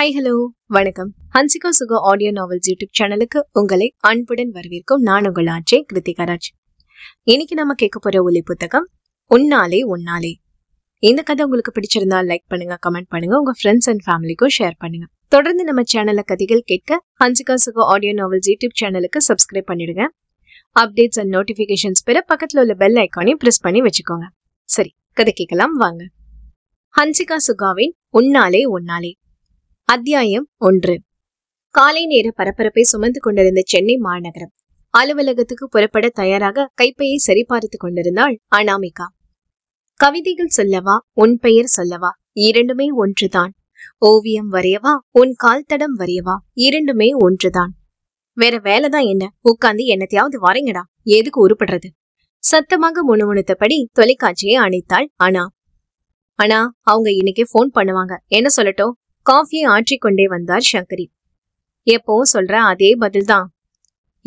hi hello வணக்கம் Hansika Suko audio novels YouTube சேனலுக்கு உங்களை அன்புடன் வரவேற்கும் நான் உங்கள் ஆட்சே கிருத்திகராஜ் இன்னைக்கு நம்ம கேட்க போற ஒலி புத்தகம் உன்னாலே உன்னாலே இந்த கதை உங்களுக்கு பிடிச்சிருந்தா லைக் பண்ணுங்க கமெண்ட் பண்ணுங்க உங்க ஃப்ரெண்ட்ஸ் அண்ட் ஃபேமிலிக்கும் ஷேர் பண்ணுங்க தொடர்ந்து நம்ம சேனல்ல கதைகள் கேட்க Hansika Suko audio novels YouTube சேனலுக்கு சப்ஸ்கிரைப் பண்ணிடுங்க அப்டேட்ஸ் அண்ட் நோட்டிபிகேஷன்ஸ் பெற பக்கத்தில் உள்ள பெல் ஐக்கானையும் ப்ரெஸ் பண்ணி வச்சுக்கோங்க சரி கதை கேட்கலாம் வாங்க ஹன்சிகா சுகாவின் உன்னாலே உன்னாலே அத்தியாயம் ஒன்று காலை நேர பரபரப்பை சுமந்து கொண்டிருந்த சென்னை மாநகரம் அலுவலகத்துக்கு புறப்பட தயாராக கைப்பையை சரிபார்த்து கொண்டிருந்தாள் அனாமிகா கவிதைகள் சொல்லவா உன் பெயர் சொல்லவா இரண்டுமே ஒன்றுதான் ஓவியம் வரையவா உன் கால் தடம் வரையவா இரண்டுமே ஒன்றுதான் வேற வேலைதான் என்ன உட்காந்து என்னத்தையாவது வரைங்கடா எதுக்கு உருப்படுறது சத்தமாக முணுமுணுத்தபடி தொலைக்காட்சியை அணைத்தாள் அனா அனா அவங்க இன்னைக்கே போன் பண்ணுவாங்க என்ன சொல்லட்டும் காஃபியை ஆற்றிக்கொண்டே வந்தார் சங்கரி எப்பவும் சொல்ற அதே பதில்தான்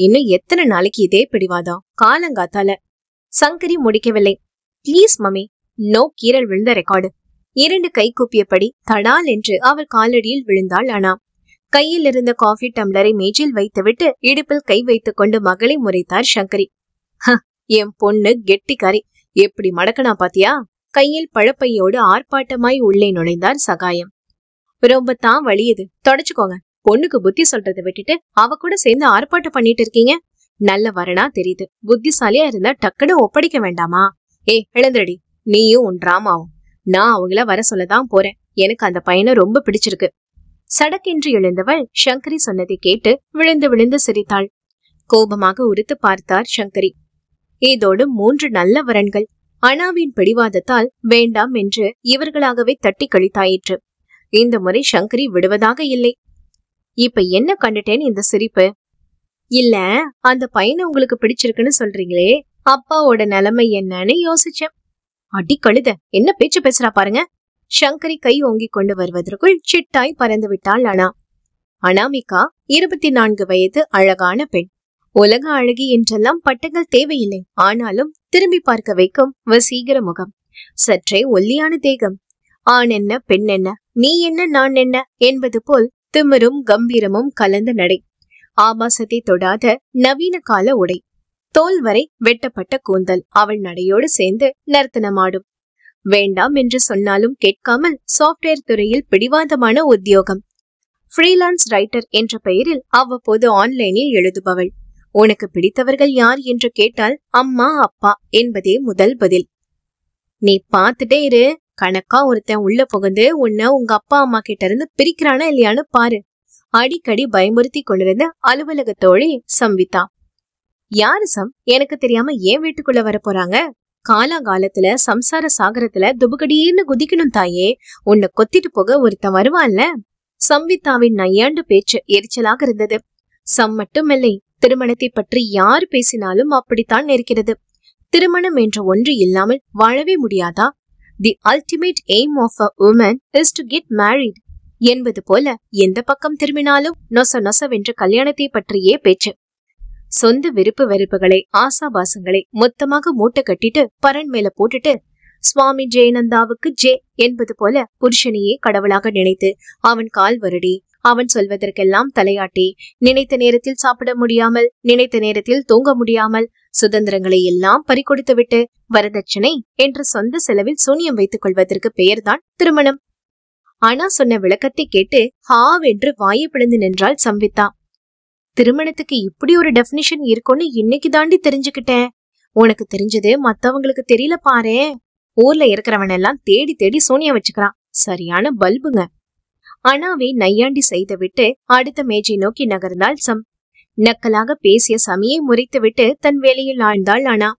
இன்னும் எத்தனை நாளைக்கு இதே பிடிவாதம் காலங்காத்தால சங்கரி முடிக்கவில்லை ப்ளீஸ் மம்மி நோ கீரல் விழுந்த ரெக்கார்டு இரண்டு கை கூப்பியபடி தடால் என்று அவர் காலடியில் விழுந்தாள் அனா கையில் இருந்த காஃபி டம்ளரை மேஜில் வைத்துவிட்டு இடுப்பில் கை வைத்துக் கொண்டு மகளை முறைத்தார் சங்கரி என் பொண்ணு கெட்டிக்காரி எப்படி மடக்கனா பாத்தியா கையில் பழப்பையோடு ஆர்ப்பாட்டமாய் உள்ளே நுழைந்தார் சகாயம் ரொம்ப தான் வலியுது தொடச்சுக்கோங்க பொண்ணுக்கு புத்தி சொல்றத விட்டுட்டு அவ கூட சேர்ந்து ஆர்ப்பாட்டம் பண்ணிட்டு இருக்கீங்க நல்ல வரனா தெரியுது புத்திசாலியா இருந்தா டக்குன்னு ஒப்படைக்க வேண்டாமா ஏ எழுந்தடி நீயும் உன் டிராமாவும் நான் அவங்கள வர சொல்லதான் போறேன் எனக்கு அந்த பையனை ரொம்ப பிடிச்சிருக்கு சடக்கென்று எழுந்தவள் சங்கரி சொன்னதை கேட்டு விழுந்து விழுந்து சிரித்தாள் கோபமாக உரித்து பார்த்தார் சங்கரி இதோடு மூன்று நல்ல வரன்கள் அனாவின் பிடிவாதத்தால் வேண்டாம் என்று இவர்களாகவே தட்டி கழித்தாயிற்று இந்த முறை சங்கரி விடுவதாக இல்லை இப்ப என்ன கண்டுட்டேன்னு இந்த சிரிப்பு இல்ல அந்த பையனை உங்களுக்கு பிடிச்சிருக்குன்னு சொல்றீங்களே அப்பாவோட நிலைமை என்னன்னு யோசிச்சேன் அடி கழுத என்ன பேச்சு பேசுறா பாருங்க சங்கரி கை ஓங்கி கொண்டு வருவதற்குள் சிட்டாய் பறந்து விட்டாள் அனா அனாமிகா இருபத்தி நான்கு வயது அழகான பெண் உலக அழகி என்றெல்லாம் பட்டங்கள் தேவையில்லை ஆனாலும் திரும்பி பார்க்க வைக்கும் வசீகர முகம் சற்றே ஒல்லியான தேகம் ஆண் என்ன பெண் என்ன நீ என்ன நான் என்ன என்பது போல் திமிரும் கம்பீரமும் கலந்த நடை ஆபாசத்தை தொடாத நவீன கால உடை தோல் வரை வெட்டப்பட்ட கூந்தல் அவள் நடையோடு சேர்ந்து நர்த்தனமாடும் வேண்டாம் என்று சொன்னாலும் கேட்காமல் சாஃப்ட்வேர் துறையில் பிடிவாதமான உத்தியோகம் ஃப்ரீலான்ஸ் ரைட்டர் என்ற பெயரில் அவ்வப்போது ஆன்லைனில் எழுதுபவள் உனக்கு பிடித்தவர்கள் யார் என்று கேட்டால் அம்மா அப்பா என்பதே முதல் பதில் நீ பார்த்துட்டே இரு கணக்கா ஒருத்தன் உள்ள புகுந்து உன்ன உங்க அப்பா அம்மா கிட்ட இருந்து பிரிக்கிறானா இல்லையான்னு பாரு அடிக்கடி பயமுறுத்தி கொண்டிருந்த அலுவலக தோழி சம்விதா யாரு சம் எனக்கு தெரியாம ஏன் வீட்டுக்குள்ள வர போறாங்க காலாகாலத்துல சம்சார சாகரத்துல துபுகடீர்னு குதிக்கணும் தாயே உன்னை கொத்திட்டு போக ஒருத்தன் வருவான்ல சம்விதாவின் நையாண்டு பேச்சு எரிச்சலாக இருந்தது சம் மட்டுமில்லை திருமணத்தை பற்றி யார் பேசினாலும் அப்படித்தான் இருக்கிறது திருமணம் என்ற ஒன்று இல்லாமல் வாழவே முடியாதா the ultimate aim of a woman is to get married என்பது போல எந்த பக்கம் திரும்பினாலும் நொச நொச வென்று கல்யாணத்தை பற்றியே பேச்சு சொந்த விருப்பு வெறுப்புகளை ஆசாபாசங்களை மொத்தமாக மூட்டை கட்டிட்டு பரன் மேல போட்டுட்டு சுவாமி ஜெயநந்தாவுக்கு ஜே என்பது போல புருஷனையே கடவுளாக நினைத்து அவன் கால் வருடி அவன் சொல்வதற்கெல்லாம் தலையாட்டி நினைத்த நேரத்தில் சாப்பிட முடியாமல் நினைத்த நேரத்தில் தூங்க முடியாமல் சுதந்திரங்களை எல்லாம் விட்டு வரதட்சணை என்று சொந்த செலவில் சூனியம் வைத்துக் கொள்வதற்கு பெயர்தான் திருமணம் ஆனா சொன்ன விளக்கத்தை கேட்டு ஹாவென்று வாயை பிளந்து நின்றாள் சம்பித்தா திருமணத்துக்கு இப்படி ஒரு டெபினிஷன் இருக்கும்னு இன்னைக்கு தாண்டி தெரிஞ்சுக்கிட்டேன் உனக்கு தெரிஞ்சது மத்தவங்களுக்கு தெரியல பாரு ஊர்ல இருக்கிறவன் எல்லாம் தேடி தேடி சோனியா வச்சுக்கிறான் சரியான பல்புங்க அனாவை நையாண்டி செய்து விட்டு அடுத்த மேஜை நோக்கி நகர்ந்தாள் சம் நக்கலாக பேசிய சமியை முறைத்துவிட்டு தன் வேலையில் ஆழ்ந்தாள் அனா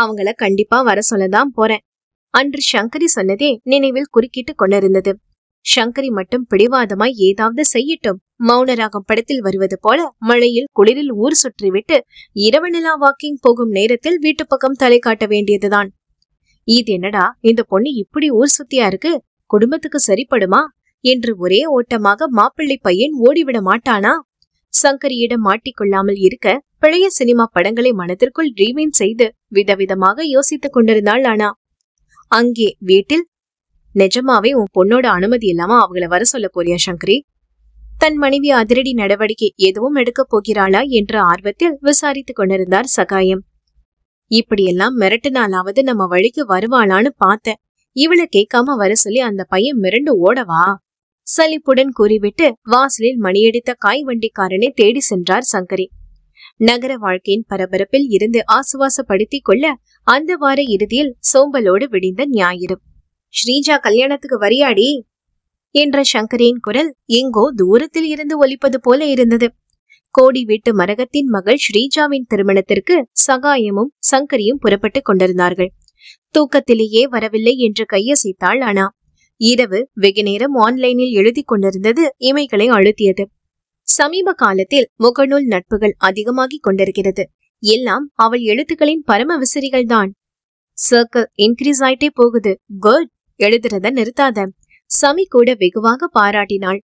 அவங்கள கண்டிப்பா வர சொல்லதான் போறேன் அன்று சங்கரி சொன்னதே நினைவில் குறுக்கிட்டு கொண்டிருந்தது சங்கரி மட்டும் பிடிவாதமாய் ஏதாவது செய்யட்டும் மௌனராகம் படத்தில் வருவது போல மழையில் குளிரில் ஊர் சுற்றிவிட்டு இரவு நிலா வாக்கிங் போகும் நேரத்தில் வீட்டு பக்கம் தலை காட்ட வேண்டியதுதான் இது என்னடா இந்த பொண்ணு இப்படி ஊர் சுத்தியா இருக்கு குடும்பத்துக்கு சரிப்படுமா என்று ஒரே ஓட்டமாக மாப்பிள்ளை பையன் ஓடிவிட மாட்டானா சங்கரியிடம் மாட்டிக்கொள்ளாமல் இருக்க பழைய சினிமா படங்களை மனதிற்குள் ரீவைன் செய்து விதவிதமாக யோசித்துக் கொண்டிருந்தாள் ஆனா அங்கே வீட்டில் நிஜமாவே உன் பொண்ணோட அனுமதி இல்லாம அவங்கள வர சொல்ல போறியா சங்கரி தன் மனைவி அதிரடி நடவடிக்கை எதுவும் எடுக்கப் போகிறாளா என்ற ஆர்வத்தில் விசாரித்துக் கொண்டிருந்தார் சகாயம் இப்படியெல்லாம் மிரட்டினாலாவது நம்ம வழிக்கு வருவாளான்னு பார்த்தேன் இவளை கேட்காம வர சொல்லி அந்த பையன் மிரண்டு ஓடவா சலிப்புடன் கூறிவிட்டு வாசலில் மணியடித்த காய் வண்டிக்காரனை தேடி சென்றார் சங்கரி நகர வாழ்க்கையின் பரபரப்பில் இருந்து ஆசுவாசப்படுத்திக் கொள்ள அந்த வார இறுதியில் சோம்பலோடு விடிந்த ஞாயிறு ஸ்ரீஜா கல்யாணத்துக்கு வரியாடி என்ற சங்கரின் குரல் எங்கோ தூரத்தில் இருந்து ஒலிப்பது போல இருந்தது கோடி வீட்டு மரகத்தின் மகள் ஸ்ரீஜாவின் திருமணத்திற்கு சகாயமும் சங்கரியும் புறப்பட்டுக் கொண்டிருந்தார்கள் தூக்கத்திலேயே வரவில்லை என்று கையசைத்தாள் அனா இரவு வெகுநேரம் ஆன்லைனில் எழுதி கொண்டிருந்தது இமைகளை அழுத்தியது சமீப காலத்தில் முகநூல் நட்புகள் அதிகமாகிக் கொண்டிருக்கிறது எல்லாம் அவள் எழுத்துக்களின் பரம விசிறிகள் தான் சர்க்கிள் இன்க்ரீஸ் ஆயிட்டே போகுது குட் எழுதுறத நிறுத்தாத சமி கூட வெகுவாக பாராட்டினாள்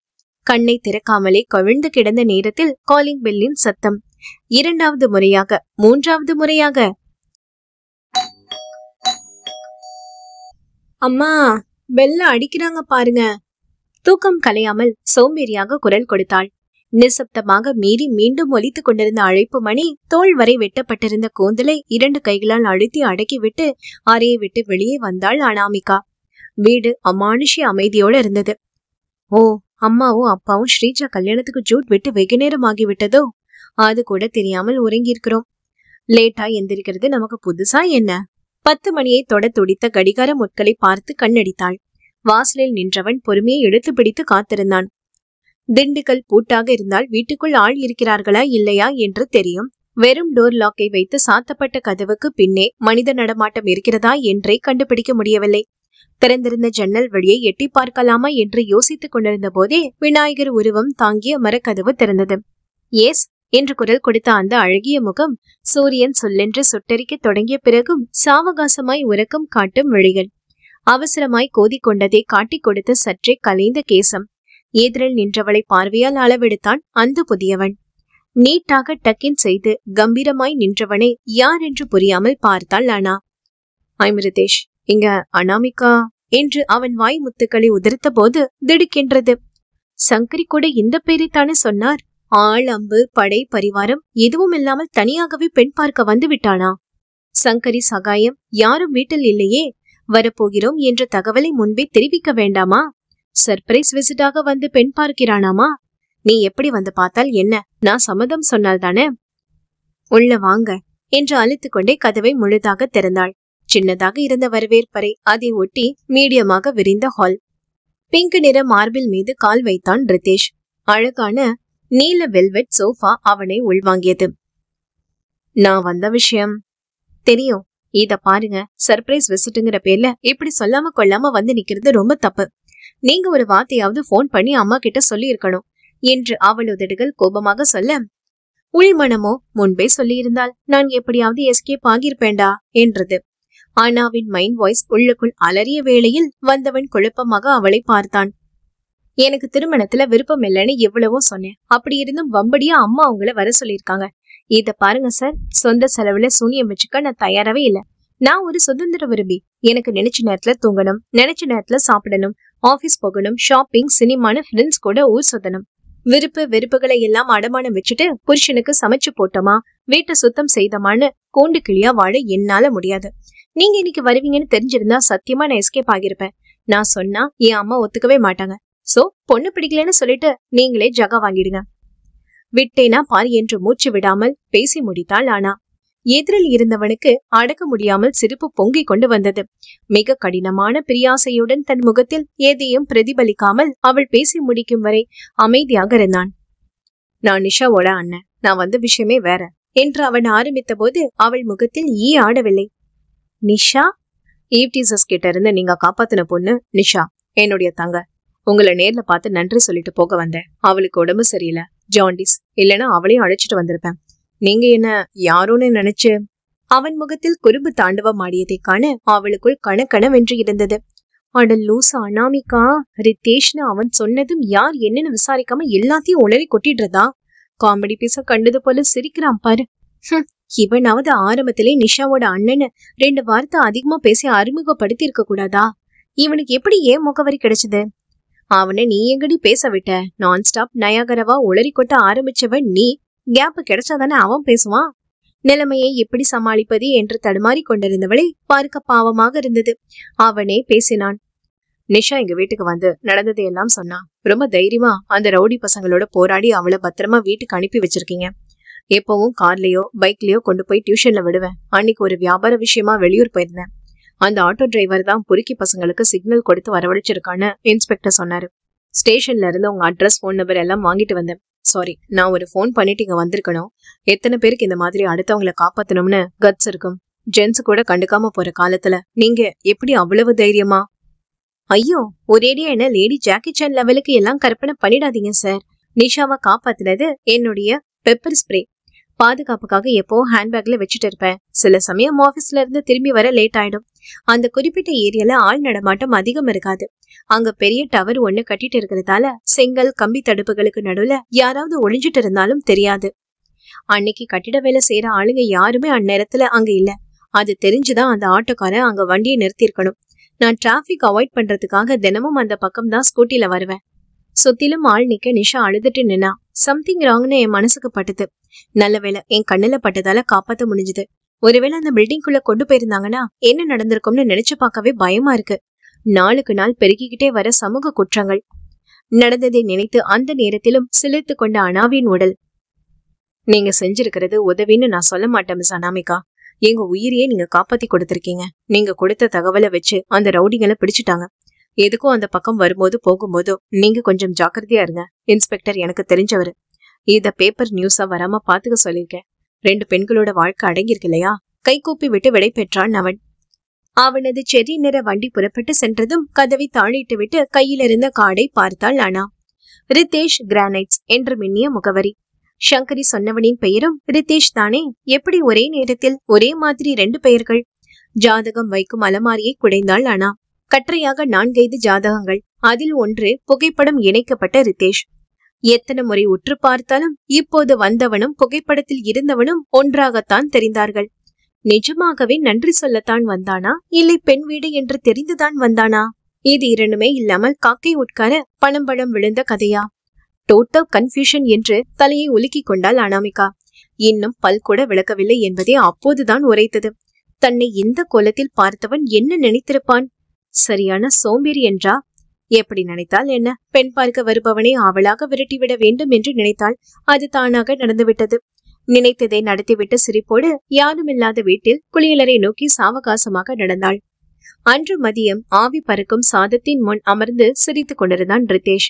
கண்ணை திறக்காமலே கவிழ்ந்து கிடந்த நேரத்தில் காலிங் பெல்லின் சத்தம் இரண்டாவது முறையாக மூன்றாவது முறையாக அம்மா வெள்ள அடிக்கிறாங்க பாருங்க தூக்கம் கலையாமல் சோம்பேறியாக குரல் கொடுத்தாள் நிசப்தமாக மீறி மீண்டும் ஒலித்து கொண்டிருந்த அழைப்பு மணி தோல் வரை வெட்டப்பட்டிருந்த கூந்தலை இரண்டு கைகளால் அழுத்தி அடக்கிவிட்டு அறையை விட்டு வெளியே வந்தாள் அனாமிகா வீடு அமானுஷி அமைதியோடு இருந்தது ஓ அம்மாவும் அப்பாவும் ஸ்ரீஜா கல்யாணத்துக்கு ஜூட் விட்டு வெகு நேரம் ஆகிவிட்டதோ அது கூட தெரியாமல் உறங்கியிருக்கிறோம் லேட்டா எந்திரிக்கிறது நமக்கு புதுசா என்ன பத்து மணியை தொட துடித்த கடிகார முட்களை பார்த்து கண்ணடித்தாள் வாசலில் நின்றவன் பொறுமையை எடுத்து பிடித்து காத்திருந்தான் திண்டுக்கல் பூட்டாக இருந்தால் வீட்டுக்குள் ஆள் இருக்கிறார்களா இல்லையா என்று தெரியும் வெறும் டோர் லாக்கை வைத்து சாத்தப்பட்ட கதவுக்கு பின்னே மனித நடமாட்டம் இருக்கிறதா என்றே கண்டுபிடிக்க முடியவில்லை திறந்திருந்த ஜன்னல் வழியை எட்டி பார்க்கலாமா என்று யோசித்துக் கொண்டிருந்த போதே விநாயகர் உருவம் தாங்கிய மரக்கதவு திறந்தது ஏஸ் என்று குரல் கொடுத்த அந்த அழகிய முகம் சூரியன் சொல்லென்று சுட்டரிக்க தொடங்கிய பிறகும் சாவகாசமாய் உறக்கம் காட்டும் விழிகள் அவசரமாய் கோதிக்கொண்டதை காட்டிக் கொடுத்த சற்றே கலைந்த கேசம் ஏதிரல் நின்றவளை பார்வையால் அளவெடுத்தான் அந்த புதியவன் நீட்டாக டக்கின் செய்து கம்பீரமாய் நின்றவனை யார் என்று புரியாமல் பார்த்தாள் அனா ஐமிருதேஷ் இங்க அனாமிகா என்று அவன் வாய் முத்துக்களை உதிர்த்த போது திடுக்கின்றது சங்கரி கூட இந்த பேரை தானே சொன்னார் ஆள் அம்பு படை பரிவாரம் எதுவும் இல்லாமல் தனியாகவே பெண் பார்க்க வந்து விட்டானா சங்கரி சகாயம் யாரும் வீட்டில் இல்லையே வரப்போகிறோம் என்ற தகவலை முன்பே தெரிவிக்க வேண்டாமா சர்ப்ரைஸ் விசிட்டாக வந்து பெண் பார்க்கிறானாமா நீ எப்படி வந்து பார்த்தால் என்ன நான் சம்மதம் சொன்னால் தானே உள்ள வாங்க என்று கொண்டே கதவை முழுதாக திறந்தாள் சின்னதாக இருந்த வரவேற்பறை அதை ஒட்டி மீடியமாக விரிந்த ஹால் பிங்க் நிற மார்பில் மீது கால் வைத்தான் ரிதேஷ் அழகான நீல வெல்வெட் சோஃபா அவனை உள்வாங்கியது நான் வந்த விஷயம் தெரியும் இத பாருங்க சர்ப்ரைஸ் விசிட்டுங்கிற பேர்ல இப்படி சொல்லாம கொள்ளாம வந்து நிக்கிறது ரொம்ப தப்பு நீங்க ஒரு வார்த்தையாவது போன் பண்ணி அம்மா கிட்ட சொல்லி இருக்கணும் என்று அவள் உதடுகள் கோபமாக சொல்ல உள்மனமோ முன்பே சொல்லியிருந்தால் நான் எப்படியாவது எஸ்கேப் ஆகியிருப்பேண்டா என்றது ஆனாவின் மைண்ட் வாய்ஸ் உள்ளுக்குள் அலறிய வேளையில் வந்தவன் குழப்பமாக அவளை பார்த்தான் எனக்கு திருமணத்துல விருப்பம் இல்லைன்னு எவ்வளவோ சொன்னேன் அப்படி இருந்தும் வம்படியா அம்மா அவங்கள வர சொல்லியிருக்காங்க இத பாருங்க சார் சொந்த செலவுல சூனியம் வச்சுக்க நான் தயாராவே இல்லை நான் ஒரு சுதந்திர விரும்பி எனக்கு நினைச்ச நேரத்துல தூங்கணும் நினைச்ச நேரத்துல சாப்பிடணும் ஆபீஸ் போகணும் ஷாப்பிங் சினிமான்னு ஃப்ரெண்ட்ஸ் கூட ஊர் சொதணும் விருப்பு வெறுப்புகளை எல்லாம் அடமானம் வச்சுட்டு புருஷனுக்கு சமைச்சு போட்டோமா வீட்டை சுத்தம் செய்தோமான்னு கூண்டு கிளியா வாழ என்னால முடியாது நீங்க இன்னைக்கு வருவீங்கன்னு தெரிஞ்சிருந்தா சத்தியமா நான் எஸ்கேப் ஆகியிருப்பேன் நான் சொன்னா என் அம்மா ஒத்துக்கவே மாட்டாங்க சோ பொண்ணு பிடிக்கலன்னு சொல்லிட்டு நீங்களே ஜக வாங்கிடுங்க விட்டேனா பார் என்று மூச்சு விடாமல் பேசி முடித்தாள் ஆனா எதிரில் இருந்தவனுக்கு அடக்க முடியாமல் சிரிப்பு பொங்கி கொண்டு வந்தது மிக கடினமான பிரியாசையுடன் தன் முகத்தில் எதையும் பிரதிபலிக்காமல் அவள் பேசி முடிக்கும் வரை அமைதியாக இருந்தான் நான் நிஷாவோட அண்ணன் நான் வந்த விஷயமே வேற என்று அவன் ஆரம்பித்த போது அவள் முகத்தில் ஈ ஆடவில்லை நிஷா ஈவ்டீசஸ் கிட்ட இருந்து நீங்க காப்பாத்தின பொண்ணு நிஷா என்னுடைய தங்க உங்களை நேர்ல பார்த்து நன்றி சொல்லிட்டு போக வந்தேன் அவளுக்கு உடம்பு சரியில்லை ஜாண்டிஸ் இல்லைன்னா அவளையும் அழைச்சிட்டு வந்திருப்பேன் நீங்க என்ன யாரோன்னு நினைச்சு அவன் முகத்தில் குறும்பு தாண்டவம் ஆடியதை காண அவளுக்குள் வென்று இருந்தது அட லூசா அனாமிகா ரித்தேஷ்னு அவன் சொன்னதும் யார் என்னன்னு விசாரிக்காம எல்லாத்தையும் உளறி கொட்டிடுறதா காமெடி பீஸ கண்டது போல சிரிக்கிறான் பாரு இவனாவது ஆரம்பத்திலே நிஷாவோட அண்ணனு ரெண்டு வார்த்தை அதிகமா பேசி அறிமுகப்படுத்தி இருக்க கூடாதா இவனுக்கு எப்படி ஏன் முகவரி கிடைச்சது அவனை நீ எங்கடி பேச விட்ட நான் ஸ்டாப் நயாகரவா உளறி கொட்ட ஆரம்பிச்சவன் நீ கேப் கிடைச்சாதானே அவன் பேசுவான் நிலைமையை எப்படி சமாளிப்பது என்று தடுமாறி கொண்டிருந்தவளை பார்க்க பாவமாக இருந்தது அவனே பேசினான் நிஷா எங்க வீட்டுக்கு வந்து நடந்ததை எல்லாம் சொன்னான் ரொம்ப தைரியமா அந்த ரவுடி பசங்களோட போராடி அவளை பத்திரமா வீட்டுக்கு அனுப்பி வச்சிருக்கீங்க எப்பவும் கார்லயோ பைக்லயோ கொண்டு போய் டியூஷன்ல விடுவேன் அன்னைக்கு ஒரு வியாபார விஷயமா வெளியூர் போயிருந்தேன் அந்த ஆட்டோ டிரைவர் தான் பொறுக்கி பசங்களுக்கு சிக்னல் கொடுத்து வரவழைச்சிருக்கான்னு இன்ஸ்பெக்டர் சொன்னாரு ஸ்டேஷன்ல இருந்து உங்க அட்ரஸ் ஃபோன் நம்பர் எல்லாம் வாங்கிட்டு வந்தேன் சாரி நான் ஒரு ஃபோன் பண்ணிட்டு இங்க வந்திருக்கணும் எத்தனை பேருக்கு இந்த மாதிரி அடுத்தவங்களை காப்பாத்தணும்னு கட்ஸ் இருக்கும் ஜென்ஸ் கூட கண்டுக்காம போற காலத்துல நீங்க எப்படி அவ்வளவு தைரியமா ஐயோ ஒரேடியா என்ன லேடி ஜாக்கி சான் லெவலுக்கு எல்லாம் கற்பனை பண்ணிடாதீங்க சார் நிஷாவை காப்பாத்தினது என்னுடைய பெப்பர் ஸ்ப்ரே பாதுகாப்புக்காக எப்போ ஹேண்ட்பேக்ல வச்சுட்டு இருப்பேன் சில சமயம் ஆபீஸ்ல இருந்து திரும்பி வர லேட் ஆயிடும் அந்த குறிப்பிட்ட ஏரியால ஆள் நடமாட்டம் அதிகம் இருக்காது அங்க பெரிய டவர் ஒண்ணு கட்டிட்டு இருக்கிறதால செங்கல் கம்பி தடுப்புகளுக்கு நடுவுல யாராவது ஒளிஞ்சிட்டு இருந்தாலும் தெரியாது அன்னைக்கு கட்டிட வேலை செய்யற ஆளுங்க யாருமே அந்நேரத்துல அங்க இல்ல அது தெரிஞ்சுதான் அந்த ஆட்டோக்கார அங்க வண்டியை நிறுத்திருக்கணும் நான் டிராபிக் அவாய்ட் பண்றதுக்காக தினமும் அந்த பக்கம் தான் ஸ்கூட்டில வருவேன் சுத்திலும் ஆள் நிக்க நிஷா அழுதுட்டு நின்னா சம்திங் ராங்னு என் மனசுக்கு பட்டுது நல்ல வேலை என் கண்ணுல பட்டதால காப்பாத்த முடிஞ்சது ஒருவேளை அந்த பில்டிங்குள்ள கொண்டு போயிருந்தாங்கன்னா என்ன நடந்திருக்கும்னு நினைச்சு பார்க்கவே பயமா இருக்கு நாளுக்கு நாள் பெருகிக்கிட்டே வர சமூக குற்றங்கள் நடந்ததை நினைத்து அந்த நேரத்திலும் சிலிர்த்து கொண்ட அனாவின் உடல் நீங்க செஞ்சிருக்கிறது உதவின்னு நான் சொல்ல மாட்டேன் மிஸ் அனாமிகா எங்க உயிரையே நீங்க காப்பாத்தி கொடுத்துருக்கீங்க நீங்க கொடுத்த தகவலை வச்சு அந்த ரவுடிங்களை பிடிச்சிட்டாங்க எதுக்கும் அந்த பக்கம் வரும்போது போகும்போதும் நீங்க கொஞ்சம் ஜாக்கிரதையா இருங்க இன்ஸ்பெக்டர் எனக்கு தெரிஞ்சவரு இத பேப்பர் நியூஸா வராம பாத்துக்க சொல்லியிருக்கேன் ரெண்டு பெண்களோட வாழ்க்கை அடங்கியிருக்கு இல்லையா கூப்பி விட்டு விடை பெற்றான் அவன் அவனது செரி நிற வண்டி புறப்பட்டு சென்றதும் கதவை தாழிட்டு விட்டு கையில் இருந்த காடை பார்த்தாள் அனா ரிதேஷ் கிரானைட்ஸ் என்று மின்னிய முகவரி சங்கரி சொன்னவனின் பெயரும் ரிதேஷ் தானே எப்படி ஒரே நேரத்தில் ஒரே மாதிரி ரெண்டு பெயர்கள் ஜாதகம் வைக்கும் அலமாரியை குடைந்தாள் அனா கற்றையாக நான்கைந்து ஜாதகங்கள் அதில் ஒன்று புகைப்படம் இணைக்கப்பட்ட ரிதேஷ் எத்தனை முறை உற்று பார்த்தாலும் இப்போது வந்தவனும் புகைப்படத்தில் இருந்தவனும் ஒன்றாகத்தான் தெரிந்தார்கள் நிஜமாகவே நன்றி சொல்லத்தான் வந்தானா இல்லை பெண் வீடு என்று தெரிந்துதான் வந்தானா இது இரண்டுமே இல்லாமல் காக்கை உட்கார பழம் விழுந்த கதையா டோட்டல் கன்ஃபியூஷன் என்று தலையை உலுக்கிக் கொண்டாள் அனாமிகா இன்னும் பல் கூட விளக்கவில்லை என்பதே அப்போதுதான் உரைத்தது தன்னை இந்த கோலத்தில் பார்த்தவன் என்ன நினைத்திருப்பான் சரியான சோம்பேறி என்றா எப்படி நினைத்தால் என்ன பெண் பார்க்க வருபவனை ஆவலாக விரட்டிவிட வேண்டும் என்று நினைத்தாள் அது தானாக நடந்துவிட்டது நினைத்ததை நடத்திவிட்டு சிரிப்போடு யாரும் இல்லாத வீட்டில் குளியலரை நோக்கி சாவகாசமாக நடந்தாள் அன்று மதியம் ஆவி பறக்கும் சாதத்தின் முன் அமர்ந்து சிரித்துக் கொண்டிருந்தான் ரிதேஷ்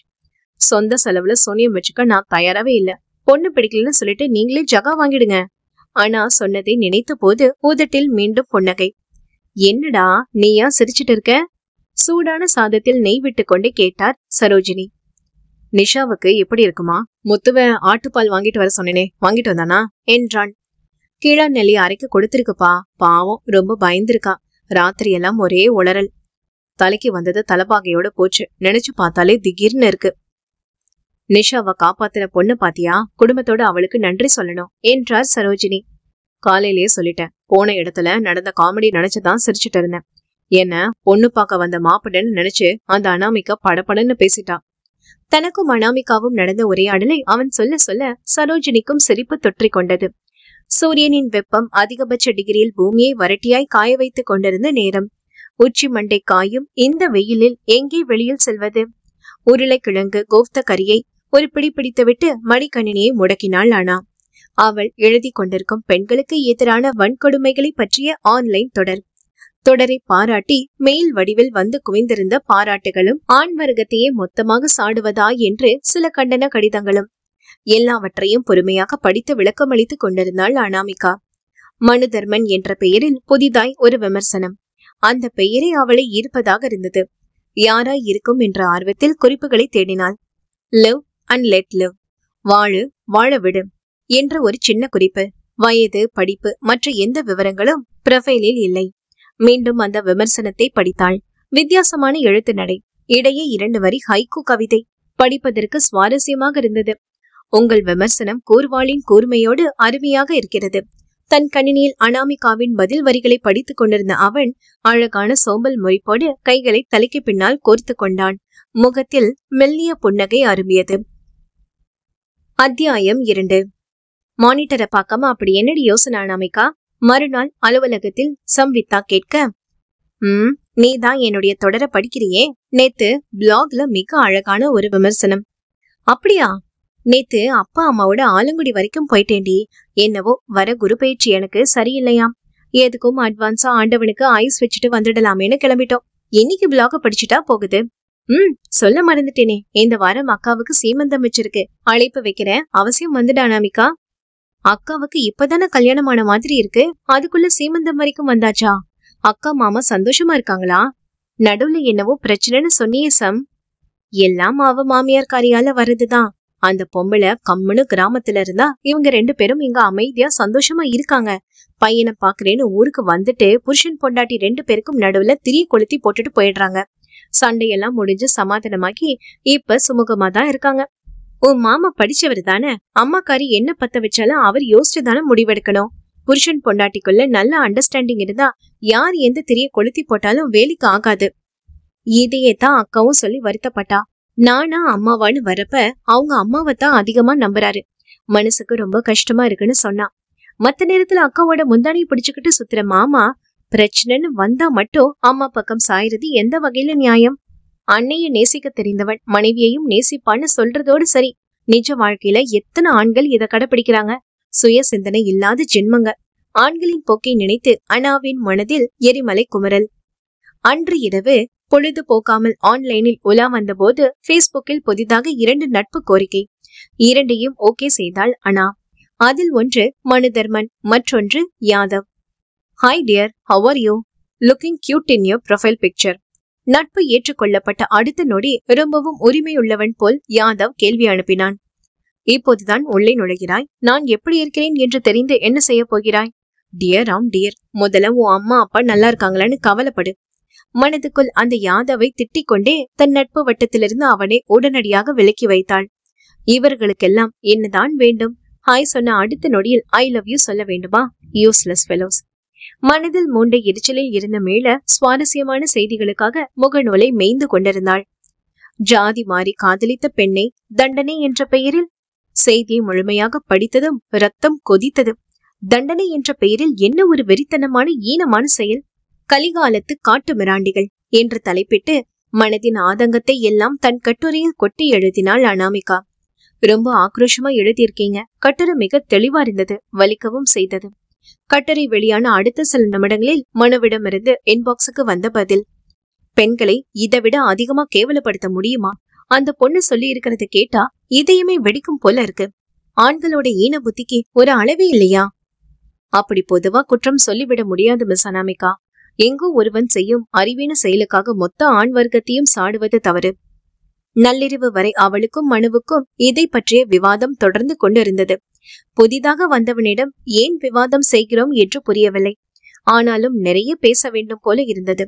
சொந்த செலவுல சோனியம் வச்சுக்க நான் தயாராவே இல்ல பொண்ணு பிடிக்கலன்னு சொல்லிட்டு நீங்களே ஜகா வாங்கிடுங்க ஆனா சொன்னதை நினைத்த போது உதட்டில் மீண்டும் புன்னகை என்னடா நீயா சிரிச்சிட்டு இருக்க சூடான சாதத்தில் நெய் கொண்டு கேட்டார் சரோஜினி நிஷாவுக்கு எப்படி இருக்குமா முத்துவ ஆட்டுப்பால் வாங்கிட்டு வர சொன்னேனே வாங்கிட்டு வந்தானா என்றான் கீழா நெல்லி அரைக்க கொடுத்திருக்குப்பா பாவம் ரொம்ப பயந்திருக்கா ராத்திரியெல்லாம் ஒரே உளறல் தலைக்கு வந்தது தலபாகையோட போச்சு நினைச்சு பார்த்தாலே திகீர்னு இருக்கு நிஷாவை காப்பாத்துற பொண்ணு பாத்தியா குடும்பத்தோட அவளுக்கு நன்றி சொல்லணும் என்றார் சரோஜினி காலையிலேயே சொல்லிட்டேன் போன இடத்துல நடந்த காமெடி நினைச்சுதான் சிரிச்சுட்டு இருந்தேன் என்ன பொண்ணு பார்க்க வந்த மாப்பிடன்னு நினைச்சு அந்த அனாமிகா படப்படன்னு பேசிட்டான் தனக்கும் அனாமிகாவும் நடந்த உரையாடலை அவன் சொல்ல சொல்ல சரோஜினிக்கும் சிரிப்பு தொற்றிக் கொண்டது சூரியனின் வெப்பம் அதிகபட்ச டிகிரியில் பூமியை வரட்டியாய் காய வைத்துக் கொண்டிருந்த நேரம் உச்சி மண்டை காயும் இந்த வெயிலில் எங்கே வெளியில் செல்வது உருளைக்கிழங்கு கோப்த கரியை ஒரு பிடி பிடித்துவிட்டு மடிக்கணினியை முடக்கினாள் ஆனா அவள் எழுதி கொண்டிருக்கும் பெண்களுக்கு எதிரான வன்கொடுமைகளை பற்றிய ஆன்லைன் தொடர் தொடரை பாராட்டி மெயில் வடிவில் வந்து குவிந்திருந்த பாராட்டுகளும் ஆண் வர்க்கத்தையே மொத்தமாக சாடுவதா என்று சில கண்டன கடிதங்களும் எல்லாவற்றையும் பொறுமையாக படித்து விளக்கமளித்துக் கொண்டிருந்தாள் அனாமிகா மனுதர்மன் என்ற பெயரில் புதிதாய் ஒரு விமர்சனம் அந்த பெயரே அவளை ஈர்ப்பதாக இருந்தது யாராய் இருக்கும் என்ற ஆர்வத்தில் குறிப்புகளை தேடினாள் லிவ் அண்ட் லெட் லிவ் வாழு வாழ விடு என்ற ஒரு சின்ன குறிப்பு வயது படிப்பு மற்ற எந்த விவரங்களும் ப்ரொஃபைலில் இல்லை மீண்டும் அந்த விமர்சனத்தை படித்தாள் வித்தியாசமான எழுத்து நடை இடையே இரண்டு வரி ஹைக்கு கவிதை படிப்பதற்கு சுவாரஸ்யமாக இருந்தது உங்கள் விமர்சனம் கூர்வாளின் கூர்மையோடு அருமையாக இருக்கிறது தன் கணினியில் அனாமிகாவின் பதில் வரிகளை படித்துக் கொண்டிருந்த அவன் அழகான சோம்பல் மொழிப்போடு கைகளை தலைக்கு பின்னால் கோர்த்து கொண்டான் முகத்தில் மெல்லிய புன்னகை அரும்பியது அத்தியாயம் இரண்டு மானிட்டரை பார்க்காம அப்படி என்னடி யோசனை அனாமிகா மறுநாள் அலுவலகத்தில் சம்வித்தா கேட்க ம் நீ தான் என்னுடைய தொடர படிக்கிறியே நேத்து பிளாக்ல மிக அழகான ஒரு விமர்சனம் அப்படியா நேத்து அப்பா அம்மாவோட ஆலங்குடி வரைக்கும் போயிட்டேன்டி என்னவோ வர குரு பயிற்சி எனக்கு சரியில்லையாம் எதுக்கும் அட்வான்ஸா ஆண்டவனுக்கு ஐஸ் வச்சுட்டு வந்துடலாமேனு கிளம்பிட்டோம் இன்னைக்கு பிளாக படிச்சுட்டா போகுது ம் சொல்ல மறந்துட்டேனே இந்த வாரம் அக்காவுக்கு சீமந்தம் வச்சிருக்கு அழைப்பு வைக்கிறேன் அவசியம் வந்துடானாமிக்கா அக்காவுக்கு இப்பதானே கல்யாணம் ஆன மாதிரி இருக்கு அதுக்குள்ள சீமந்தம் வரைக்கும் வந்தாச்சா அக்கா மாமா சந்தோஷமா இருக்காங்களா நடுவுல என்னவோ பிரச்சனைன்னு சொன்னியே சம் எல்லாம் அவ மாமியார் காரியால வருதுதான் அந்த பொம்பளை கம்முனு கிராமத்துல இருந்தா இவங்க ரெண்டு பேரும் இங்க அமைதியா சந்தோஷமா இருக்காங்க பையனை பாக்குறேன்னு ஊருக்கு வந்துட்டு புருஷன் பொண்டாட்டி ரெண்டு பேருக்கும் நடுவுல திரிய கொளுத்தி போட்டுட்டு போயிடுறாங்க சண்டையெல்லாம் முடிஞ்சு சமாதானமாக்கி இப்ப சுமூகமா தான் இருக்காங்க உன் மாமா படிச்சவர் தானே அம்மாக்காரி என்ன பத்த வச்சாலும் அவர் யோசிச்சு தானே முடிவெடுக்கணும் புருஷன் பொண்டாட்டிக்குள்ள நல்ல அண்டர்ஸ்டாண்டிங் இருந்தா யார் எந்த திரிய கொளுத்தி போட்டாலும் வேலைக்கு ஆகாது இதையே தான் அக்காவும் சொல்லி வருத்தப்பட்டா நானா அம்மாவான்னு வரப்ப அவங்க அம்மாவை தான் அதிகமா நம்புறாரு மனசுக்கு ரொம்ப கஷ்டமா இருக்குன்னு சொன்னா மத்த நேரத்துல அக்காவோட முந்தானியை பிடிச்சுக்கிட்டு சுத்துற மாமா பிரச்சனைன்னு வந்தா மட்டும் அம்மா பக்கம் சாயிறது எந்த வகையில நியாயம் அன்னையை நேசிக்க தெரிந்தவன் மனைவியையும் நேசிப்பான்னு சொல்றதோடு சரி நிஜ வாழ்க்கையில எத்தனை ஆண்கள் இதை கடைபிடிக்கிறாங்க சுய சிந்தனை இல்லாத ஜென்மங்க ஆண்களின் போக்கை நினைத்து அனாவின் மனதில் எரிமலை குமரல் அன்று இரவு பொழுது போக்காமல் ஆன்லைனில் உலா வந்தபோது பேஸ்புக்கில் புதிதாக இரண்டு நட்பு கோரிக்கை இரண்டையும் ஓகே செய்தாள் அனா அதில் ஒன்று மனுதர்மன் மற்றொன்று Yadav hi dear how are you looking cute in your profile picture நட்பு ஏற்றுக்கொள்ளப்பட்ட அடுத்த நொடி ரொம்பவும் உரிமையுள்ளவன் போல் யாதவ் கேள்வி அனுப்பினான் இப்போதுதான் உள்ளே நுழைகிறாய் நான் எப்படி இருக்கிறேன் என்று தெரிந்து என்ன செய்ய போகிறாய் டியர் ஆம் டியர் முதல்ல உன் அம்மா அப்பா நல்லா இருக்காங்களான்னு கவலைப்படு மனதுக்குள் அந்த யாதவை திட்டிக் கொண்டே தன் நட்பு வட்டத்திலிருந்து அவனை உடனடியாக விலக்கி வைத்தாள் இவர்களுக்கெல்லாம் என்னதான் வேண்டும் ஹாய் சொன்ன அடுத்த நொடியில் ஐ லவ் யூ சொல்ல வேண்டுமா யூஸ்லெஸ் ஃபெலோஸ் மனதில் மூண்ட எரிச்சலில் இருந்த மேல சுவாரஸ்யமான செய்திகளுக்காக முகநூலை மேய்ந்து கொண்டிருந்தாள் ஜாதி மாறி காதலித்த பெண்ணை தண்டனை என்ற பெயரில் செய்தியை முழுமையாக படித்ததும் ரத்தம் கொதித்தது தண்டனை என்ற பெயரில் என்ன ஒரு வெறித்தனமான ஈனமான செயல் கலிகாலத்து காட்டு மிராண்டிகள் என்று தலைப்பிட்டு மனதின் ஆதங்கத்தை எல்லாம் தன் கட்டுரையில் கொட்டி எழுதினாள் அனாமிகா ரொம்ப ஆக்ரோஷமா எழுதியிருக்கீங்க கட்டுரை மிக தெளிவா இருந்தது வலிக்கவும் செய்தது கட்டுரை வெளியான அடுத்த சில நிமிடங்களில் மனுவிடமிருந்து இன்பாக்ஸுக்கு வந்த பதில் பெண்களை இதை விட அதிகமா கேவலப்படுத்த முடியுமா அந்த பொண்ணு சொல்லி இருக்கிறத கேட்டா இதயமே வெடிக்கும் போல இருக்கு ஆண்களோட ஈன புத்திக்கு ஒரு அளவே இல்லையா அப்படி பொதுவா குற்றம் சொல்லிவிட முடியாது மிஸ் அனாமிகா எங்கோ ஒருவன் செய்யும் அறிவீன செயலுக்காக மொத்த ஆண் வர்க்கத்தையும் சாடுவது தவறு நள்ளிரவு வரை அவளுக்கும் மனுவுக்கும் இதை பற்றிய விவாதம் தொடர்ந்து கொண்டிருந்தது புதிதாக வந்தவனிடம் ஏன் விவாதம் செய்கிறோம் என்று புரியவில்லை ஆனாலும் நிறைய பேச வேண்டும் போல இருந்தது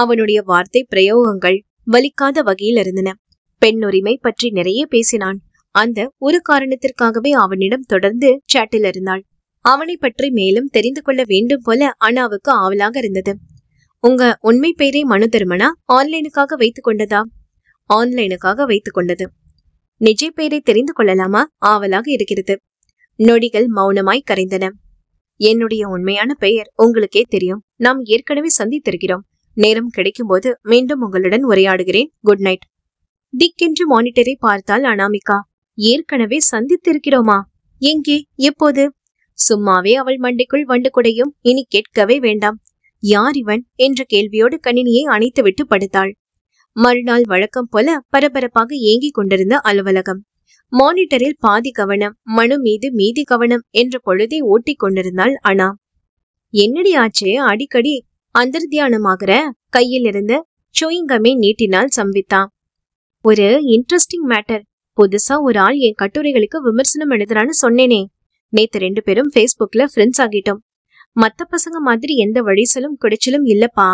அவனுடைய வார்த்தை பிரயோகங்கள் வலிக்காத வகையில் இருந்தன பெண்ணுரிமை பற்றி நிறைய பேசினான் அந்த ஒரு காரணத்திற்காகவே அவனிடம் தொடர்ந்து சாட்டில் இருந்தாள் அவனை பற்றி மேலும் தெரிந்து கொள்ள வேண்டும் போல அனாவுக்கு ஆவலாக இருந்தது உங்க உண்மை பெயரை மனு தருமனா ஆன்லைனுக்காக வைத்துக் கொண்டதா ஆன்லைனுக்காக வைத்துக் கொண்டது நிஜ பெயரை தெரிந்து கொள்ளலாமா ஆவலாக இருக்கிறது நொடிகள் மௌனமாய் கரைந்தன என்னுடைய உண்மையான பெயர் உங்களுக்கே தெரியும் நாம் ஏற்கனவே சந்தித்திருக்கிறோம் நேரம் கிடைக்கும்போது மீண்டும் உங்களுடன் உரையாடுகிறேன் குட் நைட் திக்கென்று மானிட்டரை பார்த்தால் அனாமிகா ஏற்கனவே சந்தித்திருக்கிறோமா எங்கே எப்போது சும்மாவே அவள் மண்டைக்குள் வண்டு குடையும் இனி கேட்கவே வேண்டாம் யார் இவன் என்ற கேள்வியோடு கணினியை அணைத்துவிட்டு படுத்தாள் மறுநாள் வழக்கம் போல பரபரப்பாக ஏங்கிக் கொண்டிருந்த அலுவலகம் மானிட்டரில் பாதி கவனம் மனு மீது மீதி கவனம் என்ற பொழுதை ஓட்டிக் கொண்டிருந்தாள் அனா என்னடி ஆச்சு அடிக்கடி அந்தர்தியானமாகற கையில் இருந்த ஷோயிங்கமே நீட்டினால் சம்வித்தா ஒரு இன்ட்ரெஸ்டிங் மேட்டர் புதுசா ஒரு ஆள் என் கட்டுரைகளுக்கு விமர்சனம் எழுதுறான்னு சொன்னேனே நேத்து ரெண்டு பேரும் பேஸ்புக்ல ஃப்ரெண்ட்ஸ் ஆகிட்டோம் மத்த பசங்க மாதிரி எந்த வழிசலும் குடைச்சலும் இல்லப்பா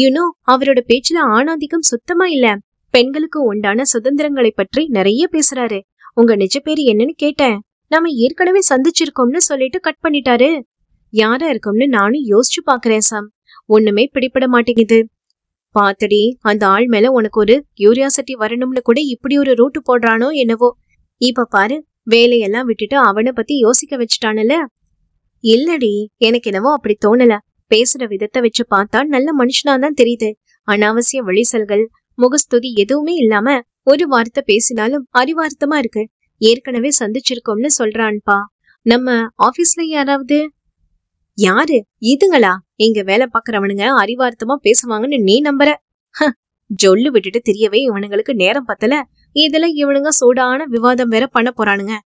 யூனோ அவரோட பேச்சுல ஆணாதிக்கம் சுத்தமா இல்ல பெண்களுக்கு உண்டான சுதந்திரங்களை பற்றி நிறைய பேசுறாரு உங்க நிஜ பேரு என்னன்னு கேட்டேன் நாம ஏற்கனவே சந்திச்சிருக்கோம்னு சொல்லிட்டு கட் பண்ணிட்டாரு யாரா இருக்கும்னு நானும் யோசிச்சு பாக்குறேன் சாம் ஒண்ணுமே பிடிபட மாட்டேங்குது பாத்தடி அந்த ஆள் மேல உனக்கு ஒரு கியூரியாசிட்டி வரணும்னு கூட இப்படி ஒரு ரூட்டு போடுறானோ என்னவோ இப்ப பாரு வேலையெல்லாம் விட்டுட்டு அவனை பத்தி யோசிக்க வச்சுட்டானல இல்லடி எனக்கு என்னவோ அப்படி தோணல பேசுற விதத்தை வச்சு பார்த்தா நல்ல மனுஷனா தான் தெரியுது அனாவசிய வழிசல்கள் முகஸ்துதி எதுவுமே இல்லாம ஒரு வார்த்தை பேசினாலும் அறிவார்த்தமா இருக்கு ஏற்கனவே சந்திச்சிருக்கோம்னு சொல்றான்பா நம்ம ஆபீஸ்ல யாராவது யாரு இதுங்களா இங்க வேலை பாக்குறவனுங்க அறிவார்த்தமா பேசுவாங்கன்னு நீ நம்புற ஜொல்லு விட்டுட்டு தெரியவே இவனுங்களுக்கு நேரம் பத்தல இதுல இவனுங்க சூடான விவாதம் வேற பண்ண போறானுங்க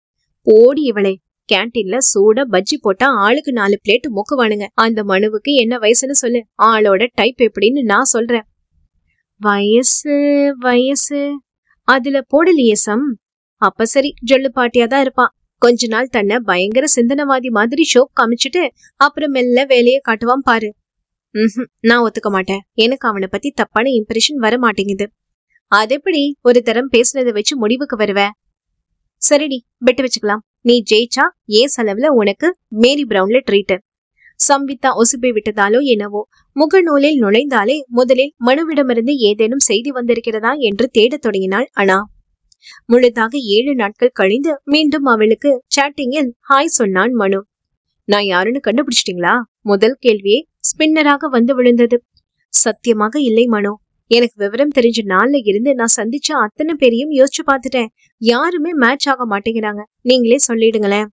ஓடி இவளே கேன்டீன்ல சூட பஜ்ஜி போட்டா ஆளுக்கு நாலு பிளேட் முக்குவானுங்க அந்த மனுவுக்கு என்ன வயசுன்னு சொல்லு ஆளோட டைப் எப்படின்னு நான் சொல்றேன் வயசு வயசு அதுல போடலையே சம் அப்ப சரி ஜொல்லு பாட்டியா தான் இருப்பான் கொஞ்ச நாள் தன்னை பயங்கர சிந்தனவாதி மாதிரி ஷோ காமிச்சிட்டு அப்புறம் மெல்ல வேலையை காட்டுவான் பாரு நான் ஒத்துக்க மாட்டேன் எனக்கு அவனை பத்தி தப்பான இம்ப்ரெஷன் வர மாட்டேங்குது அது எப்படி ஒரு தரம் பேசுனதை வச்சு முடிவுக்கு வருவ சரிடி பெட்டு வச்சுக்கலாம் நீ ஜெயிச்சா ஏ செலவுல உனக்கு மேரி பிரவுன்ல ட்ரீட்டு சம்பித்தா ஒசுப்பி விட்டதாலோ என்னவோ முகநூலில் நுழைந்தாலே முதலில் மனுவிடமிருந்து ஏதேனும் செய்தி வந்திருக்கிறதா என்று தேடத் தொடங்கினாள் அனா முழுதாக ஏழு நாட்கள் கழிந்து மீண்டும் அவளுக்கு சாட்டிங்கில் ஹாய் சொன்னான் மனு நான் யாருன்னு கண்டுபிடிச்சிட்டீங்களா முதல் கேள்வியே ஸ்பின்னராக வந்து விழுந்தது சத்தியமாக இல்லை மனோ எனக்கு விவரம் தெரிஞ்ச நாள்ல இருந்து நான் சந்திச்ச அத்தனை பேரையும் யோசிச்சு பார்த்துட்டேன் யாருமே மேட்ச் ஆக மாட்டேங்கிறாங்க நீங்களே சொல்லிடுங்களேன்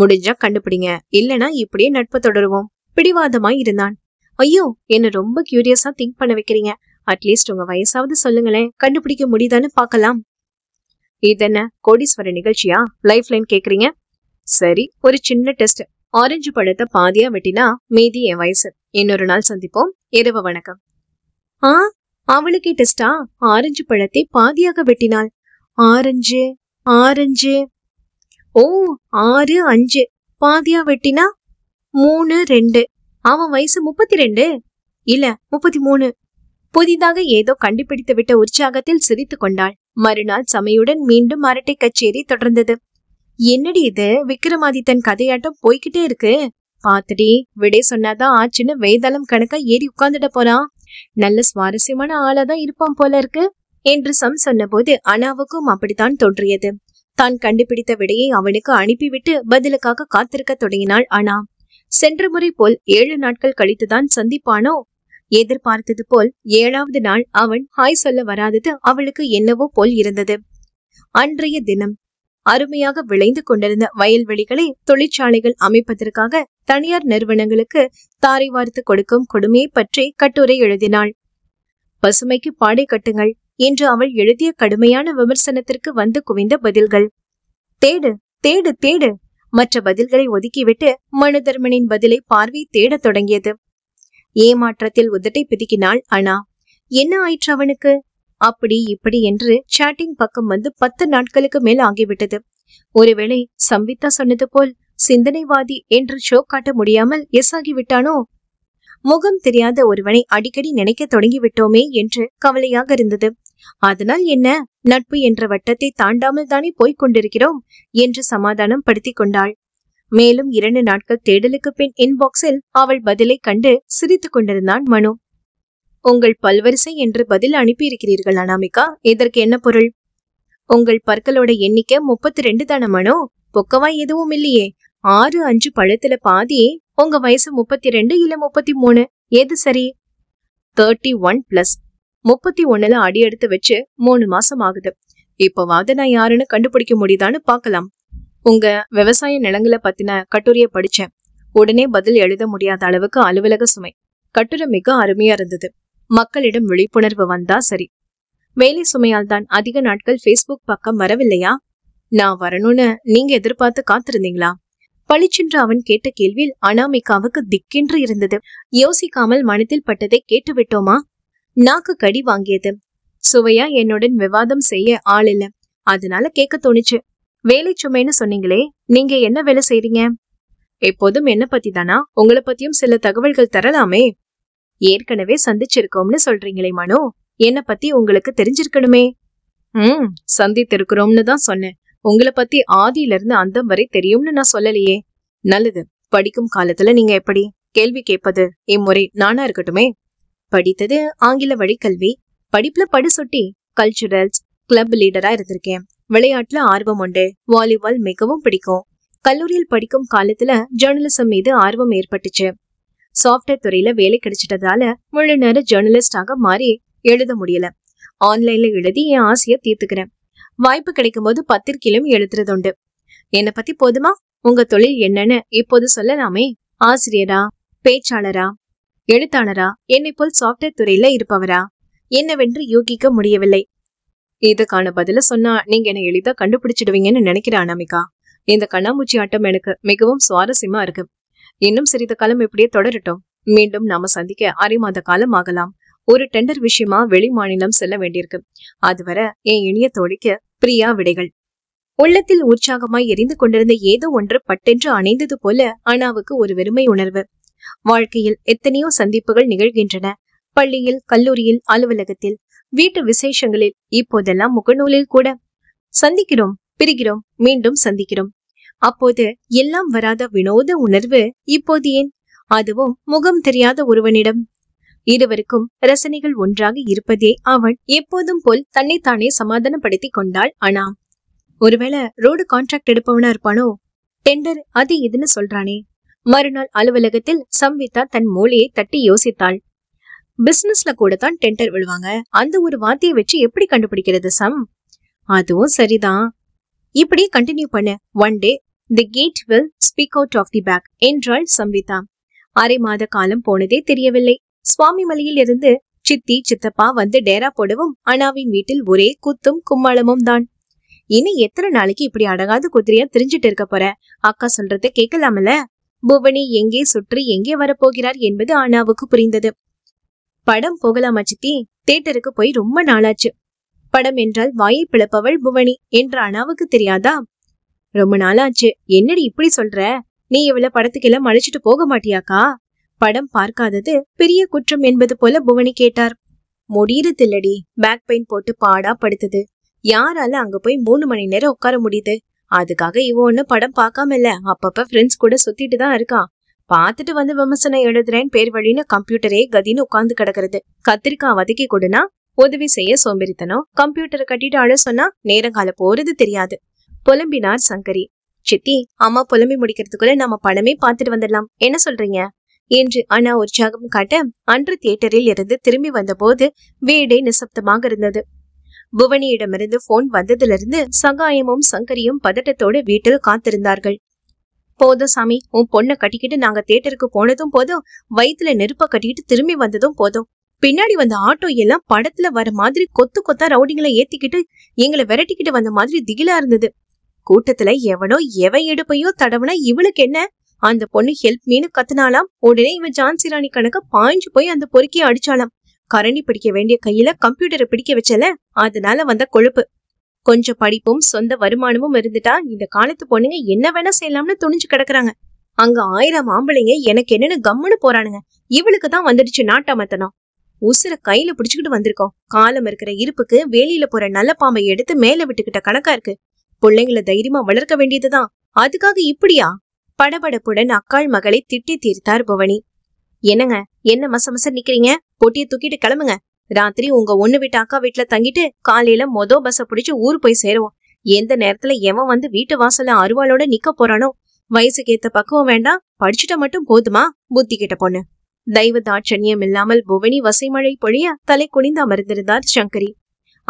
முடிஞ்சா கண்டுபிடிங்க இல்லனா இப்படியே நட்பு தொடருவோம் பிடிவாதமா இருந்தான் ஐயோ என்ன ரொம்ப கியூரியஸா திங்க் பண்ண வைக்கிறீங்க அட்லீஸ்ட் உங்க வயசாவது சொல்லுங்களேன் கண்டுபிடிக்க முடியுதான்னு பாக்கலாம் இதென்ன கோடீஸ்வர நிகழ்ச்சியா லைஃப் லைன் கேக்குறீங்க சரி ஒரு சின்ன டெஸ்ட் ஆரஞ்சு பழத்தை பாதியா வெட்டினா மீதி என் வயசு இன்னொரு நாள் சந்திப்போம் இரவு வணக்கம் ஆ அவளுக்கு டெஸ்டா ஆரஞ்சு பழத்தை பாதியாக வெட்டினாள் ஆரஞ்சு ஆரஞ்சு ஓ ஆறு அஞ்சு பாதியா வெட்டினா மூணு ரெண்டு அவன் வயசு முப்பத்தி ரெண்டு இல்ல முப்பத்தி மூணு புதிதாக ஏதோ கண்டுபிடித்து விட்ட உற்சாகத்தில் சிரித்து கொண்டாள் மறுநாள் சமையுடன் மீண்டும் அரட்டை கச்சேரி தொடர்ந்தது என்னடி இது விக்ரமாதித்தன் கதையாட்டம் போய்கிட்டே இருக்கு பாத்துடி விடை சொன்னாதான் ஆச்சுன்னு வேதாளம் கணக்கா ஏறி உட்கார்ந்துட போறான் நல்ல சுவாரஸ்யமான ஆளா தான் இருப்பான் போல இருக்கு என்று சம் சொன்னபோது அனாவுக்கும் அப்படித்தான் தோன்றியது தான் கண்டுபிடித்த விடையை அவனுக்கு அனுப்பிவிட்டு பதிலுக்காக காத்திருக்க தொடங்கினாள் அனா சென்ற முறை போல் ஏழு நாட்கள் கழித்துதான் சந்திப்பானோ எதிர்பார்த்தது போல் ஏழாவது நாள் அவன் ஹாய் சொல்ல வராதது அவளுக்கு என்னவோ போல் இருந்தது அன்றைய தினம் அருமையாக விளைந்து கொண்டிருந்த வயல்வெளிகளை தொழிற்சாலைகள் அமைப்பதற்காக தனியார் நிறுவனங்களுக்கு தாரை வார்த்து கொடுக்கும் கொடுமையை பற்றி கட்டுரை எழுதினாள் பசுமைக்கு பாடை கட்டுங்கள் என்று அவள் எழுதிய கடுமையான விமர்சனத்திற்கு வந்து குவிந்த பதில்கள் தேடு தேடு தேடு மற்ற பதில்களை ஒதுக்கிவிட்டு மனுதர்மனின் பதிலை பார்வை தேடத் தொடங்கியது ஏமாற்றத்தில் உதட்டை பிதுக்கினாள் அனா என்ன ஆயிற்று அவனுக்கு அப்படி இப்படி என்று சாட்டிங் பக்கம் வந்து பத்து நாட்களுக்கு மேல் ஆகிவிட்டது ஒருவேளை சம்விதா சொன்னது போல் சிந்தனைவாதி என்று ஷோ காட்ட முடியாமல் எஸ் ஆகிவிட்டானோ முகம் தெரியாத ஒருவனை அடிக்கடி நினைக்க தொடங்கிவிட்டோமே என்று கவலையாக இருந்தது அதனால் என்ன நட்பு என்ற வட்டத்தை தாண்டாமல் தானே போய்க் கொண்டிருக்கிறோம் என்று சமாதானம் படுத்தி கொண்டாள் மேலும் இரண்டு நாட்கள் தேடலுக்கு பின் இன்பாக்ஸில் அவள் பதிலை கண்டு சிரித்துக் கொண்டிருந்தான் மனு உங்கள் பல்வரிசை என்று பதில் அனுப்பியிருக்கிறீர்கள் அனாமிகா இதற்கு என்ன பொருள் உங்கள் பற்களோட எண்ணிக்கை முப்பத்தி ரெண்டு தான மனோ பொக்கவா எதுவும் இல்லையே ஆறு அஞ்சு பழத்துல பாதி உங்க வயசு முப்பத்தி ரெண்டு இல்ல முப்பத்தி மூணு எது சரி தேர்ட்டி ஒன் பிளஸ் முப்பத்தி ஒண்ணுல அடி எடுத்து வச்சு மூணு மாசம் ஆகுது வாத நான் யாருன்னு கண்டுபிடிக்க முடியுதான்னு பார்க்கலாம் உங்க விவசாய நிலங்களை பத்தின கட்டுரையை படிச்சேன் உடனே பதில் எழுத முடியாத அளவுக்கு அலுவலக சுமை கட்டுரை மிக அருமையா இருந்தது மக்களிடம் விழிப்புணர்வு வந்தா சரி வேலை சுமையால் தான் அதிக நாட்கள் ஃபேஸ்புக் பக்கம் வரவில்லையா நான் வரணும்னு நீங்க எதிர்பார்த்து காத்திருந்தீங்களா பளிச்சென்று அவன் கேட்ட கேள்வியில் அனாமிகாவுக்கு திக்கென்று இருந்தது யோசிக்காமல் மனத்தில் பட்டதை கேட்டுவிட்டோமா நாக்கு கடி வாங்கியது சுவையா என்னுடன் விவாதம் செய்ய ஆள் இல்ல அதனால கேட்க தோணுச்சு வேலை சுமைன்னு சொன்னீங்களே நீங்க என்ன வேலை செய்றீங்க எப்போதும் என்ன பத்தி தானா உங்களை பத்தியும் சில தகவல்கள் தரலாமே ஏற்கனவே சந்திச்சிருக்கோம்னு சொல்றீங்களே மனோ என்ன பத்தி உங்களுக்கு தெரிஞ்சிருக்கணுமே ம் சந்தித்திருக்கிறோம்னு தான் சொன்னேன் உங்களை பத்தி ஆதியில இருந்து அந்த வரை தெரியும்னு நான் சொல்லலையே நல்லது படிக்கும் காலத்துல நீங்க எப்படி கேள்வி கேட்பது இம்முறை நானா இருக்கட்டுமே படித்தது ஆங்கில வழிக்கல்வி படிப்புல படுசொட்டி கல்ச்சுரல்ஸ் கிளப் லீடரா இருந்திருக்கேன் விளையாட்டுல ஆர்வம் உண்டு வாலிபால் மிகவும் பிடிக்கும் கல்லூரியில் படிக்கும் காலத்துல ஜேர்னலிசம் மீது ஆர்வம் ஏற்பட்டுச்சு சாஃப்ட்வேர் துறையில வேலை கிடைச்சிட்டதால முழு நேர ஜேர்னலிஸ்டாக மாறி எழுத முடியல ஆன்லைன்ல எழுதி என் ஆசைய தீர்த்துக்கிறேன் வாய்ப்பு கிடைக்கும் போது பத்திரிகையிலும் எழுதுறது உண்டு என்னை பத்தி போதுமா உங்க தொழில் என்னன்னு இப்போது சொல்லலாமே ஆசிரியரா பேச்சாளரா எழுத்தாளரா என்னை போல் சாஃப்ட்வேர் துறையில இருப்பவரா என்னவென்று யூகிக்க முடியவில்லை இதுக்கான பதில சொன்னா நீங்க என்ன எளிதா கண்டுபிடிச்சிடுவீங்கன்னு நினைக்கிறேன் அனாமிகா இந்த கண்ணாமூச்சி ஆட்டம் எனக்கு மிகவும் சுவாரஸ்யமா இருக்கு இன்னும் சிறிது காலம் இப்படியே தொடரட்டும் மீண்டும் நாம சந்திக்க அரை மாத காலம் ஆகலாம் ஒரு டெண்டர் விஷயமா வெளி மாநிலம் செல்ல வேண்டியிருக்கு அதுவரை என் இனிய தோழிக்கு பிரியா விடைகள் உள்ளத்தில் உற்சாகமாய் எரிந்து கொண்டிருந்த ஏதோ ஒன்று பட்டென்று அணைந்தது போல அனாவுக்கு ஒரு வெறுமை உணர்வு வாழ்க்கையில் எத்தனையோ சந்திப்புகள் நிகழ்கின்றன பள்ளியில் கல்லூரியில் அலுவலகத்தில் வீட்டு விசேஷங்களில் இப்போதெல்லாம் முகநூலில் கூட சந்திக்கிறோம் பிரிகிறோம் மீண்டும் சந்திக்கிறோம் அப்போது எல்லாம் வராத வினோத உணர்வு இப்போது ஏன் அதுவும் முகம் தெரியாத ஒருவனிடம் இருவருக்கும் ரசனைகள் ஒன்றாக இருப்பதே அவன் எப்போதும் போல் தன்னைத்தானே சமாதானப்படுத்திக் கொண்டாள் அனா ஒருவேளை ரோடு கான்ட்ராக்ட் எடுப்பவனா இருப்பானோ டெண்டர் அது இதுன்னு சொல்றானே மறுநாள் அலுவலகத்தில் சம்விதா தன் மூளையை தட்டி யோசித்தாள் பிசினஸ்ல கூட தான் டெண்டர் விழுவாங்க அந்த ஒரு வார்த்தையை வச்சு எப்படி கண்டுபிடிக்கிறது சம் அதுவும் சரிதான் இப்படியே கண்டினியூ பண்ணு one day the cat will speak out of the bag என்றாள் சம்பிதா அரை மாத காலம் போனதே தெரியவில்லை மலையில் இருந்து சித்தி சித்தப்பா வந்து டேரா போடவும் அனாவின் வீட்டில் ஒரே குத்தும் கும்மாளமும் தான் இனி எத்தனை நாளைக்கு இப்படி அடங்காத குதிரையா திரிஞ்சிட்டு இருக்க போற அக்கா சொல்றத கேட்கலாமல புவனி எங்கே சுற்றி எங்கே வரப்போகிறார் என்பது அனாவுக்கு புரிந்தது படம் போகலாமா சித்தி தேட்டருக்கு போய் ரொம்ப நாளாச்சு படம் என்றால் வாயை பிளப்பவள் புவனி என்று அனாவுக்கு தெரியாதா ரொம்ப நாளாச்சு என்னடி இப்படி சொல்ற நீ இவ்வளவு படத்துக்கெல்லாம் அழைச்சிட்டு போக மாட்டியாக்கா படம் பார்க்காதது பெரிய குற்றம் என்பது போல புவனி கேட்டார் முடியுது தில்லடி பேக் பெயின் போட்டு பாடா படுத்தது யாரால அங்க போய் மூணு மணி நேரம் உட்கார முடியுது அதுக்காக இவ ஒண்ணு படம் பார்க்காம இல்ல அப்பப்ப ஃப்ரெண்ட்ஸ் கூட சுத்திட்டு தான் இருக்கான் பாத்துட்டு வந்து விமர்சனம் எழுதுறேன் பேர் வழின்னு கம்ப்யூட்டரே கதின்னு உட்கார்ந்து கிடக்குறது கத்திரிக்காய் வதக்கி கொடுனா உதவி செய்ய சோம்பேறித்தனம் கம்ப்யூட்டரை கட்டிட்டு அழ சொன்னா நேரங்கால போறது தெரியாது புலம்பினார் சங்கரி சித்தி அம்மா புலம்பி முடிக்கிறதுக்குள்ள நம்ம படமே பார்த்துட்டு வந்துடலாம் என்ன சொல்றீங்க என்று அண்ணா உற்சாகம் காட்ட அன்று தியேட்டரில் இருந்து திரும்பி வந்தபோது வீடே நிசப்தமாக இருந்தது புவனியிடமிருந்து போன் வந்ததிலிருந்து சகாயமும் சங்கரியும் பதட்டத்தோடு வீட்டில் காத்திருந்தார்கள் போதும் சாமி உன் பொண்ணை கட்டிக்கிட்டு நாங்க தேட்டருக்கு போனதும் போதும் வயிற்றுல நெருப்ப கட்டிக்கிட்டு திரும்பி வந்ததும் போதும் பின்னாடி வந்த ஆட்டோ எல்லாம் படத்துல வர மாதிரி கொத்து கொத்தா ரவுடிங்களை ஏத்திக்கிட்டு எங்களை விரட்டிக்கிட்டு வந்த மாதிரி திகிலா இருந்தது கூட்டத்துல எவனோ எவன் எடுப்பையோ தடவுனா இவளுக்கு என்ன அந்த பொண்ணு ஹெல்ப் மீனு கத்துனாலாம் உடனே இவன் ஜான்சி ராணி கணக்க பாய்ஞ்சு போய் அந்த பொறுக்கிய அடிச்சாலாம் கரணி பிடிக்க வேண்டிய கையில கம்ப்யூட்டரை பிடிக்க வச்சல அதனால வந்த கொழுப்பு கொஞ்சம் படிப்பும் சொந்த வருமானமும் இருந்துட்டா இந்த காலத்து பொண்ணுங்க என்ன வேணா செய்யலாம்னு துணிஞ்சு கிடக்குறாங்க அங்க ஆயிரம் ஆம்பளைங்க எனக்கு என்னன்னு கம்முன்னு போறானுங்க இவளுக்கு தான் வந்துடுச்சு நாட்டாமத்தனம் உசுர கையில புடிச்சுக்கிட்டு வந்திருக்கோம் காலம் இருக்கிற இருப்புக்கு வேலியில போற நல்ல பாம்பை எடுத்து மேல விட்டுக்கிட்ட கணக்கா இருக்கு பிள்ளைங்களை தைரியமா வளர்க்க வேண்டியதுதான் அதுக்காக இப்படியா படபடப்புடன் அக்காள் மகளை திட்டி தீர்த்தார் புவனி என்னங்க என்ன மச மச நிக்கிறீங்க பொட்டியை தூக்கிட்டு கிளம்புங்க ராத்திரி உங்க ஒண்ணு வீட்டு அக்கா வீட்டுல தங்கிட்டு காலையில மொத பஸ்ஸ பிடிச்சு ஊர் போய் சேருவோம் எந்த நேரத்துல எவன் வந்து வீட்டு வாசல்ல அருவாளோட நிக்க போறானோ வயசுக்கு ஏத்த பக்குவம் வேண்டாம் படிச்சுட்டா மட்டும் போதுமா புத்தி கிட்ட பொண்ணு தெய்வ தாட்சண்யம் இல்லாமல் புவனி வசைமழை பொழிய தலை குனிந்து அமர்ந்திருந்தார் சங்கரி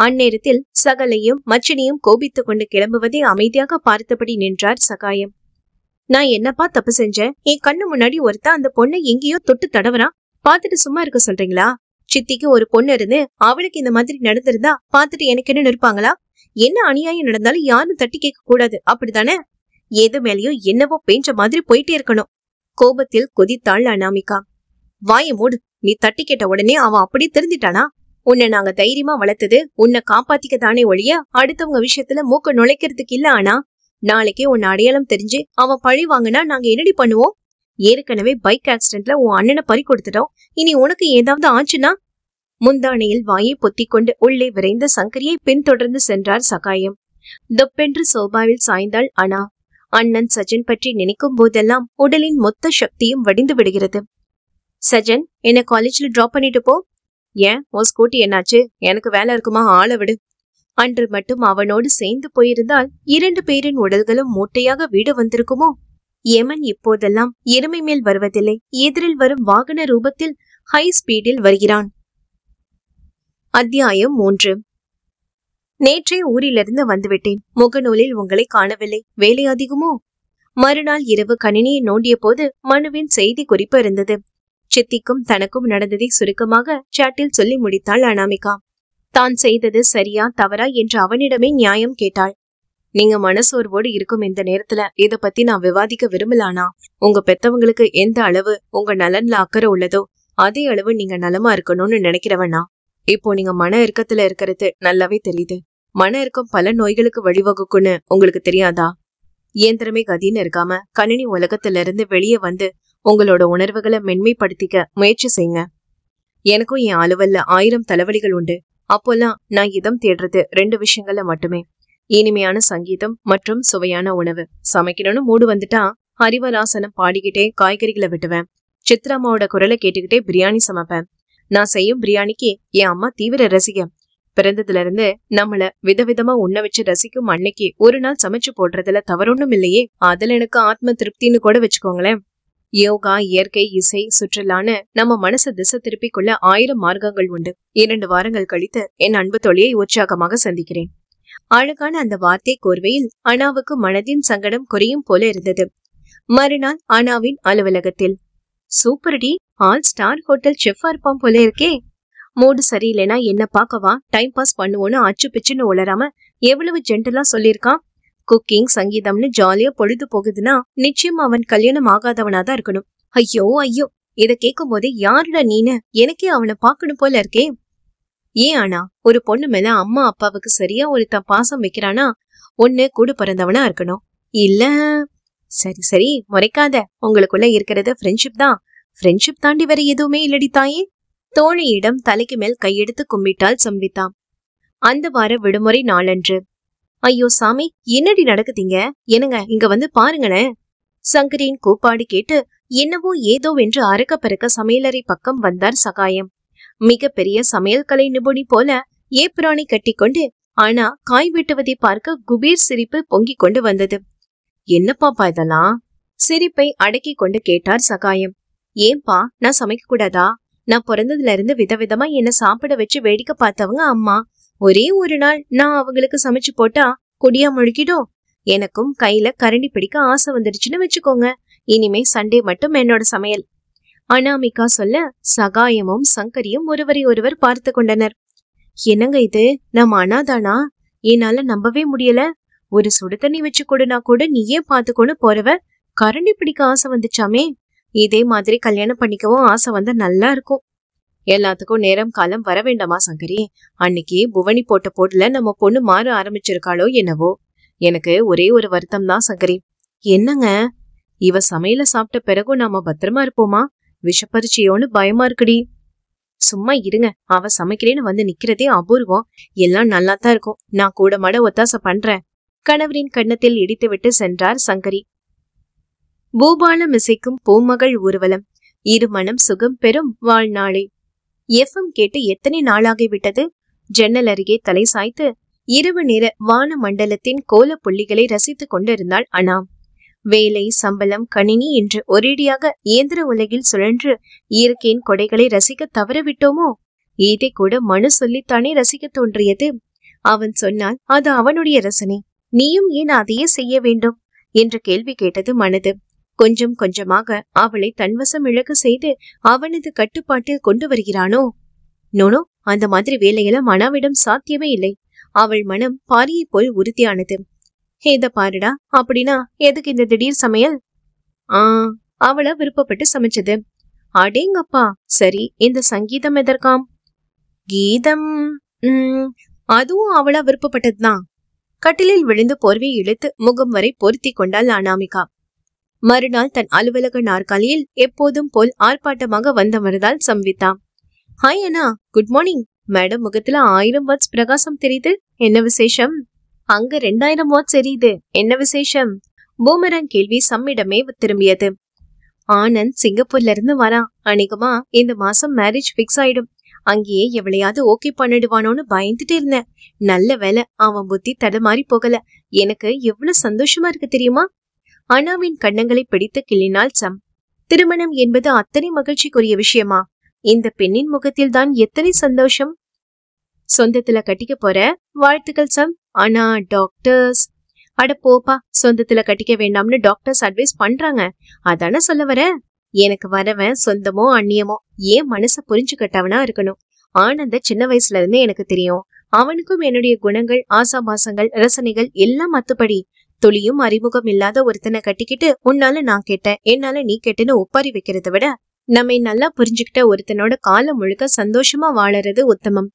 அந்நேரத்தில் சகலையும் மச்சினியும் கோபித்துக் கொண்டு கிளம்புவதை அமைதியாக பார்த்தபடி நின்றார் சகாயம் நான் என்னப்பா தப்பு செஞ்சேன் என் கண்ணு முன்னாடி ஒருத்தா அந்த பொண்ணை எங்கேயோ தொட்டு தடவனா பாத்துட்டு சும்மா இருக்க சொல்றீங்களா சித்திக்கு ஒரு பொண்ணு இருந்து அவளுக்கு இந்த மாதிரி நடந்திருந்தா பாத்துட்டு எனக்கு என்ன நிற்பாங்களா என்ன அநியாயம் நடந்தாலும் யாரும் தட்டி கேட்க கூடாது அப்படித்தானே எது மேலயோ என்னவோ பெஞ்ச மாதிரி போயிட்டே இருக்கணும் கோபத்தில் கொதித்தாள் அனாமிகா வாய மூடு நீ தட்டி கேட்ட உடனே அவன் அப்படியே திருந்திட்டானா உன்னை நாங்க தைரியமா வளர்த்தது உன்னை காப்பாத்திக்க தானே ஒழிய அடுத்தவங்க விஷயத்துல மூக்க நுழைக்கிறதுக்கு இல்ல ஆனா நாளைக்கே உன்னை அடையாளம் தெரிஞ்சு அவன் பழி வாங்கினா நாங்க என்னடி பண்ணுவோம் ஏற்கனவே பைக் ஆக்சிடென்ட்ல உன் அண்ணனை பறி கொடுத்துட்டோம் இனி உனக்கு ஏதாவது ஆச்சுன்னா முந்தானையில் வாயை பொத்தி கொண்டு உள்ளே விரைந்த சங்கரியை பின்தொடர்ந்து சென்றார் சகாயம் தொப்பென்று சோபாவில் சாய்ந்தாள் அனா அண்ணன் சஜன் பற்றி நினைக்கும் போதெல்லாம் உடலின் மொத்த சக்தியும் வடிந்து விடுகிறது சஜன் என்ன காலேஜ்ல டிராப் பண்ணிட்டு போ ஏன் உன் ஸ்கூட்டி என்னாச்சு எனக்கு வேலை இருக்குமா ஆள விடு அன்று மட்டும் அவனோடு சேர்ந்து போயிருந்தால் இரண்டு பேரின் உடல்களும் மூட்டையாக வீடு வந்திருக்குமோ யமன் இப்போதெல்லாம் எருமை மேல் வருவதில்லை எதிரில் வரும் வாகன ரூபத்தில் ஹை ஸ்பீடில் வருகிறான் அத்தியாயம் மூன்று நேற்றே ஊரிலிருந்து வந்துவிட்டேன் முகநூலில் உங்களை காணவில்லை வேலை அதிகமோ மறுநாள் இரவு கணினியை நோண்டிய போது மனுவின் செய்தி குறிப்பு இருந்தது சித்திக்கும் தனக்கும் நடந்ததை சுருக்கமாக சாட்டில் சொல்லி முடித்தாள் அனாமிகா தான் செய்தது சரியா தவறா என்று அவனிடமே நியாயம் கேட்டாள் நீங்க மனசோர்வோடு இருக்கும் இந்த நேரத்துல இத பத்தி நான் விவாதிக்க விரும்பலானா உங்க பெத்தவங்களுக்கு எந்த அளவு உங்க நலன்ல அக்கறை உள்ளதோ அதே அளவு நீங்க நலமா இருக்கணும்னு நினைக்கிறவனா இப்போ நீங்க மன இறுக்கத்துல இருக்கிறது நல்லாவே தெரியுது மன இறுக்கம் பல நோய்களுக்கு வழிவகுக்குன்னு உங்களுக்கு தெரியாதா இயந்திரமே கதின்னு இருக்காம கணினி உலகத்துல இருந்து வெளியே வந்து உங்களோட உணர்வுகளை மென்மைப்படுத்திக்க முயற்சி செய்யுங்க எனக்கும் என் அலுவல்ல ஆயிரம் தலைவலிகள் உண்டு அப்போல்லாம் நான் இதம் தேடுறது ரெண்டு விஷயங்கள்ல மட்டுமே இனிமையான சங்கீதம் மற்றும் சுவையான உணவு சமைக்கணும்னு மூடு வந்துட்டா ஹரிவராசனம் பாடிக்கிட்டே காய்கறிகளை விட்டுவேன் சித்ராமாவோட குரலை கேட்டுக்கிட்டே பிரியாணி சமைப்பேன் நான் செய்யும் பிரியாணிக்கு என் அம்மா தீவிர ரசிக பிறந்ததுல இருந்து நம்மள விதவிதமா உண்ண வச்சு ரசிக்கும் அன்னைக்கு ஒரு நாள் சமைச்சு போடுறதுல தவறொன்னும் இல்லையே அதுல எனக்கு ஆத்ம திருப்தின்னு கூட வச்சுக்கோங்களேன் யோகா இயற்கை இசை சுற்றுலான நம்ம மனசு திசை திருப்பிக் கொள்ள ஆயிரம் மார்க்கங்கள் உண்டு இரண்டு வாரங்கள் கழித்து என் அன்பு தொழிலை உற்சாகமாக சந்திக்கிறேன் அழகான அந்த வார்த்தை கோர்வையில் அனாவுக்கு மனதின் சங்கடம் குறையும் போல இருந்தது மறுநாள் அனாவின் அலுவலகத்தில் சூப்பர்டி ஆல் ஸ்டார் ஹோட்டல் செஃப் இருப்பான் போல இருக்கே மூடு சரியில்லைனா என்ன பார்க்கவா டைம் பாஸ் பண்ணுவோன்னு அச்சு பிச்சுன்னு உளராம எவ்வளவு ஜென்டலா சொல்லியிருக்கான் குக்கிங் சங்கீதம்னு ஜாலியா பொழுது போகுதுன்னா நிச்சயம் அவன் கல்யாணம் ஆகாதவனா தான் இருக்கணும் ஐயோ ஐயோ இத கேட்கும் போதே யாருடா நீனு எனக்கே அவனை பாக்கணும் போல இருக்கே ஏன் ஆனா ஒரு பொண்ணு மேல அம்மா அப்பாவுக்கு சரியா ஒருத்தன் பாசம் வைக்கிறானா ஒண்ணு கூட பிறந்தவனா இருக்கணும் இல்ல சரி சரி முறைக்காத உங்களுக்குள்ள இருக்கிறது ஃப்ரெண்ட்ஷிப் தான் ஃப்ரெண்ட்ஷிப் தாண்டி வர எதுவுமே இல்லடி தாயே தோழியிடம் தலைக்கு மேல் கையெடுத்து கும்பிட்டால் சம்பித்தான் அந்த வார விடுமுறை நாளன்று ஐயோ சாமி என்னடி நடக்குதீங்க என்னங்க இங்க வந்து பாருங்களேன் சங்கரியின் கூப்பாடு கேட்டு என்னவோ ஏதோ என்று அறக்க பறக்க சமையலறை பக்கம் வந்தார் சகாயம் மிக பெரிய சமையல் கலை நிபுணி போல கட்டி கட்டிக்கொண்டு ஆனா காய் வெட்டுவதை பார்க்க குபீர் சிரிப்பு பொங்கிக் கொண்டு வந்தது என்னப்பாப்பா இதெல்லாம் சிரிப்பை அடக்கி கொண்டு கேட்டார் சகாயம் ஏன்பா நான் சமைக்க கூடாதா நான் பிறந்ததுல இருந்து விதவிதமா என்ன சாப்பிட வச்சு வேடிக்கை பார்த்தவங்க அம்மா ஒரே ஒரு நாள் நான் அவங்களுக்கு சமைச்சு போட்டா கொடியா முழுக்கிடும் எனக்கும் கையில கரண்டி பிடிக்க ஆசை வந்துடுச்சுன்னு வச்சுக்கோங்க இனிமே சண்டே மட்டும் என்னோட சமையல் அனாமிகா சொல்ல சகாயமும் சங்கரியும் ஒருவரை ஒருவர் பார்த்து கொண்டனர் என்னங்க இது நம்ம அனாதானா என்னால நம்பவே முடியல ஒரு சுடு தண்ணி வச்சு கொடுனா கூட நீயே பாத்துக்கொண்டு போறவ கரண்டி பிடிக்க ஆசை வந்துச்சாமே இதே மாதிரி கல்யாணம் பண்ணிக்கவும் ஆசை வந்தா நல்லா இருக்கும் எல்லாத்துக்கும் நேரம் காலம் வர வேண்டாமா சங்கரி அன்னைக்கு புவனி போட்ட போட்டுல நம்ம பொண்ணு மாற ஆரம்பிச்சிருக்காளோ என்னவோ எனக்கு ஒரே ஒரு வருத்தம் தான் சங்கரி என்னங்க இவ சமையல சாப்பிட்ட பிறகும் நாம பத்திரமா இருப்போமா விஷப்பரிச்சியோன்னு பயமா இருக்குடி சும்மா இருங்க அவ சமைக்கிறேன்னு வந்து நிக்கிறதே அபூர்வம் எல்லாம் நல்லா தான் இருக்கும் நான் கூட மட ஒத்தாசை பண்றேன் கணவரின் கண்ணத்தில் இடித்துவிட்டு சென்றார் சங்கரி பூபாலம் இசைக்கும் பூமகள் ஊர்வலம் இருமணம் சுகம் பெறும் வாழ்நாளே எஃப்எம் கேட்டு எத்தனை நாளாகிவிட்டது ஜன்னல் அருகே தலை சாய்த்து இரவு நேர வான மண்டலத்தின் கோல புள்ளிகளை ரசித்துக் கொண்டிருந்தாள் அனா வேலை சம்பளம் கணினி என்று ஒரேடியாக இயந்திர உலகில் சுழன்று இயற்கையின் கொடைகளை ரசிக்க தவறவிட்டோமோ இதை கூட மனு சொல்லித்தானே ரசிக்க தோன்றியது அவன் சொன்னால் அது அவனுடைய ரசனை நீயும் ஏன் அதையே செய்ய வேண்டும் என்ற கேள்வி கேட்டது மனது கொஞ்சம் கொஞ்சமாக அவளை தன்வசம் இழக்க செய்து அவனது கட்டுப்பாட்டில் கொண்டு வருகிறானோ நோனோ அந்த மாதிரி வேலையெல்லாம் மனாவிடம் சாத்தியமே இல்லை அவள் மனம் பாரியை போல் உறுதியானது ஏத பாருடா அப்படின்னா எதுக்கு இந்த திடீர் சமையல் ஆ அவள விருப்பப்பட்டு சமைச்சது அடேங்கப்பா சரி இந்த சங்கீதம் எதற்காம் கீதம் அதுவும் அவளா விருப்பப்பட்டதுதான் கட்டிலில் விழுந்து போர்வை இழுத்து முகம் வரை பொருத்தி கொண்டாள் அனாமிகா மறுநாள் தன் அலுவலக நாற்காலியில் எப்போதும் போல் ஆர்ப்பாட்டமாக வந்தவர்தால் சம்விதா ஹாய் அண்ணா குட் மார்னிங் மேடம் முகத்துல ஆயிரம் வாட்ஸ் பிரகாசம் தெரியுது என்ன விசேஷம் அங்க ரெண்டாயிரம் வாட்ஸ் தெரியுது என்ன விசேஷம் பூமரங் கேள்வி சம்மிடமே திரும்பியது ஆனந்த் சிங்கப்பூர்ல இருந்து வரா அநேகமா இந்த மாசம் மேரேஜ் பிக்ஸ் ஆயிடும் அங்கேயே எவ்வளையாவது ஓகே பண்ணிடுவானோன்னு பயந்துட்டு இருந்தேன் நல்ல வேலை அவன் புத்தி தடமாறி போகல எனக்கு எவ்வளவு சந்தோஷமா இருக்கு தெரியுமா அனாவின் கண்ணங்களை பிடித்து கிள்ளினாள் சம் திருமணம் என்பது அத்தனை மகிழ்ச்சிக்குரிய விஷயமா இந்த பெண்ணின் முகத்தில் தான் எத்தனை சந்தோஷம் சொந்தத்துல கட்டிக்க போற வாழ்த்துக்கள் சம் அனா டாக்டர்ஸ் அட போப்பா சொந்தத்துல கட்டிக்க வேண்டாம்னு டாக்டர்ஸ் அட்வைஸ் பண்றாங்க அதான சொல்ல வர எனக்கு வரவன் சொந்தமோ அந்நியமோ ஏன் மனச புரிஞ்சுக்கிட்டவனா இருக்கணும் ஆனந்த சின்ன வயசுல இருந்தே எனக்கு தெரியும் அவனுக்கும் என்னுடைய குணங்கள் ஆசாபாசங்கள் ரசனைகள் எல்லாம் அத்துப்படி துளியும் அறிமுகம் இல்லாத ஒருத்தனை கட்டிக்கிட்டு உன்னால நான் கேட்டேன் என்னால நீ கேட்டுன்னு ஒப்பாரி வைக்கிறத விட நம்மை நல்லா புரிஞ்சுக்கிட்ட ஒருத்தனோட காலம் முழுக்க சந்தோஷமா வாழறது உத்தமம்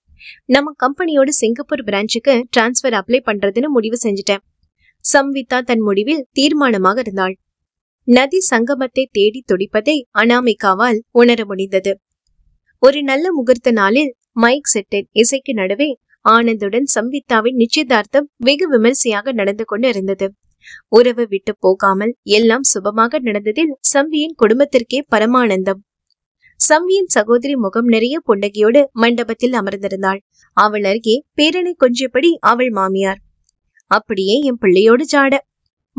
நம்ம கம்பெனியோட சிங்கப்பூர் பிரான்ச்சுக்கு டிரான்ஸ்பர் அப்ளை பண்றதுன்னு முடிவு செஞ்சுட்டேன் சம்விதா தன் முடிவில் தீர்மானமாக இருந்தாள் நதி சங்கமத்தை தேடி துடிப்பதை அனாமிகாவால் உணர முடிந்தது ஒரு நல்ல முகூர்த்த நாளில் மைக் செட்டின் இசைக்கு நடுவே ஆனந்துடன் சம்பித்தாவின் நிச்சயதார்த்தம் வெகு விமரிசையாக நடந்து கொண்டு இருந்தது உறவு விட்டு போகாமல் எல்லாம் சுபமாக நடந்ததில் சம்பியின் குடும்பத்திற்கே பரமானந்தம் சம்பியின் சகோதரி முகம் நிறைய புண்டகியோடு மண்டபத்தில் அமர்ந்திருந்தாள் அவள் அருகே பேரனை கொஞ்சபடி அவள் மாமியார் அப்படியே என் பிள்ளையோடு ஜாட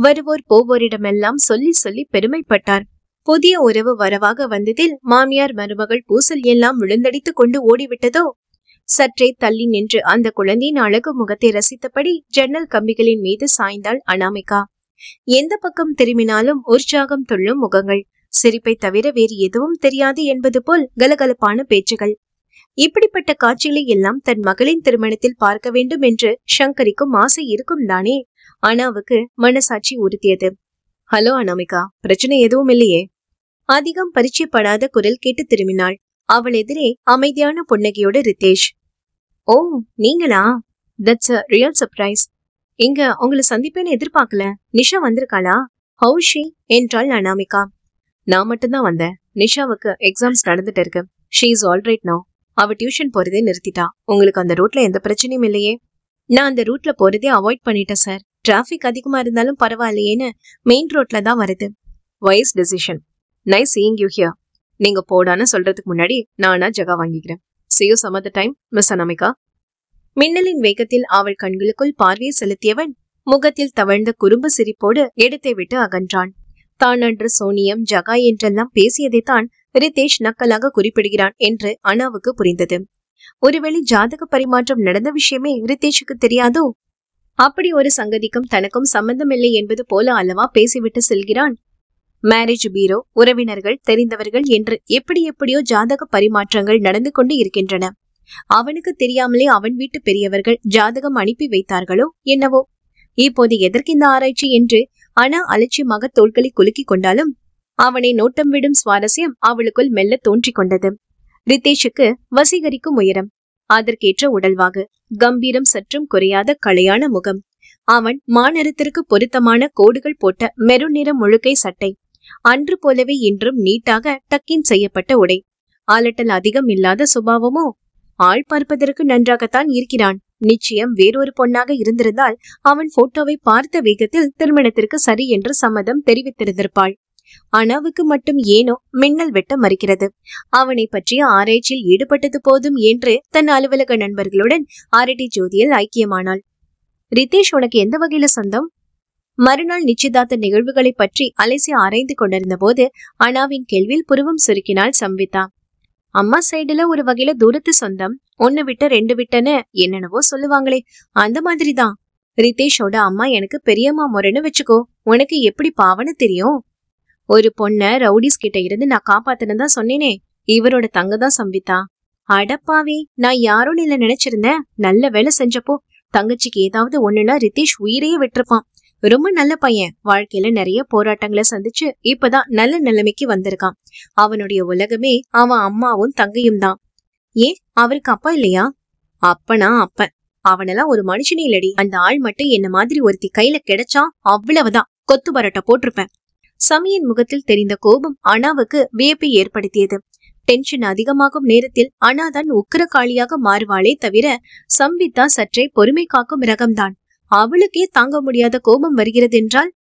வருவோர் போவோரிடமெல்லாம் சொல்லி சொல்லி பெருமைப்பட்டார் புதிய உறவு வரவாக வந்ததில் மாமியார் மருமகள் பூசல் எல்லாம் விழுந்தடித்துக் கொண்டு ஓடிவிட்டதோ சற்றே தள்ளி நின்று அந்த குழந்தையின் அழகு முகத்தை ரசித்தபடி ஜன்னல் கம்பிகளின் மீது சாய்ந்தாள் அனாமிகா எந்த பக்கம் திரும்பினாலும் உற்சாகம் துள்ளும் முகங்கள் சிரிப்பை தவிர வேறு எதுவும் தெரியாது என்பது போல் கலகலப்பான பேச்சுகள் இப்படிப்பட்ட காட்சிகளை எல்லாம் தன் மகளின் திருமணத்தில் பார்க்க வேண்டும் என்று சங்கரிக்கும் ஆசை இருக்கும் தானே அனாவுக்கு மனசாட்சி உறுத்தியது ஹலோ அனாமிகா பிரச்சனை எதுவும் இல்லையே அதிகம் பரிச்சயப்படாத குரல் கேட்டு திரும்பினாள் அவள் எதிரே அமைதியான புன்னகையோட ரித்தேஷ் ஓ நீங்களா தட்ஸ் அ ரியல் சர்ப்ரைஸ் இங்க உங்களை சந்திப்பேன்னு எதிர்பார்க்கல நிஷா வந்திருக்காளா ஹவுஷி என்றாள் அனாமிகா நான் மட்டும்தான் வந்தேன் நிஷாவுக்கு எக்ஸாம்ஸ் நடந்துட்டு இருக்கு she is all right no அவ டியூஷன் போறதே நிறுத்திட்டா உங்களுக்கு அந்த ரூட்ல எந்த பிரச்சனையும் இல்லையே நான் அந்த ரூட்ல போறதே அவாய்ட் பண்ணிட்டேன் சார் டிராஃபிக் அதிகமா இருந்தாலும் பரவாயில்லையேன்னு மெயின் ரோட்ல தான் வருது wise decision nice seeing you here நீங்க போடான்னு சொல்றதுக்கு முன்னாடி நானா ஜகா வாங்கிக்கிறேன் டைம் மிஸ் மின்னலின் வேகத்தில் அவள் கண்களுக்குள் பார்வையை செலுத்தியவன் முகத்தில் தவழ்ந்த குறும்பு சிரிப்போடு எடுத்தை விட்டு அகன்றான் தான் அன்று சோனியம் ஜகா என்றெல்லாம் பேசியதைத்தான் ரிதேஷ் நக்கலாக குறிப்பிடுகிறான் என்று அனாவுக்கு புரிந்தது ஒருவேளை ஜாதக பரிமாற்றம் நடந்த விஷயமே ரிதேஷுக்கு தெரியாதோ அப்படி ஒரு சங்கதிக்கும் தனக்கும் சம்பந்தமில்லை என்பது போல அல்லவா பேசிவிட்டு செல்கிறான் மேரேஜ் பீரோ உறவினர்கள் தெரிந்தவர்கள் என்று எப்படி எப்படியோ ஜாதக பரிமாற்றங்கள் நடந்து கொண்டு இருக்கின்றன அவனுக்கு தெரியாமலே அவன் வீட்டு பெரியவர்கள் ஜாதகம் அனுப்பி வைத்தார்களோ என்னவோ இப்போது எதற்கு இந்த ஆராய்ச்சி என்று அனா அலட்சியமாக தோள்களை குலுக்கிக் கொண்டாலும் அவனை நோட்டம் விடும் சுவாரஸ்யம் அவளுக்குள் மெல்ல தோன்றிக் கொண்டது ரித்தேஷுக்கு வசீகரிக்கும் உயரம் அதற்கேற்ற உடல்வாகு கம்பீரம் சற்றும் குறையாத கலையான முகம் அவன் மாநிறத்திற்கு பொருத்தமான கோடுகள் போட்ட மெரு நிற முழுக்கை சட்டை அன்று போலவே இன்றும் நீட்டாக டக்கின் செய்யப்பட்ட உடை ஆலட்டல் அதிகம் இல்லாத சுபாவமோ ஆள் பார்ப்பதற்கு நன்றாகத்தான் இருக்கிறான் நிச்சயம் வேறொரு பொண்ணாக இருந்திருந்தால் அவன் போட்டோவை பார்த்த வேகத்தில் திருமணத்திற்கு சரி என்று சம்மதம் தெரிவித்திருந்திருப்பாள் அனாவுக்கு மட்டும் ஏனோ மின்னல் வெட்ட மறுக்கிறது அவனை பற்றிய ஆராய்ச்சியில் ஈடுபட்டது போதும் என்று தன் அலுவலக நண்பர்களுடன் ஆரடி ஜோதியில் ஐக்கியமானாள் ரிதேஷ் உனக்கு எந்த வகையில சொந்தம் மறுநாள் நிச்சயதார்த்த நிகழ்வுகளை பற்றி அலைசி ஆராய்ந்து கொண்டிருந்த போது அனாவின் கேள்வியில் புருவம் சுருக்கினாள் சம்விதா அம்மா சைடுல ஒரு வகையில தூரத்து சொந்தம் ஒன்னு விட்ட ரெண்டு விட்டன்னு என்னென்னவோ சொல்லுவாங்களே அந்த மாதிரிதான் ரிதேஷோட அம்மா எனக்கு பெரியம்மா முறைன்னு வச்சுக்கோ உனக்கு எப்படி பாவனு தெரியும் ஒரு பொண்ண ரவுடிஸ் கிட்ட இருந்து நான் காப்பாத்தினதான் சொன்னேனே இவரோட தங்க தான் சம்பித்தா அடப்பாவே நான் யாரோன்னு இல்ல நினைச்சிருந்தேன் நல்ல வேலை செஞ்சப்போ தங்கச்சிக்கு ஏதாவது ஒண்ணுன்னா ரிதேஷ் உயிரையே விட்டுருப்பான் ரொம்ப நல்ல பையன் வாழ்க்கையில நிறைய போராட்டங்களை சந்திச்சு இப்பதான் நல்ல நிலைமைக்கு வந்திருக்கான் அவனுடைய உலகமே அவன் அம்மாவும் தங்கையும் தான் ஏன் அவருக்கு அப்பா இல்லையா அப்பனா அப்ப அவனெல்லாம் ஒரு மனுஷனே இல்லடி அந்த ஆள் மட்டும் என்ன மாதிரி ஒருத்தி கையில கிடைச்சா அவ்வளவுதான் கொத்து பரோட்டா போட்டிருப்பேன் சமியின் முகத்தில் தெரிந்த கோபம் அனாவுக்கு வியப்பை ஏற்படுத்தியது டென்ஷன் அதிகமாகும் நேரத்தில் அனாதான் காளியாக மாறுவாளே தவிர சம்பித்தா சற்றே பொறுமை காக்கும் ரகம்தான் அவளுக்கே தாங்க முடியாத கோபம் வருகிறது என்றால்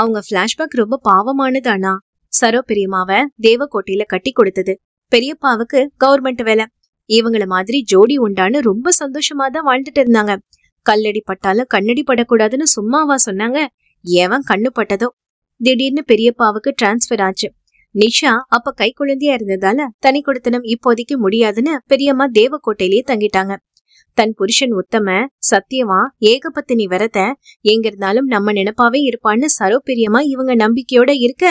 அவங்க பிளாஷ்பேக் ரொம்ப பாவமானது அண்ணா சரோ பெரியம்மாவ தேவக்கோட்டையில கட்டி கொடுத்தது பெரியப்பாவுக்கு கவர்மெண்ட் வேலை இவங்கள மாதிரி ஜோடி உண்டான்னு ரொம்ப சந்தோஷமா தான் வாழ்ந்துட்டு இருந்தாங்க கல்லடி பட்டாலும் கண்ணடி படக்கூடாதுன்னு சும்மாவா சொன்னாங்க ஏவன் கண்ணு பட்டதோ திடீர்னு பெரியப்பாவுக்கு டிரான்ஸ்பர் ஆச்சு நிஷா அப்ப கை குழந்தையா இருந்ததால தனி கொடுத்தனம் இப்போதைக்கு முடியாதுன்னு பெரியம்மா தேவக்கோட்டையிலேயே தங்கிட்டாங்க தன் புருஷன் உத்தம சத்தியமா ஏகபத்தினி விரத எங்க இருந்தாலும் நம்ம நினைப்பாவே இருப்பான்னு சரோ இவங்க நம்பிக்கையோட இருக்க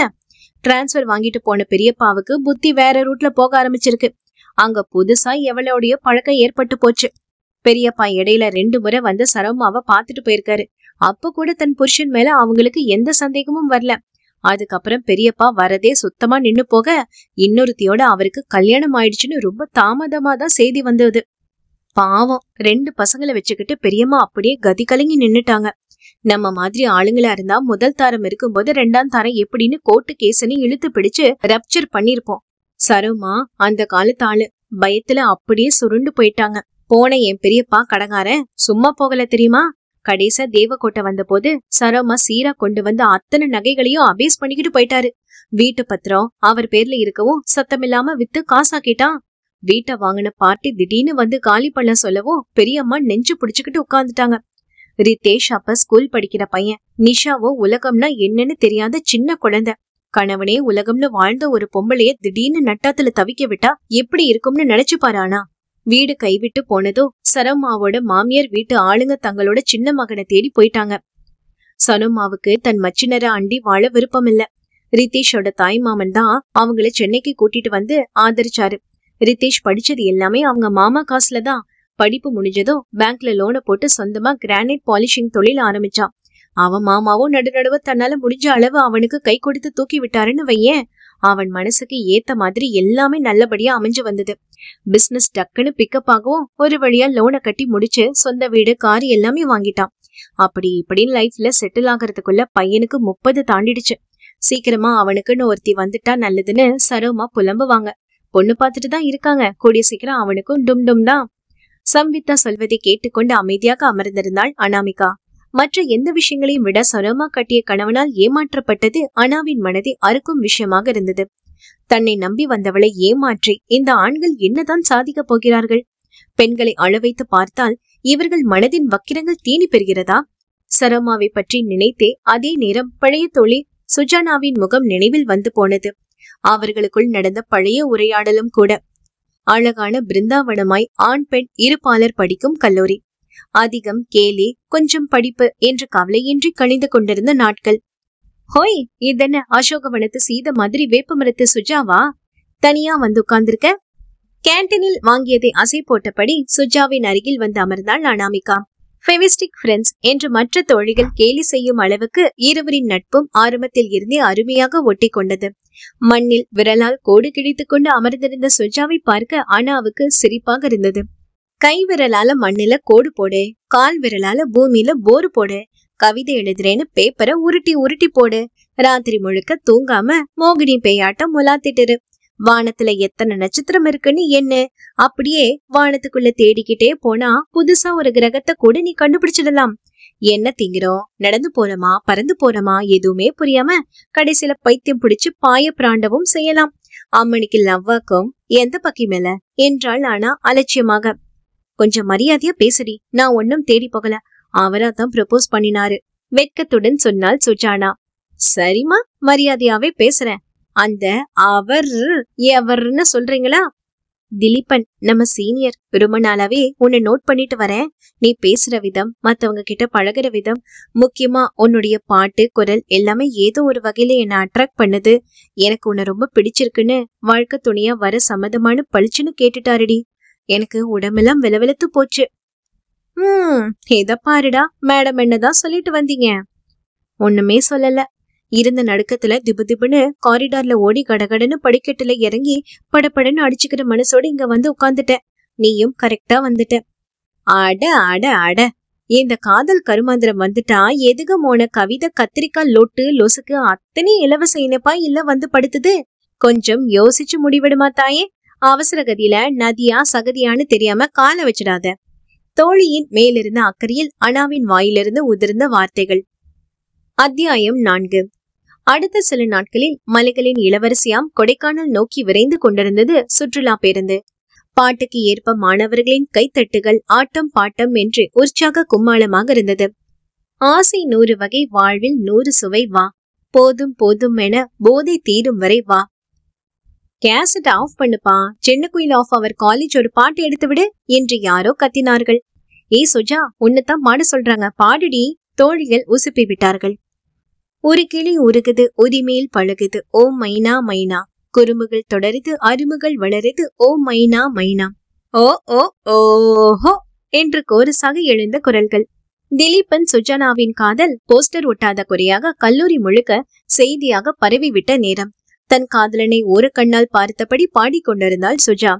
டிரான்ஸ்பர் வாங்கிட்டு போன பெரியப்பாவுக்கு புத்தி வேற ரூட்ல போக ஆரம்பிச்சிருக்கு அங்க புதுசா எவளோடைய பழக்கம் ஏற்பட்டு போச்சு பெரியப்பா இடையில ரெண்டு முறை வந்து சரவமாவை பாத்துட்டு போயிருக்காரு அப்ப கூட தன் புருஷன் மேல அவங்களுக்கு எந்த சந்தேகமும் வரல அதுக்கப்புறம் பெரியப்பா வரதே சுத்தமா நின்னு போக இன்னொருத்தியோட அவருக்கு கல்யாணம் ஆயிடுச்சுன்னு ரொம்ப தாமதமா தான் செய்தி வந்தது பாவம் ரெண்டு பசங்களை வச்சுக்கிட்டு பெரியம்மா அப்படியே கதி கலங்கி நின்னுட்டாங்க நம்ம மாதிரி ஆளுங்களா இருந்தா முதல் தாரம் இருக்கும்போது ரெண்டாம் தாரம் எப்படின்னு கோர்ட்டு கேஸ்ன்னு இழுத்து பிடிச்சு ரப்சர் பண்ணிருப்போம் சரவுமா அந்த காலத்து ஆளு பயத்துல அப்படியே சுருண்டு போயிட்டாங்க போன என் பெரியப்பா கடங்காரன் சும்மா போகல தெரியுமா கடைசா தேவக்கோட்டை வந்த போது சரோமா சீரா கொண்டு வந்து அத்தனை நகைகளையும் அபேஸ் பண்ணிக்கிட்டு போயிட்டாரு வீட்டு பத்திரம் அவர் பேர்ல இருக்கவும் சத்தமில்லாம வித்து காசாக்கிட்டான் வீட்டை வாங்கின பார்ட்டி திடீர்னு வந்து காலி பண்ண சொல்லவும் பெரியம்மா நெஞ்சு புடிச்சுக்கிட்டு உட்காந்துட்டாங்க ரிதேஷ் அப்ப ஸ்கூல் படிக்கிற பையன் நிஷாவோ உலகம்னா என்னன்னு தெரியாத சின்ன குழந்தை கணவனே உலகம்னு வாழ்ந்த ஒரு பொம்பளைய திடீர்னு நட்டாத்துல தவிக்க விட்டா எப்படி இருக்கும்னு நினைச்சு பாரானா வீடு கைவிட்டு போனதோ சரம்மாவோட மாமியார் வீட்டு ஆளுங்க தங்களோட சின்ன மகனை தேடி போயிட்டாங்க சனம்மாவுக்கு தன் மச்சினரை அண்டி வாழ விருப்பம் இல்ல ரிதேஷோட தாய் மாமன் தான் அவங்கள சென்னைக்கு கூட்டிட்டு வந்து ஆதரிச்சாரு ரித்தேஷ் படிச்சது எல்லாமே அவங்க மாமா காசுல தான் படிப்பு முடிஞ்சதும் பேங்க்ல லோனை போட்டு சொந்தமா கிரானைட் பாலிஷிங் தொழில் ஆரம்பிச்சான் அவன் மாமாவும் நடுநடுவ தன்னால முடிஞ்ச அளவு அவனுக்கு கை கொடுத்து தூக்கி விட்டாருன்னு வையேன் அவன் மனசுக்கு ஏத்த மாதிரி எல்லாமே நல்லபடியா அமைஞ்சு வந்தது பிசினஸ் டக்குன்னு பிக்கப் ஆகவும் ஒரு வழியா லோனை கட்டி முடிச்சு சொந்த வீடு கார் எல்லாமே வாங்கிட்டான் அப்படி இப்படின்னு லைஃப்ல செட்டில் ஆகிறதுக்குள்ள பையனுக்கு முப்பது தாண்டிடுச்சு சீக்கிரமா அவனுக்குன்னு ஒருத்தி வந்துட்டா நல்லதுன்னு சரோமா புலம்புவாங்க பொண்ணு பார்த்துட்டு தான் இருக்காங்க கூடிய சீக்கிரம் அவனுக்கும் டும் டும் தான் சம்வித்தா சொல்வதை கேட்டுக்கொண்டு அமைதியாக அமர்ந்திருந்தாள் அனாமிகா மற்ற எந்த விஷயங்களையும் விட சரோமா கட்டிய கணவனால் ஏமாற்றப்பட்டது அனாவின் மனதை அறுக்கும் விஷயமாக இருந்தது தன்னை நம்பி வந்தவளை ஏமாற்றி இந்த ஆண்கள் என்னதான் சாதிக்க போகிறார்கள் பெண்களை அளவைத்து பார்த்தால் இவர்கள் மனதின் வக்கிரங்கள் தீனி பெறுகிறதா சரோமாவை பற்றி நினைத்தே அதே நேரம் பழைய தோழி சுஜானாவின் முகம் நினைவில் வந்து போனது அவர்களுக்குள் நடந்த பழைய உரையாடலும் கூட அழகான பிருந்தாவனமாய் ஆண் பெண் இருபாலர் படிக்கும் கல்லூரி அதிகம் கேலி கொஞ்சம் படிப்பு என்று கவலையின்றி கணிந்து கொண்டிருந்த நாட்கள் ஹோய் இதென்ன அசோகவனத்து சீத மாதிரி வேப்பமரத்து சுஜாவா தனியா வந்து உட்கார்ந்திருக்க கேன்டீனில் வாங்கியதை அசை போட்டபடி சுஜாவின் அருகில் வந்து அமர்ந்தாள் அனாமிகா ஃபெவிஸ்டிக் ஃப்ரெண்ட்ஸ் என்று மற்ற தோழிகள் கேலி செய்யும் அளவுக்கு இருவரின் நட்பும் ஆரம்பத்தில் இருந்தே அருமையாக ஒட்டி கொண்டது மண்ணில் விரலால் கோடு கிழித்துக் கொண்டு அமர்ந்திருந்த சுஜாவை பார்க்க அனாவுக்கு சிரிப்பாக இருந்தது கை விரலால மண்ணில கோடு போடு கால் விரலால பூமியில போரு போடு கவிதை எழுதுறேன்னு பேப்பரை உருட்டி உருட்டி போடு ராத்திரி முழுக்க தூங்காம மோகினி பேயாட்டம் முலாத்திட்டுரு வானத்துல எத்தனை நட்சத்திரம் இருக்குன்னு என்ன அப்படியே வானத்துக்குள்ள தேடிக்கிட்டே போனா புதுசா ஒரு கிரகத்தை கூட நீ கண்டுபிடிச்சிடலாம் என்ன திங்கிறோம் நடந்து போறோமா பறந்து போறோமா எதுவுமே புரியாம கடைசியில பைத்தியம் பிடிச்சு பாய பிராண்டவும் செய்யலாம் அம்மனுக்கு லவ்வாக்கும் எந்த பக்கி மேல என்றாள் ஆனா அலட்சியமாக கொஞ்சம் மரியாதையா பேசுடி நான் ஒன்னும் தேடி போகல அவரா தான் ப்ரப்போஸ் பண்ணினாரு வெட்கத்துடன் சொன்னாள் சுஜானா சரிம்மா மரியாதையாவே பேசுறேன் அந்த அவர் எவர்னு சொல்றீங்களா திலீபன் நம்ம சீனியர் ரொம்ப நாளாவே உன்னை நோட் பண்ணிட்டு வரேன் நீ பேசுற விதம் மத்தவங்க கிட்ட பழகுற விதம் முக்கியமா உன்னுடைய பாட்டு குரல் எல்லாமே ஏதோ ஒரு வகையில என்னை அட்ராக்ட் பண்ணுது எனக்கு உன்னை ரொம்ப பிடிச்சிருக்குன்னு வாழ்க்கை துணியா வர சம்மதமான பளிச்சுன்னு கேட்டுட்டாருடி எனக்கு உடம்பெல்லாம் விலவிலத்து போச்சு ம் இத பாருடா மேடம் என்னதான் சொல்லிட்டு வந்தீங்க ஒண்ணுமே சொல்லல இருந்த நடுக்கத்துல திபு திபுன்னு காரிடார்ல ஓடி கடகடன்னு படிக்கட்டுல இறங்கி படப்படன்னு அடிச்சுக்கிற மனசோட இங்க வந்து உட்காந்துட்ட நீயும் கரெக்டா வந்துட்ட அட அட அட இந்த காதல் கருமாந்திரம் வந்துட்டா எதுக மோன கவிதை கத்திரிக்காய் லோட்டு லொசுக்கு அத்தனை இலவச இணைப்பா இல்ல வந்து படுத்துது கொஞ்சம் யோசிச்சு முடிவிடுமா தாயே அவசர கதியில நதியா சகதியான்னு தெரியாம கால வச்சிடாத தோழியின் மேலிருந்த அக்கறையில் அனாவின் வாயிலிருந்து உதிர்ந்த வார்த்தைகள் அத்தியாயம் நான்கு அடுத்த சில நாட்களில் மலைகளின் இளவரசியாம் கொடைக்கானல் நோக்கி விரைந்து கொண்டிருந்தது சுற்றுலா பேருந்து பாட்டுக்கு ஏற்ப மாணவர்களின் கைத்தட்டுகள் ஆட்டம் பாட்டம் என்று உற்சாக கும்மாளமாக இருந்தது ஆசை நூறு வகை வாழ்வில் நூறு சுவை வா போதும் போதும் என போதை தீரும் வரை வா கேசட் ஆஃப் பண்ணுப்பா சின்ன குயில் ஆஃப் அவர் காலேஜ் ஒரு பாட்டு எடுத்து விடு என்று யாரோ கத்தினார்கள் ஏ சுஜா உன்னத்தான் பாட சொல்றாங்க பாடுடி தோழிகள் உசுப்பி விட்டார்கள் ஒரு கிளி உருகுது ஒதிமேல் பழகுது ஓ மைனா மைனா குறும்புகள் தொடருது அரும்புகள் வளருது ஓ மைனா மைனா ஓ ஓ ஓஹோ என்று கோரசாக எழுந்த குரல்கள் திலீபன் சுஜனாவின் காதல் போஸ்டர் ஒட்டாத குறையாக கல்லூரி முழுக்க செய்தியாக பரவிவிட்ட நேரம் தன் காதலனை ஒரு கண்ணால் பார்த்தபடி பாடிக்கொண்டிருந்தாள் சுஜா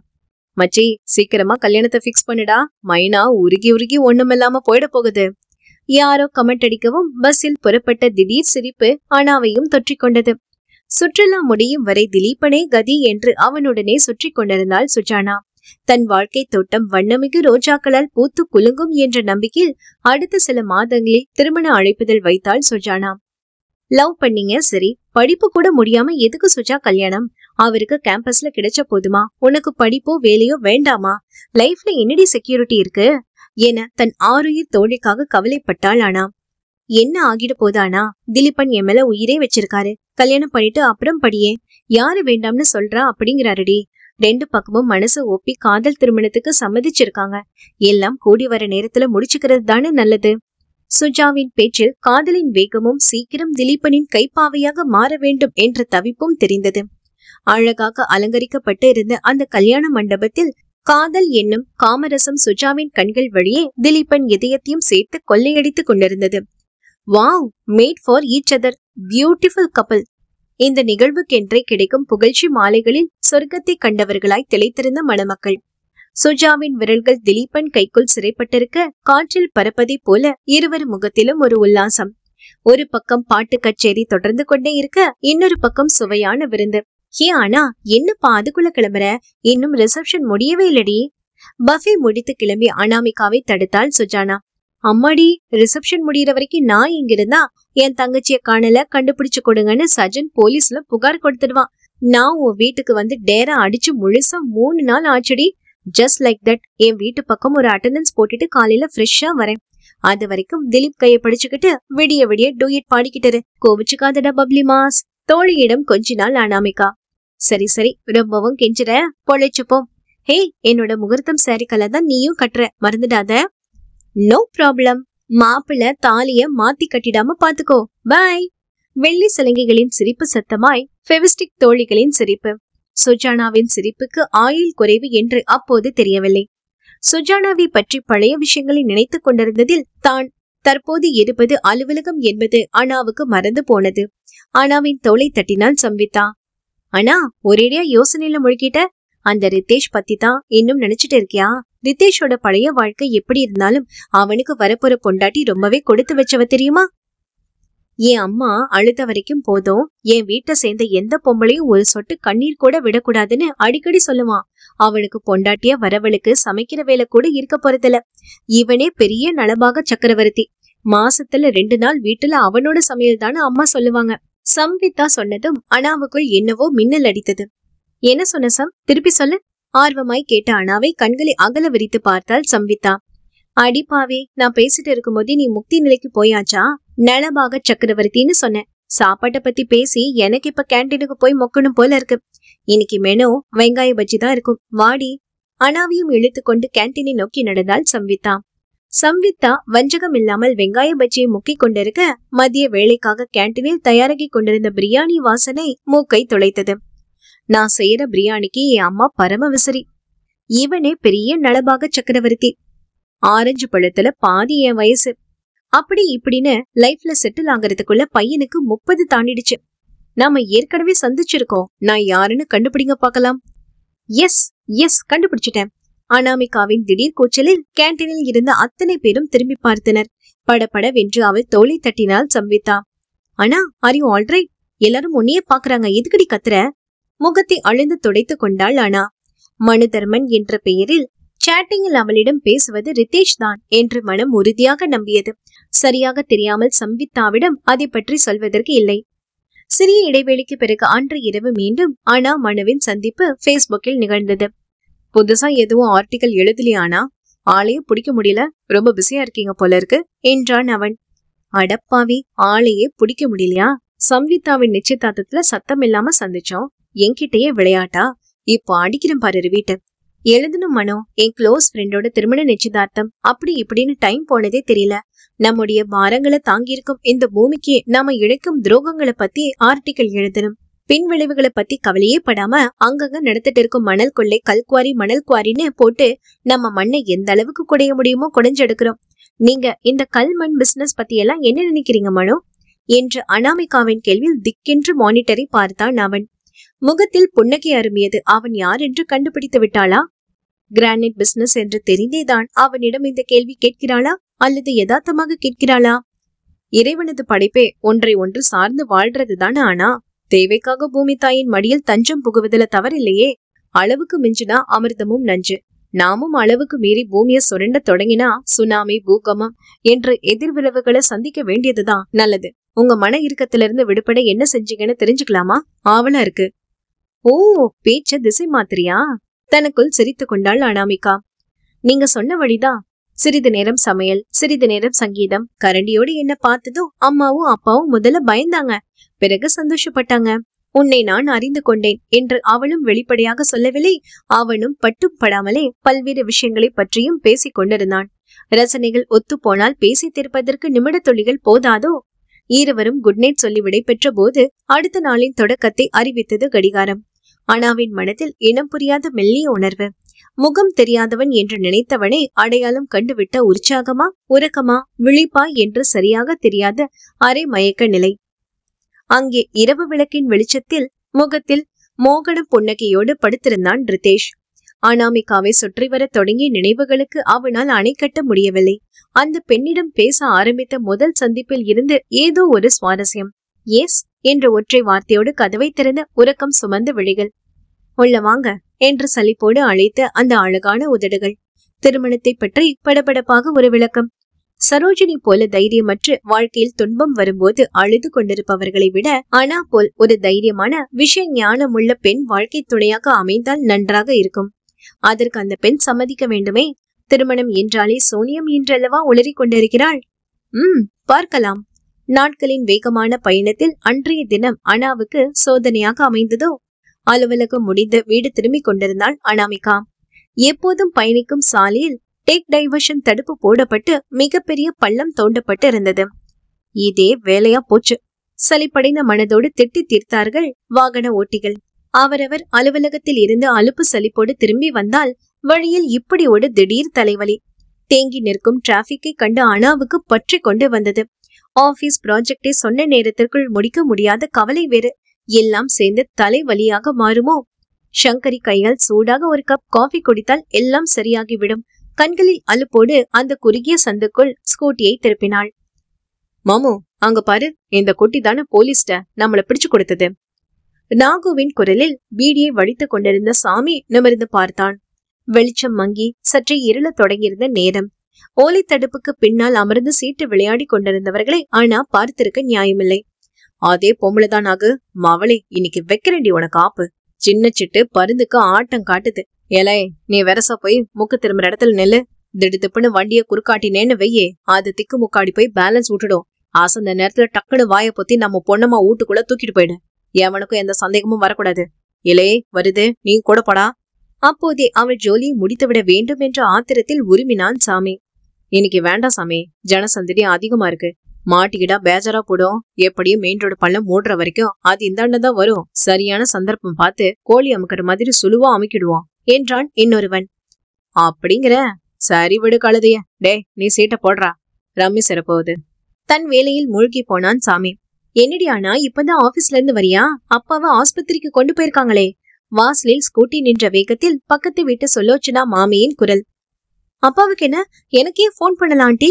மச்சி சீக்கிரமா கல்யாணத்தை பிக்ஸ் பண்ணுடா மைனா உருகி உருகி ஒண்ணுமில்லாம போயிட போகுது யாரோ கமெண்ட் அடிக்கவும் பஸ்ஸில் புறப்பட்ட திடீர் சிரிப்பு அனாவையும் தொற்றிக் கொண்டது சுற்றுலா முடியும் வரை திலீபனே கதி என்று அவனுடனே சுற்றி கொண்டிருந்தாள் சுஜானா தன் வாழ்க்கை தோட்டம் வண்ணமிகு ரோஜாக்களால் பூத்து குலுங்கும் என்ற நம்பிக்கையில் அடுத்த சில மாதங்களில் திருமண அழைப்புதல் வைத்தாள் சுஜானா லவ் பண்ணீங்க சரி படிப்பு கூட முடியாம எதுக்கு சுஜா கல்யாணம் அவருக்கு கேம்பஸ்ல கிடைச்ச போதுமா உனக்கு படிப்போ வேலையோ வேண்டாமா லைஃப்ல என்னடி செக்யூரிட்டி இருக்கு என தன் ஆறுயிர் தோழிக்காக கவலைப்பட்டாள் ஆனா என்ன ஆகிட போதானா திலீபன் என் மேல உயிரே வச்சிருக்காரு கல்யாணம் பண்ணிட்டு அப்புறம் படியே யாரு வேண்டாம்னு சொல்றா அப்படிங்கிறாருடி ரெண்டு பக்கமும் மனசு ஒப்பி காதல் திருமணத்துக்கு சம்மதிச்சிருக்காங்க எல்லாம் கூடி வர நேரத்துல முடிச்சுக்கிறது தானே நல்லது சுஜாவின் பேச்சில் காதலின் வேகமும் சீக்கிரம் திலீபனின் கைப்பாவையாக மாற வேண்டும் என்ற தவிப்பும் தெரிந்தது அழகாக அலங்கரிக்கப்பட்டு இருந்த அந்த கல்யாண மண்டபத்தில் காதல் என்னும் காமரசம் சுஜாவின் கண்கள் வழியே திலீபன் இதயத்தையும் சேர்த்து கொள்ளையடித்துக் கொண்டிருந்தது wow made for each other beautiful கப்பல் இந்த நிகழ்வுக்கென்றே கிடைக்கும் புகழ்ச்சி மாலைகளில் சொர்க்கத்தை கண்டவர்களாய் திளைத்திருந்த மணமக்கள் சுஜாவின் விரல்கள் திலீபன் கைக்குள் சிறைப்பட்டிருக்க காற்றில் பறப்பதைப் போல இருவர் முகத்திலும் ஒரு உல்லாசம் ஒரு பக்கம் பாட்டு கச்சேரி தொடர்ந்து கொண்டே இருக்க இன்னொரு பக்கம் சுவையான விருந்து ஏ ஆனா என்னப்பா அதுக்குள்ள கிளம்புற இன்னும் ரிசப்ஷன் முடியவே இல்லடி பஃபே முடித்து கிளம்பி அனாமிகாவை தடுத்தாள் சுஜானா அம்மாடி ரிசப்ஷன் முடியற வரைக்கும் நான் இங்க இருந்தா என் தங்கச்சிய காணல கண்டுபிடிச்சு கொடுங்கன்னு சஜன் போலீஸ்ல புகார் கொடுத்துடுவான் நான் உன் வீட்டுக்கு வந்து டேரா அடிச்சு முழுசா மூணு நாள் ஆச்சுடி ஜஸ்ட் லைக் தட் என் வீட்டு பக்கம் ஒரு அட்டண்டன்ஸ் போட்டுட்டு காலையில ஃப்ரெஷ்ஷா வரேன் அது வரைக்கும் திலீப் கையை படிச்சுக்கிட்டு விடிய விடிய டூயிட் பாடிக்கிட்டு கோவிச்சுக்காதடா பப்ளி மாஸ் தோழியிடம் கொஞ்ச நாள் அனாமிகா சரி சரி ரொம்பவும் கெஞ்சிட பொழைச்சுப்போம் ஹே என்னோட முகூர்த்தம் சாரி கலர் தான் நீயும் கட்டுற மறந்துடாத நோ ப்ராப்ளம் மாப்பிள்ள தாலிய மாத்தி கட்டிடாம பாத்துக்கோ பாய் வெள்ளி சிலங்கைகளின் சிரிப்பு சத்தமாய் பெவிஸ்டிக் தோழிகளின் சிரிப்பு சுஜானாவின் சிரிப்புக்கு ஆயுள் குறைவு என்று அப்போது தெரியவில்லை சுஜானாவை பற்றி பழைய விஷயங்களை நினைத்துக் கொண்டிருந்ததில் தான் தற்போது இருப்பது அலுவலகம் என்பது அனாவுக்கு மறந்து போனது அனாவின் தோலை தட்டினால் சம்பித்தா ஆனா ஒரேடியா யோசனையில முழுக்கிட்ட அந்த ரித்தேஷ் பத்தி தான் இன்னும் நினைச்சிட்டு இருக்கியா ரித்தேஷோட பழைய வாழ்க்கை எப்படி இருந்தாலும் அவனுக்கு வரப்போற பொண்டாட்டி ரொம்பவே கொடுத்து வச்சவ தெரியுமா என் அம்மா அழுத வரைக்கும் போதும் என் வீட்டை சேர்ந்த எந்த பொம்பளையும் ஒரு சொட்டு கண்ணீர் கூட விடக்கூடாதுன்னு அடிக்கடி சொல்லுவான் அவனுக்கு பொண்டாட்டிய வரவளுக்கு சமைக்கிற வேலை கூட இருக்க போறதில்ல இவனே பெரிய நலபாக சக்கரவர்த்தி மாசத்துல ரெண்டு நாள் வீட்டுல அவனோட சமையல் தானே அம்மா சொல்லுவாங்க சம்வித்தா சொன்னதும் அனாவுக்குள் என்னவோ மின்னல் அடித்தது என்ன சொன்ன சம் திருப்பி சொல்லு ஆர்வமாய் கேட்ட அனாவை கண்களை அகல விரித்து பார்த்தால் சம்வித்தா அடிப்பாவே நான் பேசிட்டு போதே நீ முக்தி நிலைக்கு போயாச்சா நலபாக சக்கரவர்த்தின்னு சொன்னேன் சாப்பாட்டை பத்தி பேசி எனக்கு இப்ப கேன்டீனுக்கு போய் மொக்கணும் போல இருக்கு இன்னைக்கு மெனு வெங்காய பஜ்ஜி தான் இருக்கும் வாடி அனாவையும் இழுத்து கொண்டு கேன்டீனை நோக்கி நடந்தால் சம்வித்தா சம்வித்தா வஞ்சகம் இல்லாமல் வெங்காய பஜ்ஜியை முக்கிக் கொண்டிருக்க மதிய வேலைக்காக கேன்டீனில் தயாராகி கொண்டிருந்த பிரியாணி வாசனை மூக்கை துளைத்தது நான் செய்யற பிரியாணிக்கு என் அம்மா பரம விசிறி இவனே பெரிய நலபாக சக்கரவர்த்தி ஆரஞ்சு பழத்துல பாதி என் வயசு அப்படி இப்படின்னு லைஃப்ல செட்டில் ஆகிறதுக்குள்ள பையனுக்கு முப்பது தாண்டிடுச்சு நாம ஏற்கனவே சந்திச்சிருக்கோம் நான் யாருன்னு கண்டுபிடிங்க பார்க்கலாம் எஸ் எஸ் கண்டுபிடிச்சிட்டேன் அனாமிகாவின் திடீர் கூச்சலில் கேண்டீனில் இருந்த அத்தனை பேரும் திரும்பி பார்த்தனர் படபடவென்று அவள் தோலை தட்டினால் சம்வித்தா அண்ணா ஆர் யூ ஆல்ரைட் எல்லாரும் உன்னையே பாக்குறாங்க எதுக்கடி கத்துற முகத்தை அழுந்து துடைத்து கொண்டாள் அனா மனுதர்மன் என்ற பெயரில் சேட்டிங்கில் அவளிடம் பேசுவது ரிதேஷ் தான் என்று மனம் உறுதியாக நம்பியது சரியாக தெரியாமல் சம்பித்தாவிடம் அதை பற்றி சொல்வதற்கு இல்லை சிறிய இடைவெளிக்கு பிறகு அன்று இரவு மீண்டும் அனா மனுவின் சந்திப்பு பேஸ்புக்கில் நிகழ்ந்தது புதுசா எதுவும் ஆர்டிக்கல் எழுதலையானா ஆளையே பிடிக்க முடியல ரொம்ப பிஸியா இருக்கீங்க போல இருக்கு என்றான் அவன் அடப்பாவி ஆளையே பிடிக்க முடியலையா சம்விதாவின் நிச்சயதார்த்தத்துல சத்தம் இல்லாம சந்திச்சோம் என்கிட்டயே விளையாட்டா இப்போ அடிக்கிறோம் பாரு வீட்டு எழுதணும் மனோ என் க்ளோஸ் ஃப்ரெண்டோட திருமண நிச்சயதார்த்தம் அப்படி இப்படின்னு டைம் போனதே தெரியல நம்முடைய பாரங்களை தாங்கியிருக்கும் இந்த பூமிக்கு நாம இழைக்கும் துரோகங்களை பத்தி ஆர்டிக்கல் எழுதணும் பின் விளைவுகளை பத்தி கவலையே படாம அங்கங்க நடத்திட்டு இருக்கும் மணல் கொள்ளை கல்குவாரி மணல் குவாரின்னு போட்டு நம்ம மண்ணை எந்த அளவுக்கு குடைய முடியுமோ குடைஞ்செடுக்கிறோம் நீங்க இந்த கல் மண் பிசினஸ் பத்தி எல்லாம் என்ன நினைக்கிறீங்க மனோ என்று அனாமிகாவின் கேள்வியில் திக்கென்று மானிட்டரை பார்த்தான் அவன் முகத்தில் புன்னகை அருமியது அவன் யார் என்று கண்டுபிடித்து விட்டாளா கிரானைட் பிசினஸ் என்று தெரிந்தேதான் அவனிடம் இந்த கேள்வி கேட்கிறாளா அல்லது யதார்த்தமாக கேட்கிறாளா இறைவனது படைப்பே ஒன்றை ஒன்று சார்ந்து வாழ்றது தானே ஆனா தேவைக்காக பூமி தாயின் மடியில் தஞ்சம் புகுவதில் தவறில்லையே அளவுக்கு மிஞ்சினா அமிர்தமும் நஞ்சு நாமும் அளவுக்கு மீறி பூமியை சுரண்ட தொடங்கினா சுனாமி பூகமம் என்று எதிர்விளவுகளை சந்திக்க வேண்டியதுதான் நல்லது உங்க மன இருந்து விடுபட என்ன செஞ்சீங்கன்னு தெரிஞ்சுக்கலாமா ஆவலா இருக்கு ஓ பேச்ச திசை மாத்திரியா தனக்குள் சிரித்து கொண்டாள் அனாமிகா நீங்க சொன்ன வழிதான் சிறிது நேரம் சமையல் சிறிது நேரம் சங்கீதம் கரண்டியோடு என்ன பார்த்ததும் அம்மாவும் அப்பாவும் முதல்ல பயந்தாங்க பிறகு சந்தோஷப்பட்டாங்க உன்னை நான் அறிந்து கொண்டேன் என்று அவளும் வெளிப்படையாக சொல்லவில்லை அவனும் பட்டும் படாமலே பல்வேறு விஷயங்களை பற்றியும் பேசிக் கொண்டிருந்தான் ரசனைகள் ஒத்து போனால் பேசி தீர்ப்பதற்கு நிமிட தொழிகள் போதாதோ இருவரும் குட் நைட் சொல்லி விடைபெற்ற போது அடுத்த நாளின் தொடக்கத்தை அறிவித்தது கடிகாரம் அனாவின் மனதில் இனம் புரியாத மெல்லிய உணர்வு முகம் தெரியாதவன் என்று நினைத்தவனை அடையாளம் கண்டுவிட்ட உற்சாகமா உறக்கமா விழிப்பா என்று சரியாக தெரியாத அரை மயக்க நிலை அங்கே இரவு விளக்கின் வெளிச்சத்தில் முகத்தில் மோகன புன்னகையோடு படுத்திருந்தான் ரிதேஷ் அனாமிகாவை சுற்றி வரத் தொடங்கிய நினைவுகளுக்கு அவனால் அணைக்கட்ட முடியவில்லை அந்த பெண்ணிடம் பேச ஆரம்பித்த முதல் சந்திப்பில் இருந்து ஏதோ ஒரு சுவாரஸ்யம் ஏஸ் என்ற ஒற்றை வார்த்தையோடு கதவை திறந்த உறக்கம் சுமந்த விழிகள் உள்ள வாங்க என்று சலிப்போடு அழைத்த அந்த அழகான உதடுகள் திருமணத்தை பற்றி படபடப்பாக ஒரு விளக்கம் சரோஜினி போல தைரியமற்று வாழ்க்கையில் துன்பம் வரும்போது அழுது கொண்டிருப்பவர்களை விட அனா போல் ஒரு தைரியமான விஷய ஞானமுள்ள பெண் வாழ்க்கை துணையாக அமைந்தால் நன்றாக இருக்கும் அதற்கு அந்த பெண் சம்மதிக்க வேண்டுமே திருமணம் என்றாலே சோனியம் என்றல்லவா உளறி கொண்டிருக்கிறாள் உம் பார்க்கலாம் நாட்களின் வேகமான பயணத்தில் அன்றைய தினம் அனாவுக்கு சோதனையாக அமைந்ததோ அலுவலகம் முடிந்து வீடு திரும்பிக் கொண்டிருந்தாள் அனாமிகா எப்போதும் பயணிக்கும் சாலையில் டேக் டைவர்ஷன் தடுப்பு போடப்பட்டு மிகப்பெரிய பள்ளம் தோண்டப்பட்டு இருந்தது இதே வேலையா போச்சு சளிப்படைந்த மனதோடு திட்டி தீர்த்தார்கள் வாகன ஓட்டிகள் அவரவர் அலுவலகத்தில் இருந்து அலுப்பு சலிப்போடு திரும்பி வந்தால் வழியில் இப்படி ஒரு திடீர் தலைவலி தேங்கி நிற்கும் டிராபிக்கை கண்டு அனாவுக்கு பற்றி கொண்டு வந்தது ஆபீஸ் ப்ராஜெக்டை சொன்ன நேரத்திற்குள் முடிக்க முடியாத கவலை வேறு எல்லாம் சேர்ந்து தலைவலியாக மாறுமோ சங்கரி கையால் சூடாக ஒரு கப் காஃபி குடித்தால் எல்லாம் சரியாகிவிடும் கண்களில் அலுப்போடு அந்த குறுகிய சந்துக்குள் ஸ்கூட்டியை திருப்பினாள் மாமு அங்க பாரு இந்த குட்டி தானே போலீஸ்ட நம்மள பிடிச்சு கொடுத்தது நாகுவின் குரலில் பீடியை வடித்து கொண்டிருந்த சாமி நிமிர்ந்து பார்த்தான் வெளிச்சம் மங்கி சற்றே இருள தொடங்கியிருந்த நேரம் ஓலை தடுப்புக்கு பின்னால் அமர்ந்து சீட்டு விளையாடி கொண்டிருந்தவர்களை ஆனா பார்த்திருக்க நியாயமில்லை அதே தான் ஆகு மவளி இன்னைக்கு வைக்கிறேன்டி உனக்கு ஆப்பு சின்ன சிட்டு பருந்துக்கு ஆட்டம் காட்டுது ஏலே நீ வெரசா போய் முக்கு திரும்புற இடத்துல நெல்லு திடுதிப்புன்னு வண்டிய குறுக்காட்டினேன்னு வெய்யே அது திக்கு முக்காடி போய் பேலன்ஸ் விட்டுடும் அந்த நேரத்துல டக்குன்னு வாய பொத்தி நம்ம பொண்ணம்மா வீட்டுக்குள்ள தூக்கிட்டு போயிடு எவனுக்கும் எந்த சந்தேகமும் வரக்கூடாது இலே வருது நீ கூட படா அப்போதே அவள் முடித்து முடித்துவிட வேண்டும் என்ற ஆத்திரத்தில் உருமினான் சாமி இன்னைக்கு வேண்டாம் சாமி ஜனசந்தடி அதிகமா இருக்கு மாட்டிக்கிட்டா பேஜரா போடும் எப்படியும் மெயின் ரோடு பள்ளம் மூடுற வரைக்கும் அது இந்தாண்ட தான் வரும் சரியான சந்தர்ப்பம் பார்த்து கோழி அமுக்கிற மாதிரி சுழுவா அமுக்கிடுவான் என்றான் இன்னொருவன் அப்படிங்கிற சரி விடு கழுதைய டே நீ சீட்டை போடுறா ரம்மி சிறப்போகுது தன் வேலையில் மூழ்கி போனான் சாமி என்னடி ஆனா இப்பதான் ஆபீஸ்ல இருந்து வரியா அப்பாவை ஆஸ்பத்திரிக்கு கொண்டு போயிருக்காங்களே வாசலில் ஸ்கூட்டி நின்ற வேகத்தில் பக்கத்து வீட்டு சொல்லோச்சுனா மாமியின் குரல் அப்பாவுக்கு என்ன எனக்கே போன் பண்ணலாம் ஆண்டி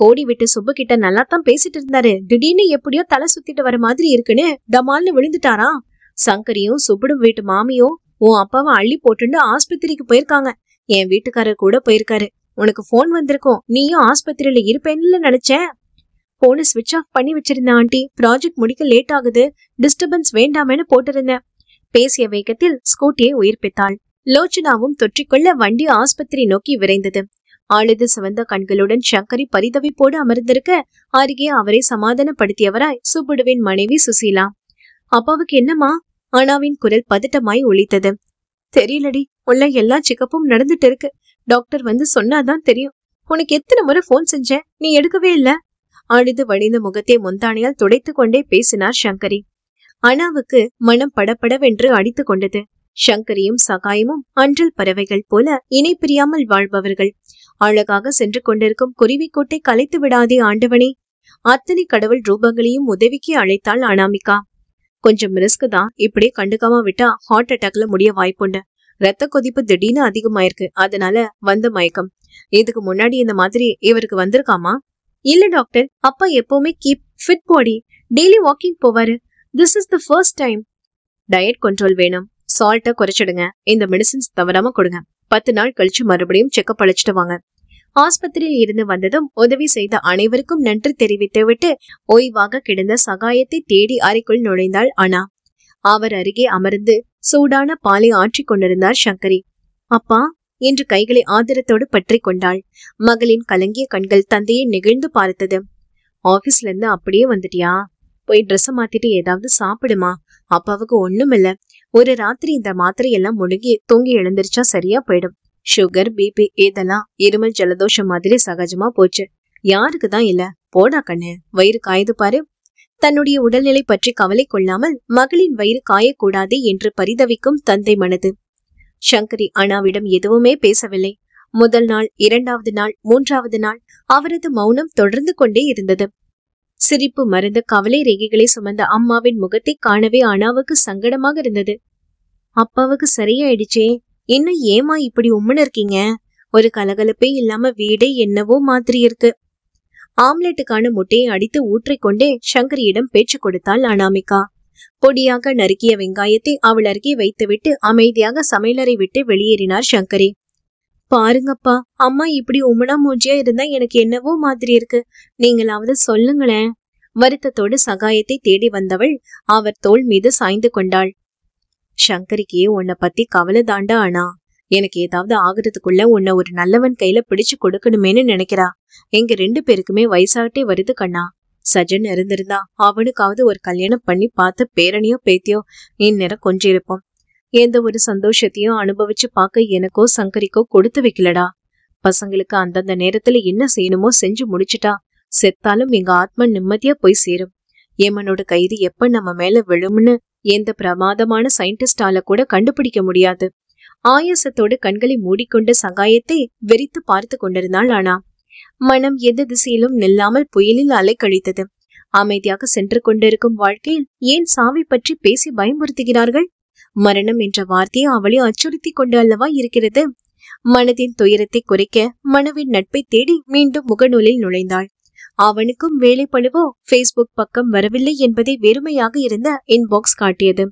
கோடி விட்டு சுப்பு கிட்ட நல்லா தான் பேசிட்டு இருந்தாரு திடீர்னு எப்படியோ தலை சுத்திட்டு வர மாதிரி இருக்குன்னு டமால்னு விழுந்துட்டாரா சங்கரியும் சுப்புடும் வீட்டு மாமியும் உன் அப்பாவை அள்ளி போட்டுன்னு ஆஸ்பத்திரிக்கு போயிருக்காங்க என் வீட்டுக்காரர் கூட போயிருக்காரு உனக்கு போன் வந்திருக்கும் நீயும் ஆஸ்பத்திரியில இருப்பேன்னு நினைச்சேன் போன சுவிட்ச் ஆஃப் பண்ணி வச்சிருந்தேன் ஆண்டி ப்ராஜெக்ட் முடிக்க லேட் ஆகுது டிஸ்டர்பன்ஸ் வேண்டாமேன்னு போட்டிருந்தேன் பேசிய வேகத்தில் ஸ்கூட்டியை உயிர்ப்பித்தாள் லோச்சனாவும் தொற்றிக்கொள்ள வண்டி ஆஸ்பத்திரி நோக்கி விரைந்தது ஆளுது சிவந்த கண்களுடன் சங்கரி பரிதவிப்போடு அமர்ந்திருக்க அருகே அவரை சமாதானப்படுத்தியவராய் சுப்புடுவின் மனைவி சுசீலா அப்பாவுக்கு என்னமா அனாவின் குரல் பதட்டமாய் ஒழித்தது தெரியலடி உள்ள எல்லா செக்கப்பும் நடந்துட்டு இருக்கு டாக்டர் வந்து சொன்னாதான் தெரியும் உனக்கு எத்தனை முறை போன் செஞ்ச நீ எடுக்கவே இல்ல அழுது வடிந்த முகத்தை முந்தானியால் துடைத்து கொண்டே பேசினார் சங்கரி அனாவுக்கு மனம் படப்படவென்று அடித்து கொண்டது சங்கரியும் சகாயமும் அன்றல் பறவைகள் போல இணை பிரியாமல் வாழ்பவர்கள் அழகாக சென்று கொண்டிருக்கும் கோட்டை கலைத்து விடாதே ஆண்டவனே அத்தனை கடவுள் ரூபங்களையும் உதவிக்கு அழைத்தாள் அனாமிகா கொஞ்சம் ரிஸ்க் தான் இப்படியே கண்டுக்காம விட்டா ஹார்ட் அட்டாக்ல முடிய வாய்ப்புண்டு ரத்த கொதிப்பு திடீர்னு அதிகமாயிருக்கு அதனால வந்த மயக்கம் இதுக்கு முன்னாடி இந்த மாதிரி இவருக்கு வந்திருக்காமா இல்ல டாக்டர் அப்பா எப்பவுமே keep fit body daily walking போவாரு this is the first time diet control வேணும் சால்ட்டை குறைச்சிடுங்க இந்த மெடிசன்ஸ் தவறாம கொடுங்க பத்து நாள் கழிச்சு மறுபடியும் செக்கப் அழைச்சிட்டு வாங்க ஆஸ்பத்திரியில் இருந்து வந்ததும் உதவி செய்த அனைவருக்கும் நன்றி விட்டு ஓய்வாக கிடந்த சகாயத்தை தேடி அறைக்குள் நுழைந்தாள் அனா அவர் அருகே அமர்ந்து சூடான பாலை ஆற்றிக் கொண்டிருந்தார் சங்கரி அப்பா என்று கைகளை ஆதரத்தோடு பற்றி கொண்டாள் மகளின் கலங்கிய கண்கள் தந்தையை நெகிழ்ந்து பார்த்தது ஆபீஸ்ல இருந்து அப்படியே வந்துட்டியா போய் ட்ரெஸ் மாத்திட்டு ஏதாவது சாப்பிடுமா அப்பாவுக்கு ஒண்ணும் இல்லை ஒரு ராத்திரி இந்த மாத்திரை எல்லாம் முழுகி தூங்கி எழுந்திருச்சா சரியா போயிடும் சுகர் பிபி இதெல்லாம் இருமல் ஜலதோஷம் மாதிரி சகஜமா போச்சு யாருக்குதான் இல்ல போடா கண்ணு வயிறு காயுது பாரு தன்னுடைய உடல்நிலை பற்றி கவலை கொள்ளாமல் மகளின் வயிறு காயக்கூடாது என்று பரிதவிக்கும் தந்தை மனது சங்கரி அண்ணாவிடம் எதுவுமே பேசவில்லை முதல் நாள் இரண்டாவது நாள் மூன்றாவது நாள் அவரது மௌனம் தொடர்ந்து கொண்டே இருந்தது சிரிப்பு மறந்து கவலை ரேகைகளை சுமந்த அம்மாவின் முகத்தை காணவே அனாவுக்கு சங்கடமாக இருந்தது அப்பாவுக்கு சரியாயிடுச்சே என்ன ஏமா இப்படி உம்முன்னு இருக்கீங்க ஒரு கலகலப்பே இல்லாம வீடே என்னவோ மாதிரி இருக்கு ஆம்லெட்டுக்கான முட்டையை அடித்து ஊற்றிக் கொண்டே சங்கரியிடம் பேச்சு கொடுத்தாள் அனாமிகா பொடியாக நறுக்கிய வெங்காயத்தை அவள் அருகே வைத்துவிட்டு அமைதியாக சமையலறை விட்டு வெளியேறினார் சங்கரி பாருங்கப்பா அம்மா இப்படி உமனா மூஞ்சியா இருந்தா எனக்கு என்னவோ மாதிரி இருக்கு நீங்களாவது சொல்லுங்களேன் வருத்தத்தோடு சகாயத்தை தேடி வந்தவள் அவர் தோல் மீது சாய்ந்து கொண்டாள் சங்கரிக்கு உன்னை பத்தி கவலை தாண்டா ஆனா எனக்கு ஏதாவது ஆகுறதுக்குள்ள உன்னை ஒரு நல்லவன் கையில பிடிச்சு கொடுக்கணுமேனு நினைக்கிறா எங்க ரெண்டு பேருக்குமே வயசாட்டே வருது கண்ணா சஜன் இருந்திருந்தா அவனுக்காவது ஒரு கல்யாணம் பண்ணி பார்த்து பேரணியோ பேத்தியோ இந்நேரம் கொஞ்சம் இருப்போம் எந்த ஒரு சந்தோஷத்தையும் அனுபவிச்சு பார்க்க எனக்கோ சங்கரிக்கோ கொடுத்து வைக்கலடா பசங்களுக்கு அந்தந்த நேரத்துல என்ன செய்யணுமோ செஞ்சு முடிச்சுட்டா செத்தாலும் எங்க ஆத்மா நிம்மதியா போய் சேரும் ஏமனோட கைது எப்ப நம்ம மேல விழும்னு எந்த பிரமாதமான சயின்டிஸ்டால கூட கண்டுபிடிக்க முடியாது ஆயாசத்தோடு கண்களை மூடிக்கொண்ட சகாயத்தை வெறித்து பார்த்து கொண்டிருந்தாள் ஆனா மனம் எந்த திசையிலும் நில்லாமல் புயலில் அலை கழித்தது அமைதியாக சென்று கொண்டிருக்கும் வாழ்க்கையில் ஏன் சாவி பற்றி பேசி பயமுறுத்துகிறார்கள் மரணம் என்ற வார்த்தையை அவளை அச்சுறுத்தி கொண்டு அல்லவா இருக்கிறது மனதின் துயரத்தை குறைக்க மனுவின் நட்பை தேடி மீண்டும் முகநூலில் நுழைந்தாள் அவனுக்கும் வேலை பழுவோ பேஸ்புக் பக்கம் வரவில்லை என்பதை வெறுமையாக இருந்த இன்பாக்ஸ் காட்டியது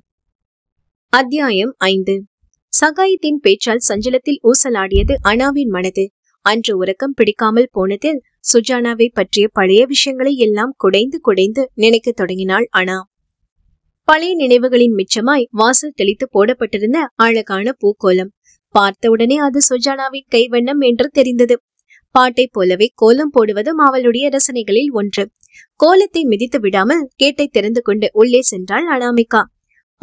அத்தியாயம் ஐந்து சகாயத்தின் பேச்சால் சஞ்சலத்தில் ஊசலாடியது அனாவின் மனது அன்று உறக்கம் பிடிக்காமல் போனதில் சுஜானாவை பற்றிய பழைய விஷயங்களை எல்லாம் குடைந்து குடைந்து நினைக்க தொடங்கினாள் அனா பழைய நினைவுகளின் மிச்சமாய் வாசல் தெளித்து போடப்பட்டிருந்த அழகான பூக்கோலம் பார்த்தவுடனே அது சுஜானாவின் கைவண்ணம் என்று தெரிந்தது பாட்டை போலவே கோலம் போடுவதும் அவளுடைய ரசனைகளில் ஒன்று கோலத்தை மிதித்து விடாமல் கேட்டை திறந்து கொண்டு உள்ளே சென்றாள் அனாமிகா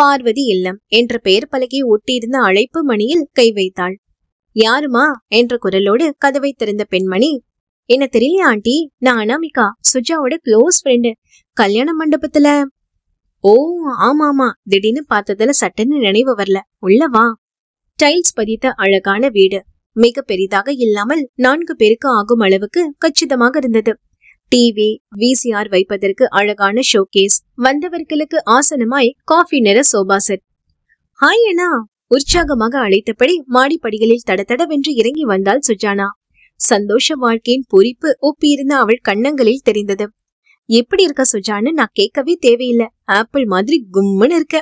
பார்வதி இல்லம் என்ற பெயர் பலகை ஒட்டியிருந்த அழைப்பு மணியில் கை வைத்தாள் யாருமா என்ற குரலோடு கதவை திறந்த பெண்மணி என்ன தெரியல ஆண்டி நான் அனாமிகா சுஜாவோட க்ளோஸ் ஃப்ரெண்டு கல்யாண மண்டபத்துல ஓ ஆமாமா திடீர்னு பார்த்ததுல சட்டன்னு நினைவு வரல உள்ள வா டைல்ஸ் பதித்த அழகான வீடு மிக பெரிதாக இல்லாமல் நான்கு பேருக்கு ஆகும் அளவுக்கு கச்சிதமாக இருந்தது டிவி விசிஆர் வைப்பதற்கு அழகான ஷோகேஸ் வந்தவர்களுக்கு ஆசனமாய் காஃபி நிற சோபா செட் ஹாய் அண்ணா உற்சாகமாக அழைத்தபடி மாடிப்படிகளில் தடத்தடவென்று இறங்கி வந்தாள் சுஜானா சந்தோஷ வாழ்க்கையின் பொறிப்பு ஒப்பியிருந்த அவள் கண்ணங்களில் தெரிந்தது எப்படி இருக்க சுஜான்னு நான் கேட்கவே தேவையில்லை ஆப்பிள் மாதிரி கும்முன்னு இருக்க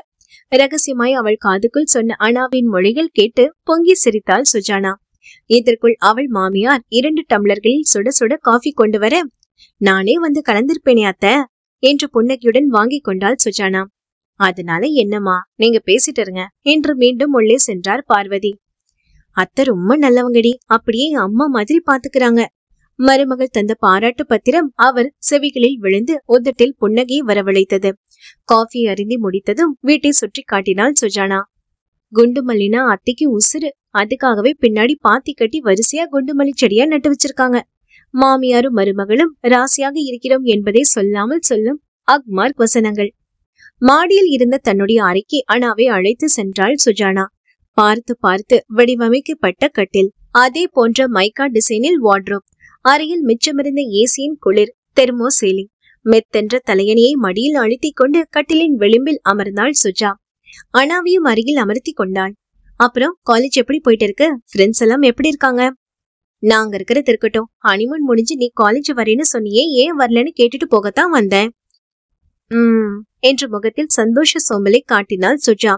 ரகசியமாய் அவள் காதுக்குள் சொன்ன அனாவின் மொழிகள் கேட்டு பொங்கி சிரித்தாள் சுஜானா இதற்குள் அவள் மாமியார் இரண்டு டம்ளர்களில் சுட சுட காஃபி கொண்டு வர நானே வந்து கலந்திருப்பேனே அத்த என்று புன்னகையுடன் வாங்கி கொண்டாள் சுஜானா அதனால என்னம்மா நீங்க பேசிட்டு இருங்க என்று மீண்டும் உள்ளே சென்றார் பார்வதி அத்தை ரொம்ப நல்லவங்கடி அப்படியே அம்மா மாதிரி பாத்துக்கிறாங்க மருமகள் தந்த பாராட்டு பத்திரம் அவர் செவிகளில் விழுந்து உதட்டில் புன்னகை வரவழைத்தது காஃபி அருந்தி முடித்ததும் வீட்டை சுற்றி காட்டினாள் சுஜானா குண்டுமல்லினா அத்திக்கு அத்தைக்கு உசுறு அதுக்காகவே பின்னாடி பாத்தி கட்டி வரிசையா குண்டுமல்லி செடியா நட்டு வச்சிருக்காங்க மாமியாரும் மருமகளும் ராசியாக இருக்கிறோம் என்பதை சொல்லாமல் சொல்லும் அக்மார்க் வசனங்கள் மாடியில் இருந்த தன்னுடைய அறைக்கு அனாவை அழைத்து சென்றாள் சுஜானா பார்த்து பார்த்து வடிவமைக்கப்பட்ட கட்டில் அதே போன்ற மைக்கா டிசைனில் வார்ட்ரோப் அறையில் மிச்சமிருந்த ஏசியின் குளிர் தெர்மோ சீலிங் மெத்தென்ற தலையணியை மடியில் அழுத்திக் கொண்டு கட்டிலின் விளிம்பில் அமர்ந்தாள் சுஜா அனாவியும் அருகில் அமர்த்தி கொண்டாள் அப்புறம் காலேஜ் எப்படி போயிட்டு இருக்கு ஃப்ரெண்ட்ஸ் எல்லாம் எப்படி இருக்காங்க நாங்க இருக்கிறது இருக்கட்டும் ஹனிமூன் முடிஞ்சு நீ காலேஜ் வரேன்னு சொன்னியே ஏன் வரலன்னு கேட்டுட்டு போகத்தான் வந்தேன் உம் என்று முகத்தில் சந்தோஷ சோம்பலை காட்டினாள் சுஜா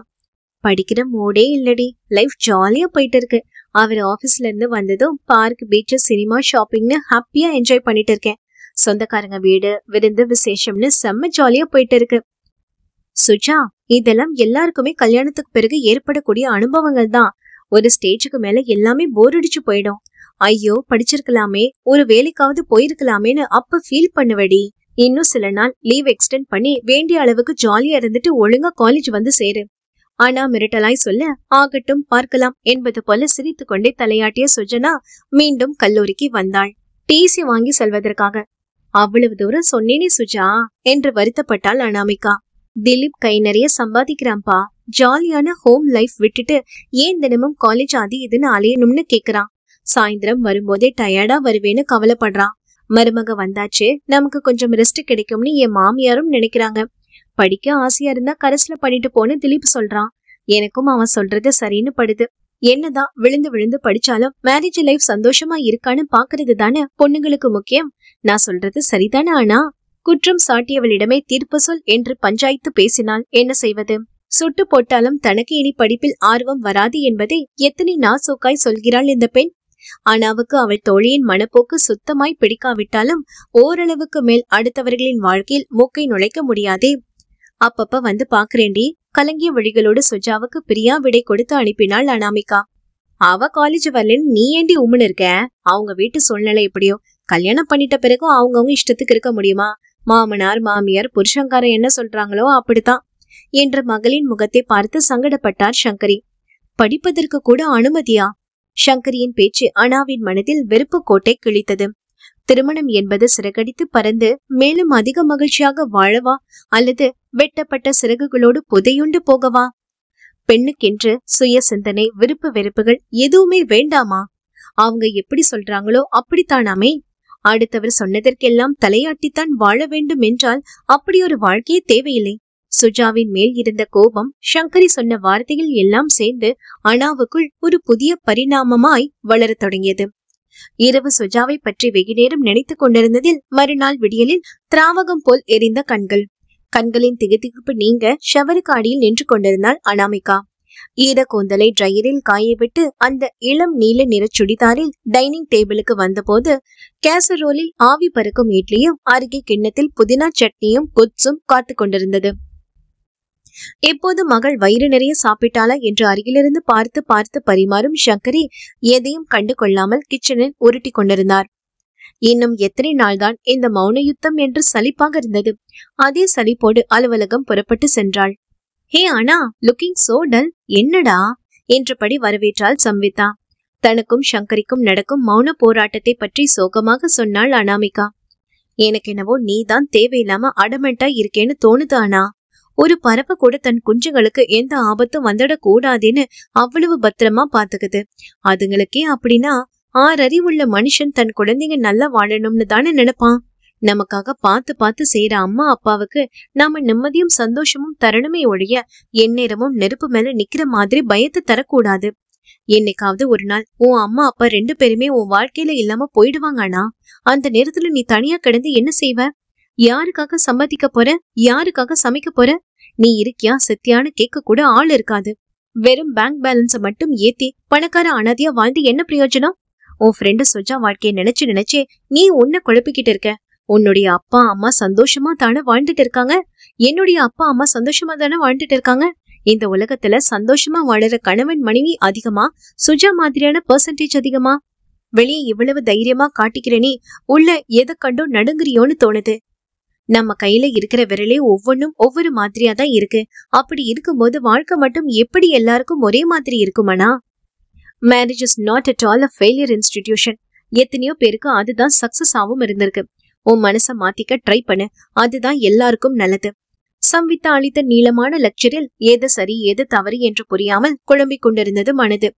படிக்கிற மூடே இல்லடி லைஃப் ஜாலியா போயிட்டு இருக்கு அவர் ஆஃபீஸ்ல இருந்து வந்ததும் பார்க் பீச் சினிமா ஷாப்பிங்னு ஹாப்பியா என்ஜாய் பண்ணிட்டு இருக்கேன் சொந்தக்காரங்க வீடு விருந்து விசேஷம்னு செம்ம ஜாலியா போயிட்டு இருக்கு சுஜா இதெல்லாம் எல்லாருக்குமே கல்யாணத்துக்கு பிறகு ஏற்படக்கூடிய அனுபவங்கள் தான் ஒரு ஸ்டேஜுக்கு மேல எல்லாமே போர் அடிச்சு போயிடும் ஐயோ படிச்சிருக்கலாமே ஒரு வேலைக்காவது போயிருக்கலாமேன்னு அப்ப ஃபீல் பண்ணுவடி இன்னும் சில நாள் லீவ் எக்ஸ்டெண்ட் பண்ணி வேண்டிய அளவுக்கு ஜாலியா இருந்துட்டு ஒழுங்கா காலேஜ் வந்து சேரு ஆனா மிரட்டலாய் சொல்ல ஆகட்டும் பார்க்கலாம் என்பது போல கொண்டே தலையாட்டிய சுஜனா மீண்டும் கல்லூரிக்கு வந்தாள் டிசி வாங்கி செல்வதற்காக அவ்வளவு தூரம் சொன்னேனே சுஜா என்று வருத்தப்பட்டாள் அனாமிகா திலீப் கை நிறைய சம்பாதிக்கிறான்பா ஜாலியான ஹோம் லைஃப் விட்டுட்டு ஏன் தினமும் காலேஜ் ஆதி இதுன்னு அலையணும்னு கேக்குறான் சாயந்தரம் வரும்போதே டயர்டா வருவேன்னு கவலைப்படுறான் மருமக வந்தாச்சு நமக்கு கொஞ்சம் ரெஸ்ட் கிடைக்கும்னு என் மாமியாரும் நினைக்கிறாங்க படிக்க ஆசையா இருந்தா கரஸ்ல பண்ணிட்டு போன்னு திலீப் சொல்றான் எனக்கும் அவன் சொல்றது சரின்னு படுது என்னதான் விழுந்து விழுந்து படிச்சாலும் மேரேஜ் லைஃப் சந்தோஷமா இருக்கான்னு பாக்குறது தானே பொண்ணுங்களுக்கு முக்கியம் நான் சொல்றது சரிதானே ஆனா குற்றம் சாட்டியவளிடமே தீர்ப்பு சொல் என்று பஞ்சாயத்து பேசினால் என்ன செய்வது சுட்டு போட்டாலும் தனக்கு இனி படிப்பில் ஆர்வம் வராது என்பதை எத்தனை நாசோக்காய் சொல்கிறாள் இந்த பெண் ஆனாவுக்கு அவள் தோழியின் மனப்போக்கு சுத்தமாய் பிடிக்காவிட்டாலும் ஓரளவுக்கு மேல் அடுத்தவர்களின் வாழ்க்கையில் மூக்கை நுழைக்க முடியாதே அப்பப்ப வந்து பாக்குறேண்டி கலங்கிய வழிகளோடு சுஜாவுக்கு பிரியா விடை கொடுத்து அனுப்பினாள் அனாமிகா அவ காலேஜ் வரலன்னு நீ ஏண்டி உம்முன்னு இருக்க அவங்க வீட்டு சூழ்நிலை எப்படியோ கல்யாணம் பண்ணிட்ட பிறகும் அவங்கவுங்க இஷ்டத்துக்கு இருக்க முடியுமா மாமனார் மாமியார் புருஷங்காரன் என்ன சொல்றாங்களோ அப்படித்தான் என்ற மகளின் முகத்தை பார்த்து சங்கடப்பட்டார் சங்கரி படிப்பதற்கு கூட அனுமதியா சங்கரியின் பேச்சு அனாவின் மனதில் வெறுப்பு கோட்டை கிழித்தது திருமணம் என்பது சிறகடித்து பறந்து மேலும் அதிக மகிழ்ச்சியாக வாழவா அல்லது வெட்டப்பட்ட சிறகுகளோடு புதையுண்டு போகவா பெண்ணுக்கென்று சுய சிந்தனை விருப்ப வெறுப்புகள் எதுவுமே வேண்டாமா அவங்க எப்படி சொல்றாங்களோ அப்படித்தானாமே அடுத்தவர் சொன்னதற்கெல்லாம் தலையாட்டித்தான் வாழ வேண்டும் என்றால் அப்படி ஒரு வாழ்க்கையே தேவையில்லை சுஜாவின் மேல் இருந்த கோபம் சங்கரி சொன்ன வார்த்தையில் எல்லாம் சேர்ந்து அனாவுக்குள் ஒரு புதிய பரிணாமமாய் வளரத் தொடங்கியது இரவு சுஜாவை பற்றி வெகு நேரம் நினைத்துக் கொண்டிருந்ததில் மறுநாள் விடியலில் திராவகம் போல் எரிந்த கண்கள் கண்களின் திகுதிகுப்பு நீங்க ஷவருக்காடியில் நின்று கொண்டிருந்தாள் அனாமிகா ஈர கூந்தலை ட்ரையரில் காயவிட்டு அந்த இளம் நீல நிற சுடிதாரில் டைனிங் டேபிளுக்கு வந்தபோது கேசரோலில் ஆவி பறக்கும் இட்லியும் அருகே கிண்ணத்தில் புதினா சட்னியும் குட்ஸும் காத்து கொண்டிருந்தது எப்போது மகள் வயிறு நிறைய சாப்பிட்டாளா என்று அருகிலிருந்து பார்த்து பார்த்து பரிமாறும் சங்கரி எதையும் கண்டு கொள்ளாமல் கிச்சனில் உருட்டி கொண்டிருந்தார் இன்னும் எத்தனை நாள்தான் இந்த மௌன யுத்தம் என்று சலிப்பாக இருந்தது அதே சலிப்போடு அலுவலகம் புறப்பட்டு சென்றாள் ஹே அண்ணா லுக்கிங் சோ டல் என்னடா என்றபடி வரவேற்றாள் சம்விதா தனக்கும் சங்கரிக்கும் நடக்கும் மௌன போராட்டத்தை பற்றி சோகமாக சொன்னாள் அனாமிகா எனக்கு என்னவோ நீதான் தேவையில்லாம அடமெண்டா இருக்கேன்னு தோணுது அண்ணா ஒரு பரப்பு கூட தன் குஞ்சுகளுக்கு எந்த ஆபத்தும் வந்துடக்கூடாதுன்னு அவ்வளவு பத்திரமா பாத்துக்குது அதுங்களுக்கே அப்படின்னா ஆறறிவுள்ள மனுஷன் தன் குழந்தைங்க நல்லா வாழணும்னு தானே நினைப்பான் நமக்காக பார்த்து பார்த்து செய்யற அம்மா அப்பாவுக்கு நாம நிம்மதியும் சந்தோஷமும் தரணுமே ஒழிய எந்நேரமும் நெருப்பு மேல நிக்கிற மாதிரி பயத்தை தரக்கூடாது என்னைக்காவது ஒரு நாள் உன் அம்மா அப்பா ரெண்டு பேருமே உன் வாழ்க்கையில இல்லாம போயிடுவாங்கண்ணா அந்த நேரத்துல நீ தனியா கிடந்து என்ன செய்வ யாருக்காக சம்பாதிக்க போற யாருக்காக சமைக்க போற நீ இருக்கியா செத்தியான்னு கேட்க கூட ஆள் இருக்காது வெறும் பேங்க் பேலன்ஸை மட்டும் ஏத்தி பணக்கார அனாதியா வாழ்ந்து என்ன பிரயோஜனம் உன் ஃப்ரெண்டு சொஜா வாழ்க்கையை நினைச்சு நினைச்சே நீ உன்ன குழப்பிக்கிட்டு இருக்க உன்னுடைய அப்பா அம்மா சந்தோஷமா தானே வாழ்ந்துட்டு இருக்காங்க என்னுடைய அப்பா அம்மா சந்தோஷமா தானே வாழ்ந்துட்டு இருக்காங்க இந்த உலகத்துல சந்தோஷமா வாழற கணவன் மனைவி அதிகமா சுஜா மாதிரியான பெர்சன்டேஜ் அதிகமா வெளியே இவ்வளவு தைரியமா காட்டிக்கிறேனே உள்ள எதை கண்டோ நடுங்குறியோன்னு தோணுது நம்ம கையில இருக்கிற விரலே ஒவ்வொன்றும் ஒவ்வொரு மாதிரியா தான் இருக்கு அப்படி இருக்கும்போது வாழ்க்கை மட்டும் எப்படி எல்லாருக்கும் ஒரே மாதிரி இருக்குமானா marriage is not at all a failure institution எத்தனையோ பேருக்கு அதுதான் சக்சஸ் ஆகும் இருந்திருக்கு உன் மனசை மாத்திக்க ட்ரை பண்ணு அதுதான் எல்லாருக்கும் நல்லது சம்வித்தா அளித்த நீளமான லெக்சரில் எது சரி எது தவறு என்று புரியாமல் குழம்பிக் கொண்டிருந்தது மனது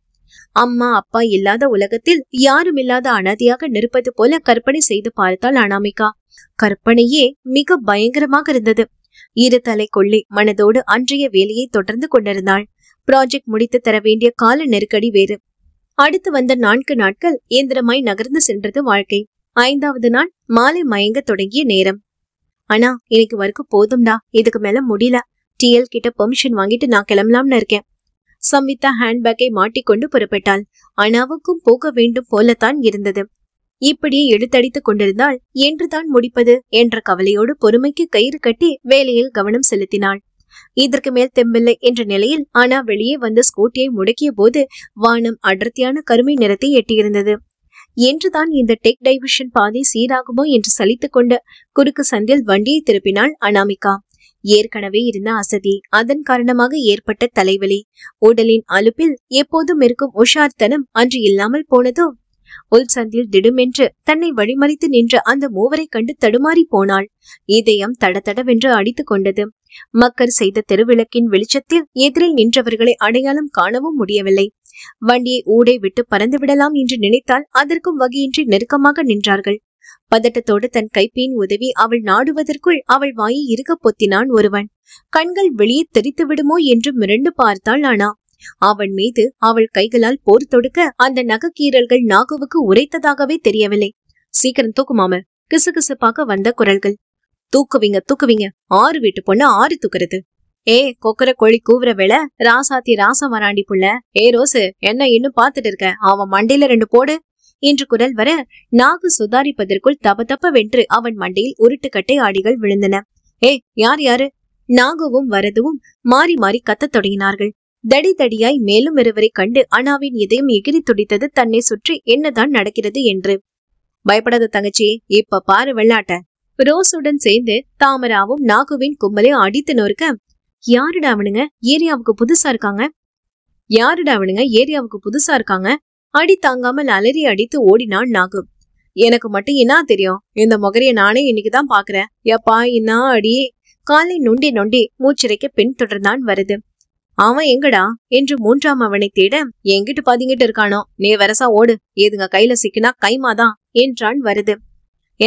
அம்மா அப்பா இல்லாத உலகத்தில் யாரும் இல்லாத அனாதியாக நிற்பது போல கற்பனை செய்து பார்த்தாள் அனாமிகா கற்பனையே மிக பயங்கரமாக இருந்தது இரு தலை கொள்ளி மனதோடு அன்றைய வேலையை தொடர்ந்து கொண்டிருந்தாள் ப்ராஜெக்ட் முடித்து தர வேண்டிய கால நெருக்கடி வேறு அடுத்து வந்த நான்கு நாட்கள் இயந்திரமாய் நகர்ந்து சென்றது வாழ்க்கை ஐந்தாவது நாள் மாலை மயங்க தொடங்கிய நேரம் ஆனா எனக்கு வரைக்கும் போதும்டா இதுக்கு மேல முடியல டிஎல் கிட்ட பெர்மிஷன் வாங்கிட்டு நான் கிளம்பலாம்னு இருக்கேன் சம்விதா ஹேண்ட்பேக்கை மாட்டிக்கொண்டு புறப்பட்டாள் அனாவுக்கும் போக வேண்டும் போலத்தான் இருந்தது இப்படியே எடுத்தடித்துக் கொண்டிருந்தால் என்றுதான் முடிப்பது என்ற கவலையோடு பொறுமைக்கு கயிறு கட்டி வேலையில் கவனம் செலுத்தினாள் இதற்கு மேல் தெம்பில்லை என்ற நிலையில் ஆனா வெளியே வந்து ஸ்கூட்டியை முடக்கிய போது வானம் அடர்த்தியான கருமை நிறத்தை எட்டியிருந்தது என்றுதான் இந்த டெக் டைவிஷன் பாதை சீராகுமோ என்று சலித்துக் கொண்ட குறுக்கு சந்தில் வண்டியை திருப்பினாள் அனாமிகா ஏற்கனவே இருந்த அசதி அதன் காரணமாக ஏற்பட்ட தலைவலி உடலின் அலுப்பில் எப்போதும் இருக்கும் உஷார்த்தனம் அன்று இல்லாமல் போனதோ உள்சந்தில் திடுமென்று தன்னை வழிமறித்து நின்ற அந்த மூவரை கண்டு தடுமாறி போனாள் இதயம் தடதடவென்று அடித்துக் கொண்டது மக்கர் செய்த தெருவிளக்கின் வெளிச்சத்தில் எதிரில் நின்றவர்களை அடையாளம் காணவும் முடியவில்லை வண்டியை ஊடை விட்டு பறந்து விடலாம் என்று நினைத்தால் அதற்கும் வகையின்றி நெருக்கமாக நின்றார்கள் பதட்டத்தோடு தன் கைப்பேன் உதவி அவள் நாடுவதற்குள் அவள் வாயை இருக பொத்தினான் ஒருவன் கண்கள் வெளியே தெரித்து விடுமோ என்று மிரண்டு பார்த்தாள் ஆனா அவன் மீது அவள் கைகளால் போர் தொடுக்க அந்த நகக்கீரல்கள் நாகுவுக்கு உரைத்ததாகவே தெரியவில்லை சீக்கிரம் தூக்குமாம கிசுகிசுப்பாக வந்த குரல்கள் தூக்குவீங்க தூக்குவீங்க ஆறு வீட்டு பொண்ணு ஆறு தூக்குறது ஏ கொக்கர கோழி கூவுற வேலை ராசாத்தி ராசம் வராண்டி புள்ள ஏ ரோசு என்ன இன்னும் பாத்துட்டு இருக்க அவன் மண்டையில ரெண்டு போடு என்று குரல் வர நாகு சுதாரிப்பதற்குள் தப வென்று அவன் மண்டையில் உருட்டுக்கட்டை ஆடிகள் விழுந்தன ஏ யார் யாரு நாகுவும் வரதுவும் மாறி மாறி கத்தத் தொடங்கினார்கள் தடி தடியாய் மேலும் இருவரை கண்டு அனாவின் இதயம் எகிரி துடித்தது தன்னை சுற்றி என்னதான் நடக்கிறது என்று பயப்படாத தங்கச்சி இப்ப பாரு வெள்ளாட்ட ரோஸுடன் சேர்ந்து தாமராவும் நாகுவின் கும்பலை அடித்து நொறுக்க யாருடா அவனுங்க ஏரியாவுக்கு புதுசா இருக்காங்க யாருடா அவனுங்க ஏரியாவுக்கு புதுசா இருக்காங்க அடி தாங்காமல் அலறி அடித்து ஓடினான் நாகு எனக்கு மட்டும் என்ன தெரியும் இந்த முகரிய நானே இன்னைக்குதான் பாக்குறேன் எப்பா என்ன அடி காலை நொண்டி நொண்டி மூச்சிறைக்க பெண் தொடர்ந்தான் வருது அவன் எங்கடா என்று மூன்றாம் அவனை தேட எங்கிட்டு பாதிங்கிட்டு இருக்கானோ நீ வரசா ஓடு ஏதுங்க கையில சிக்கினா கைமாதான் என்றான் வருது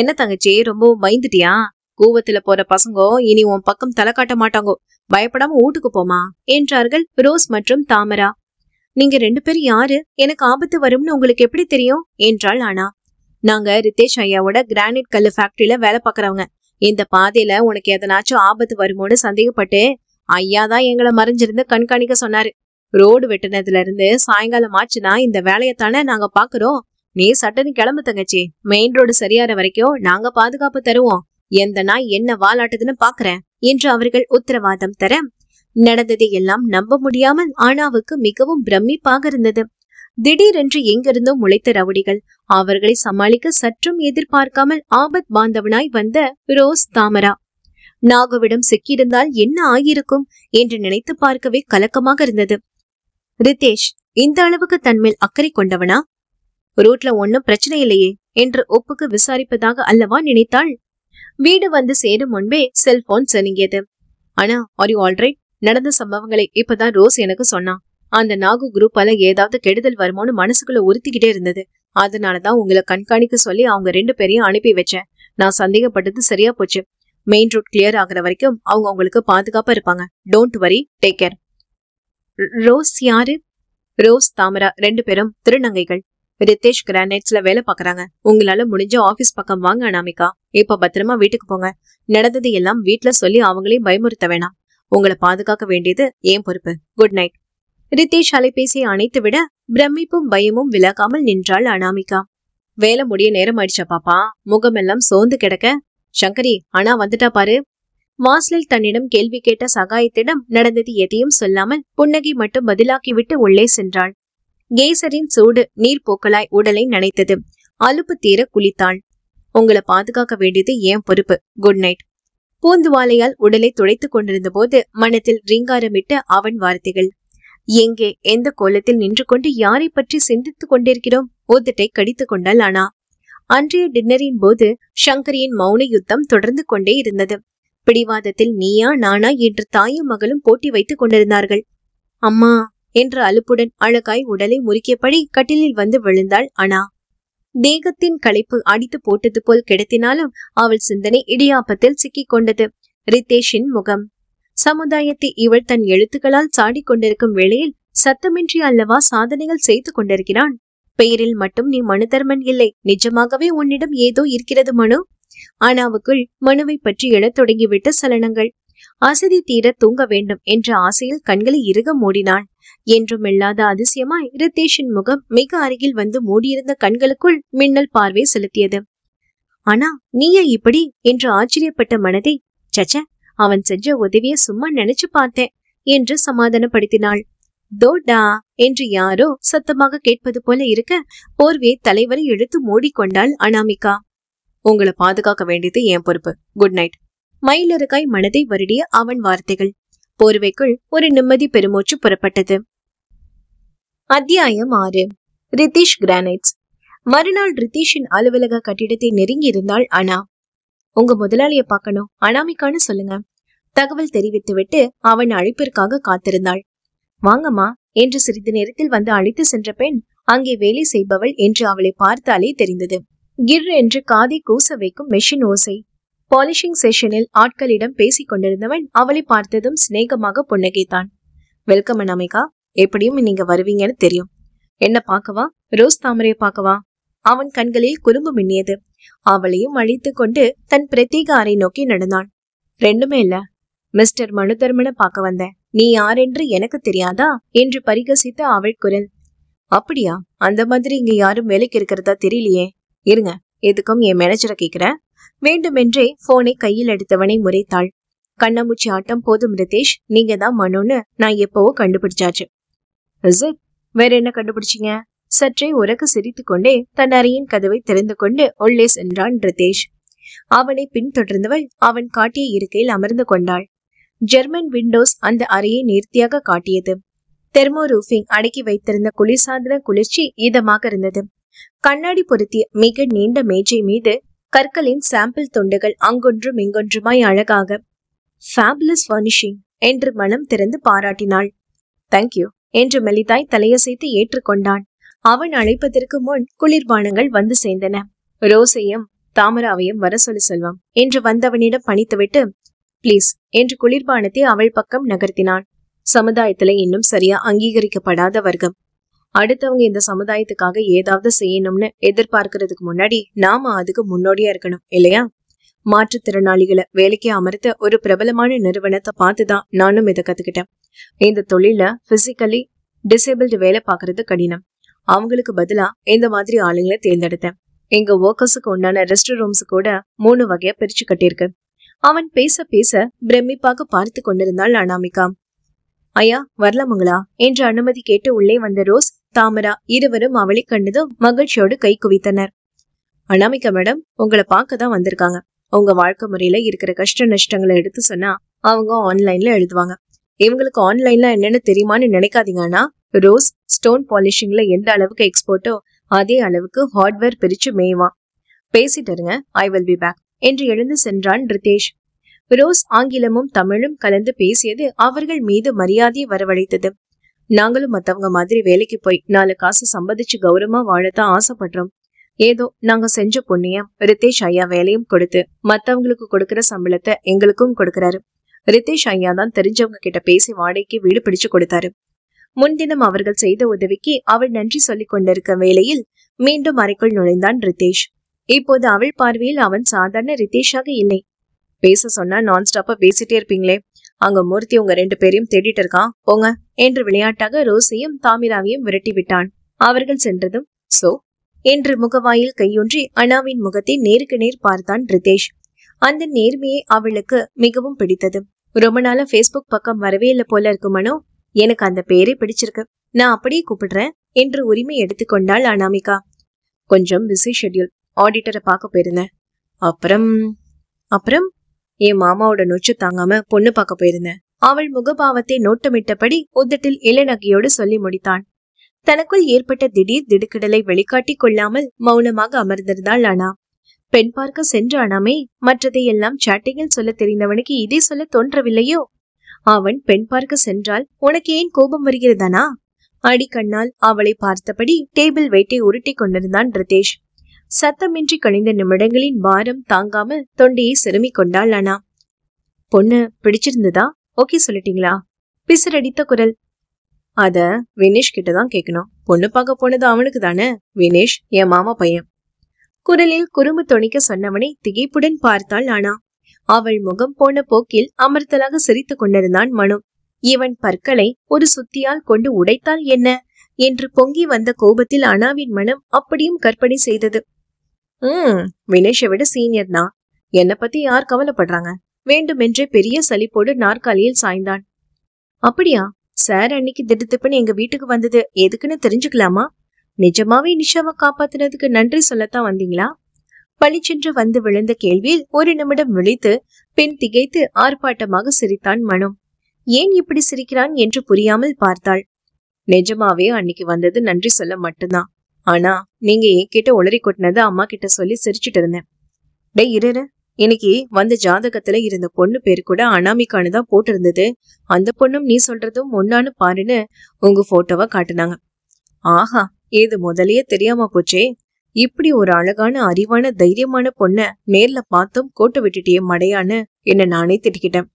என்ன தங்கச்சி ரொம்ப பயந்துட்டியா கூவத்துல போற பசங்கோ இனி உன் பக்கம் தலை காட்ட மாட்டாங்கோ பயப்படாம வீட்டுக்கு போமா என்றார்கள் ரோஸ் மற்றும் தாமரா நீங்க ரெண்டு பேரும் யாரு எனக்கு ஆபத்து வரும்னு உங்களுக்கு எப்படி தெரியும் என்றாள் ஆனா நாங்க ரித்தேஷ் ஐயாவோட கிரானைட் கல்லு ஃபேக்டரியில வேலை பாக்குறவங்க இந்த பாதையில உனக்கு எதனாச்சும் ஆபத்து வருமோன்னு சந்தேகப்பட்டு ஐயா தான் எங்களை மறைஞ்சிருந்து கண்காணிக்க சொன்னாரு ரோடு வெட்டினதுல இருந்து சாயங்காலம் ஆச்சுன்னா இந்த வேலையத்தானே நாங்க பாக்குறோம் நீ சட்டன்னு கிளம்பு தங்கச்சி மெயின் ரோடு சரியாற வரைக்கும் நாங்க பாதுகாப்பு தருவோம் எந்த நாய் என்ன வாலாட்டுதுன்னு பாக்குறேன் என்று அவர்கள் உத்தரவாதம் தர நடந்ததை எல்லாம் நம்ப முடியாமல் ஆனாவுக்கு மிகவும் பிரமிப்பாக இருந்தது திடீரென்று எங்கிருந்தோ முளைத்த ரவுடிகள் அவர்களை சமாளிக்க சற்றும் எதிர்பார்க்காமல் ஆபத் பாந்தவனாய் வந்த ரோஸ் தாமரா நாகவிடம் சிக்கியிருந்தால் என்ன ஆகியிருக்கும் என்று நினைத்து பார்க்கவே கலக்கமாக இருந்தது ரிதேஷ் இந்த அளவுக்கு தன்மேல் அக்கறை கொண்டவனா ரோட்ல ஒன்னும் பிரச்சனை இல்லையே என்று ஒப்புக்கு விசாரிப்பதாக அல்லவா நினைத்தாள் வீடு வந்து சேரும் முன்பே செல்போன் சொனுங்கியது ஆனா ஆர் யூ ஆல்ரைட் நடந்த சம்பவங்களை இப்பதான் ரோஸ் எனக்கு சொன்னான் அந்த நாகு குரூப்பால ஏதாவது கெடுதல் வருமோன்னு மனசுக்குள்ள உறுத்திக்கிட்டே இருந்தது அதனாலதான் உங்களை கண்காணிக்க சொல்லி அவங்க ரெண்டு பேரையும் அனுப்பி வச்சேன் நான் சந்தேகப்பட்டது சரியா போச்சு மெயின் ரோட் கிளியர் ஆகுற வரைக்கும் அவங்க உங்களுக்கு பாதுகாப்பா இருப்பாங்க don't worry take care Rose யாரு ரோஸ் தாமரா ரெண்டு பேரும் திருநங்கைகள் ரித்தேஷ் கிரானைட்ஸ்ல வேலை பாக்குறாங்க உங்களால முடிஞ்ச ஆபீஸ் பக்கம் வாங்க அனாமிகா இப்ப பத்திரமா வீட்டுக்கு போங்க நடந்தது எல்லாம் வீட்டுல சொல்லி அவங்களையும் பயமுறுத்த வேணாம் உங்களை பாதுகாக்க வேண்டியது ஏன் பொறுப்பு குட் நைட் ரித்தேஷ் அலைபேசியை அணைத்துவிட பிரமிப்பும் பயமும் விலகாமல் நின்றாள் அனாமிகா வேலை முடிய நேரம் ஆயிடுச்சா பாப்பா முகமெல்லாம் சோர்ந்து கிடக்க சங்கரி அண்ணா வந்துட்டா பாரு மாஸ்லில் தன்னிடம் கேள்வி கேட்ட சகாயத்திடம் நடந்தது எதையும் சொல்லாமல் புன்னகை மட்டும் பதிலாக்கிவிட்டு உள்ளே சென்றாள் கேசரின் சூடு நீர் போக்கலாய் உடலை நனைத்தது அலுப்பு தீர குளித்தாள் உங்களை பாதுகாக்க வேண்டியது ஏன் பொறுப்பு குட் நைட் பூந்துவாலையால் உடலை துடைத்துக் கொண்டிருந்த போது மனத்தில் ரீங்காரமிட்ட அவன் வார்த்தைகள் எங்கே எந்த கோலத்தில் நின்று கொண்டு யாரை பற்றி சிந்தித்துக் கொண்டிருக்கிறோம் ஓத்தட்டை கடித்துக் கொண்டாள் ஆனா அன்றைய டின்னரின் போது சங்கரியின் மௌன யுத்தம் தொடர்ந்து கொண்டே இருந்தது பிடிவாதத்தில் நீயா நானா என்று தாயும் மகளும் போட்டி வைத்துக் கொண்டிருந்தார்கள் அம்மா என்ற அலுப்புடன் அழகாய் உடலை முறுக்கியபடி கட்டிலில் வந்து விழுந்தாள் அனா தேகத்தின் களைப்பு அடித்து போட்டது போல் கிடைத்தினாலும் அவள் சிந்தனை இடியாப்பத்தில் சிக்கிக் கொண்டது ரித்தேஷின் முகம் சமுதாயத்தை இவள் தன் எழுத்துக்களால் சாடி கொண்டிருக்கும் வேளையில் சத்தமின்றி அல்லவா சாதனைகள் செய்து கொண்டிருக்கிறான் பெயரில் மட்டும் நீ மனுதர்மன் இல்லை நிஜமாகவே உன்னிடம் ஏதோ இருக்கிறது மனு ஆனாவுக்குள் மனுவை பற்றி எழத் தொடங்கிவிட்ட சலனங்கள் அசதி தீர தூங்க வேண்டும் என்ற ஆசையில் கண்களை இறுக மூடினாள் என்றும் இல்லாத அதிசயமாய் ரித்தேஷின் முகம் மிக அருகில் வந்து மூடியிருந்த கண்களுக்குள் மின்னல் பார்வை செலுத்தியது ஆனா நீயே இப்படி என்று ஆச்சரியப்பட்ட மனதை சச்ச அவன் செஞ்ச உதவிய சும்மா நினைச்சு பார்த்தேன் என்று சமாதானப்படுத்தினாள் தோடா என்று யாரோ சத்தமாக கேட்பது போல இருக்க போர்வே தலைவரை இழுத்து மூடிக்கொண்டாள் அனாமிகா உங்களை பாதுகாக்க வேண்டியது என் பொறுப்பு குட் நைட் மயிலிறக்காய் மனதை வருடிய அவன் வார்த்தைகள் போர்வைக்குள் ஒரு நிம்மதி பெருமூச்சு புறப்பட்டது அத்தியாயம் ஆறு ரிதீஷ் கிரானைட்ஸ் மறுநாள் ரிதீஷின் அலுவலக கட்டிடத்தை நெருங்கி இருந்தாள் அனா உங்க முதலாளிய பார்க்கணும் அனாமிக்கானு சொல்லுங்க தகவல் தெரிவித்துவிட்டு அவன் அழைப்பிற்காக காத்திருந்தாள் வாங்கம்மா என்று சிறிது நேரத்தில் வந்து அழைத்து சென்ற பெண் அங்கே வேலை செய்பவள் என்று அவளை பார்த்தாலே தெரிந்தது கிர் என்று காதை கூச வைக்கும் மெஷின் ஓசை பாலிஷிங் செஷனில் ஆட்களிடம் பேசிக் கொண்டிருந்தவன் அவளை பார்த்ததும் சிநேகமாக புன்னகைத்தான் வெல்கம் அனாமிகா எப்படியும் நீங்க வருவீங்கன்னு தெரியும் என்ன பார்க்கவா ரோஸ் தாமரையை பார்க்கவா அவன் கண்களில் குறும்பு மின்னியது அவளையும் அழித்து கொண்டு தன் பிரத்யேக அறை நோக்கி நடந்தான் ரெண்டுமே இல்ல மிஸ்டர் மனுதர்மனை பார்க்க வந்தேன் நீ யாரென்று எனக்கு தெரியாதா என்று பரிகசித்த அவள் குரல் அப்படியா அந்த மாதிரி இங்க யாரும் வேலைக்கு இருக்கிறதா தெரியலையே இருங்க எதுக்கும் என் மேனேஜரை கேக்குறேன் வேண்டுமென்றே போனை கையில் எடுத்தவனை முறைத்தாள் கண்ணாமூச்சி ஆட்டம் போதும் ரிதேஷ் நீங்க தான் மனோன்னு நான் எப்பவோ கண்டுபிடிச்சாச்சு வேற என்ன கண்டுபிடிச்சிங்க சற்றே உறக்க சிரித்து கொண்டே தன் அறையின் கதவை திறந்து கொண்டு உள்ளே சென்றான் ரிதேஷ் அவனை பின்தொடர்ந்தவள் அவன் காட்டிய இருக்கையில் அமர்ந்து கொண்டாள் ஜெர்மன் விண்டோஸ் அந்த அறையை நேர்த்தியாக காட்டியது தெர்மோ ரூஃபிங் அடக்கி வைத்திருந்த குளிர்சாதன குளிர்ச்சி இதமாக இருந்தது கண்ணாடி பொருத்திய மிக நீண்ட மேஜை மீது கற்களின் சாம்பிள் துண்டுகள் அங்கொன்றும் இங்கொன்றுமாய் அழகாக ஃபேபுலஸ் வர்னிஷிங் என்று மனம் திறந்து பாராட்டினாள் தேங்க்யூ என்று மெலிதாய் தலையசைத்து ஏற்றுக்கொண்டான் அவன் அழைப்பதற்கு முன் குளிர்பானங்கள் வந்து சேர்ந்தன ரோசையும் தாமராவையும் வர சொல்லி செல்வம் என்று வந்தவனிடம் பணித்துவிட்டு பிளீஸ் என்று குளிர்பானத்தை அவள் பக்கம் நகர்த்தினான் சமுதாயத்திலே இன்னும் சரியா அங்கீகரிக்கப்படாத வர்க்கம் அடுத்தவங்க இந்த சமுதாயத்துக்காக ஏதாவது செய்யணும்னு எதிர்பார்க்கறதுக்கு முன்னாடி நாம அதுக்கு முன்னோடியா இருக்கணும் இல்லையா மாற்றுத்திறனாளிகளை வேலைக்கு அமர்த்த ஒரு பிரபலமான நிறுவனத்தை பார்த்துதான் நானும் இதை கத்துக்கிட்டேன் இந்த தொழில பிசிக்கலி டிசேபிள்டு வேலை பார்க்கறது கடினம் அவங்களுக்கு பதிலா இந்த மாதிரி ஆளுங்களை தேர்ந்தெடுத்தேன் எங்க ஒர்க்கர்ஸுக்கு உண்டான ரெஸ்ட் ரூம்ஸ் கூட மூணு வகையா பிரிச்சு கட்டியிருக்கு அவன் பேச பேச பிரமிப்பாக பார்த்து கொண்டிருந்தாள் அனாமிகா ஐயா வரலாமுங்களா என்று அனுமதி கேட்டு உள்ளே வந்த ரோஸ் தாமரா இருவரும் அவளை கண்டதும் மகிழ்ச்சியோடு கை குவித்தனர் அனாமிகா மேடம் உங்களை பார்க்க தான் வந்திருக்காங்க உங்க வாழ்க்கை முறையில இருக்கிற கஷ்ட நஷ்டங்களை எடுத்து சொன்னா அவங்க ஆன்லைன்ல எழுதுவாங்க இவங்களுக்கு ஆன்லைன்ல என்னன்னு தெரியுமான்னு நினைக்காதீங்கன்னா ரோஸ் ஸ்டோன் பாலிஷிங்ல எந்த அளவுக்கு எக்ஸ்போர்ட்டோ அதே அளவுக்கு ஹார்ட்வேர் பிரிச்சு மேய்வான் பேசிட்டு இருங்க ஐ வில் பி பேக் என்று எழுந்து சென்றான் ரிதேஷ் ரோஸ் ஆங்கிலமும் தமிழும் கலந்து பேசியது அவர்கள் மீது மரியாதையை வரவழைத்தது நாங்களும் மத்தவங்க மாதிரி வேலைக்கு போய் நாலு காசு சம்பாதிச்சு கௌரவமா வாழத்தான் ஆசைப்படுறோம் ஏதோ நாங்க செஞ்ச புண்ணியம் ரித்தேஷ் ஐயா வேலையும் கொடுத்து மத்தவங்களுக்கு கொடுக்கற சம்பளத்தை எங்களுக்கும் கொடுக்கறாரு ரித்தேஷ் ஐயா தான் தெரிஞ்சவங்க கிட்ட பேசி வாடகைக்கு வீடு பிடிச்சு கொடுத்தாரு முன்தினம் அவர்கள் செய்த உதவிக்கு அவள் நன்றி சொல்லிக் கொண்டிருக்க வேளையில் மீண்டும் அறைக்குள் நுழைந்தான் ரித்தேஷ் இப்போது அவள் பார்வையில் அவன் சாதாரண ரித்தேஷாக இல்லை பேச சொன்னா நான் ஸ்டாப்பா பேசிட்டே இருப்பீங்களே அங்க மூர்த்தி உங்க ரெண்டு பேரையும் தேடிட்டு இருக்கான் போங்க என்று விளையாட்டாக ரோசியும் தாமிராவையும் விரட்டி விட்டான் அவர்கள் சென்றதும் சோ என்று முகவாயில் கையொன்றி அனாவின் முகத்தை நேருக்கு நேர் பார்த்தான் ரிதேஷ் அந்த நேர்மையை அவளுக்கு மிகவும் பிடித்தது ரொம்ப நாளா ஃபேஸ்புக் பக்கம் வரவே இல்லை போல இருக்கு மனோ எனக்கு அந்த பேரே பிடிச்சிருக்கு நான் அப்படியே கூப்பிடுறேன் என்று உரிமை எடுத்துக்கொண்டாள் அனாமிகா கொஞ்சம் பிஸி ஷெட்யூல் ஆடிட்டரை பார்க்க போயிருந்தேன் அப்புறம் அப்புறம் என் மாமாவோட நொச்சு தாங்காம பொண்ணு பார்க்க போயிருந்தேன் அவள் முகபாவத்தை நோட்டமிட்டபடி உத்தட்டில் இளநகையோடு சொல்லி முடித்தான் தனக்குள் ஏற்பட்ட திடீர் திடுக்கிடலை வெளிக்காட்டிக் கொள்ளாமல் மௌனமாக அமர்ந்திருந்தாள் அனா பெண் பார்க்க சென்ற அனாமே மற்றதை எல்லாம் சாட்டிங்கில் சொல்ல தெரிந்தவனுக்கு இதை சொல்ல தோன்றவில்லையோ அவன் பெண் பார்க்க சென்றால் உனக்கு ஏன் கோபம் வருகிறதானா அடிக்கண்ணால் அவளை பார்த்தபடி டேபிள் வெயிட்டை உருட்டி கொண்டிருந்தான் ரிதேஷ் சத்தமின்றி கழிந்த நிமிடங்களின் பாரம் தாங்காம தொண்டையை சிறுமி கொண்டாள் அனா பொண்ணு பிடிச்சிருந்ததா ஓகே சொல்லிட்டீங்களா பிசுரடித்த குரல் அத வினேஷ் கிட்டதான் கேட்கணும் பொண்ணு பார்க்க போனது அவனுக்கு தானே வினேஷ் என் மாமா பையன் குரலில் குறும்பு துணிக்க சொன்னவனை திகைப்புடன் பார்த்தாள் ஆனா அவள் முகம் போன போக்கில் அமர்த்தலாக சிரித்து கொண்டிருந்தான் மனு இவன் பற்களை ஒரு சுத்தியால் கொண்டு உடைத்தால் என்ன என்று பொங்கி வந்த கோபத்தில் அனாவின் மனம் அப்படியும் கற்பனை செய்தது ம் வினேஷை விட சீனியர் தான் என்னை பத்தி யார் கவலைப்படுறாங்க வேண்டுமென்றே பெரிய சலிப்போடு நாற்காலியில் சாய்ந்தான் அப்படியா சார் அன்னைக்கு திடுத்துப்புன்னு எங்க வீட்டுக்கு வந்தது எதுக்குன்னு தெரிஞ்சுக்கலாமா நிஜமாவே நிஷாவை காப்பாத்தினதுக்கு நன்றி சொல்லத்தான் வந்தீங்களா பளிச்சென்று வந்து விழுந்த கேள்வியில் ஒரு நிமிடம் விழித்து பின் திகைத்து ஆர்ப்பாட்டமாக சிரித்தான் மனு ஏன் இப்படி சிரிக்கிறான் என்று புரியாமல் பார்த்தாள் நிஜமாவே அன்னைக்கு வந்தது நன்றி சொல்ல மட்டும்தான் ஆனா நீங்க என்கிட்ட உளறி கொட்டினதை அம்மா கிட்ட சொல்லி சிரிச்சுட்டு இருந்தேன் டே இரு இன்னைக்கு வந்த ஜாதகத்துல இருந்த பொண்ணு பேர் கூட அனாமிக்கானு தான் போட்டிருந்தது அந்த பொண்ணும் நீ சொல்றதும் ஒன்னான்னு பாருன்னு உங்க போட்டோவை காட்டினாங்க ஆஹா இது முதலையே தெரியாம போச்சே இப்படி ஒரு அழகான அறிவான தைரியமான பொண்ண நேர்ல பார்த்தும் கோட்டு விட்டுட்டே மடையான்னு என்ன நானே திட்டிக்கிட்டேன்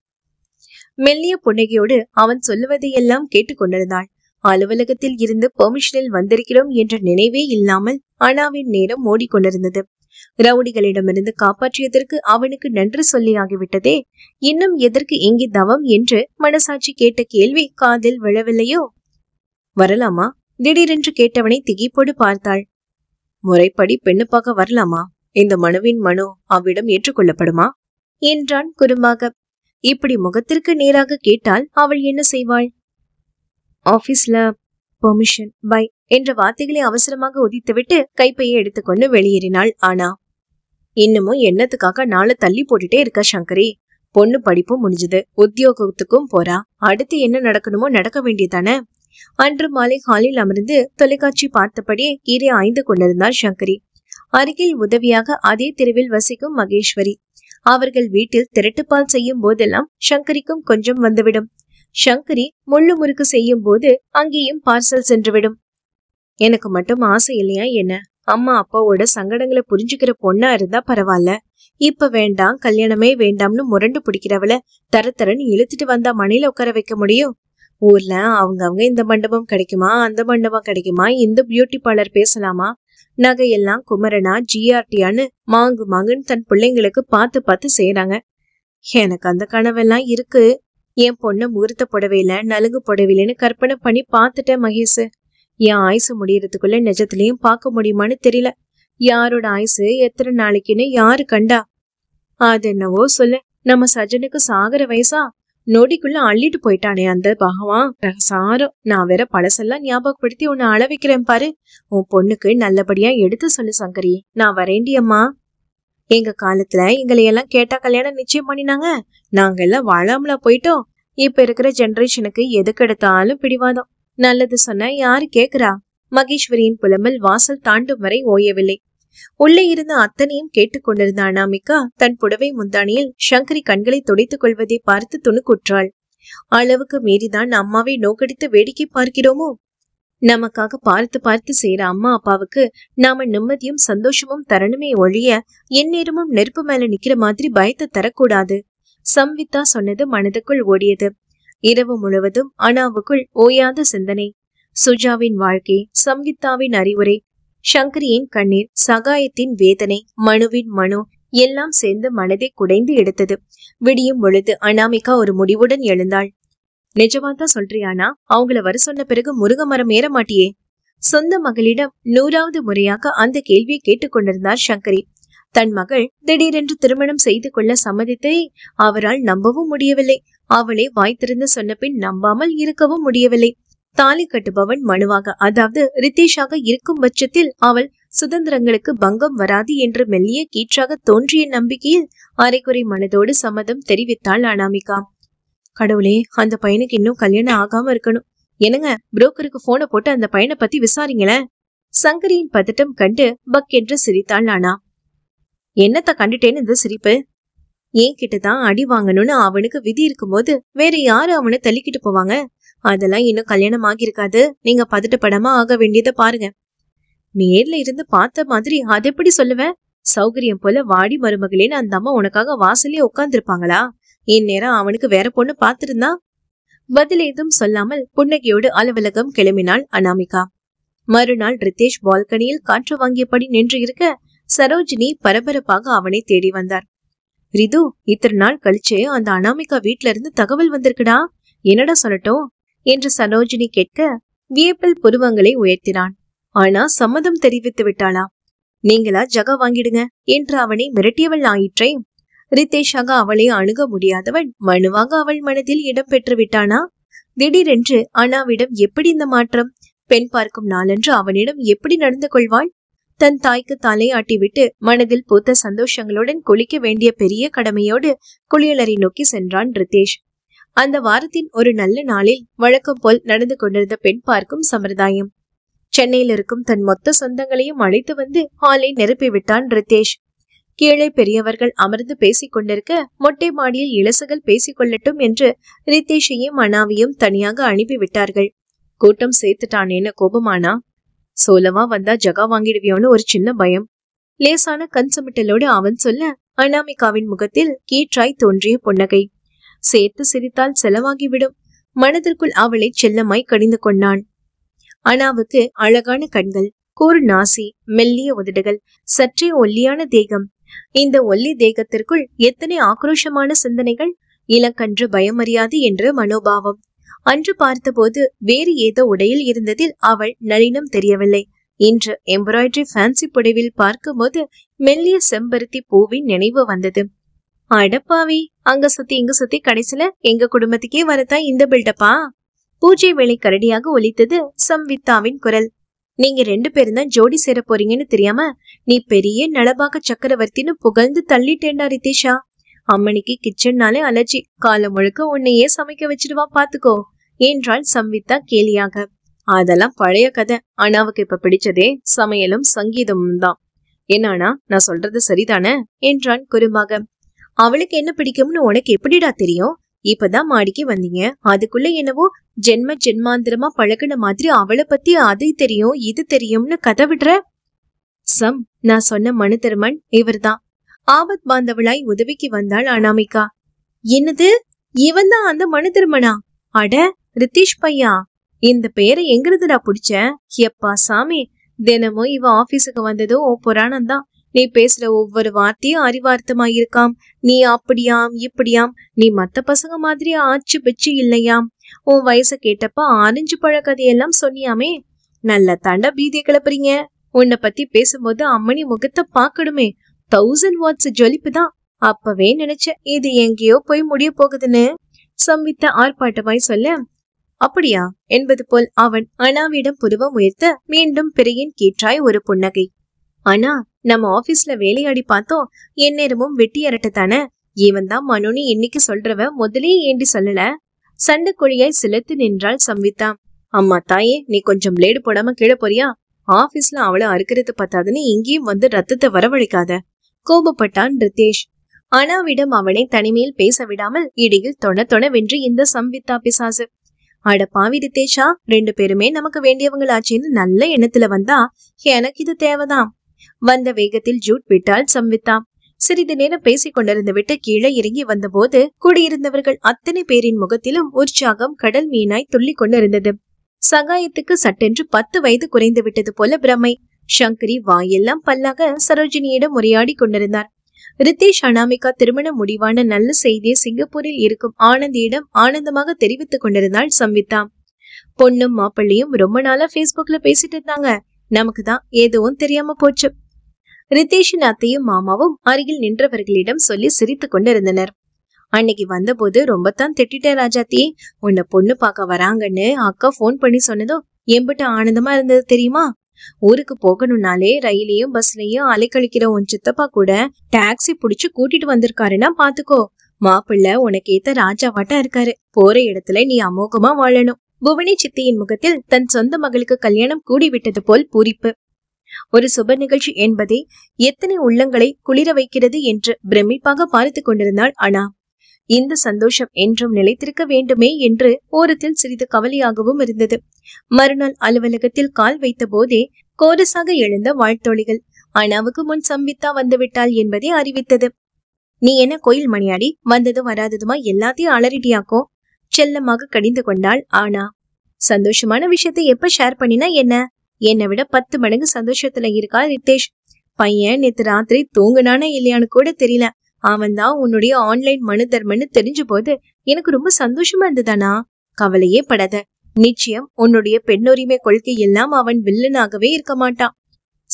மெல்லிய புன்னகையோடு அவன் சொல்லுவதையெல்லாம் கேட்டுக்கொண்டிருந்தாள் அலுவலகத்தில் இருந்து பெர்மிஷனில் வந்திருக்கிறோம் என்ற நினைவே இல்லாமல் அனாவின் நேரம் ஓடிக்கொண்டிருந்தது ரவுடிகளிடமிருந்து காப்பாற்றியதற்கு அவனுக்கு நன்றி சொல்லியாகிவிட்டதே இன்னும் எதற்கு எங்கே தவம் என்று மனசாட்சி கேட்ட கேள்வி காதில் விழவில்லையோ வரலாமா திடீரென்று கேட்டவனை திகைப்போடு பார்த்தாள் முறைப்படி பெண்ணுப்பாக வரலாமா இந்த மனுவின் மனு அவ்விடம் ஏற்றுக்கொள்ளப்படுமா என்றான் குறும்பாக இப்படி முகத்திற்கு நேராக கேட்டால் அவள் என்ன செய்வாள் ஆபீஸ்ல பெர்மிஷன் பை என்ற வார்த்தைகளை அவசரமாக உதித்துவிட்டு கைப்பையை எடுத்துக்கொண்டு வெளியேறினாள் ஆனா இன்னமும் என்னத்துக்காக நாளை தள்ளி போட்டுட்டே இருக்கா சங்கரி பொண்ணு படிப்பும் முடிஞ்சது உத்தியோகத்துக்கும் போறா அடுத்து என்ன நடக்கணுமோ நடக்க வேண்டியதானே அன்று மாலை ஹாலில் அமர்ந்து தொலைக்காட்சி பார்த்தபடி கீரை ஆய்ந்து கொண்டிருந்தார் சங்கரி அருகில் உதவியாக அதே தெருவில் வசிக்கும் மகேஸ்வரி அவர்கள் வீட்டில் திரட்டுப்பால் செய்யும் போதெல்லாம் சங்கரிக்கும் கொஞ்சம் வந்துவிடும் சங்கரி முள்ளு முறுக்கு செய்யும் போது அங்கேயும் பார்சல் சென்றுவிடும் எனக்கு மட்டும் ஆசை இல்லையா என்ன அம்மா அப்பாவோட சங்கடங்களை புரிஞ்சுக்கிற பொண்ணா இருந்தா பரவாயில்ல இப்ப வேண்டாம் கல்யாணமே வேண்டாம்னு முரண்டு பிடிக்கிறவள தரத்தரன் இழுத்துட்டு வந்தா மணில உட்கார வைக்க முடியும் ஊர்ல அவங்க அவங்க இந்த மண்டபம் கிடைக்குமா அந்த மண்டபம் கிடைக்குமா இந்த பியூட்டி பார்லர் பேசலாமா நகையெல்லாம் குமரனா ஜிஆர்டியான்னு மாங்கு மாங்குன்னு தன் பிள்ளைங்களுக்கு பார்த்து பார்த்து செய்யறாங்க எனக்கு அந்த கனவெல்லாம் இருக்கு என் பொண்ணை முகூர்த்த புடவையில நலுங்கு புடவையிலன்னு கற்பனை பண்ணி பார்த்துட்டேன் மகேஷ் என் ஆயுசு முடியறதுக்குள்ள நிஜத்திலையும் பார்க்க முடியுமான்னு தெரியல யாரோட ஆயுசு எத்தனை நாளைக்குன்னு யாரு கண்டா அது என்னவோ சொல்லு நம்ம சஜனுக்கு சாகர வயசா நொடிக்குள்ள அள்ளிட்டு போயிட்டானே அந்த பகவான் சாரம் நான் வேற பழசெல்லாம் ஞாபகப்படுத்தி உன்னை அளவிக்கிறேன் பாரு உன் பொண்ணுக்கு நல்லபடியா எடுத்து சொல்லு சங்கரி நான் வரேண்டியம்மா எங்க காலத்துல எங்களை எல்லாம் கேட்டா கல்யாணம் நிச்சயம் பண்ணினாங்க நாங்க எல்லாம் வாழாமல போயிட்டோம் இப்ப இருக்கிற ஜெனரேஷனுக்கு எதுக்கு எடுத்தாலும் பிடிவாதம் நல்லது சொன்ன யாரு கேக்குறா மகேஸ்வரியின் புலம்பல் வாசல் தாண்டும் வரை ஓயவில்லை உள்ளே இருந்த அத்தனையும் கேட்டுக்கொண்டிருந்த அனாமிகா தன் புடவை முந்தானியில் சங்கரி கண்களை துடைத்துக் கொள்வதை பார்த்து துணுக்குற்றாள் அளவுக்கு மீறிதான் அம்மாவை நோக்கடித்து வேடிக்கை பார்க்கிறோமோ நமக்காக பார்த்து பார்த்து செய்யற அம்மா அப்பாவுக்கு நாம நிம்மதியும் சந்தோஷமும் தரணுமே ஒழிய எந்நேரமும் நெருப்பு மேல நிக்கிற மாதிரி பயத்தை தரக்கூடாது சம்வித்தா சொன்னது மனதுக்குள் ஓடியது இரவு முழுவதும் அனாவுக்குள் ஓயாத சிந்தனை சுஜாவின் வாழ்க்கை சம்வித்தாவின் அறிவுரை சங்கரியின் கண்ணீர் சகாயத்தின் வேதனை மனுவின் மனு எல்லாம் சேர்ந்து மனதை குடைந்து எடுத்தது விடியும் பொழுது அனாமிகா ஒரு முடிவுடன் எழுந்தாள் நிஜமாதான் சொல்றியானா அவங்கள வர சொன்ன பிறகு முருக மரம் ஏற மாட்டியே சொந்த மகளிடம் நூறாவது முறையாக அந்த கேள்வியை கேட்டுக்கொண்டிருந்தார் சங்கரி தன் மகள் திடீரென்று திருமணம் செய்து கொள்ள சம்மதித்தை அவரால் நம்பவும் முடியவில்லை அவளை வாய்த்திருந்து சொன்ன பின் நம்பாமல் இருக்கவும் முடியவில்லை தாலி கட்டுபவன் மனுவாக அதாவது ரித்தேஷாக இருக்கும் பட்சத்தில் அவள் சுதந்திரங்களுக்கு பங்கம் வராது என்று மெல்லிய கீற்றாக தோன்றிய நம்பிக்கையில் அரைக்குறை மனதோடு சம்மதம் தெரிவித்தாள் அனாமிகா கடவுளே அந்த பையனுக்கு இன்னும் கல்யாணம் ஆகாம இருக்கணும் என்னங்க புரோக்கருக்கு போனை போட்டு அந்த பையனை பத்தி விசாரிங்களேன் சங்கரியின் பதட்டம் கண்டு பக் என்று சிரித்தாள் நானா என்னத்த கண்டுட்டேன்னு இந்த சிரிப்பு ஏன் கிட்டதான் அடி வாங்கணும்னு அவனுக்கு விதி இருக்கும்போது வேற யாரு அவனை தள்ளிக்கிட்டு போவாங்க அதெல்லாம் இன்னும் கல்யாணம் ஆகியிருக்காது நீங்க படமா ஆக வேண்டியதை பாருங்க நேர்ல இருந்து பார்த்த மாதிரி அது எப்படி சொல்லுவேன் சௌகரியம் போல வாடி மருமகளேன்னு அந்த அம்மா உனக்காக வாசலே உட்காந்துருப்பாங்களா இந்நேரம் அவனுக்கு வேற பொண்ணு பார்த்திருந்தா பதில் ஏதும் சொல்லாமல் புன்னகையோடு அலுவலகம் கிளம்பினாள் அனாமிகா மறுநாள் ரித்தேஷ் பால்கனியில் காற்று வாங்கியபடி நின்று இருக்க சரோஜினி பரபரப்பாக அவனை தேடி வந்தார் ரிது இத்தனை நாள் கழிச்சு அந்த அனாமிகா வீட்ல இருந்து தகவல் வந்திருக்குடா என்னடா சொல்லட்டும் என்று சரோஜினி கேட்க வியப்பில் புருவங்களை உயர்த்தினான் ஆனா சம்மதம் தெரிவித்து விட்டாளா நீங்களா ஜக வாங்கிடுங்க என்று அவனை மிரட்டியவள் ஆயிற்றே ரித்தேஷாக அவளை அணுக முடியாதவன் மனுவாக அவள் மனதில் இடம் பெற்று விட்டானா திடீரென்று அனாவிடம் எப்படி இந்த மாற்றம் பெண் பார்க்கும் நாளன்று அவனிடம் எப்படி நடந்து கொள்வாள் தன் தாய்க்கு தலையாட்டிவிட்டு மனதில் பூத்த சந்தோஷங்களுடன் குளிக்க வேண்டிய பெரிய கடமையோடு குளியலரை நோக்கி சென்றான் ரித்தேஷ் அந்த வாரத்தின் ஒரு நல்ல நாளில் வழக்கம் போல் நடந்து கொண்டிருந்த பெண் பார்க்கும் சம்பிரதாயம் சென்னையில் இருக்கும் தன் மொத்த சொந்தங்களையும் அழைத்து வந்து ஹாலை நிரப்பிவிட்டான் ரித்தேஷ் கீழே பெரியவர்கள் அமர்ந்து பேசிக் கொண்டிருக்க மொட்டை மாடியில் இளசுகள் பேசிக் கொள்ளட்டும் என்று ரித்தேஷையும் அனாவையும் தனியாக அனுப்பிவிட்டார்கள் கூட்டம் சேர்த்துட்டானேன்னு கோபமானா சோலவா வந்தா ஜகா வாங்கிடுவியோன்னு ஒரு சின்ன பயம் லேசான கண் சுமிட்டலோடு அவன் சொல்ல அனாமிகாவின் முகத்தில் கீற்றாய் தோன்றிய புன்னகை சேர்த்து சிரித்தால் செலவாகிவிடும் மனதிற்குள் அவளை செல்லமாய் கடிந்து கொண்டான் அனாவுக்கு அழகான கண்கள் கூறு நாசி மெல்லிய உதடுகள் சற்றே ஒல்லியான தேகம் இந்த ஒல்லி தேகத்திற்குள் எத்தனை ஆக்ரோஷமான சிந்தனைகள் இலக்கன்று பயமரியாது என்று மனோபாவம் அன்று பார்த்தபோது வேறு ஏதோ உடையில் இருந்ததில் அவள் நளினம் தெரியவில்லை இன்று எம்ப்ராய்டரி ஃபேன்சி புடவில் பார்க்கும்போது மெல்லிய செம்பருத்தி பூவின் நினைவு வந்தது அடப்பாவி அங்க சுத்தி இங்க சுத்தி கடைசில எங்க குடும்பத்துக்கே வரத்தான் இந்த பில்டப்பா பூஜை வேலை கரடியாக ஒலித்தது சம்வித்தாவின் குரல் நீங்க ரெண்டு பேரும் தான் ஜோடி சேர போறீங்கன்னு தெரியாம நீ பெரிய நலபாக சக்கரவர்த்தின்னு புகழ்ந்து தள்ளிட்டேண்டா ரிதேஷா அம்மனிக்கு கிச்சன்னாலே அலர்ஜி காலம் முழுக்க உன்னையே சமைக்க வச்சிடுவா பாத்துக்கோ என்றாள் சம்வித்தா கேலியாக அதெல்லாம் பழைய கதை ஆனா அவக்கு இப்ப பிடிச்சதே சமையலும் சங்கீதமும் தான் என்னானா நான் சொல்றது சரிதானே என்றான் குறும்பாக அவளுக்கு என்ன பிடிக்கும்னு உனக்கு எப்படிடா தெரியும் இப்பதான் மாடிக்கு வந்தீங்க அதுக்குள்ள என்னவோ ஜென்ம ஜென்மாந்திரமா பழகின மாதிரி அவளை பத்தி அது தெரியும் இது தெரியும்னு கதை விடுற சம் நான் சொன்ன மனுதர்மன் இவர்தான் ஆபத் பாந்தவளாய் உதவிக்கு வந்தாள் அனாமிகா என்னது இவன் தான் அந்த மனுதர்மனா அட ரித்தீஷ் பையா இந்த பெயரை எங்கிருந்துடா புடிச்ச எப்பா சாமி தினமும் இவன் ஆபீஸுக்கு வந்ததும் புராணம் தான் நீ பேசுற ஒவ்வொரு வார்த்தையும் அறிவார்த்தமா இருக்காம் நீ அப்படியாம் இப்படியாம் நீ மத்த பசங்க மாதிரி ஆச்சு பிச்சு இல்லையாம் உன் வயசை கேட்டப்ப ஆரஞ்சு பழ கதையெல்லாம் சொன்னியாமே நல்ல தண்ட பீதியை கிளப்புறீங்க உன்னை பத்தி பேசும்போது அம்மணி முகத்தை பாக்கணுமே தௌசண்ட் வாட்ஸ் ஜொலிப்பு தான் அப்பவே நினைச்சேன் இது எங்கேயோ போய் முடிய போகுதுன்னு சம்பித்த ஆர்ப்பாட்டமாய் சொல்ல அப்படியா என்பது போல் அவன் அனாவிடம் புதுவ உயர்த்த மீண்டும் பிறையின் கீற்றாய் ஒரு புன்னகை ஆனா நம்ம ஆபீஸ்ல வேலையாடி பார்த்தோம் எந்நேரமும் வெட்டி அரட்டத்தானே இவன் தான் மனோனி இன்னைக்கு சொல்றவ முதலே ஏண்டி சொல்லல சண்டை குழியாய் சிலத்து நின்றாள் சம்விதா அம்மா தாயே நீ கொஞ்சம் லேடு போடாம கீழே போறியா ஆபீஸ்ல அவளை அறுக்கிறது பத்தாதுன்னு இங்கேயும் வந்து ரத்தத்தை வரவழைக்காத கோபப்பட்டான் ரித்தேஷ் அனாவிடம் அவனை தனிமையில் பேச விடாமல் இடையில் தொண வென்று இந்த சம்வித்தா பிசாசு அட பாவி ரித்தேஷா ரெண்டு பேருமே நமக்கு வேண்டியவங்களாச்சின்னு நல்ல எண்ணத்துல வந்தா எனக்கு இது தேவைதான் வந்த வேகத்தில் ஜூட் விட்டால் சம்வித்தா சிறிது நேரம் பேசிக் கொண்டிருந்து விட்டு கீழே இறங்கி வந்தபோது கூடியிருந்தவர்கள் அத்தனை பேரின் முகத்திலும் உற்சாகம் கடல் மீனாய் துள்ளி கொண்டிருந்தது சகாயத்துக்கு சட்டென்று பத்து வயது குறைந்து விட்டது போல பிரமை சங்கரி வாயெல்லாம் பல்லாக சரோஜினியிடம் உரையாடி கொண்டிருந்தார் ரித்தேஷ் அனாமிகா திருமணம் முடிவான நல்ல செய்தியை சிங்கப்பூரில் இருக்கும் ஆனந்தியிடம் ஆனந்தமாக தெரிவித்துக் கொண்டிருந்தாள் சம்வித்தா பொண்ணும் மாப்பிள்ளையும் ரொம்ப நாளா பேஸ்புக்ல பேசிட்டு இருந்தாங்க நமக்கு தான் ஏதுவும் தெரியாம போச்சு ரித்தேஷின் அத்தையும் மாமாவும் அருகில் நின்றவர்களிடம் சொல்லி சிரித்து கொண்டு இருந்தனர் அன்னைக்கு வந்தபோது ரொம்பத்தான் திட்டிட்டேன் ராஜாத்தி உன்னை பொண்ணு பார்க்க வராங்கன்னு அக்கா போன் பண்ணி சொன்னதும் எம்பிட்ட ஆனந்தமா இருந்தது தெரியுமா ஊருக்கு போகணும்னாலே ரயிலையும் பஸ்லயும் அலைக்கழிக்கிற உன் சித்தப்பா கூட டாக்ஸி புடிச்சு கூட்டிட்டு வந்திருக்காருன்னா பாத்துக்கோ மாப்பிள்ள உனக்கு ஏத்த ராஜாவாட்டா இருக்காரு போற இடத்துல நீ அமோகமா வாழணும் புவனி சித்தியின் முகத்தில் தன் சொந்த மகளுக்கு கல்யாணம் கூடிவிட்டது போல் பூரிப்பு ஒரு சுப நிகழ்ச்சி என்பதே எத்தனை உள்ளங்களை குளிர வைக்கிறது என்று பிரமிப்பாக பார்த்து கொண்டிருந்தாள் அனா இந்த சந்தோஷம் என்றும் நிலைத்திருக்க வேண்டுமே என்று ஓரத்தில் சிறிது கவலையாகவும் இருந்தது மறுநாள் அலுவலகத்தில் கால் வைத்த போதே கோரசாக எழுந்த வாழ்த்தொழிகள் அனாவுக்கு முன் சம்பித்தா வந்துவிட்டாள் என்பதை அறிவித்தது நீ என்ன கோயில் மணியாடி வந்ததும் வராததுமா எல்லாத்தையும் அலறிட்டியாக்கோ செல்லமாக கடிந்து கொண்டாள் ஆனா சந்தோஷமான விஷயத்த எப்ப ஷேர் பண்ணினா என்ன என்னை விட பத்து மடங்கு சந்தோஷத்துல இருக்கா ரித்தேஷ் பையன் நேத்து ராத்திரி தூங்குனானா இல்லையான்னு கூட தெரியல அவன் தான் உன்னுடைய ஆன்லைன் மனு தர்மன்னு தெரிஞ்ச போது எனக்கு ரொம்ப சந்தோஷமா இருந்ததானா கவலையே படாத நிச்சயம் உன்னுடைய பெண்ணுரிமை கொள்கை எல்லாம் அவன் வில்லனாகவே இருக்க மாட்டான்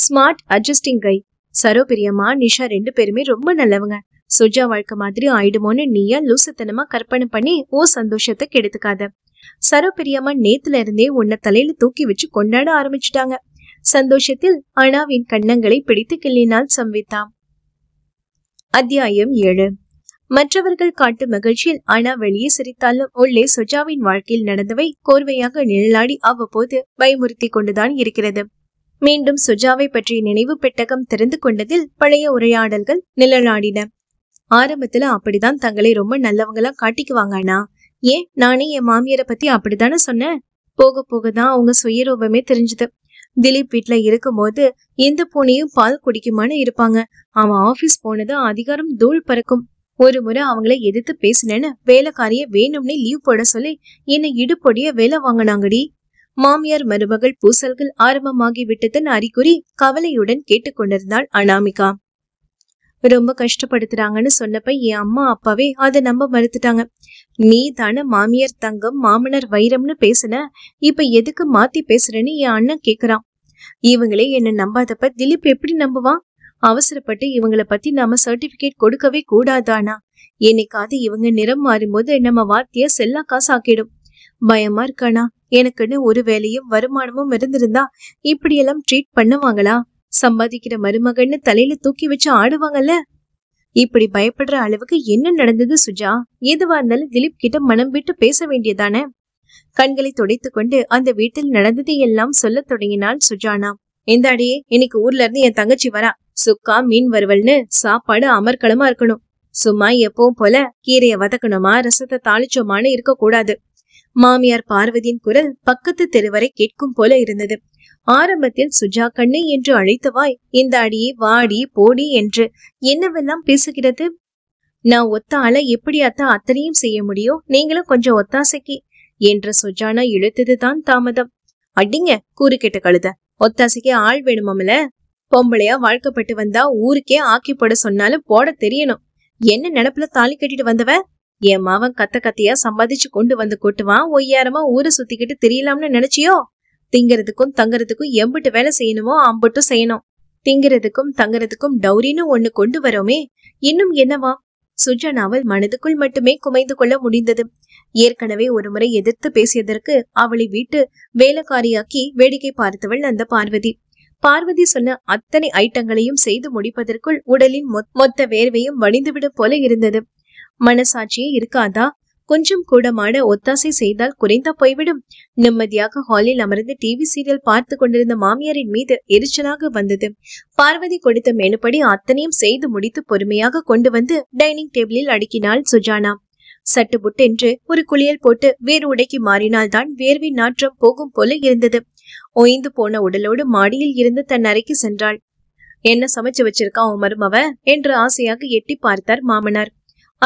smart adjusting guy Saro Priyamma Nisha ரெண்டு பேருமே ரொம்ப நல்லவங்க சுஜா வாழ்க்கை மாதிரி ஆயிடுமோன்னு நீயா லூசுத்தனமா கற்பனை பண்ணி ஓ சந்தோஷத்தை கெடுத்துக்காத சரப்பிரியம்மா நேத்துல இருந்தே உன்னை தலையில தூக்கி வச்சு கொண்டாட ஆரம்பிச்சுட்டாங்க சந்தோஷத்தில் அனாவின் கண்ணங்களை பிடித்து கிள்ளினால் சம்வித்தாம் அத்தியாயம் ஏழு மற்றவர்கள் காட்டும் மகிழ்ச்சியில் அனா வெளியே சிரித்தாலும் உள்ளே சுஜாவின் வாழ்க்கையில் நடந்தவை கோர்வையாக நிழலாடி அவ்வப்போது பயமுறுத்தி கொண்டுதான் இருக்கிறது மீண்டும் சுஜாவை பற்றிய நினைவு பெட்டகம் திறந்து கொண்டதில் பழைய உரையாடல்கள் நிழலாடின ஆரம்பத்துல அப்படிதான் தங்களை ரொம்ப நல்லவங்களா காட்டிக்குவாங்க அண்ணா ஏன் நானே என் மாமியாரை பத்தி அப்படித்தானே சொன்னேன் போக போக தான் அவங்க சுயரூபமே தெரிஞ்சது திலீப் வீட்டுல இருக்கும்போது எந்த பூனையும் பால் குடிக்குமான்னு இருப்பாங்க அவன் ஆபீஸ் போனது அதிகாரம் தூள் பறக்கும் ஒரு முறை அவங்கள எதிர்த்து பேசினேன்னு வேலைக்காரிய வேணும்னே லீவ் போட சொல்லி என்னை இடுப்பொடிய வேலை வாங்கினாங்கடி மாமியார் மருமகள் பூசல்கள் ஆரம்பமாகி விட்டதன் அறிகுறி கவலையுடன் கேட்டுக்கொண்டிருந்தாள் அனாமிகா ரொம்ப கஷ்டப்படுத்துறாங்கன்னு சொன்னப்ப என் அம்மா அப்பாவே அதை நம்ப மறுத்துட்டாங்க நீ தானே மாமியார் தங்கம் மாமனார் வைரம்னு பேசுன இப்ப எதுக்கு மாத்தி பேசுறேன்னு என் அண்ணன் கேக்குறான் இவங்களே என்ன நம்பாதப்ப திலீப் எப்படி நம்புவான் அவசரப்பட்டு இவங்களை பத்தி நாம சர்டிபிகேட் கொடுக்கவே கூடாதானா என்னைக்காவது இவங்க நிறம் மாறும்போது நம்ம வார்த்தைய செல்லா காசு ஆக்கிடும் பயமா இருக்கானா எனக்குன்னு ஒரு வேலையும் வருமானமும் இருந்திருந்தா இப்படியெல்லாம் ட்ரீட் பண்ணுவாங்களா சம்பாதிக்கிற மருமகன்னு தலையில தூக்கி வச்சு ஆடுவாங்கல்ல இப்படி பயப்படுற அளவுக்கு என்ன நடந்தது சுஜா எதுவா இருந்தாலும் திலீப் கிட்ட மனம் விட்டு பேச வேண்டியதானே கண்களை துடைத்து கொண்டு அந்த வீட்டில் நடந்ததை எல்லாம் சொல்ல தொடங்கினாள் சுஜானா இந்த அடியே இன்னைக்கு ஊர்ல இருந்து என் தங்கச்சி வரா சுக்கா மீன் வறுவல்னு சாப்பாடு அமர்க்களமா இருக்கணும் சும்மா எப்பவும் போல கீரைய வதக்கணுமா ரசத்தை தாளிச்சோமான்னு இருக்கக்கூடாது மாமியார் பார்வதியின் குரல் பக்கத்து தெருவரை கேட்கும் போல இருந்தது ஆரம்பத்தில் சுஜா கண்ணு என்று அழைத்தவாய் இந்த அடி வாடி போடி என்று என்னவெல்லாம் பேசுகிறது நான் ஒத்த எப்படியாத்தா எப்படி அத்தனையும் செய்ய முடியும் நீங்களும் கொஞ்சம் ஒத்தாசைக்கு என்று சுஜானா இழுத்ததுதான் தாமதம் அடிங்க கூறுகிட்ட கழுத ஒத்தாசைக்கு ஆள் வேணுமாமல பொம்பளையா வாழ்க்கப்பட்டு வந்தா ஊருக்கே ஆக்கி போட சொன்னாலும் போட தெரியணும் என்ன நினப்புல தாலி கட்டிட்டு வந்தவ என் மாவன் கத்த கத்தையா சம்பாதிச்சு கொண்டு வந்து கொட்டுவான் ஒய்யாரமா ஊரை சுத்திக்கிட்டு தெரியலாம்னு நினைச்சியோ திங்கிறதுக்கும் தங்கறதுக்கும் எம்பிட்டு வேலை செய்யணுமோ அம்பட்டும் செய்யணும் திங்கிறதுக்கும் தங்கறதுக்கும் டௌரின்னு ஒண்ணு கொண்டு வரோமே இன்னும் என்னவா சுஜனாவல் மனதுக்குள் மட்டுமே குமைந்து கொள்ள முடிந்தது ஏற்கனவே ஒருமுறை எதிர்த்து பேசியதற்கு அவளை வீட்டு வேலைக்காரியாக்கி வேடிக்கை பார்த்தவள் அந்த பார்வதி பார்வதி சொன்ன அத்தனை ஐட்டங்களையும் செய்து முடிப்பதற்குள் உடலின் மொத்த வேர்வையும் வடிந்துவிடும் போல இருந்தது மனசாட்சியே இருக்காதா கொஞ்சம் கூடமான ஒத்தாசை செய்தால் குறைந்தா போய்விடும் நிம்மதியாக ஹாலில் அமர்ந்து டிவி சீரியல் பார்த்து கொண்டிருந்த மாமியாரின் மீது எரிச்சலாக வந்தது பார்வதி கொடுத்த மேனுபடி அத்தனையும் செய்து முடித்து பொறுமையாக கொண்டு வந்து டைனிங் டேபிளில் அடுக்கினாள் சுஜானா சட்டு புட்டென்று ஒரு குளியல் போட்டு வேறு உடைக்கு மாறினால்தான் வேர்வை நாற்றம் போகும் போல இருந்தது ஓய்ந்து போன உடலோடு மாடியில் இருந்து தன் அறைக்கு சென்றாள் என்ன சமைச்சு வச்சிருக்கா உன் மருமவ என்று ஆசையாக எட்டி பார்த்தார் மாமனார்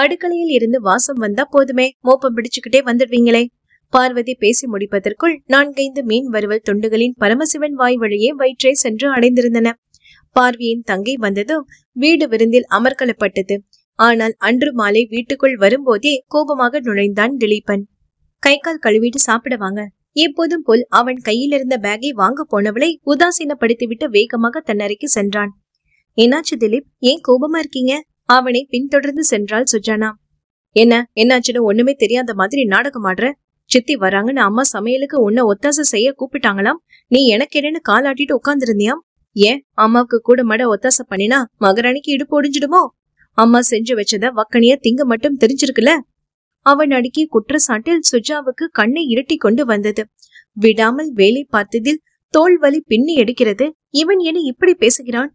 அடுக்கலையில் இருந்து வாசம் வந்தா போதுமே மோப்பம் பிடிச்சுக்கிட்டே வந்துடுவீங்களே பார்வதி பேசி முடிப்பதற்குள் நான்கைந்து மீன் வறுவல் துண்டுகளின் பரமசிவன் வாய் வழியே வயிற்றை சென்று அடைந்திருந்தன பார்வையின் தங்கை வந்ததும் வீடு விருந்தில் அமர்கலப்பட்டது ஆனால் அன்று மாலை வீட்டுக்குள் வரும்போதே கோபமாக நுழைந்தான் திலீபன் கை கால் கழுவிட்டு சாப்பிடுவாங்க எப்போதும் போல் அவன் கையில் இருந்த பேக்கை வாங்க போனவளை உதாசீனப்படுத்திவிட்டு வேகமாக தன்னறைக்கு சென்றான் என்னாச்சு திலீப் ஏன் கோபமா இருக்கீங்க அவனை பின்தொடர்ந்து சென்றாள் சுஜானா என்ன என்னாச்சுன்னு ஒண்ணுமே தெரியாத மாதிரி நாடகம் ஆடுற சித்தி வராங்கன்னு அம்மா சமையலுக்கு உன்னை ஒத்தாசை செய்ய கூப்பிட்டாங்களாம் நீ எனக்கு என்னன்னு காலாட்டிட்டு உட்காந்துருந்தியாம் ஏன் அம்மாவுக்கு கூட மட ஒத்தாசை பண்ணினா மகராணிக்கு இடுப்பு ஒடிஞ்சிடுமோ அம்மா செஞ்சு வச்சத வக்கனிய திங்க மட்டும் தெரிஞ்சிருக்குல அவன் அடுக்கிய குற்றச்சாட்டில் சுஜாவுக்கு கண்ணை இரட்டி கொண்டு வந்தது விடாமல் வேலை பார்த்ததில் தோல் வலி பின்னி எடுக்கிறது இவன் என இப்படி பேசுகிறான்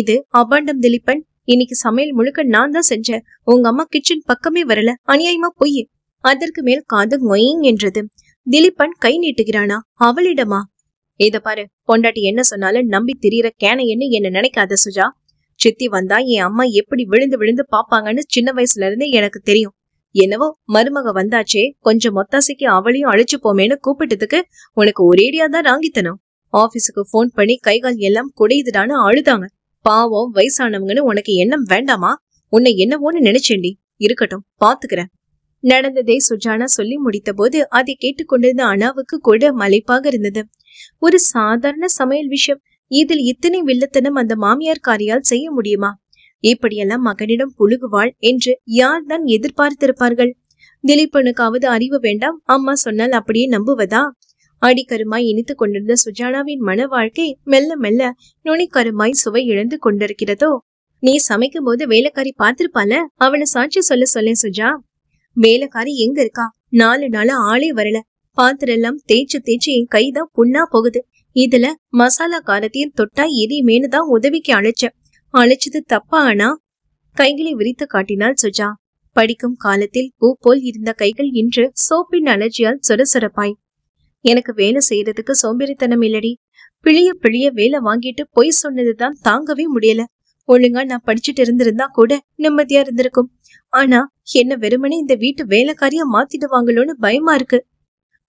இது அபாண்டம் திலீபன் இன்னைக்கு சமையல் முழுக்க நான் தான் செஞ்சேன் உங்க அம்மா கிச்சன் பக்கமே வரல அநியாயமா பொய் அதற்கு மேல் காது மொயிங் என்றது திலீபன் கை நீட்டுகிறானா அவளிடமா இத பாரு பொண்டாட்டி என்ன சொன்னாலும் நம்பி திரியற கேனையன்னு என்ன நினைக்காத சுஜா சித்தி வந்தா என் அம்மா எப்படி விழுந்து விழுந்து பாப்பாங்கன்னு சின்ன வயசுல இருந்தே எனக்கு தெரியும் என்னவோ மருமக வந்தாச்சே கொஞ்சம் மொத்தாசைக்கு அவளையும் அழிச்சு போமேன்னு கூப்பிட்டதுக்கு உனக்கு ஒரேடியா தான் ராங்கித்தனம் ஆபீஸுக்கு போன் பண்ணி கைகால் எல்லாம் குடையுதுடான்னு அழுதாங்க பாவம் வயசானவங்கன்னு உனக்கு எண்ணம் வேண்டாமா உன்னை என்னவோன்னு நினைச்சேண்டி இருக்கட்டும் பாத்துக்கிறேன் நடந்ததை சுஜானா சொல்லி முடித்த போது அதை கேட்டுக்கொண்டிருந்த அனாவுக்கு கூட மலைப்பாக இருந்தது ஒரு சாதாரண சமையல் விஷயம் இதில் இத்தனை வில்லத்தனம் அந்த மாமியார் காரியால் செய்ய முடியுமா இப்படியெல்லாம் மகனிடம் புழுகுவாள் என்று யார்தான் எதிர்பார்த்திருப்பார்கள் திலீப்பனுக்காவது அறிவு வேண்டாம் அம்மா சொன்னால் அப்படியே நம்புவதா ஆடிக்கருமாய் இனித்து கொண்டிருந்த சுஜானாவின் மன வாழ்க்கை மெல்ல மெல்ல நுனிக்கருமாய் சுவை இழந்து கொண்டிருக்கிறதோ நீ சமைக்கும் போது வேலைக்காரி பார்த்திருப்பால அவன சாட்சி சொல்ல சொல்லேன் சுஜா வேலைக்காரி எங்க இருக்கா நாலு நாளா ஆளே வரல பாத்திரம் எல்லாம் தேய்ச்சு தேய்ச்சு என் கைதான் புண்ணா போகுது இதுல மசாலா காரத்தையும் தொட்டா எரி மேனுதான் உதவிக்கு அழைச்ச அழைச்சது தப்பா ஆனா கைகளை விரித்து காட்டினாள் சுஜா படிக்கும் காலத்தில் பூ போல் இருந்த கைகள் இன்று சோப்பின் அலர்ஜியால் சொரசொரப்பாய் எனக்கு வேலை செய்யறதுக்கு சோம்பேறித்தனம் இல்லடி பிழிய பிழிய வேலை வாங்கிட்டு பொய் சொன்னதுதான் தாங்கவே முடியல ஒழுங்கா நான் படிச்சுட்டு இருந்திருந்தா கூட நிம்மதியா இருந்திருக்கும் ஆனா என்ன வெறுமனே இந்த வீட்டு வேலைக்காரியா மாத்திடுவாங்களோன்னு பயமா இருக்கு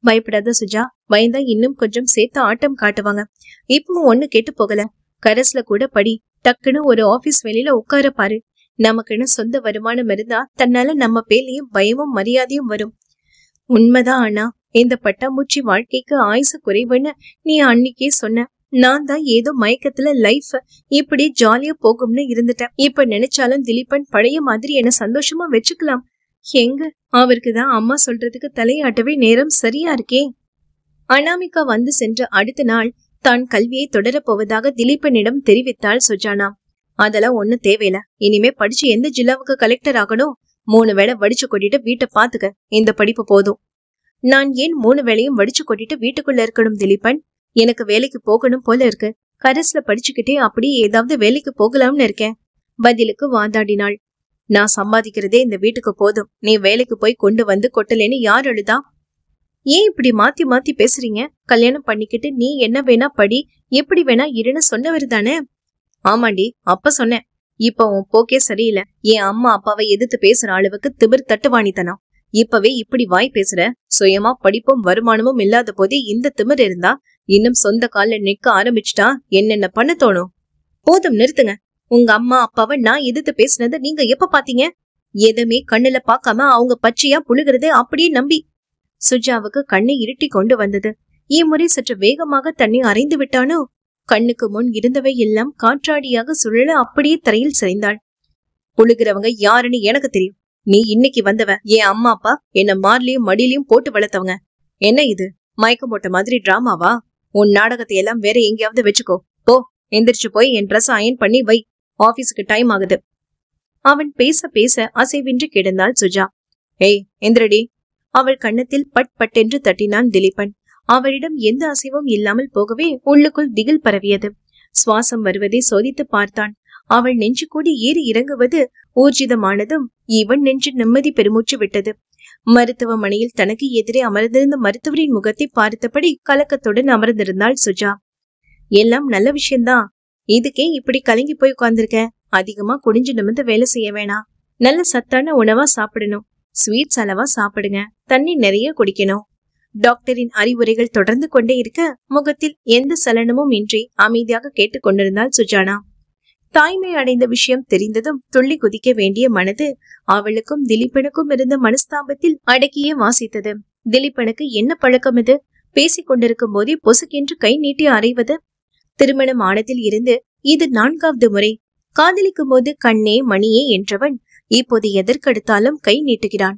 பயப்படாத சுஜா பயந்தா இன்னும் கொஞ்சம் சேர்த்து ஆட்டம் காட்டுவாங்க இப்பவும் ஒன்னு கேட்டு போகல கரஸ்ல கூட படி டக்குன்னு ஒரு ஆபீஸ் வெளியில உட்கார பாரு நமக்குன்னு சொந்த வருமானம் இருந்தா தன்னால நம்ம பேர்லயும் பயமும் மரியாதையும் வரும் உண்மைதான் ஆனா இந்த பட்டாம்பூச்சி வாழ்க்கைக்கு ஆயுசு குறைவுன்னு நீ அன்னைக்கே சொன்ன நான் தான் ஏதோ மயக்கத்துல லைஃப் இப்படி ஜாலியா போகும்னு இருந்துட்டேன் இப்ப நினைச்சாலும் திலீபன் பழைய மாதிரி என்ன சந்தோஷமா வச்சுக்கலாம் எங்க அவருக்கு தான் அம்மா சொல்றதுக்கு தலையாட்டவே நேரம் சரியா இருக்கே அனாமிகா வந்து சென்ற அடுத்த நாள் தான் கல்வியை தொடரப் போவதாக திலீபனிடம் தெரிவித்தாள் சுஜானா அதெல்லாம் ஒண்ணு தேவையில்ல இனிமே படிச்சு எந்த ஜில்லாவுக்கு கலெக்டர் ஆகணும் மூணு வேளை வடிச்சு கொட்டிட்டு வீட்டை பாத்துக்க இந்த படிப்பு போதும் நான் ஏன் மூணு வேளையும் வடிச்சு கொட்டிட்டு வீட்டுக்குள்ள இருக்கணும் திலீபன் எனக்கு வேலைக்கு போகணும் போல இருக்கு கரஸ்ல படிச்சுக்கிட்டே அப்படி ஏதாவது வேலைக்கு போகலாம்னு இருக்கேன் பதிலுக்கு வாதாடினாள் நான் சம்பாதிக்கிறதே இந்த வீட்டுக்கு போதும் நீ வேலைக்கு போய் கொண்டு வந்து கொட்டலேன்னு யார் அழுதா ஏன் இப்படி மாத்தி மாத்தி பேசுறீங்க கல்யாணம் பண்ணிக்கிட்டு நீ என்ன வேணா படி எப்படி வேணா இருன்னு சொன்னவர் தானே ஆமாண்டி அப்ப சொன்னேன் இப்ப உன் போக்கே சரியில்லை என் அம்மா அப்பாவை எதிர்த்து பேசுற அளவுக்கு திமிர் தட்டுவாணித்தனம் இப்பவே இப்படி வாய் பேசுற சுயமா படிப்பும் வருமானமும் இல்லாத போதே இந்த திமிர் இருந்தா இன்னும் சொந்த கால நிக்க ஆரம்பிச்சுட்டா என்னென்ன பண்ண தோணும் போதும் நிறுத்துங்க உங்க அம்மா அப்பாவை நான் எதிர்த்து பேசுனது நீங்க எப்ப பாத்தீங்க எதுமே கண்ணுல பாக்காம அவங்க பச்சையா புழுகிறதே அப்படியே நம்பி சுஜாவுக்கு கண்ணை இருட்டி கொண்டு வந்தது இம்முறை சற்று வேகமாக தண்ணி அரைந்து விட்டானோ கண்ணுக்கு முன் இருந்தவை எல்லாம் காற்றாடியாக சுழல அப்படியே தரையில் சிறைந்தாள் புழுகிறவங்க யாருன்னு எனக்கு தெரியும் நீ இன்னைக்கு வந்தவ என் அம்மா அப்பா என்ன மார்லயும் மடியிலையும் போட்டு வளர்த்தவங்க என்ன இது மயக்கம் போட்ட மாதிரி டிராமாவா உன் நாடகத்தை எல்லாம் வேற எங்கேயாவது வச்சுக்கோ போ எந்திரிச்சு போய் என் ட்ரெஸ் அயன் பண்ணி வை ஆபீஸுக்கு டைம் ஆகுது அவன் பேச பேச அசைவின்றி கிடந்தாள் சுஜா ஏய் எந்திரடி அவள் கண்ணத்தில் பட் பட்டென்று தட்டினான் திலீபன் அவரிடம் எந்த அசைவும் இல்லாமல் போகவே உள்ளுக்குள் திகில் பரவியது சுவாசம் வருவதை சோதித்து பார்த்தான் அவள் நெஞ்சு கூடி ஏறி இறங்குவது ஊர்ஜிதமானதும் இவன் நெஞ்சு நிம்மதி பெருமூச்சு விட்டது மருத்துவமனையில் தனக்கு எதிரே அமர்ந்திருந்த மருத்துவரின் முகத்தை பார்த்தபடி கலக்கத்துடன் அமர்ந்திருந்தாள் சுஜா எல்லாம் நல்ல விஷயம்தான் இதுக்கே இப்படி கலங்கி போய் உட்கார்ந்துருக்க அதிகமா குடிஞ்சு நிமிந்து வேலை செய்ய வேணாம் நல்ல சத்தான உணவா சாப்பிடணும் ஸ்வீட்ஸ் அளவா சாப்பிடுங்க தண்ணி நிறைய குடிக்கணும் டாக்டரின் அறிவுரைகள் தொடர்ந்து கொண்டே இருக்க முகத்தில் எந்த சலனமும் இன்றி அமைதியாக கேட்டுக்கொண்டிருந்தாள் சுஜானா தாய்மை அடைந்த விஷயம் தெரிந்ததும் துள்ளி குதிக்க வேண்டிய மனது அவளுக்கும் திலீபனுக்கும் இருந்த மனஸ்தாபத்தில் அடக்கியே வாசித்தது திலீபனுக்கு என்ன பழக்கம் இது பேசிக் கொண்டிருக்கும் போதே பொசுக்கென்று கை நீட்டி அறைவது திருமணம் ஆனதில் இருந்து இது நான்காவது முறை காதலிக்கும் போது கண்ணே மணியே என்றவன் இப்போது எதற்கெடுத்தாலும் கை நீட்டுகிறான்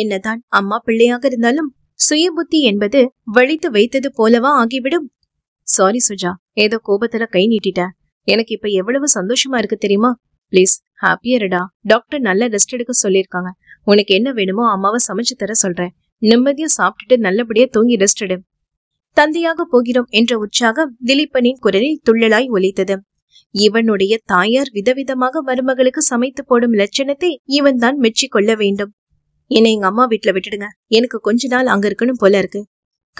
என்னதான் அம்மா பிள்ளையாக இருந்தாலும் சுயபுத்தி என்பது வழித்து வைத்தது போலவா ஆகிவிடும் சாரி சுஜா ஏதோ கோபத்துல கை நீட்டிட்ட எனக்கு இப்ப எவ்வளவு சந்தோஷமா இருக்கு தெரியுமா பிளீஸ் ஹாப்பியா இருடா டாக்டர் நல்ல ரெஸ்ட் எடுக்க சொல்லியிருக்காங்க உனக்கு என்ன வேணுமோ அம்மாவை சமைச்சு தர சொல்றேன் நிம்மதியா சாப்பிட்டுட்டு நல்லபடியா தூங்கி ரெஸ்ட் எடு தந்தையாக போகிறோம் என்ற உற்சாகம் திலீபனின் குரலில் துள்ளலாய் ஒலித்தது இவனுடைய தாயார் விதவிதமாக மருமகளுக்கு சமைத்து போடும் லட்சணத்தை இவன் தான் மெச்சிக்கொள்ள வேண்டும் என்னை எங்க அம்மா வீட்டுல விட்டுடுங்க எனக்கு கொஞ்ச நாள் அங்க இருக்கணும் போல இருக்கு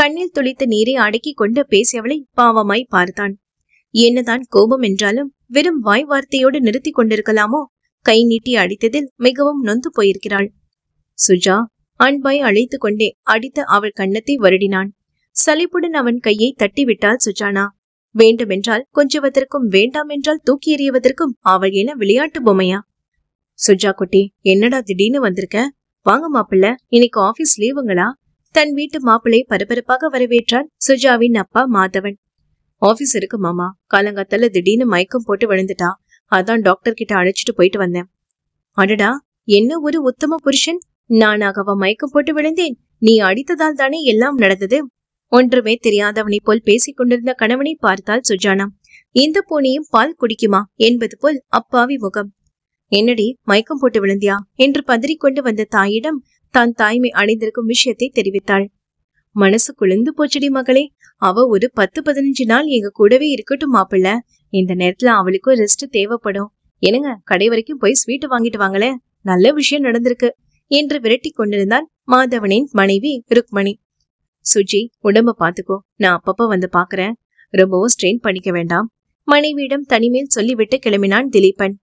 கண்ணில் துளித்த நீரை அடக்கி கொண்டு பேசியவளை பாவமாய் பார்த்தான் என்னதான் கோபம் என்றாலும் வெறும் வாய் வார்த்தையோடு நிறுத்தி கொண்டிருக்கலாமோ கை நீட்டி அடித்ததில் மிகவும் நொந்து போயிருக்கிறாள் சுஜா அன்பாய் அழைத்து கொண்டே அடித்த அவள் கன்னத்தை வருடினான் சலிப்புடன் அவன் கையை தட்டிவிட்டாள் சுஜானா வேண்டுமென்றால் கொஞ்சுவதற்கும் வேண்டாம் என்றால் தூக்கி எறியவதற்கும் அவள் என விளையாட்டு பொம்மையா சுஜா குட்டி என்னடா திடீர்னு வந்திருக்க வாங்க மாப்பிள்ள இன்னைக்கு ஆபீஸ் லீவுங்களா தன் வீட்டு மாப்பிள்ளை பரபரப்பாக வரவேற்றான் சுஜாவின் அப்பா மாதவன் ஆபீஸ் இருக்கு மாமா காலங்காத்தால திடீர்னு மயக்கம் போட்டு விழுந்துட்டா அதான் டாக்டர் கிட்ட அழைச்சிட்டு போயிட்டு வந்தேன் அடடா என்ன ஒரு உத்தம புருஷன் நானாகவா மயக்கம் போட்டு விழுந்தேன் நீ அடித்ததால் தானே எல்லாம் நடந்தது ஒன்றுமே தெரியாதவனை போல் பேசிக் கொண்டிருந்த கணவனை பார்த்தால் சுஜானா இந்த பூனையும் பால் குடிக்குமா என்பது போல் அப்பாவி முகம் என்னடி மயக்கம் போட்டு விழுந்தியா என்று பதறிக்கொண்டு வந்த தாயிடம் தான் தாய்மை அணிந்திருக்கும் விஷயத்தை தெரிவித்தாள் மனசு குளிர்ந்து போச்சுடி மகளே அவ ஒரு பத்து பதினஞ்சு நாள் எங்க கூடவே இருக்கட்டும் மாப்பிள்ள இந்த நேரத்துல அவளுக்கும் ரெஸ்ட் தேவைப்படும் என்னங்க கடை வரைக்கும் போய் ஸ்வீட் வாங்கிட்டு வாங்களே நல்ல விஷயம் நடந்திருக்கு என்று விரட்டி கொண்டிருந்தான் மாதவனின் மனைவி ருக்மணி சுஜி உடம்ப பாத்துக்கோ நான் அப்பப்ப வந்து பாக்குறேன் ரொம்பவும் ஸ்ட்ரெயின் பண்ணிக்க வேண்டாம் மனைவியிடம் தனிமேல் சொல்லிவிட்டு கிளம்பினான் திலீபன்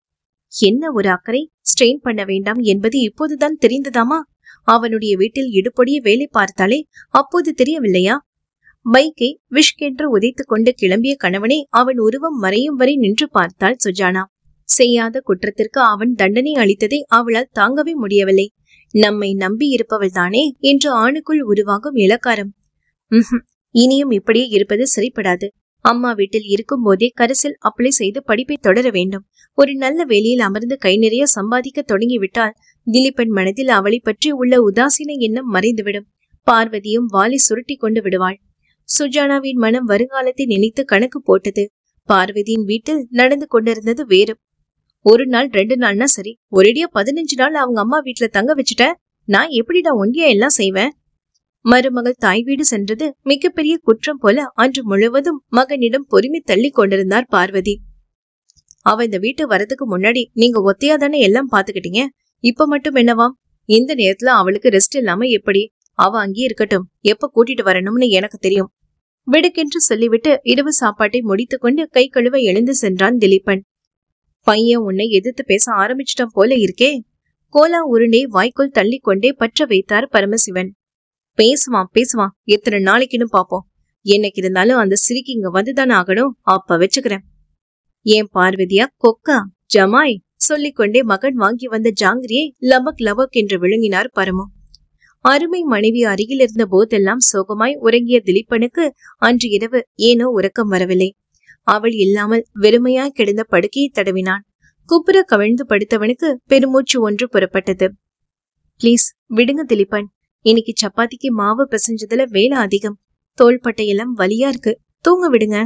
என்ன ஒரு அக்கறை ஸ்ட்ரெயின் பண்ண வேண்டாம் என்பது இப்போதுதான் தெரிந்ததாமா அவனுடைய வீட்டில் இடுப்படியே வேலை பார்த்தாலே அப்போது தெரியவில்லையா பைக்கை விஷ் உதைத்து கொண்டு கிளம்பிய கணவனை அவன் உருவம் மறையும் வரை நின்று பார்த்தாள் சுஜானா செய்யாத குற்றத்திற்கு அவன் தண்டனை அளித்ததை அவளால் தாங்கவே முடியவில்லை நம்மை நம்பி இருப்பவள் தானே என்று ஆணுக்குள் உருவாகும் இலக்காரம் இனியும் இப்படியே இருப்பது சரிப்படாது அம்மா வீட்டில் இருக்கும் போதே கரிசில் அப்ளை செய்து படிப்பை தொடர வேண்டும் ஒரு நல்ல வேலையில் அமர்ந்து கை நிறைய சம்பாதிக்க தொடங்கிவிட்டால் திலீபன் மனதில் அவளை பற்றி உள்ள உதாசீன எண்ணம் மறைந்துவிடும் பார்வதியும் வாலி சுருட்டி கொண்டு விடுவாள் சுஜானாவின் மனம் வருங்காலத்தை நினைத்து கணக்கு போட்டது பார்வதியின் வீட்டில் நடந்து கொண்டிருந்தது வேறு ஒரு நாள் ரெண்டு நாள்னா சரி ஒரேடியா பதினஞ்சு நாள் அவங்க அம்மா வீட்டுல தங்க வச்சுட்ட நான் எப்படிடா ஒண்டியா எல்லாம் செய்வேன் மருமகள் தாய் வீடு சென்றது மிகப்பெரிய குற்றம் போல அன்று முழுவதும் மகனிடம் பொறுமை தள்ளி கொண்டிருந்தார் பார்வதி அவ இந்த வீட்டு வரதுக்கு முன்னாடி நீங்க ஒத்தையா தானே எல்லாம் பாத்துக்கிட்டீங்க இப்ப மட்டும் என்னவாம் இந்த நேரத்துல அவளுக்கு ரெஸ்ட் இல்லாம எப்படி அவ அங்கேயே இருக்கட்டும் எப்ப கூட்டிட்டு வரணும்னு எனக்கு தெரியும் விடுக்கென்று சொல்லிவிட்டு இரவு சாப்பாட்டை கொண்டு கை கழுவ எழுந்து சென்றான் திலீபன் பையன் உன்னை எதிர்த்து பேச ஆரம்பிச்சிட்டான் போல இருக்கே கோலா உருண்டை வாய்க்குள் தள்ளி கொண்டே பற்ற வைத்தார் பரமசிவன் பேசுவான் பேசுவான் எத்தனை நாளைக்குன்னு பாப்போம் என்னைக்கு இருந்தாலும் அந்த சிரிக்கு இங்க வந்துதானே ஆகணும் அப்ப வச்சுக்கிறேன் ஏன் பார்வதியா கொக்கா ஜமாய் சொல்லிக்கொண்டே மகன் வாங்கி வந்த ஜாங்கிரியை லமக் லவக் என்று விழுங்கினார் பரமு அருமை மனைவி அருகில் இருந்த போதெல்லாம் சோகமாய் உறங்கிய திலீப்பனுக்கு அன்று இரவு ஏனோ உறக்கம் வரவில்லை அவள் இல்லாமல் வெறுமையாய் கிடந்த படுக்கையை தடவினான் குப்புற கவிழ்ந்து படுத்தவனுக்கு பெருமூச்சு ஒன்று புறப்பட்டது பிளீஸ் விடுங்க திலீப்பன் இன்னைக்கு சப்பாத்திக்கு மாவு பிசைஞ்சதுல வேலை அதிகம் தோள்பட்டையெல்லாம் வலியா இருக்கு தூங்க விடுங்க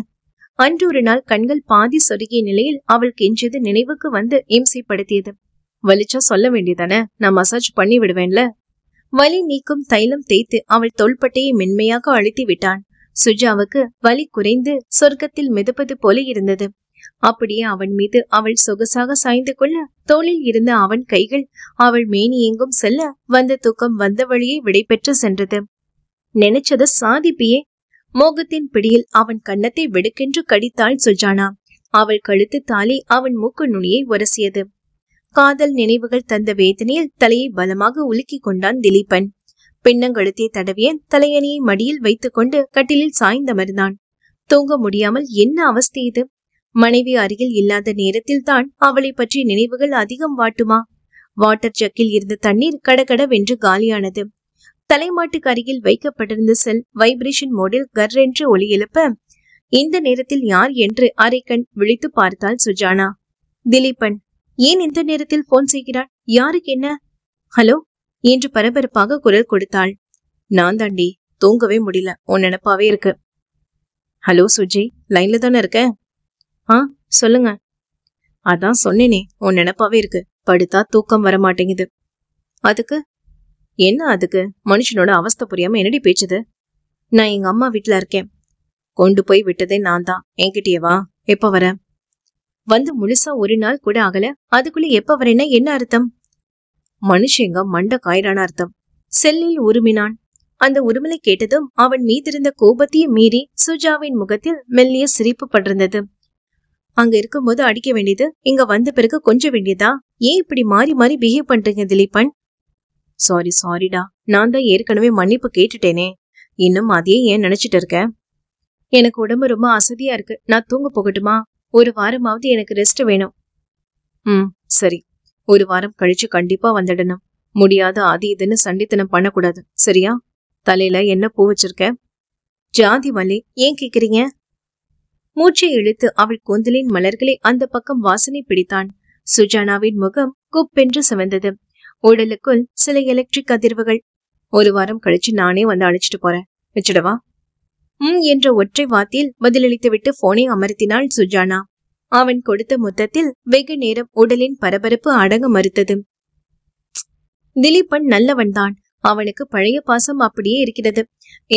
அன்றொரு நாள் கண்கள் பாதி சொருகிய நிலையில் அவள் கெஞ்சியது நினைவுக்கு வந்து இம்சைப்படுத்தியது வலிச்சா சொல்ல வேண்டியதானே நான் மசாஜ் பண்ணி விடுவேன்ல வலி நீக்கும் தைலம் தேய்த்து அவள் தோள்பட்டையை மென்மையாக அழுத்தி விட்டான் சுஜாவுக்கு வலி குறைந்து சொர்க்கத்தில் மிதப்பது போல இருந்தது அப்படியே அவன் மீது அவள் சொகுசாக சாய்ந்து கொள்ள தோளில் இருந்த அவன் கைகள் அவள் மேனி எங்கும் செல்ல வந்த தூக்கம் வந்த வழியை விடைபெற்று சென்றது நினைச்சத சாதிப்பியே மோகத்தின் பிடியில் அவன் கன்னத்தை வெடுக்கென்று கடித்தாள் சுஜானா அவள் கழுத்து தாலி அவன் மூக்கு நுனியை உரசியது காதல் நினைவுகள் தந்த வேதனையில் தலையை பலமாக உலுக்கி கொண்டான் திலீபன் பின்னங்கழுத்தை தடவிய தலையணியை மடியில் வைத்துக் கொண்டு கட்டிலில் சாய்ந்த மருந்தான் தூங்க முடியாமல் என்ன அவஸ்தை இது மனைவி அருகில் இல்லாத நேரத்தில் தான் அவளை பற்றிய நினைவுகள் அதிகம் வாட்டுமா வாட்டர் ஜக்கில் இருந்த தண்ணீர் கடகடவென்று காலியானது தலைமாட்டுக்கு அருகில் வைக்கப்பட்டிருந்த செல் வைப்ரேஷன் மோடில் கர் என்று ஒலி எழுப்ப இந்த நேரத்தில் யார் என்று அரைக்கண் விழித்து பார்த்தாள் சுஜானா திலீபன் ஏன் இந்த நேரத்தில் போன் செய்கிறாள் யாருக்கு என்ன ஹலோ என்று பரபரப்பாக குரல் கொடுத்தாள் நான் தாண்டி தூங்கவே முடியல உன் நினப்பாவே இருக்கு ஹலோ சுஜி லைன்ல தானே இருக்க ஆ சொல்லுங்க அதான் சொன்னேனே உன் நினப்பாவே இருக்கு படுத்தா தூக்கம் வர மாட்டேங்குது அதுக்கு என்ன அதுக்கு மனுஷனோட அவஸ்தை புரியாம என்னடி பேச்சுது நான் எங்க அம்மா வீட்டுல இருக்கேன் கொண்டு போய் விட்டதே நான் தான் என்கிட்டயே வா எப்ப வர வந்து முழுசா ஒரு நாள் கூட ஆகல அதுக்குள்ள எப்ப வரேன்னா என்ன அர்த்தம் மனுஷங்க மண்ட காயிறான அர்த்தம் செல்லில் உருமினான் அந்த உருமலை கேட்டதும் அவன் மீதிருந்த கோபத்தையும் மீறி சுஜாவின் முகத்தில் மெல்லிய சிரிப்பு பட்டிருந்தது அங்க இருக்கும்போது அடிக்க வேண்டியது இங்க வந்த பிறகு கொஞ்ச வேண்டியதா ஏன் இப்படி மாறி மாறி பிஹேவ் பண்றீங்க திலீபன் சாரி சாரிடா நான் தான் ஏற்கனவே மன்னிப்பு கேட்டுட்டேனே இன்னும் அதையே ஏன் நினைச்சிட்டு இருக்க எனக்கு உடம்பு ரொம்ப அசதியா இருக்கு நான் தூங்க போகட்டுமா ஒரு வாரமாவது எனக்கு ரெஸ்ட் வேணும் ம் சரி ஒரு வாரம் கழிச்சு கண்டிப்பா வந்துடணும் முடியாத அது இதுன்னு சண்டித்தனம் பண்ணக்கூடாது சரியா தலையில என்ன பூ வச்சிருக்க ஜாதி வலி ஏன் கேக்குறீங்க மூச்சை இழுத்து அவள் கூந்தலின் மலர்களை அந்த பக்கம் வாசனை பிடித்தான் சுஜானாவின் முகம் குப்பென்று சிவந்தது உடலுக்குள் சில எலக்ட்ரிக் அதிர்வுகள் ஒரு வாரம் கழிச்சு நானே வந்து அழைச்சிட்டு போறேன் வச்சிடவா உம் என்ற ஒற்றை வாத்தில் பதிலளித்துவிட்டு போனை அமர்த்தினாள் சுஜானா அவன் கொடுத்த மொத்தத்தில் வெகு நேரம் உடலின் பரபரப்பு அடங்க மறுத்தது திலீபன் நல்லவன்தான் அவனுக்கு பழைய பாசம் அப்படியே இருக்கிறது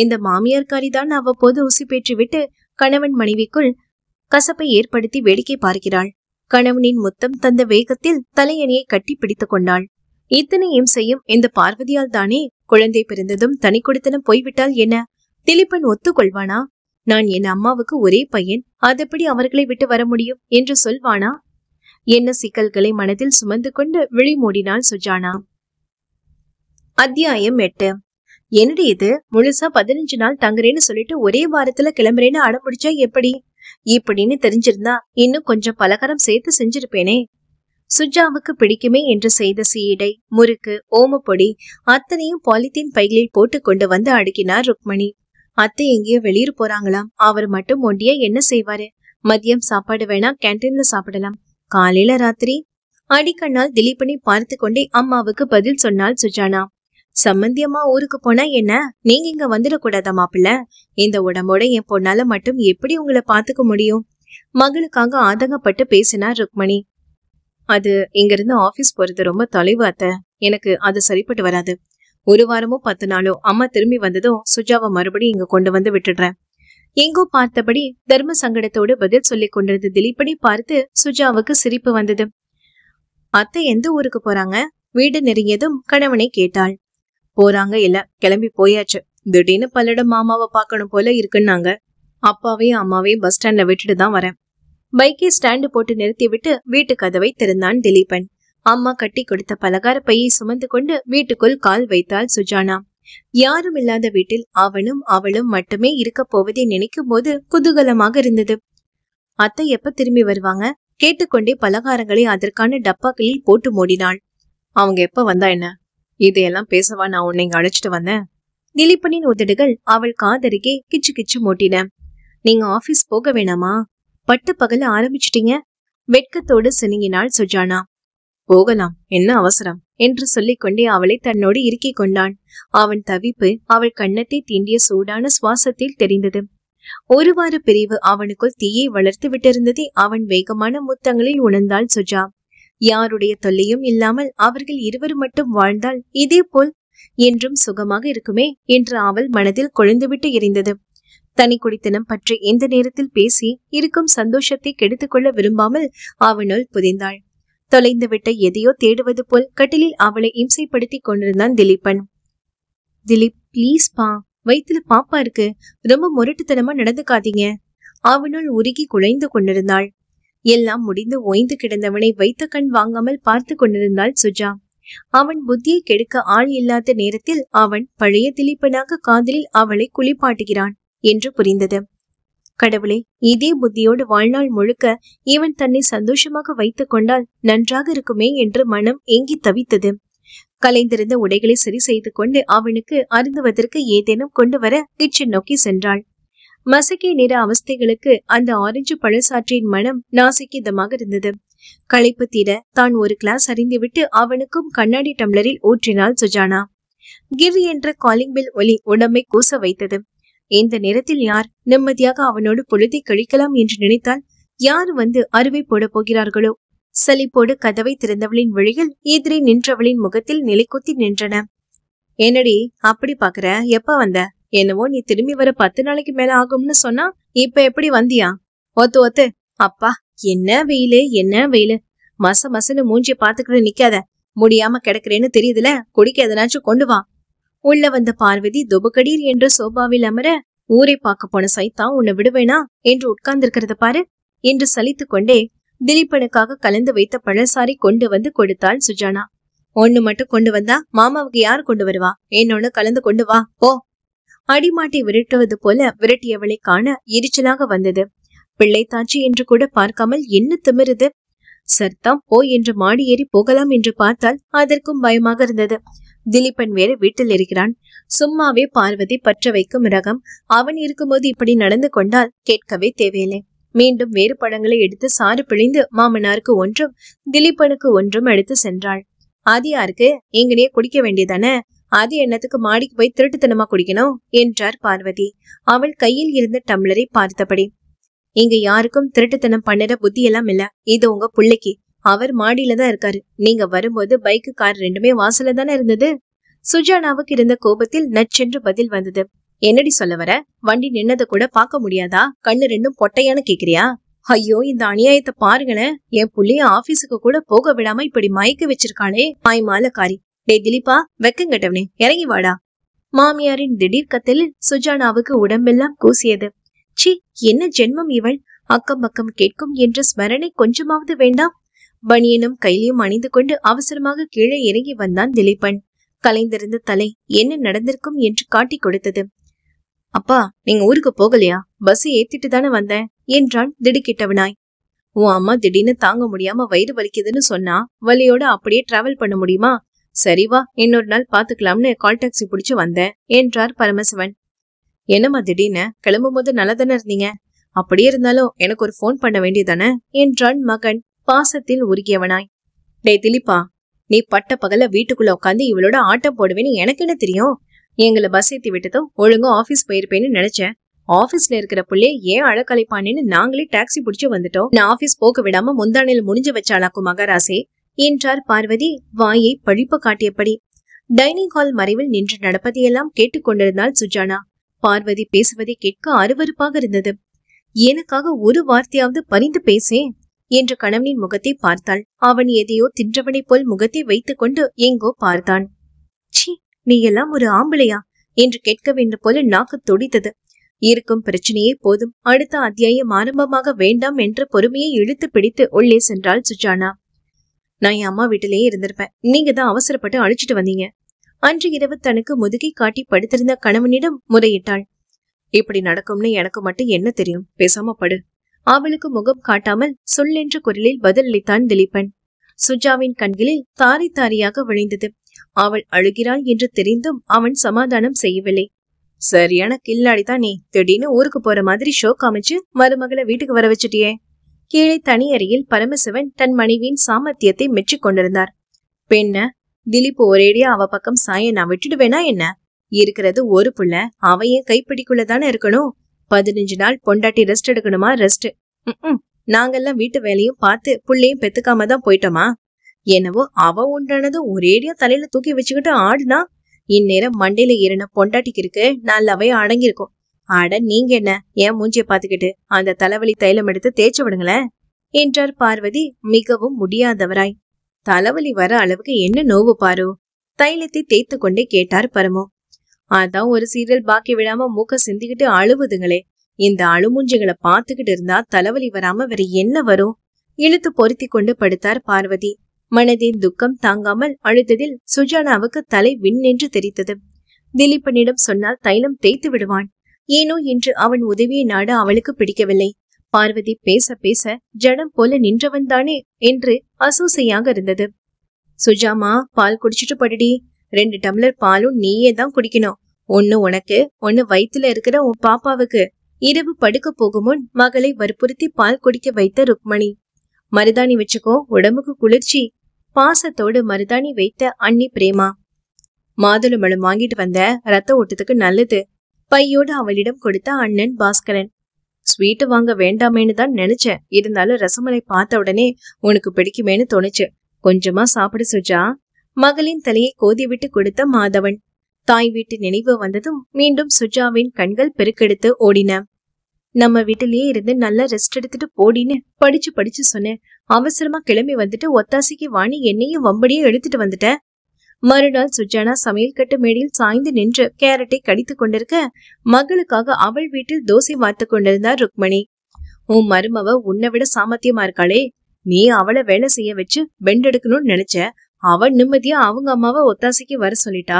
இந்த மாமியார்காரிதான் தான் அவ்வப்போது உசி பேற்றிவிட்டு கணவன் மனைவிக்குள் கசப்பை ஏற்படுத்தி வேடிக்கை பார்க்கிறாள் கணவனின் முத்தம் தந்த வேகத்தில் தலையணியை கட்டி பிடித்துக் கொண்டாள் இத்தனையும் செய்யும் இந்த பார்வதியால் தானே குழந்தை பிறந்ததும் தனி கொடுத்தனம் போய்விட்டால் என்ன திலீபன் ஒத்துக்கொள்வானா நான் என் அம்மாவுக்கு ஒரே பையன் அதப்படி அவர்களை விட்டு வர முடியும் என்று சொல்வானா என்ன சிக்கல்களை மனதில் சுமந்து கொண்டு விழி மூடினாள் சுஜானா அத்தியாயம் எட்டு என்னடி இது முழுசா பதினஞ்சு நாள் தங்குறேன்னு சொல்லிட்டு ஒரே வாரத்துல கிளம்புறேன்னு அடம் முடிச்சா எப்படி இப்படின்னு தெரிஞ்சிருந்தா இன்னும் கொஞ்சம் பலகாரம் சேர்த்து செஞ்சிருப்பேனே சுஜாவுக்கு பிடிக்குமே என்று செய்த சீடை முறுக்கு ஓமப்பொடி அத்தனையும் பாலித்தீன் பைகளில் போட்டு கொண்டு வந்து அடுக்கினார் ருக்மணி அத்தை எங்கேயோ வெளியூர் போறாங்களாம் அவர் மட்டும் ஒண்டியா என்ன செய்வாரு மதியம் சாப்பாடு வேணா கேன்டீன்ல சாப்பிடலாம் காலையில ராத்திரி அடிக்கண்ணால் திலீபனை பார்த்து கொண்டே அம்மாவுக்கு பதில் சொன்னாள் சுஜானா சம்பந்தியமா ஊருக்கு போனா என்ன நீங்க இங்க வந்துடக்கூடாதா மாப்பிள்ள இந்த உடம்போட என் பொண்ணால மட்டும் எப்படி உங்களை பாத்துக்க முடியும் மகளுக்காக ஆதங்கப்பட்டு பேசினார் ருக்மணி அது இங்கிருந்து ஆபீஸ் போறது ரொம்ப தொலைவு அத்த எனக்கு அது சரிப்பட்டு வராது ஒரு வாரமோ பத்து நாளோ அம்மா திரும்பி வந்ததும் சுஜாவை மறுபடி இங்க கொண்டு வந்து விட்டுடுறேன் எங்கோ பார்த்தபடி தர்ம சங்கடத்தோடு பதில் சொல்லி கொண்டிருந்த திலீப்படி பார்த்து சுஜாவுக்கு சிரிப்பு வந்தது அத்தை எந்த ஊருக்கு போறாங்க வீடு நெருங்கியதும் கணவனை கேட்டாள் போறாங்க இல்ல கிளம்பி போயாச்சு திடீர்னு பல்லடம் மாமாவை பார்க்கணும் போல இருக்குன்னாங்க அப்பாவையும் அம்மாவையும் பஸ் ஸ்டாண்ட்ல விட்டுட்டு தான் வரேன் பைக்கை ஸ்டாண்டு போட்டு நிறுத்திவிட்டு வீட்டு கதவை திறந்தான் திலீபன் அம்மா கட்டி கொடுத்த பலகார பையை சுமந்து கொண்டு வீட்டுக்குள் கால் வைத்தாள் சுஜானா யாரும் இல்லாத வீட்டில் அவனும் அவளும் மட்டுமே இருக்க போவதை நினைக்கும் போது குதூகலமாக இருந்தது அத்தை எப்ப திரும்பி வருவாங்க கேட்டுக்கொண்டே பலகாரங்களை அதற்கான டப்பாக்களில் போட்டு மூடினாள் அவங்க எப்ப வந்தா என்ன இதையெல்லாம் பேசவா நான் உன்னை இங்க அழைச்சிட்டு வந்தேன் திலீபனின் உதடுகள் அவள் காதருகே கிச்சு கிச்சு மூட்டின நீங்க ஆபீஸ் போக வேணாமா பட்டு பகல ஆரம்பிச்சிட்டீங்க வெட்கத்தோடு சினுங்கினாள் சுஜானா போகலாம் என்ன அவசரம் என்று சொல்லிக் கொண்டே அவளை தன்னோடு இருக்கிக் கொண்டான் அவன் தவிப்பு அவள் கண்ணத்தை தீண்டிய சூடான சுவாசத்தில் தெரிந்தது ஒரு வார பிரிவு அவனுக்குள் தீயை வளர்த்து விட்டிருந்ததை அவன் வேகமான முத்தங்களில் உணர்ந்தாள் சுஜா யாருடைய தொல்லையும் இல்லாமல் அவர்கள் இருவர் மட்டும் வாழ்ந்தால் இதே போல் என்றும் சுகமாக இருக்குமே என்று அவள் மனதில் கொழுந்துவிட்டு எரிந்தது தனி குடித்தனம் பற்றி இந்த நேரத்தில் பேசி இருக்கும் சந்தோஷத்தை கெடுத்துக்கொள்ள விரும்பாமல் அவனுள் புதிந்தாள் தொலைந்துவிட்ட எதையோ தேடுவது போல் கட்டிலில் அவளை இம்சைப்படுத்தி கொண்டிருந்தான் திலீபன் திலீப் ப்ளீஸ் பா வயிற்றுல பாப்பா இருக்கு ரொம்ப முரட்டுத்தனமா நடந்துக்காதீங்க அவனுள் உருகி குழைந்து கொண்டிருந்தாள் எல்லாம் முடிந்து ஓய்ந்து கிடந்தவனை வைத்த கண் வாங்காமல் பார்த்து கொண்டிருந்தாள் சுஜா அவன் புத்தியை கெடுக்க ஆள் இல்லாத நேரத்தில் அவன் பழைய திலீப்பனாக காதலில் அவளை குளிப்பாட்டுகிறான் என்று புரிந்தது கடவுளே இதே புத்தியோடு வாழ்நாள் முழுக்க இவன் தன்னை சந்தோஷமாக வைத்துக் கொண்டால் நன்றாக இருக்குமே என்று மனம் ஏங்கி தவித்தது கலைந்திருந்த உடைகளை சரி செய்து கொண்டு அவனுக்கு அருந்துவதற்கு ஏதேனும் கொண்டு வர கிச்சன் நோக்கி சென்றாள் மசக்கிய நிற அவஸ்தைகளுக்கு அந்த ஆரஞ்சு பழசாற்றின் மனம் நாசிக்கிதமாக இருந்தது களைப்பு தீர தான் ஒரு கிளாஸ் அறிந்துவிட்டு அவனுக்கும் கண்ணாடி டம்ளரில் ஊற்றினாள் சுஜானா கிர் என்ற காலிங் பில் ஒலி உடம்பை கூச வைத்தது இந்த நேரத்தில் யார் நிம்மதியாக அவனோடு பொழுதை கழிக்கலாம் என்று நினைத்தால் யார் வந்து அறுவை போடப் போகிறார்களோ சலிப்போடு கதவை திறந்தவளின் வழியில் எதிரே நின்றவளின் முகத்தில் நிலைக்குத்தி நின்றன என்னடி அப்படி பாக்குற எப்ப வந்த என்னவோ நீ திரும்பி வர பத்து நாளைக்கு மேல ஆகும்னு சொன்னா இப்ப எப்படி வந்தியா ஒத்து ஒத்து அப்பா என்ன வெயிலு என்ன வெயிலு மச மசன்னு மூஞ்சி பாத்துக்கிட்டு நிக்காத முடியாம கிடக்குறேன்னு தெரியுதுல குடிக்க எதனாச்சும் கொண்டு வா உள்ள வந்த பார்வதி தொபுகடீர் என்று சோபாவில் அமர ஊரை பார்க்க போன சைத்தா உன்னை விடுவேனா என்று உட்கார்ந்திருக்கிறத பாரு என்று சலித்து கொண்டே திலீபனுக்காக கலந்து வைத்த பழசாரி கொண்டு வந்து கொடுத்தாள் சுஜானா ஒண்ணு மட்டும் கொண்டு வந்தா மாமாவுக்கு யார் கொண்டு வருவா என்னொன்னு கலந்து கொண்டு வா போ அடிமாட்டி விரட்டுவது போல விரட்டியவளை காண எரிச்சலாக வந்தது பிள்ளை தாச்சி என்று கூட பார்க்காமல் என்ன திமிருது சர்தாம் போ என்று மாடி ஏறி போகலாம் என்று பார்த்தால் அதற்கும் பயமாக இருந்தது திலீபன் வேறு வீட்டில் இருக்கிறான் சும்மாவே பார்வதி பற்ற வைக்கும் ரகம் அவன் இருக்கும்போது இப்படி நடந்து கொண்டால் கேட்கவே தேவையில்லை மீண்டும் வேறு பழங்களை எடுத்து சாறு பிழிந்து மாமனாருக்கு ஒன்றும் திலீபனுக்கு ஒன்றும் எடுத்து சென்றாள் ஆதியாருக்கு இங்கனே குடிக்க வேண்டியதானே அது எண்ணத்துக்கு மாடிக்கு போய் திருட்டுத்தனமா குடிக்கணும் என்றார் பார்வதி அவள் கையில் இருந்த டம்ளரை பார்த்தபடி இங்க யாருக்கும் திருட்டுத்தனம் பண்ணுற புத்தி எல்லாம் இல்ல இது உங்க பிள்ளைக்கு அவர் மாடியில தான் இருக்காரு நீங்க வரும்போது பைக்கு கார் ரெண்டுமே வாசல்ல தானே இருந்தது சுஜானாவுக்கு இருந்த கோபத்தில் நச்சென்று பதில் வந்தது என்னடி சொல்ல வர வண்டி நின்னதை கூட பார்க்க முடியாதா கண்ணு ரெண்டும் பொட்டையான கேக்குறியா ஐயோ இந்த அநியாயத்தை பாருங்களேன் என் புள்ளிய ஆபீஸுக்கு கூட போக விடாம இப்படி மயக்க வச்சிருக்காளே மாய் மாலக்காரி டே திலீபா வெக்கங்கட்டவனே இறங்கி வாடா மாமியாரின் திடீர் கத்தில் சுஜானாவுக்கு உடம்பெல்லாம் கூசியது சி என்ன ஜென்மம் இவள் அக்கம் பக்கம் கேட்கும் என்ற ஸ்மரணை கொஞ்சமாவது வேண்டாம் பனியனும் கையிலையும் அணிந்து கொண்டு அவசரமாக கீழே இறங்கி வந்தான் திலீபன் கலைந்திருந்த தலை என்ன நடந்திருக்கும் என்று காட்டி கொடுத்தது அப்பா நீங்க ஊருக்கு போகலையா பஸ் ஏத்திட்டு தானே வந்தேன் என்றான் திடுக்கிட்டவனாய் உன் அம்மா திடீர்னு தாங்க முடியாம வயிறு வலிக்குதுன்னு சொன்னா வலியோட அப்படியே டிராவல் பண்ண முடியுமா சரிவா இன்னொரு நாள் பாத்துக்கலாம்னு கால் டாக்ஸி பிடிச்சு வந்தேன் என்றார் பரமசிவன் என்னம்மா திடீர்னு கிளம்பும் போது நல்லதானே இருந்தீங்க அப்படியே இருந்தாலும் எனக்கு ஒரு ஃபோன் பண்ண வேண்டியதானே என்றான் மகன் பாசத்தில் உருகியவனாய் டே திலிப்பா நீ பட்ட பகல வீட்டுக்குள்ள உட்காந்து இவளோட ஆட்டம் போடுவேன்னு எனக்கு என்ன தெரியும் எங்களை பஸ் ஏத்தி விட்டதும் ஒழுங்கா ஆபீஸ் போயிருப்பேன்னு நினைச்சேன் ஆபீஸ்ல இருக்கிற புள்ளே ஏன் அழக்கலைப்பானேன்னு நாங்களே டாக்ஸி புடிச்சு வந்துட்டோம் நான் ஆபீஸ் போக்க விடாம முந்தானில் முடிஞ்சு வச்சாளாக்கும் மகாராசே என்றார் பார்வதி வாயை பழிப்பு காட்டியபடி டைனிங் ஹால் மறைவில் நின்று நடப்பதையெல்லாம் கேட்டுக்கொண்டிருந்தாள் சுஜானா பார்வதி பேசுவதை கேட்க அருவறுப்பாக இருந்தது எனக்காக ஒரு வார்த்தையாவது பரிந்து பேசேன் என்று கணவனின் முகத்தை பார்த்தாள் அவன் எதையோ தின்றவனைப் போல் முகத்தை வைத்துக் கொண்டு எங்கோ பார்த்தான் சி நீ எல்லாம் ஒரு ஆம்பளையா என்று கேட்க வேண்டும் போல நாக்கு துடித்தது இருக்கும் பிரச்சனையே போதும் அடுத்த அத்தியாயம் ஆரம்பமாக வேண்டாம் என்று பொறுமையை இழுத்து பிடித்து உள்ளே சென்றாள் சுஜானா நான் என் அம்மா வீட்டிலேயே இருந்திருப்பேன் நீங்க தான் அவசரப்பட்டு அழிச்சிட்டு வந்தீங்க அன்று இரவு தனக்கு முதுகை காட்டி படுத்திருந்த கணவனிடம் முறையிட்டாள் இப்படி நடக்கும்னு எனக்கு மட்டும் என்ன தெரியும் பேசாம படு அவளுக்கு முகம் காட்டாமல் சொல் என்ற குரலில் பதிலளித்தான் திலீபன் சுஜாவின் கண்களில் தாரி தாரியாக விளைந்தது அவள் அழுகிறாள் என்று தெரிந்தும் அவன் சமாதானம் செய்யவில்லை சரியான கில்லாடிதான் நீ திடீர்னு ஊருக்கு போற மாதிரி ஷோ காமிச்சு மருமகளை வீட்டுக்கு வர வச்சுட்டியே கீழே தனி அறையில் பரமசிவன் தன் மனைவியின் சாமர்த்தியத்தை மெச்சிக் கொண்டிருந்தார் பெண்ண திலீப் ஒரேடியா அவ பக்கம் சாய நான் விட்டுடுவேனா என்ன இருக்கிறது ஒரு புள்ள அவையே கைப்பிடிக்குள்ளதானே இருக்கணும் பதினஞ்சு நாள் பொண்டாட்டி ரெஸ்ட் எடுக்கணுமா ரெஸ்ட் நாங்கெல்லாம் வீட்டு வேலையும் பார்த்து புள்ளையும் பெத்துக்காம தான் போயிட்டோமா என்னவோ அவ உண்டானது ஒரேடியா தலையில தூக்கி வச்சுக்கிட்டு ஆடுனா இந்நேரம் மண்டையில ஏறின பொண்டாட்டிக்கு இருக்கு நல்லாவே அடங்கியிருக்கும் ஆட நீங்க என்ன ஏன் மூஞ்சிய பாத்துக்கிட்டு அந்த தலைவலி தைலம் எடுத்து தேய்ச்சி விடுங்களேன் என்றார் பார்வதி மிகவும் முடியாதவராய் தலைவலி வர அளவுக்கு என்ன நோவு பாரு தைலத்தை தேய்த்து கொண்டே கேட்டார் பரமோ அதான் ஒரு சீரியல் பாக்கி விடாம மூக்க சிந்திக்கிட்டு அழுவுதுங்களே இந்த அழுமூஞ்சிகளை பார்த்துக்கிட்டு இருந்தா தலைவலி வராம வேற என்ன வரும் இழுத்து பொருத்தி கொண்டு படுத்தார் பார்வதி மனதின் துக்கம் தாங்காமல் அழுத்ததில் சுஜானாவுக்கு தலை விண்ணென்று தெரித்தது திலீபனிடம் சொன்னால் தைலம் தேய்த்து விடுவான் ஏனோ இன்று அவன் உதவியை நாட அவளுக்கு பிடிக்கவில்லை பார்வதி பேச பேச ஜடம் போல நின்றவன் தானே என்று அசூசையாக இருந்தது சுஜாமா பால் குடிச்சிட்டு படுடி ரெண்டு டம்ளர் பாலும் நீயே தான் குடிக்கணும் ஒன்னு உனக்கு ஒன்னு வயிற்றுல இருக்கிற உன் பாப்பாவுக்கு இரவு படுக்க போகும் முன் மகளை வற்புறுத்தி பால் குடிக்க வைத்த ருக்மணி மருதாணி வச்சுக்கோ உடம்புக்கு குளிர்ச்சி பாசத்தோடு மருதாணி வைத்த அண்ணி பிரேமா மாதுளம்பழம் வாங்கிட்டு வந்த ரத்த ஓட்டத்துக்கு நல்லது பையோடு அவளிடம் கொடுத்த அண்ணன் பாஸ்கரன் ஸ்வீட்டு வாங்க வேண்டாமேன்னு தான் நினைச்சேன் இருந்தாலும் ரசமலை பார்த்த உடனே உனக்கு பிடிக்குமேன்னு தோணுச்சு கொஞ்சமா சாப்பிட சுஜா மகளின் தலையை கோதிவிட்டு கொடுத்த மாதவன் தாய் வீட்டு நினைவு வந்ததும் மீண்டும் சுஜாவின் கண்கள் பெருக்கெடுத்து ஓடின நம்ம வீட்டிலேயே இருந்து நல்லா ரெஸ்ட் எடுத்துட்டு போடின்னு படிச்சு படிச்சு சொன்னேன் அவசரமா கிளம்பி வந்துட்டு ஒத்தாசைக்கு வாணி என்னையும் வம்படியும் எடுத்துட்டு வந்துட்ட மறுநாள் சுஜானா சமையல் கட்டு மேடையில் சாய்ந்து நின்று கேரட்டை கடித்து கொண்டிருக்க மகளுக்காக அவள் வீட்டில் தோசை வார்த்து கொண்டிருந்தார் ருக்மணி உன் மருமவ உன்னை விட சாமர்த்தியமா இருக்காளே நீ அவளை வேலை செய்ய வச்சு பெண்டெடுக்கணும்னு நினைச்ச அவன் நிம்மதியா அவங்க அம்மாவை ஒத்தாசைக்கு வர சொல்லிட்டா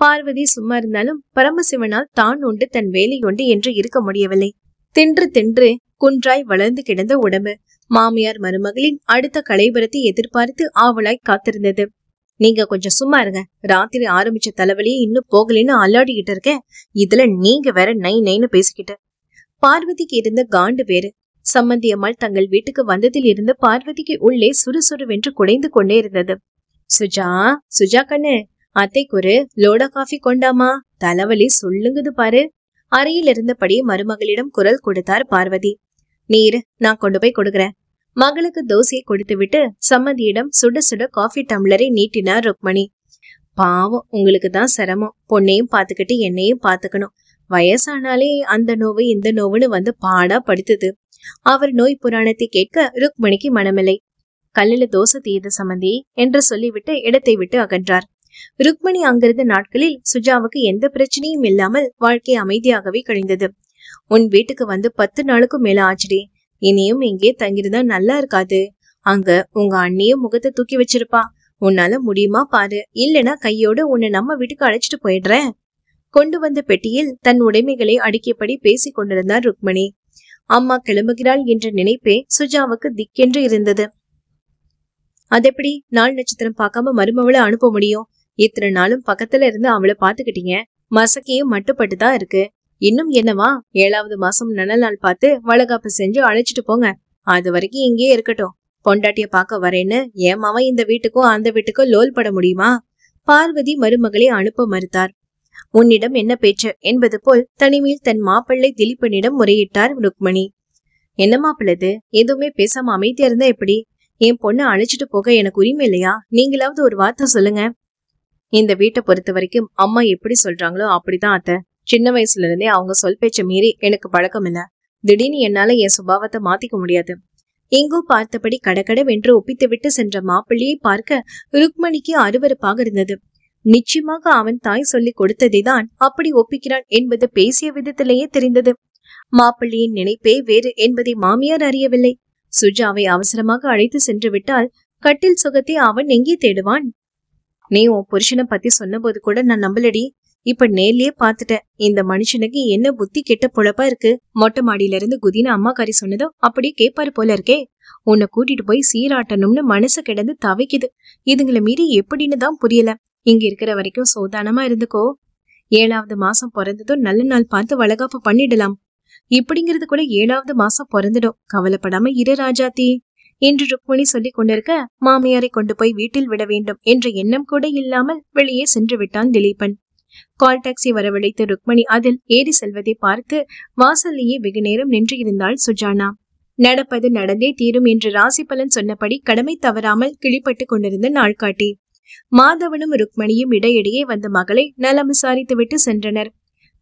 பார்வதி சும்மா இருந்தாலும் பரமசிவனால் தான் உண்டு தன் வேலை உண்டு என்று இருக்க முடியவில்லை தின்று தின்று குன்றாய் வளர்ந்து கிடந்த உடம்பு மாமியார் மருமகளின் அடுத்த கலைபுரத்தை எதிர்பார்த்து ஆவலாய் காத்திருந்தது நீங்க கொஞ்சம் சும்மா இருங்க ராத்திரி ஆரம்பிச்ச தலைவலியே இன்னும் போகலன்னு அல்லாடிக்கிட்டு இருக்க இதுல நீங்க வேற நை நைன்னு பேசிக்கிட்டு பார்வதிக்கு இருந்த காண்டு வேறு சம்பந்தியம்மாள் தங்கள் வீட்டுக்கு வந்ததில் இருந்து பார்வதிக்கு உள்ளே சுறுசுறுவென்று குடைந்து கொண்டே இருந்தது சுஜா சுஜா கண்ணு அத்தைக்கு ஒரு லோடா காஃபி கொண்டாமா தலைவலி சொல்லுங்குது பாரு அறையில் இருந்தபடி மருமகளிடம் குரல் கொடுத்தார் பார்வதி நீர் நான் கொண்டு போய் கொடுக்குறேன் மகளுக்கு தோசையை கொடுத்து விட்டு சம்மதியிடம் சுட சுட காஃபி டம்ளரை நீட்டினார் ருக்மணி பாவம் உங்களுக்கு தான் சிரமம் பொண்ணையும் பார்த்துக்கிட்டு என்னையும் பாத்துக்கணும் வயசானாலே அந்த நோவு இந்த நோவுன்னு வந்து பாடா படுத்துது அவர் நோய் புராணத்தை கேட்க ருக்மணிக்கு மனமில்லை கல்லில தோசை தீயது சம்மந்தி என்று சொல்லிவிட்டு இடத்தை விட்டு அகன்றார் ருக்மணி அங்கிருந்த நாட்களில் சுஜாவுக்கு எந்த பிரச்சனையும் இல்லாமல் வாழ்க்கை அமைதியாகவே கழிந்தது உன் வீட்டுக்கு வந்து பத்து நாளுக்கும் மேல ஆச்சுடி இனியும் இங்கே தங்கியிருந்தா நல்லா இருக்காது அங்க உங்க அண்ணியும் முகத்தை தூக்கி வச்சிருப்பா உன்னால முடியுமா பாரு இல்லனா கையோட உன்னை நம்ம வீட்டுக்கு அழைச்சிட்டு போயிடுறேன் கொண்டு வந்த பெட்டியில் தன் உடைமைகளை அடுக்கியபடி பேசிக் கொண்டிருந்தார் ருக்மணி அம்மா கிளம்புகிறாள் என்ற நினைப்பே சுஜாவுக்கு திக்கென்று இருந்தது அது எப்படி நாள் நட்சத்திரம் பார்க்காம மருமவளை அனுப்ப முடியும் இத்தனை நாளும் பக்கத்துல இருந்து அவளை பாத்துக்கிட்டீங்க மசக்கியும் மட்டுப்பட்டு தான் இருக்கு இன்னும் என்னவா ஏழாவது மாசம் நல்ல நாள் பார்த்து வளகாப்பு செஞ்சு அழைச்சிட்டு போங்க அது வரைக்கும் இங்கேயே இருக்கட்டும் பொண்டாட்டிய பார்க்க வரேன்னு என் இந்த வீட்டுக்கும் அந்த வீட்டுக்கும் லோல் பட முடியுமா பார்வதி மருமகளை அனுப்ப மறுத்தார் உன்னிடம் என்ன பேச்சு என்பது போல் தனிமையில் தன் மாப்பிள்ளை திலீபனிடம் முறையிட்டார் ருக்மணி என்ன மாப்பிள்ளது எதுவுமே பேசாம அமைதியா இருந்தா எப்படி என் பொண்ணை அழைச்சிட்டு போக எனக்கு உரிமை இல்லையா நீங்களாவது ஒரு வார்த்தை சொல்லுங்க இந்த வீட்டை பொறுத்த வரைக்கும் அம்மா எப்படி சொல்றாங்களோ அப்படிதான் அத்தை சின்ன வயசுல இருந்தே அவங்க சொல் பேச்ச மீறி எனக்கு பழக்கம் இல்ல திடீர்னு என்னால என் சுபாவத்தை மாத்திக்க முடியாது எங்கோ பார்த்தபடி வென்று ஒப்பித்து விட்டு சென்ற மாப்பிள்ளையை பார்க்க ருக்மணிக்கு அருவறுப்பாக இருந்தது நிச்சயமாக அவன் தாய் சொல்லி கொடுத்ததைதான் அப்படி ஒப்பிக்கிறான் என்பது பேசிய விதத்திலேயே தெரிந்தது மாப்பிள்ளையின் நினைப்பே வேறு என்பதை மாமியார் அறியவில்லை சுஜாவை அவசரமாக அழைத்து சென்று விட்டால் கட்டில் சுகத்தை அவன் எங்கே தேடுவான் நீ உன் புருஷனை பத்தி சொன்னபோது கூட நான் நம்பலடி இப்ப நேர்லயே பாத்துட்டேன் இந்த மனுஷனுக்கு என்ன புத்தி கெட்ட பொழப்பா இருக்கு மொட்டை மாடியில இருந்து குதின அம்மாக்காரி சொன்னதோ அப்படியே கேட்பாரு போல இருக்கே உன்னை கூட்டிட்டு போய் சீராட்டணும்னு மனசு கிடந்து தவிக்குது இதுங்களை மீறி எப்படின்னு தான் புரியல இங்க இருக்கிற வரைக்கும் சோதானமா இருந்துக்கோ ஏழாவது மாசம் பிறந்ததும் நல்ல நாள் பார்த்து வளகாப்பு பண்ணிடலாம் இப்படிங்கிறது கூட ஏழாவது மாசம் பிறந்துடும் கவலைப்படாம இரு ராஜாத்தி என்று ருக்மிணி சொல்லிக் கொண்டிருக்க மாமியாரை கொண்டு போய் வீட்டில் விட வேண்டும் என்ற எண்ணம் கூட இல்லாமல் வெளியே சென்று விட்டான் திலீபன் கால் டாக்ஸி வரவழைத்த ருக்மணி அதில் ஏறி செல்வதை பார்த்து வாசல்லேயே வெகு நேரம் நின்று இருந்தாள் சுஜானா நடப்பது நடந்தே தீரும் என்று ராசிபலன் சொன்னபடி கடமை தவறாமல் கிழிப்பட்டு கொண்டிருந்த நாள்காட்டி மாதவனும் ருக்மணியும் இடையிடையே வந்த மகளை நலம் விசாரித்து விட்டு சென்றனர்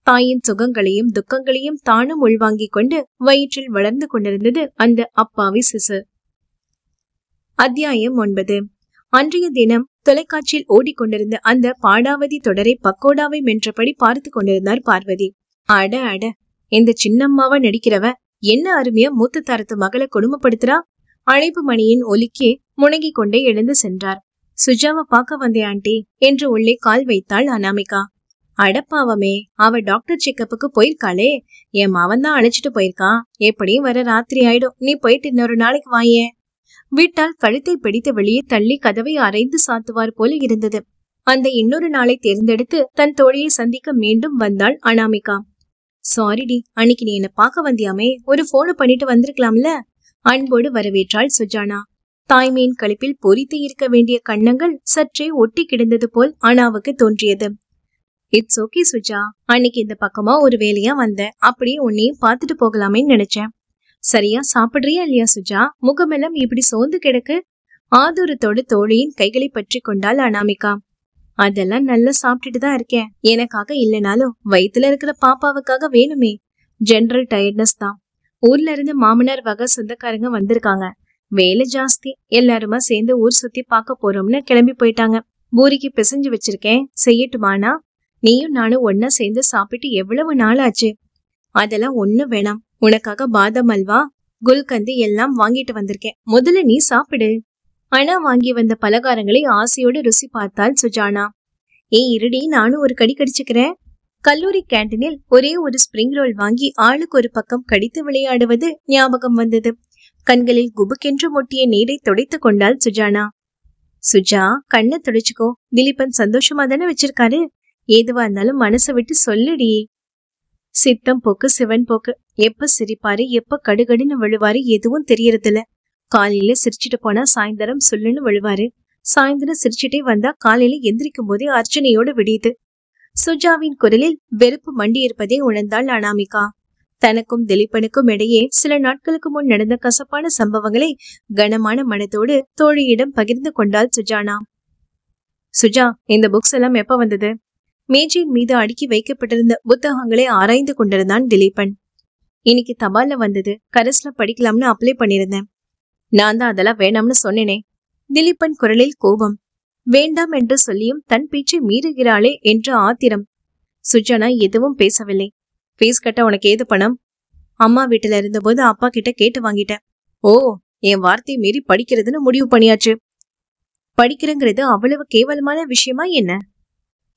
தாயின் சுகங்களையும் துக்கங்களையும் தானும் உள்வாங்கிக் கொண்டு வயிற்றில் வளர்ந்து கொண்டிருந்தது அந்த அப்பாவி சிசு அத்தியாயம் ஒன்பது அன்றைய தினம் தொலைக்காட்சியில் ஓடிக்கொண்டிருந்த அந்த பாடாவதி தொடரை பக்கோடாவை மென்றபடி பார்த்து கொண்டிருந்தார் பார்வதி அட அட இந்த சின்னம்மாவா நடிக்கிறவ என்ன அருமையா மூத்த தரத்து மகளை கொடுமைப்படுத்துறா அழைப்பு மணியின் ஒலிக்கே முணங்கிக் கொண்டே எழுந்து சென்றார் சுஜாவை பார்க்க வந்தே ஆண்டி என்று உள்ளே கால் வைத்தாள் அனாமிகா அடப்பாவமே அவ டாக்டர் செக்கப்புக்கு போயிருக்காளே என் மவன் தான் அழைச்சிட்டு போயிருக்கான் எப்படியும் வர ராத்திரி ஆயிடும் நீ போயிட்டு இன்னொரு நாளைக்கு வாயே விட்டால் கழுத்தை பிடித்து வெளியே தள்ளி கதவை அரைந்து சாத்துவார் போல இருந்தது அந்த இன்னொரு நாளை தேர்ந்தெடுத்து தன் தோழியை சந்திக்க மீண்டும் வந்தாள் அனாமிகா சாரிடி அன்னைக்கு நீ என்ன பார்க்க வந்தியாமே ஒரு போன பண்ணிட்டு வந்திருக்கலாம்ல அன்போடு வரவேற்றாள் சுஜானா தாய்மையின் கழிப்பில் பொறித்து இருக்க வேண்டிய கண்ணங்கள் சற்றே ஒட்டி கிடந்தது போல் அனாவுக்கு தோன்றியது இட்ஸ் ஓகே சுஜா அன்னைக்கு இந்த பக்கமா ஒரு வேலையா வந்தேன் அப்படியே உன்னையும் பார்த்துட்டு போகலாமேன்னு நினைச்சேன் சரியா சாப்பிடுறியா இல்லையா சுஜா முகமெல்லாம் இப்படி சோர்ந்து கிடக்கு ஆதூரத்தோடு தோழியின் கைகளை பற்றி கொண்டால் அனாமிகா அதெல்லாம் நல்லா சாப்பிட்டுட்டு தான் இருக்கேன் எனக்காக இல்லைனாலும் வயிற்றுல இருக்கிற பாப்பாவுக்காக வேணுமே ஜென்ரல் டயர்ட்னஸ் தான் ஊர்ல இருந்து மாமனார் வகை சொந்தக்காரங்க வந்திருக்காங்க வேலை ஜாஸ்தி எல்லாருமா சேர்ந்து ஊர் சுத்தி பார்க்க போறோம்னு கிளம்பி போயிட்டாங்க பூரிக்கு பிசைஞ்சு வச்சிருக்கேன் செய்யட்டுமானா நீயும் நானும் ஒன்னா சேர்ந்து சாப்பிட்டு எவ்வளவு நாள் ஆச்சு அதெல்லாம் ஒண்ணு வேணாம் உனக்காக பாதம் அல்வா குல்கந்து எல்லாம் வாங்கிட்டு வந்திருக்கேன் முதல்ல நீ சாப்பிடு ஆனா வாங்கி வந்த பலகாரங்களை ஆசையோடு ருசி பார்த்தாள் சுஜானா ஏ இருடி நானும் ஒரு கடி கடிச்சுக்கிறேன் கல்லூரி கேண்டீனில் ஒரே ஒரு ஸ்பிரிங் ரோல் வாங்கி ஆளுக்கு ஒரு பக்கம் கடித்து விளையாடுவது ஞாபகம் வந்தது கண்களில் குபுக்கென்று முட்டிய நீரை துடைத்து கொண்டாள் சுஜானா சுஜா கண்ணை துடைச்சுக்கோ திலீபன் சந்தோஷமா தானே வச்சிருக்காரு எதுவா இருந்தாலும் மனசை விட்டு சொல்லுடி சித்தம் போக்கு சிவன் போக்கு எப்ப சிரிப்பாரு எப்ப கடுகடுன்னு விழுவாரு எதுவும் தெரியறதில்ல காலையில சிரிச்சிட்டு போனா சாயந்தரம் சொல்லுன்னு விழுவாரு சாயந்தரம் சிரிச்சுட்டே வந்தா காலையில எந்திரிக்கும் போதே அர்ச்சனையோடு விடியுது சுஜாவின் குரலில் வெறுப்பு மண்டி இருப்பதே உணர்ந்தாள் அனாமிகா தனக்கும் திலீபனுக்கும் இடையே சில நாட்களுக்கு முன் நடந்த கசப்பான சம்பவங்களை கனமான மனத்தோடு தோழியிடம் பகிர்ந்து கொண்டாள் சுஜானா சுஜா இந்த புக்ஸ் எல்லாம் எப்ப வந்தது மேஜையின் மீது அடுக்கி வைக்கப்பட்டிருந்த புத்தகங்களை ஆராய்ந்து கொண்டிருந்தான் திலீபன் இன்னைக்கு தபால்ல வந்தது கரஸ்ல படிக்கலாம்னு அப்ளை பண்ணியிருந்தேன் நான் தான் அதெல்லாம் வேணாம்னு சொன்னேனே திலீபன் குரலில் கோபம் வேண்டாம் என்று சொல்லியும் தன் பேச்சை மீறுகிறாளே என்று ஆத்திரம் சுஜானா எதுவும் பேசவில்லை ஃபீஸ் கட்ட உனக்கு ஏது பணம் அம்மா வீட்டுல இருந்தபோது அப்பா கிட்ட கேட்டு வாங்கிட்டேன் ஓ என் வார்த்தையை மீறி படிக்கிறதுன்னு முடிவு பண்ணியாச்சு படிக்கிறங்கிறது அவ்வளவு கேவலமான விஷயமா என்ன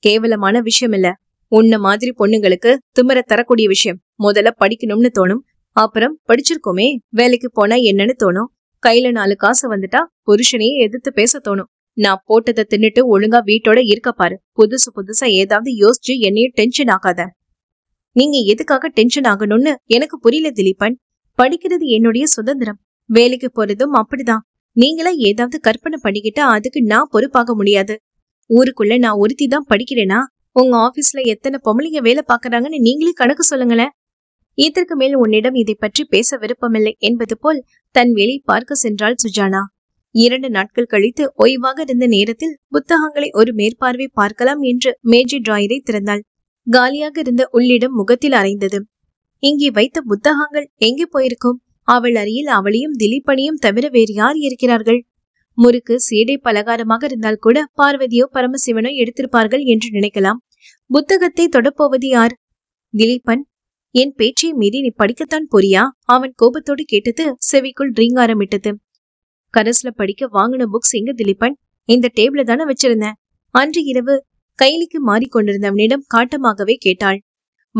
கேவலமான விஷயம் இல்ல உன்ன மாதிரி பொண்ணுங்களுக்கு திமிர தரக்கூடிய விஷயம் முதல்ல படிக்கணும்னு தோணும் அப்புறம் படிச்சிருக்கோமே வேலைக்கு போனா என்னன்னு தோணும் கையில நாலு காசு வந்துட்டா புருஷனையே எதிர்த்து பேச தோணும் நான் போட்டதை தின்னுட்டு ஒழுங்கா வீட்டோட இருக்க பாரு புதுசு புதுசா ஏதாவது யோசிச்சு என்னையும் டென்ஷன் ஆகாத நீங்க எதுக்காக டென்ஷன் ஆகணும்னு எனக்கு புரியல திலீபன் படிக்கிறது என்னுடைய சுதந்திரம் வேலைக்கு போறதும் அப்படிதான் நீங்களா ஏதாவது கற்பனை பண்ணிக்கிட்டா அதுக்கு நான் பொறுப்பாக முடியாது ஊருக்குள்ள நான் ஒருத்தி தான் படிக்கிறேனா உங்க ஆபீஸ்ல எத்தனை பொம்பளைங்க வேலை பாக்குறாங்கன்னு நீங்களே கணக்கு சொல்லுங்களேன் இதற்கு மேல் உன்னிடம் இதை பற்றி பேச விருப்பமில்லை என்பது போல் தன் வேலை பார்க்க சென்றாள் சுஜானா இரண்டு நாட்கள் கழித்து ஓய்வாக இருந்த நேரத்தில் புத்தகங்களை ஒரு மேற்பார்வை பார்க்கலாம் என்று மேஜி டிராயரை திறந்தாள் காலியாக இருந்த உள்ளிடம் முகத்தில் அரைந்தது இங்கே வைத்த புத்தகங்கள் எங்கே போயிருக்கும் அவள் அறியில் அவளையும் திலீப்பனையும் தவிர வேறு யார் இருக்கிறார்கள் முறுக்கு சீடை பலகாரமாக இருந்தால் கூட பார்வதியோ பரமசிவனோ எடுத்திருப்பார்கள் என்று நினைக்கலாம் புத்தகத்தை தொடப்போவது யார் திலீபன் என் பேச்சை மீறி நீ படிக்கத்தான் போறியா அவன் கோபத்தோடு கேட்டது செவிக்குள் ரீங்காரமிட்டது கரஸ்ல படிக்க வாங்கின புக்ஸ் எங்க திலீபன் இந்த டேபிள தானே வச்சிருந்தேன் அன்று இரவு கைலிக்கு மாறிக்கொண்டிருந்தவனிடம் காட்டமாகவே கேட்டாள்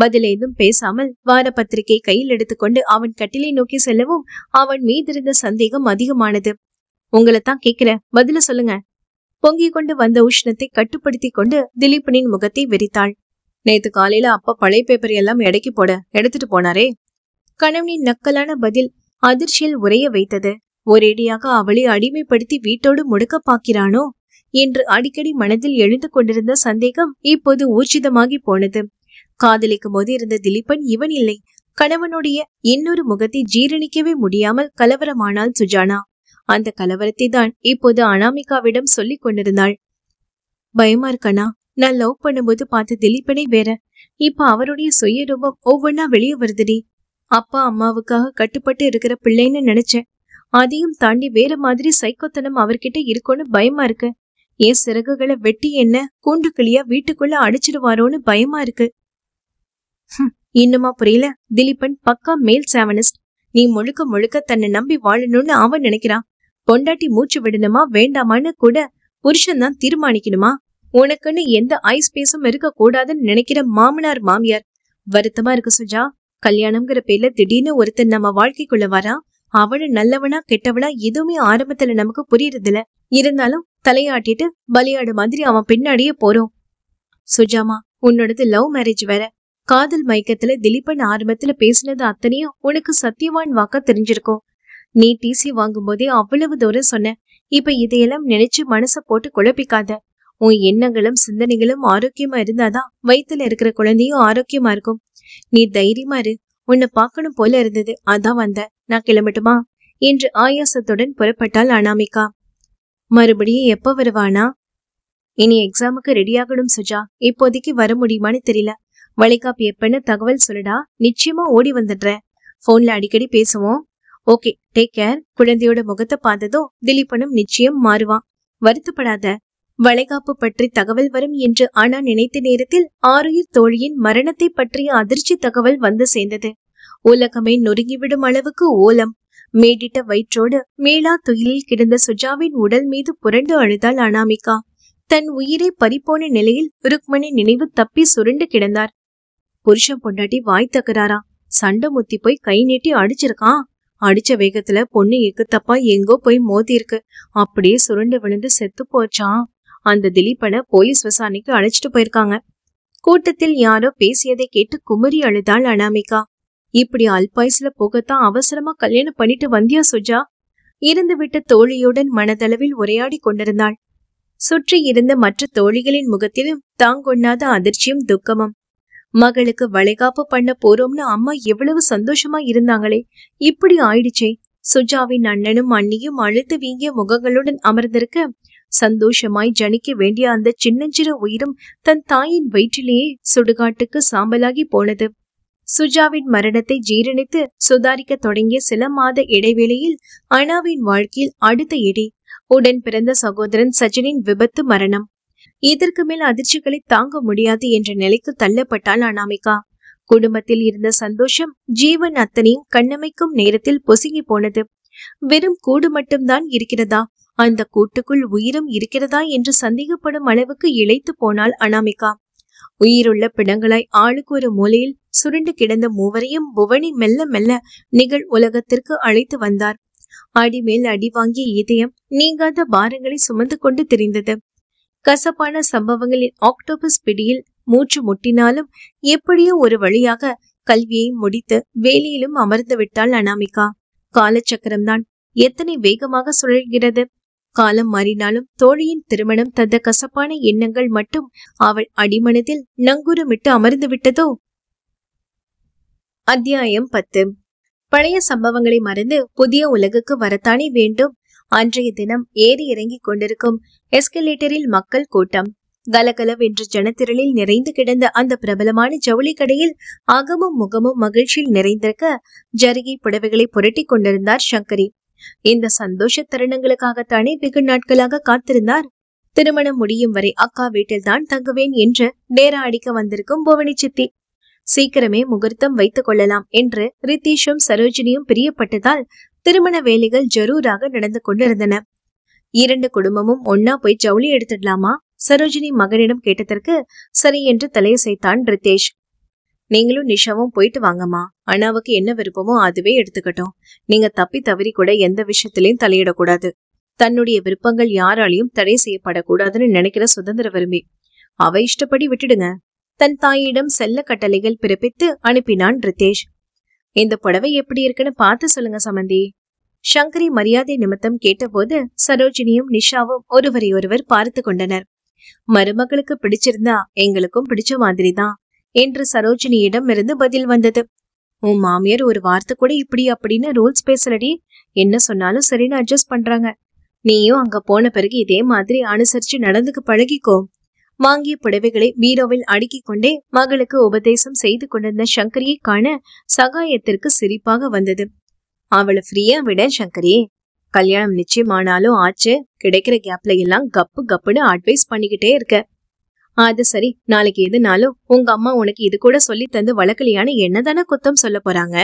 பதில் ஏதும் பேசாமல் வார பத்திரிகை கையில் எடுத்துக்கொண்டு அவன் கட்டிலை நோக்கி செல்லவும் அவன் மீதிருந்த சந்தேகம் அதிகமானது உங்களை தான் கேட்கிறேன் பதில சொல்லுங்க பொங்கிக் கொண்டு வந்த உஷ்ணத்தை கட்டுப்படுத்தி கொண்டு திலீபனின் முகத்தை வெறித்தாள் நேத்து காலையில அப்பா பழைய பேப்பர் எல்லாம் எடைக்கு போட எடுத்துட்டு போனாரே கணவனின் நக்கலான பதில் அதிர்ச்சியில் உரைய வைத்தது ஒரேடியாக அவளை அடிமைப்படுத்தி வீட்டோடு முடுக்க பார்க்கிறானோ என்று அடிக்கடி மனதில் எழுந்து கொண்டிருந்த சந்தேகம் இப்போது ஊர்ஜிதமாகி போனது காதலிக்கும் போது இருந்த திலீபன் இவன் இல்லை கணவனுடைய இன்னொரு முகத்தை ஜீரணிக்கவே முடியாமல் கலவரமானாள் சுஜானா அந்த கலவரத்தை தான் இப்போது அனாமிகாவிடம் சொல்லிக் கொண்டிருந்தாள் பயமா இருக்கானா நான் லவ் பண்ணும்போது பார்த்த திலீப்பனே வேற இப்ப அவருடைய சுய ரூபம் ஒவ்வொன்னா வெளியே வருதுடி அப்பா அம்மாவுக்காக கட்டுப்பட்டு இருக்கிற பிள்ளைன்னு நினைச்சேன் அதையும் தாண்டி வேற மாதிரி சைக்கோத்தனம் அவர்கிட்ட இருக்கும்னு பயமா இருக்கு என் சிறகுகளை வெட்டி என்ன கூண்டு கிளியா வீட்டுக்குள்ள அடிச்சிடுவாரோன்னு பயமா இருக்கு இன்னுமா புரியல திலீபன் பக்கா மேல் சேவனிஸ்ட் நீ முழுக்க முழுக்க தன்னை நம்பி வாழணும்னு அவன் நினைக்கிறான் பொண்டாட்டி மூச்சு விடணுமா வேண்டாமான்னு கூட புருஷன் தான் தீர்மானிக்கணுமா உனக்குன்னு எந்த ஐஸ் பேஸும் இருக்க கூடாதுன்னு நினைக்கிற மாமனார் மாமியார் வருத்தமா இருக்கு சுஜா கல்யாணம்ங்கிற பேர்ல திடீர்னு ஒருத்தன் நம்ம வாழ்க்கைக்குள்ள வரா அவனு நல்லவனா கெட்டவனா எதுவுமே ஆரம்பத்துல நமக்கு புரியறது இல்ல இருந்தாலும் தலையாட்டிட்டு பலியாடு மாதிரி அவன் பின்னாடியே போறோம் சுஜாமா உன்னோடது லவ் மேரேஜ் வேற காதல் மயக்கத்துல திலீபன் ஆரம்பத்துல பேசினது அத்தனையும் உனக்கு சத்தியவான் வாக்க தெரிஞ்சிருக்கும் நீ டிசி வாங்கும்போதே அவ்வளவு தூரம் சொன்ன இப்ப இதையெல்லாம் நினைச்சு மனச போட்டு குழப்பிக்காத உன் எண்ணங்களும் சிந்தனைகளும் ஆரோக்கியமா இருந்தாதான் வயிற்றுல இருக்கிற குழந்தையும் ஆரோக்கியமா இருக்கும் நீ தைரியமா இரு உன்னை பார்க்கணும் போல இருந்தது அதான் வந்த நான் கிளம்பட்டுமா என்று ஆயாசத்துடன் புறப்பட்டாள் அனாமிகா மறுபடியும் எப்ப வருவானா இனி எக்ஸாமுக்கு ரெடியாகணும் சுஜா இப்போதைக்கு வர முடியுமான்னு தெரியல வளைகாப்பு எப்பன்னு தகவல் சொல்லுடா நிச்சயமா ஓடி வந்துடுறேன் போன்ல அடிக்கடி பேசுவோம் ஓகே டேக் கேர் குழந்தையோட முகத்தை பார்த்ததும் திலீபனும் நிச்சயம் மாறுவான் வருத்தப்படாத வளைகாப்பு பற்றி தகவல் வரும் என்று ஆனா நினைத்த நேரத்தில் ஆறுயிர் தோழியின் மரணத்தை பற்றிய அதிர்ச்சி தகவல் வந்து சேர்ந்தது உலகமே நொறுங்கிவிடும் அளவுக்கு ஓலம் மேடிட்ட வயிற்றோடு மேலா துயிலில் கிடந்த சுஜாவின் உடல் மீது புரண்டு அழுதாள் அனாமிகா தன் உயிரை பறிப்போன நிலையில் ருக்மணி நினைவு தப்பி சுருண்டு கிடந்தார் புருஷன் பொண்டாட்டி வாய் தகுறாரா சண்டை முத்தி போய் கை நீட்டி அடிச்சிருக்கான் அடிச்ச வேகத்துல பொண்ணு தப்பா எங்கோ போய் மோதி இருக்கு அப்படியே சுருண்டு விழுந்து செத்து போச்சான் அந்த திலீபனை போலீஸ் விசாரணைக்கு அழைச்சிட்டு போயிருக்காங்க கூட்டத்தில் யாரோ பேசியதை கேட்டு குமரி அழுதாள் அனாமிகா இப்படி அல்பாய்ஸ்ல போகத்தான் அவசரமா கல்யாணம் பண்ணிட்டு வந்தியா சுஜா இருந்துவிட்ட தோழியுடன் மனதளவில் உரையாடி கொண்டிருந்தாள் சுற்றி இருந்த மற்ற தோழிகளின் முகத்திலும் தாங்கொண்ணாத அதிர்ச்சியும் துக்கமும் மகளுக்கு வளைகாப்பு பண்ண போறோம்னு அம்மா எவ்வளவு சந்தோஷமா இருந்தாங்களே இப்படி ஆயிடுச்சே சுஜாவின் அண்ணனும் அண்ணியும் அழுத்து வீங்கிய முகங்களுடன் அமர்ந்திருக்க சந்தோஷமாய் ஜனிக்க வேண்டிய அந்த சின்னஞ்சிறு உயிரும் தன் தாயின் வயிற்றிலேயே சுடுகாட்டுக்கு சாம்பலாகி போனது சுஜாவின் மரணத்தை ஜீரணித்து சுதாரிக்க தொடங்கிய சில மாத இடைவேளையில் அனாவின் வாழ்க்கையில் அடுத்த இடை உடன் பிறந்த சகோதரன் சஜினின் விபத்து மரணம் இதற்கு மேல் அதிர்ச்சிகளை தாங்க முடியாது என்ற நிலைக்கு தள்ளப்பட்டால் அனாமிகா குடும்பத்தில் இருந்த சந்தோஷம் ஜீவன் அத்தனையும் கண்ணமைக்கும் நேரத்தில் பொசுங்கி போனது வெறும் கூடு மட்டும்தான் இருக்கிறதா அந்த கூட்டுக்குள் உயிரும் இருக்கிறதா என்று சந்தேகப்படும் அளவுக்கு இழைத்து போனால் அனாமிகா உயிருள்ள பிணங்களாய் ஆளுக்கு ஒரு மூலையில் சுருண்டு கிடந்த மூவரையும் புவனி மெல்ல மெல்ல நிகழ் உலகத்திற்கு அழைத்து வந்தார் அடிமேல் அடி வாங்கிய இதயம் நீங்காத பாரங்களை சுமந்து கொண்டு தெரிந்தது கசப்பான சம்பவங்களின் ஆக்டோபஸ் பிடியில் மூச்சு முட்டினாலும் எப்படியோ ஒரு வழியாக கல்வியை முடித்து வேலையிலும் அமர்ந்து விட்டாள் அனாமிகா காலச்சக்கரம்தான் எத்தனை வேகமாக சுழல்கிறது காலம் மாறினாலும் தோழியின் திருமணம் தந்த கசப்பான எண்ணங்கள் மட்டும் அவள் அடிமனதில் நங்குரமிட்டு அமர்ந்து விட்டதோ அத்தியாயம் பத்து பழைய சம்பவங்களை மறந்து புதிய உலகுக்கு வரத்தானே வேண்டும் அன்றைய தினம் ஏறி இறங்கிக் கொண்டிருக்கும் எஸ்கலேட்டரில் மக்கள் கூட்டம் கலகலவென்று ஜனத்திரளில் நிறைந்து கிடந்த அந்த பிரபலமான ஜவுளி கடையில் அகமும் முகமும் மகிழ்ச்சியில் நிறைந்திருக்க ஜருகி புடவைகளை புரட்டி கொண்டிருந்தார் சங்கரி இந்த சந்தோஷ தருணங்களுக்காகத்தானே வெகு நாட்களாக காத்திருந்தார் திருமணம் முடியும் வரை அக்கா வீட்டில் தான் தங்குவேன் என்று நேரா அடிக்க வந்திருக்கும் புவனி சித்தி சீக்கிரமே முகூர்த்தம் வைத்துக் கொள்ளலாம் என்று ரித்தீஷும் சரோஜினியும் பிரியப்பட்டதால் திருமண வேலைகள் ஜரூராக நடந்து கொண்டிருந்தன இரண்டு குடும்பமும் ஒன்னா போய் ஜவுளி எடுத்துடலாமா சரோஜினி மகனிடம் கேட்டதற்கு சரி என்று தலையசைத்தான் ரித்தேஷ் நீங்களும் நிஷாவும் போயிட்டு வாங்கம்மா அண்ணாவுக்கு என்ன விருப்பமோ அதுவே எடுத்துக்கட்டும் நீங்க தப்பி தவறி கூட எந்த விஷயத்திலையும் தலையிடக்கூடாது தன்னுடைய விருப்பங்கள் யாராலையும் தடை செய்யப்படக்கூடாதுன்னு நினைக்கிற சுதந்திர விரும்பி அவ இஷ்டப்படி விட்டுடுங்க தன் தாயிடம் செல்ல கட்டளைகள் பிறப்பித்து அனுப்பினான் ரித்தேஷ் இந்த புடவை எப்படி இருக்குன்னு பார்த்து சொல்லுங்க சமந்தி சங்கரி மரியாதை நிமித்தம் கேட்டபோது சரோஜினியும் நிஷாவும் ஒருவரை ஒருவர் பார்த்து கொண்டனர் மருமகளுக்கு பிடிச்சிருந்தா எங்களுக்கும் பிடிச்ச மாதிரிதான் என்று சரோஜினியிடம் இருந்து பதில் வந்தது உன் மாமியார் ஒரு வார்த்தை கூட இப்படி அப்படின்னு ரூல்ஸ் பேசலடி என்ன சொன்னாலும் சரின்னு அட்ஜஸ்ட் பண்றாங்க நீயும் அங்க போன பிறகு இதே மாதிரி அனுசரிச்சு நடந்துக்கு பழகிக்கோ வாங்கிய புடவைகளை பீரோவில் அடுக்கிக் கொண்டே மகளுக்கு உபதேசம் செய்து கொண்டிருந்த சங்கரியை காண சகாயத்திற்கு சிரிப்பாக வந்தது அவளை ஃப்ரீயா விட சங்கரி கல்யாணம் நிச்சயமானாலும் ஆச்சு கிடைக்கிற கேப்ல எல்லாம் கப்பு கப்புன்னு அட்வைஸ் பண்ணிக்கிட்டே இருக்க அது சரி நாளைக்கு எதுனாலும் உங்க அம்மா உனக்கு இது கூட சொல்லி தந்து வளர்க்கலையான்னு என்னதானே குத்தம் சொல்ல போறாங்க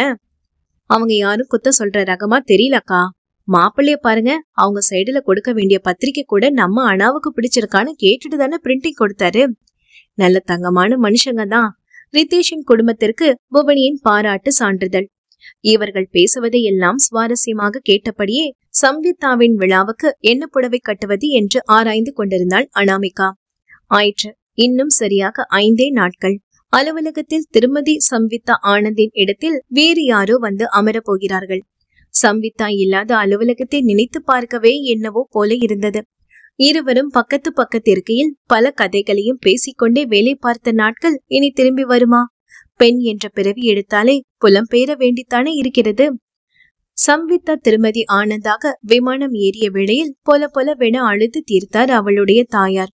அவங்க யாரும் குத்தம் சொல்ற ரகமா தெரியலக்கா மாப்பிள்ளைய பாருங்க அவங்க சைடுல கொடுக்க வேண்டிய பத்திரிக்கை கூட நம்ம அனாவுக்கு பிடிச்சிருக்கான்னு கேட்டுட்டு தானே பிரிண்டிங் கொடுத்தாரு நல்ல தங்கமான மனுஷங்க தான் ரிதேஷின் குடும்பத்திற்கு புவனியின் பாராட்டு சான்றிதழ் இவர்கள் பேசுவதை எல்லாம் சுவாரஸ்யமாக கேட்டபடியே சம்யுக்தாவின் விழாவுக்கு என்ன புடவை கட்டுவது என்று ஆராய்ந்து கொண்டிருந்தாள் அனாமிகா ஆயிற்று இன்னும் சரியாக ஐந்தே நாட்கள் அலுவலகத்தில் திருமதி சம்வித்தா ஆனந்தின் இடத்தில் வேறு யாரோ வந்து அமரப் போகிறார்கள் சம்வித்தா இல்லாத அலுவலகத்தை நினைத்து பார்க்கவே என்னவோ போல இருந்தது இருவரும் பக்கத்து பக்கத்திற்கையில் பல கதைகளையும் பேசிக்கொண்டே வேலை பார்த்த நாட்கள் இனி திரும்பி வருமா பெண் என்ற பிறவி எடுத்தாலே புலம் பெயர வேண்டித்தானே இருக்கிறது சம்வித்தா திருமதி ஆனந்தாக விமானம் ஏறிய வேளையில் போல வென அழுது தீர்த்தார் அவளுடைய தாயார்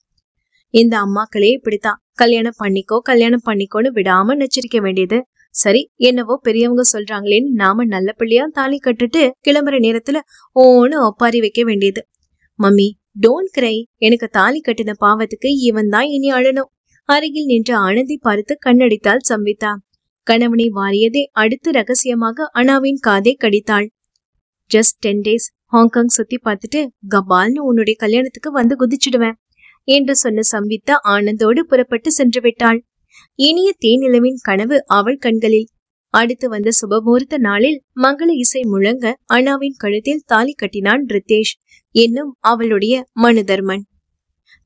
இந்த அம்மாக்களே இப்படித்தான் கல்யாணம் பண்ணிக்கோ கல்யாணம் பண்ணிக்கோன்னு விடாம நச்சரிக்க வேண்டியது சரி என்னவோ பெரியவங்க சொல்றாங்களேன்னு நாம நல்ல பிள்ளையா தாலி கட்டுட்டு கிளம்புற நேரத்துல ஓன்னு ஒப்பாரி வைக்க வேண்டியது மம்மி டோன்ட் கிரை எனக்கு தாலி கட்டின பாவத்துக்கு இவன் தான் இனி அழணும் அருகில் நின்று அனந்தி பார்த்து கண்ணடித்தாள் சம்விதா கணவனை வாரியதே அடுத்து ரகசியமாக அனாவின் காதை கடித்தாள் ஜஸ்ட் டென் டேஸ் ஹாங்காங் சுத்தி பார்த்துட்டு கபால்னு உன்னுடைய கல்யாணத்துக்கு வந்து குதிச்சிடுவேன் என்று சொன்ன சம்விதா ஆனந்தோடு புறப்பட்டு சென்று விட்டாள் இனிய தேனிலவின் கனவு அவள் கண்களில் அடுத்து வந்த சுபமுகூர்த்த நாளில் மங்கள இசை முழங்க அண்ணாவின் கழுத்தில் தாலி கட்டினான் ரித்தேஷ் என்னும் அவளுடைய மனுதர்மன்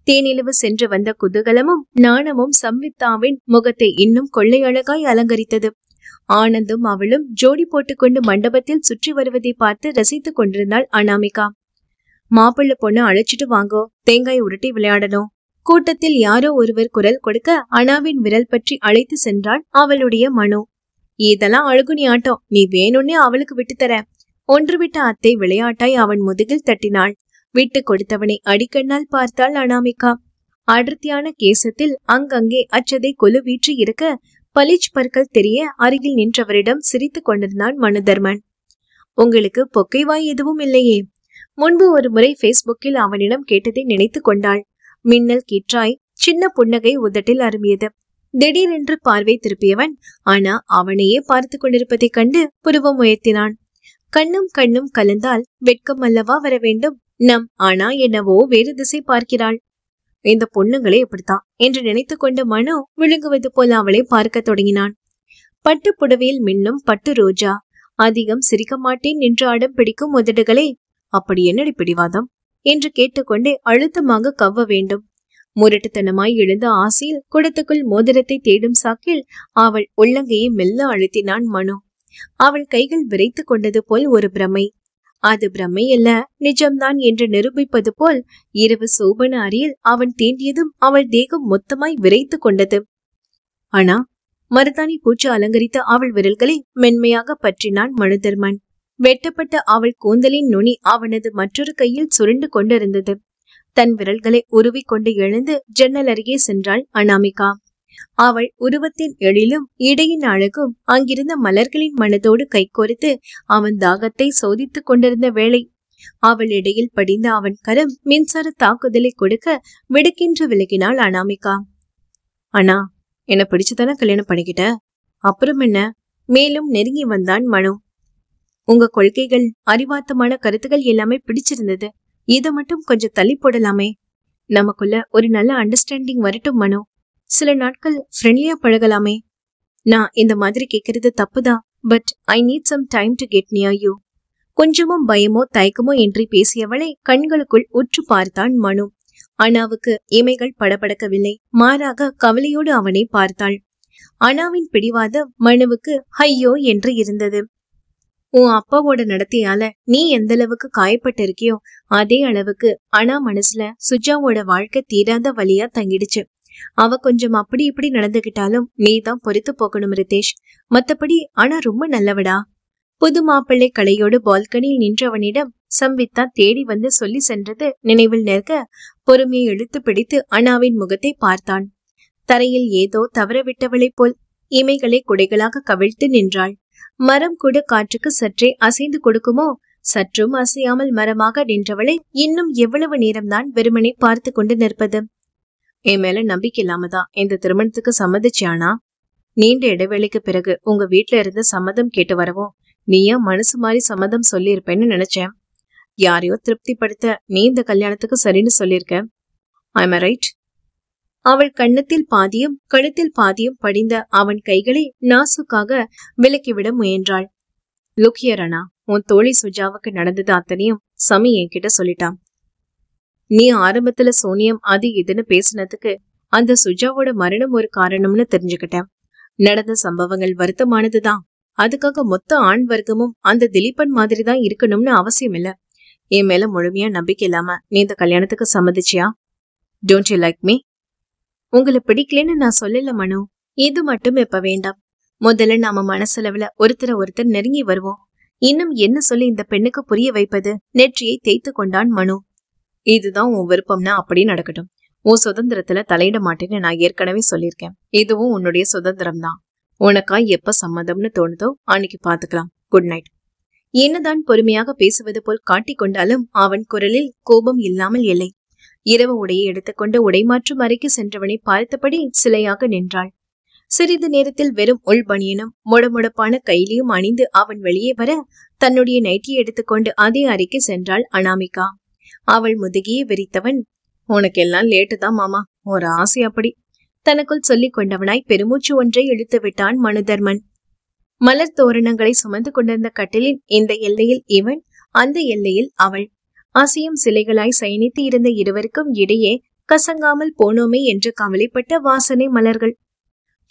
தேனிலவு சென்று வந்த குதூகலமும் நாணமும் சம்வித்தாவின் முகத்தை இன்னும் கொள்ளையழகாய் அலங்கரித்தது ஆனந்தும் அவளும் ஜோடி போட்டுக்கொண்டு மண்டபத்தில் சுற்றி வருவதை பார்த்து ரசித்துக் கொண்டிருந்தாள் அனாமிகா மாப்பிள்ள பொண்ணு அழைச்சிட்டு வாங்கோ தேங்காய் உருட்டி விளையாடணும் கூட்டத்தில் யாரோ ஒருவர் குரல் கொடுக்க அனாவின் விரல் பற்றி அழைத்து சென்றான் அவளுடைய மனோ இதெல்லாம் அழுகுனி ஆட்டம் நீ வேணும்னே அவளுக்கு விட்டுத்தர ஒன்றுவிட்ட அத்தை விளையாட்டாய் அவன் முதுகில் தட்டினாள் விட்டு கொடுத்தவனை அடிக்கண்ணால் பார்த்தாள் அனாமிகா அடர்த்தியான கேசத்தில் அங்கங்கே அச்சதை கொலு வீற்று இருக்க பலிச் பற்கள் தெரிய அருகில் நின்றவரிடம் சிரித்து கொண்டிருந்தான் மனுதர்மன் உங்களுக்கு பொக்கைவாய் எதுவும் இல்லையே முன்பு ஒரு முறை பேஸ்புக்கில் அவனிடம் கேட்டதை நினைத்து கொண்டாள் மின்னல் கீற்றாய் சின்ன புன்னகை உதட்டில் அருமியது திடீரென்று பார்வை திருப்பியவன் ஆனா அவனையே பார்த்து கொண்டிருப்பதைக் கண்டு புருவம் உயர்த்தினான் கண்ணும் கண்ணும் கலந்தால் வெட்கம் அல்லவா வர வேண்டும் நம் ஆனா என்னவோ வேறு திசை பார்க்கிறாள் இந்த பொண்ணுங்களே இப்படித்தான் என்று நினைத்து கொண்ட மனு விழுங்குவது போல அவளை பார்க்க தொடங்கினான் பட்டு புடவையில் மின்னும் பட்டு ரோஜா அதிகம் சிரிக்க மாட்டேன் நின்று அடம் பிடிக்கும் உதடுகளே அப்படி என்னடி பிடிவாதம் என்று கேட்டுக்கொண்டே அழுத்தமாக கவ்வ வேண்டும் முரட்டுத்தனமாய் எழுந்த ஆசையில் குடத்துக்குள் மோதிரத்தை தேடும் சாக்கில் அவள் உள்ளங்கையை மெல்ல அழுத்தினான் மனு அவள் கைகள் விரைத்து கொண்டது போல் ஒரு பிரமை அது பிரமை அல்ல நிஜம்தான் என்று நிரூபிப்பது போல் இரவு சோபன அறியில் அவன் தீண்டியதும் அவள் தேகம் மொத்தமாய் விரைத்து கொண்டது ஆனா மருதாணி பூச்சி அலங்கரித்த அவள் விரல்களை மென்மையாக பற்றினான் மனுதர்மன் வெட்டப்பட்ட அவள் கூந்தலின் நுனி அவனது மற்றொரு கையில் சுருண்டு கொண்டிருந்தது தன் விரல்களை கொண்டு எழுந்து ஜன்னல் அருகே சென்றாள் அனாமிகா அவள் உருவத்தின் எழிலும் இடையின் அழகும் அங்கிருந்த மலர்களின் மனதோடு கைகோர்த்து அவன் தாகத்தை சோதித்துக் கொண்டிருந்த வேளை அவள் இடையில் படிந்த அவன் கரம் மின்சார தாக்குதலை கொடுக்க விடுக்கின்று விலகினாள் அனாமிகா அண்ணா என்ன பிடிச்சுதானே கல்யாணம் பண்ணிக்கிட்ட அப்புறம் என்ன மேலும் நெருங்கி வந்தான் மனு உங்க கொள்கைகள் அறிவார்த்தமான கருத்துகள் எல்லாமே பிடிச்சிருந்தது இதை மட்டும் கொஞ்சம் தள்ளி போடலாமே நமக்குள்ள ஒரு நல்ல அண்டர்ஸ்டாண்டிங் வரட்டும் மனோ சில நாட்கள் ஃப்ரெண்ட்லியா பழகலாமே நான் இந்த மாதிரி கேட்கறது தப்புதான் but I need some time to get near you கொஞ்சமும் பயமோ தயக்கமோ என்று பேசியவளை கண்களுக்குள் உற்று பார்த்தான் மனு அனாவுக்கு இமைகள் படபடக்கவில்லை மாறாக கவலையோடு அவனை பார்த்தாள் அனாவின் பிடிவாத மனுவுக்கு ஐயோ என்று இருந்தது உன் அப்பாவோட நடத்தையால நீ எந்த அளவுக்கு காயப்பட்டு இருக்கியோ அதே அளவுக்கு அனா மனசுல சுஜாவோட வாழ்க்கை தீராத வழியா தங்கிடுச்சு அவ கொஞ்சம் அப்படி இப்படி நடந்துகிட்டாலும் நீ தான் பொறுத்து போகணும் ரிதேஷ் மத்தபடி அனா ரொம்ப நல்லவடா புது மாப்பிள்ளை கலையோடு பால்கனியில் நின்றவனிடம் சம்பித்தா தேடி வந்து சொல்லி சென்றது நினைவில் நிற்க பொறுமையை இழுத்து பிடித்து அனாவின் முகத்தை பார்த்தான் தரையில் ஏதோ தவறவிட்டவளைப் போல் இமைகளை குடைகளாக கவிழ்த்து நின்றாள் மரம் கூட காற்றுக்கு சற்றே அசைந்து கொடுக்குமோ சற்றும் அசையாமல் மரமாக நின்றவளை இன்னும் எவ்வளவு நேரம்தான் வெறுமனை பார்த்து கொண்டு நிற்பது என் மேல நம்பிக்கை இல்லாமதான் இந்த திருமணத்துக்கு சம்மதிச்சியானா நீண்ட இடைவேளைக்கு பிறகு உங்க வீட்டுல இருந்து சம்மதம் கேட்டு வரவும் நீயா மனசு மாதிரி சம்மதம் சொல்லியிருப்பேன்னு நினைச்சேன் யாரையோ திருப்திப்படுத்த நீ இந்த கல்யாணத்துக்கு சரின்னு சொல்லியிருக்க ஐம் ரைட் அவள் கண்ணத்தில் பாதியும் கழுத்தில் பாதியும் படிந்த அவன் கைகளை நாசுக்காக விலக்கிவிட முயன்றாள் லுக்கியரணா உன் தோழி சுஜாவுக்கு நடந்தது அத்தனையும் சமி என்கிட்ட சொல்லிட்டான் நீ ஆரம்பத்துல சோனியம் அது இதுன்னு பேசினதுக்கு அந்த சுஜாவோட மரணம் ஒரு காரணம்னு தெரிஞ்சுக்கிட்டேன் நடந்த சம்பவங்கள் வருத்தமானதுதான் அதுக்காக மொத்த ஆண் வர்க்கமும் அந்த திலீபன் மாதிரி தான் இருக்கணும்னு அவசியம் இல்ல என் மேல முழுமையா நம்பிக்கை இல்லாம நீ இந்த கல்யாணத்துக்கு சம்மதிச்சியா டோன்ட் யூ லைக் மீ உங்களை பிடிக்கலன்னு நான் சொல்லல மனு இது மட்டும் இப்ப வேண்டாம் முதல்ல நாம மனசளவுல ஒருத்தர ஒருத்தர் நெருங்கி வருவோம் இன்னும் என்ன சொல்லி இந்த பெண்ணுக்கு புரிய வைப்பது நெற்றியை தேய்த்து கொண்டான் மனு இதுதான் உன் விருப்பம்னா அப்படி நடக்கட்டும் உன் சுதந்திரத்துல தலையிட மாட்டேன்னு நான் ஏற்கனவே சொல்லியிருக்கேன் இதுவும் உன்னுடைய சுதந்திரம் தான் உனக்கா எப்ப சம்மதம்னு தோணுதோ அன்னைக்கு பாத்துக்கலாம் குட் நைட் என்னதான் பொறுமையாக பேசுவது போல் காட்டிக்கொண்டாலும் அவன் குரலில் கோபம் இல்லாமல் இல்லை இரவு உடையை எடுத்துக்கொண்டு உடைமாற்றும் அறைக்கு சென்றவனை பார்த்தபடி சிலையாக நின்றாள் சிறிது நேரத்தில் வெறும் உள் பனியனும் முடமுடப்பான கையிலையும் அணிந்து அவன் வெளியே வர தன்னுடைய நைட்டியை எடுத்துக்கொண்டு அதே அறைக்கு சென்றாள் அனாமிகா அவள் முதுகியை விரித்தவன் உனக்கெல்லாம் லேட்டு தான் மாமா ஒரு ஆசை அப்படி தனக்குள் சொல்லிக் கொண்டவனாய் பெருமூச்சு ஒன்றை இழுத்து விட்டான் மனுதர்மன் மலர் தோரணங்களை சுமந்து கொண்டிருந்த கட்டிலின் இந்த எல்லையில் இவன் அந்த எல்லையில் அவள் அசையும் சிலைகளாய் சயனித்து இருந்த இருவருக்கும் இடையே கசங்காமல் போனோமே என்று கவலைப்பட்ட வாசனை மலர்கள்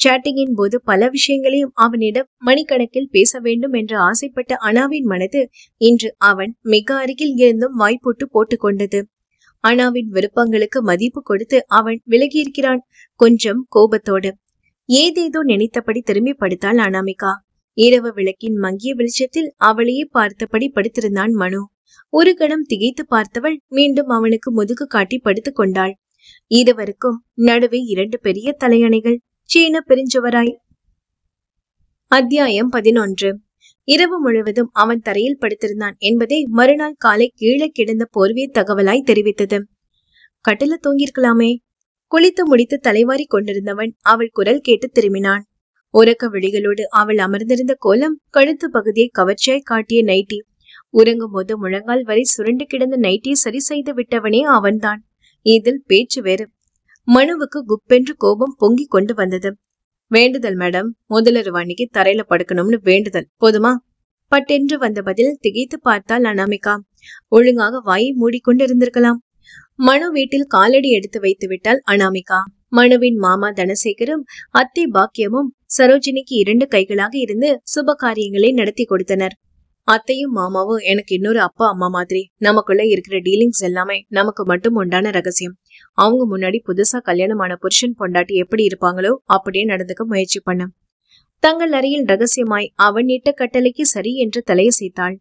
சாட்டிங்கின் போது பல விஷயங்களையும் அவனிடம் மணிக்கணக்கில் பேச வேண்டும் என்று ஆசைப்பட்ட அனாவின் மனது இன்று அவன் மிக அருகில் இருந்தும் வாய்ப்போட்டு போட்டுக்கொண்டது அனாவின் விருப்பங்களுக்கு மதிப்பு கொடுத்து அவன் விலகியிருக்கிறான் கொஞ்சம் கோபத்தோடு ஏதேதோ நினைத்தபடி திரும்பி படுத்தாள் அனாமிகா இரவு விளக்கின் மங்கிய வெளிச்சத்தில் அவளையே பார்த்தபடி படுத்திருந்தான் மனு ஒரு கணம் திகைத்து பார்த்தவள் மீண்டும் அவனுக்கு முதுகு காட்டி படுத்துக் கொண்டாள் இருவருக்கும் நடுவே இரண்டு பெரிய தலையணைகள் சீன பிரிஞ்சவராய் அத்தியாயம் பதினொன்று இரவு முழுவதும் அவன் தரையில் படுத்திருந்தான் என்பதை மறுநாள் காலை கீழே கிடந்த போர்வே தகவலாய் தெரிவித்தது கட்டில தூங்கியிருக்கலாமே குளித்து முடித்து தலைவாரி கொண்டிருந்தவன் அவள் குரல் கேட்டு திரும்பினான் உறக்க விழிகளோடு அவள் அமர்ந்திருந்த கோலம் கழுத்து பகுதியை கவர்ச்சியாய் காட்டிய நைட்டி உறங்கும் போது முழங்கால் வரை சுருண்டு கிடந்த நைட்டியை சரி செய்து விட்டவனே அவன்தான் இதில் பேச்சு வேறு மனுவுக்கு குப்பென்று கோபம் பொங்கி கொண்டு வந்தது வேண்டுதல் மேடம் முதலர் வாணிக்கு தரையில படுக்கணும்னு வேண்டுதல் போதுமா பட்டென்று வந்த பதில் திகைத்து பார்த்தால் அனாமிகா ஒழுங்காக வாயை மூடிக்கொண்டு இருந்திருக்கலாம் மனு வீட்டில் காலடி எடுத்து வைத்து விட்டால் அனாமிகா மனுவின் மாமா தனசேகரும் அத்தை பாக்கியமும் சரோஜினிக்கு இரண்டு கைகளாக இருந்து சுப காரியங்களை நடத்தி கொடுத்தனர் அத்தையும் மாமாவும் எனக்கு இன்னொரு அப்பா அம்மா மாதிரி நமக்குள்ள இருக்கிற டீலிங்ஸ் எல்லாமே நமக்கு மட்டும் உண்டான ரகசியம் அவங்க முன்னாடி புதுசா கல்யாணமான புருஷன் பொண்டாட்டி எப்படி இருப்பாங்களோ அப்படியே நடந்துக்க முயற்சி பண்ண தங்கள் அறையில் ரகசியமாய் அவன் இட்ட கட்டளைக்கு சரி என்று தலையை செய்தாள்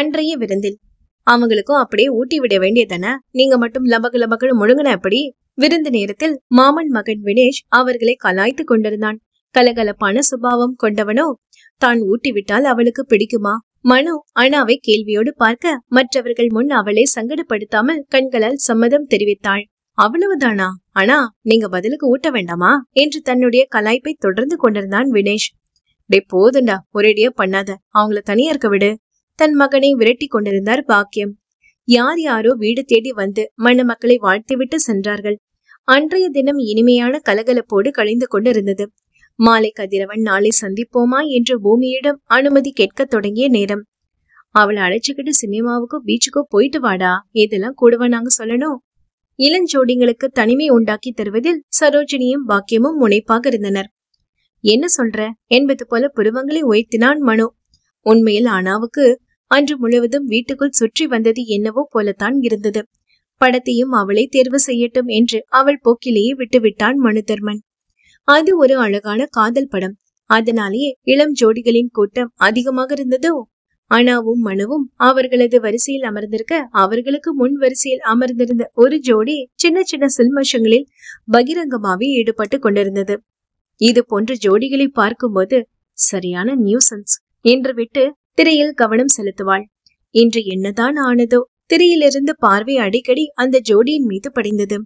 அன்றைய விருந்தில் அவங்களுக்கும் அப்படியே ஊட்டி விட வேண்டியதானே நீங்க மட்டும் லபக்கு லபக்குன்னு முழுங்கின அப்படி விருந்து நேரத்தில் மாமன் மகன் வினேஷ் அவர்களை கலாய்த்து கொண்டிருந்தான் கலகலப்பான சுபாவம் கொண்டவனோ தான் ஊட்டி விட்டால் அவளுக்கு பிடிக்குமா மனு அனாவை கேள்வியோடு பார்க்க மற்றவர்கள் முன் அவளை சங்கடப்படுத்தாமல் கண்களால் சம்மதம் தெரிவித்தாள் அவ்வளவுதானா அனா நீங்க பதிலுக்கு ஊட்ட வேண்டாமா என்று தன்னுடைய கலாய்ப்பை தொடர்ந்து கொண்டிருந்தான் வினேஷ் டே போதுண்டா ஒரேடியா பண்ணாத அவங்கள தனியா இருக்க விடு தன் மகனை விரட்டி கொண்டிருந்தார் பாக்கியம் யார் யாரோ வீடு தேடி வந்து மண்ண மக்களை வாழ்த்திவிட்டு சென்றார்கள் அன்றைய தினம் இனிமையான கலகலப்போடு கழிந்து கொண்டிருந்தது மாலை கதிரவன் நாளை சந்திப்போமா என்று பூமியிடம் அனுமதி கேட்க தொடங்கிய நேரம் அவளை அழைச்சுக்கிட்டு சினிமாவுக்கோ பீச்சுக்கோ போயிட்டு வாடா இதெல்லாம் கூடவா நாங்க சொல்லணும் இளஞ்சோடிங்களுக்கு தனிமை உண்டாக்கி தருவதில் சரோஜினியும் பாக்கியமும் முனைப்பாக இருந்தனர் என்ன சொல்ற என்பது போல புருவங்களை உயர்த்தினான் மனு உண்மையில் அனாவுக்கு அன்று முழுவதும் வீட்டுக்குள் சுற்றி வந்தது என்னவோ போலத்தான் இருந்தது படத்தையும் அவளை தேர்வு செய்யட்டும் என்று அவள் போக்கிலேயே விட்டுவிட்டான் மனுதர்மன் அது ஒரு அழகான காதல் படம் அதனாலேயே இளம் ஜோடிகளின் கூட்டம் அதிகமாக இருந்ததோ அனாவும் மனுவும் அவர்களது வரிசையில் அமர்ந்திருக்க அவர்களுக்கு முன் வரிசையில் அமர்ந்திருந்த ஒரு ஜோடி சின்ன சின்ன சில்மஷங்களில் பகிரங்கமாவே ஈடுபட்டு கொண்டிருந்தது இது போன்ற ஜோடிகளை பார்க்கும்போது சரியான நியூசன்ஸ் என்று விட்டு திரையில் கவனம் செலுத்துவாள் இன்று என்னதான் ஆனதோ திரையிலிருந்து பார்வை அடிக்கடி அந்த ஜோடியின் மீது படிந்தது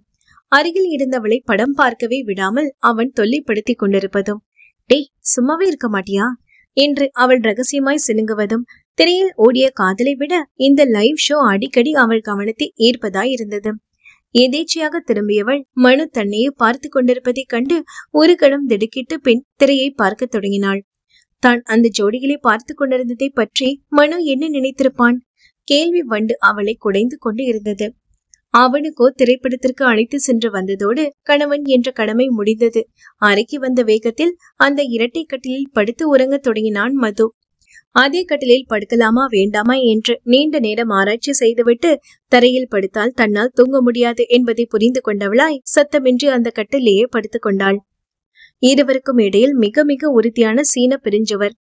அருகில் இருந்தவளை படம் பார்க்கவே விடாமல் அவன் தொல்லைப்படுத்திக் கொண்டிருப்பதும் டே சும்மாவே இருக்க மாட்டியா என்று அவள் ரகசியமாய் சினுங்குவதும் திரையில் ஓடிய காதலை விட இந்த லைவ் ஷோ அடிக்கடி அவள் கவனத்தை ஈர்ப்பதாய் இருந்தது எதேச்சையாக திரும்பியவள் மனு தன்னையே பார்த்து கொண்டிருப்பதைக் கண்டு ஒரு கணம் திடுக்கிட்டு பின் திரையை பார்க்க தொடங்கினாள் தான் அந்த ஜோடிகளை பார்த்து கொண்டிருந்ததை பற்றி மனு என்ன நினைத்திருப்பான் கேள்வி வண்டு அவளை குடைந்து கொண்டு இருந்தது அவனுக்கோ திரைப்படத்திற்கு அழைத்து சென்று வந்ததோடு கணவன் என்ற கடமை முடிந்தது அறைக்கு வந்த வேகத்தில் அந்த இரட்டை கட்டிலில் படுத்து உறங்க தொடங்கினான் மது அதே கட்டிலில் படுக்கலாமா வேண்டாமா என்று நீண்ட நேரம் ஆராய்ச்சி செய்துவிட்டு தரையில் படுத்தால் தன்னால் தூங்க முடியாது என்பதை புரிந்து கொண்டவளாய் சத்தமின்றி அந்த கட்டிலேயே படுத்துக் கொண்டாள் இருவருக்கும் இடையில் மிக மிக உறுதியான சீன பிரிஞ்சவர்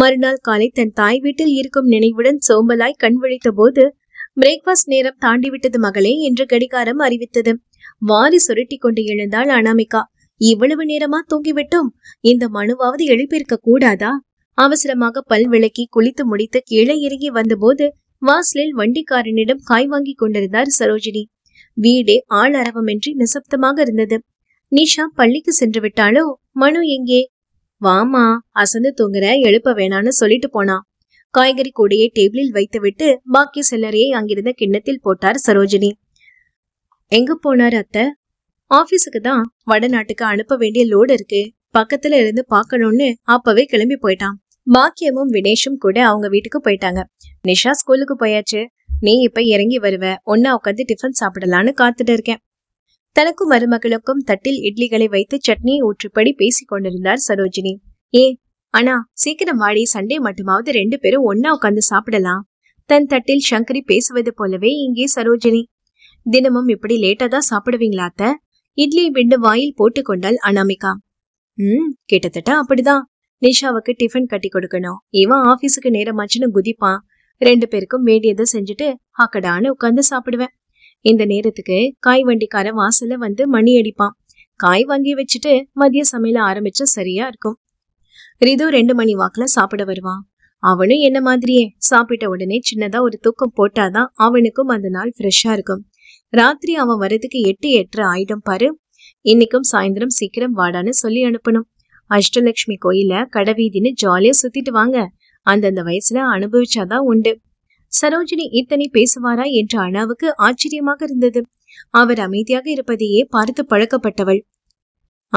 மறுநாள் காலை தன் தாய் வீட்டில் இருக்கும் நினைவுடன் சோம்பலாய் கண் விழித்த போது பிரேக்ஃபாஸ்ட் நேரம் தாண்டிவிட்டது மகளே என்று கடிகாரம் அறிவித்தது வாரி சுருட்டி கொண்டு எழுந்தாள் அனாமிகா இவ்வளவு நேரமா தூங்கிவிட்டோம் இந்த மனுவாவது எழுப்பியிருக்க கூடாதா அவசரமாக பல் விளக்கி குளித்து முடித்து கீழே இறங்கி வந்தபோது வாசலில் வண்டிக்காரனிடம் காய் வாங்கி கொண்டிருந்தார் சரோஜினி வீடே ஆள் அரவமின்றி நிசப்தமாக இருந்தது நிஷா பள்ளிக்கு சென்று விட்டாலோ மனு எங்கே வாமா அசந்து தூங்குற எழுப்ப வேணான்னு சொல்லிட்டு போனான் காய்கறி கூடையை டேபிளில் வைத்துவிட்டு பாக்கி செல்லரையை அங்கிருந்த கிண்ணத்தில் போட்டார் சரோஜினி எங்க போனார் அத்தை ஆபீஸுக்கு தான் வடநாட்டுக்கு அனுப்ப வேண்டிய லோடு இருக்கு பக்கத்துல இருந்து பாக்கணும்னு அப்பவே கிளம்பி போயிட்டான் பாக்கியமும் வினேஷும் கூட அவங்க வீட்டுக்கு போயிட்டாங்க நிஷா ஸ்கூலுக்கு போயாச்சு நீ இப்ப இறங்கி வருவ ஒன்னா உட்காந்து டிஃபன் சாப்பிடலான்னு காத்துட்டு இருக்கேன் தனக்கும் மருமகளுக்கும் தட்டில் இட்லிகளை வைத்து சட்னியை ஊற்றுப்படி பேசிக் கொண்டிருந்தார் சரோஜினி ஏன் ஆனா சீக்கிரம் வாடி சண்டே மட்டுமாவது ரெண்டு பேரும் ஒன்னா உட்காந்து சாப்பிடலாம் தன் தட்டில் சங்கரி பேசுவது போலவே இங்கே சரோஜினி தினமும் இப்படி லேட்டா தான் சாப்பிடுவீங்களா அத்த இட்லி விண்டு வாயில் போட்டு கொண்டாள் அனாமிகா ம் கிட்டத்தட்ட அப்படிதான் நிஷாவுக்கு டிஃபன் கட்டி கொடுக்கணும் இவன் ஆபீஸுக்கு நேரமாச்சுன்னு குதிப்பான் ரெண்டு பேருக்கும் வேண்டியதை செஞ்சுட்டு அக்கடான்னு உட்காந்து சாப்பிடுவேன் இந்த நேரத்துக்கு காய் வண்டிக்கார வாசல வந்து மணி அடிப்பான் காய் வாங்கி வச்சுட்டு மதிய சமையல ஆரம்பிச்சா சரியா இருக்கும் ரிது ரெண்டு மணி வாக்குல சாப்பிட வருவான் அவனும் என்ன மாதிரியே சாப்பிட்ட உடனே சின்னதா ஒரு தூக்கம் போட்டாதான் அவனுக்கும் அந்த நாள் ஃப்ரெஷ்ஷா இருக்கும் ராத்திரி அவன் வர்றதுக்கு எட்டு எட்டரை ஆயிடும் பாரு இன்னைக்கும் சாயந்தரம் சீக்கிரம் வாடான்னு சொல்லி அனுப்பணும் அஷ்டலட்சுமி கோயில கடவீதின்னு ஜாலியா சுத்திட்டு வாங்க அந்தந்த வயசுல அனுபவிச்சாதான் உண்டு சரோஜினி இத்தனை பேசுவாரா என்ற அனாவுக்கு ஆச்சரியமாக இருந்தது அவர் அமைதியாக இருப்பதையே பார்த்து பழக்கப்பட்டவள்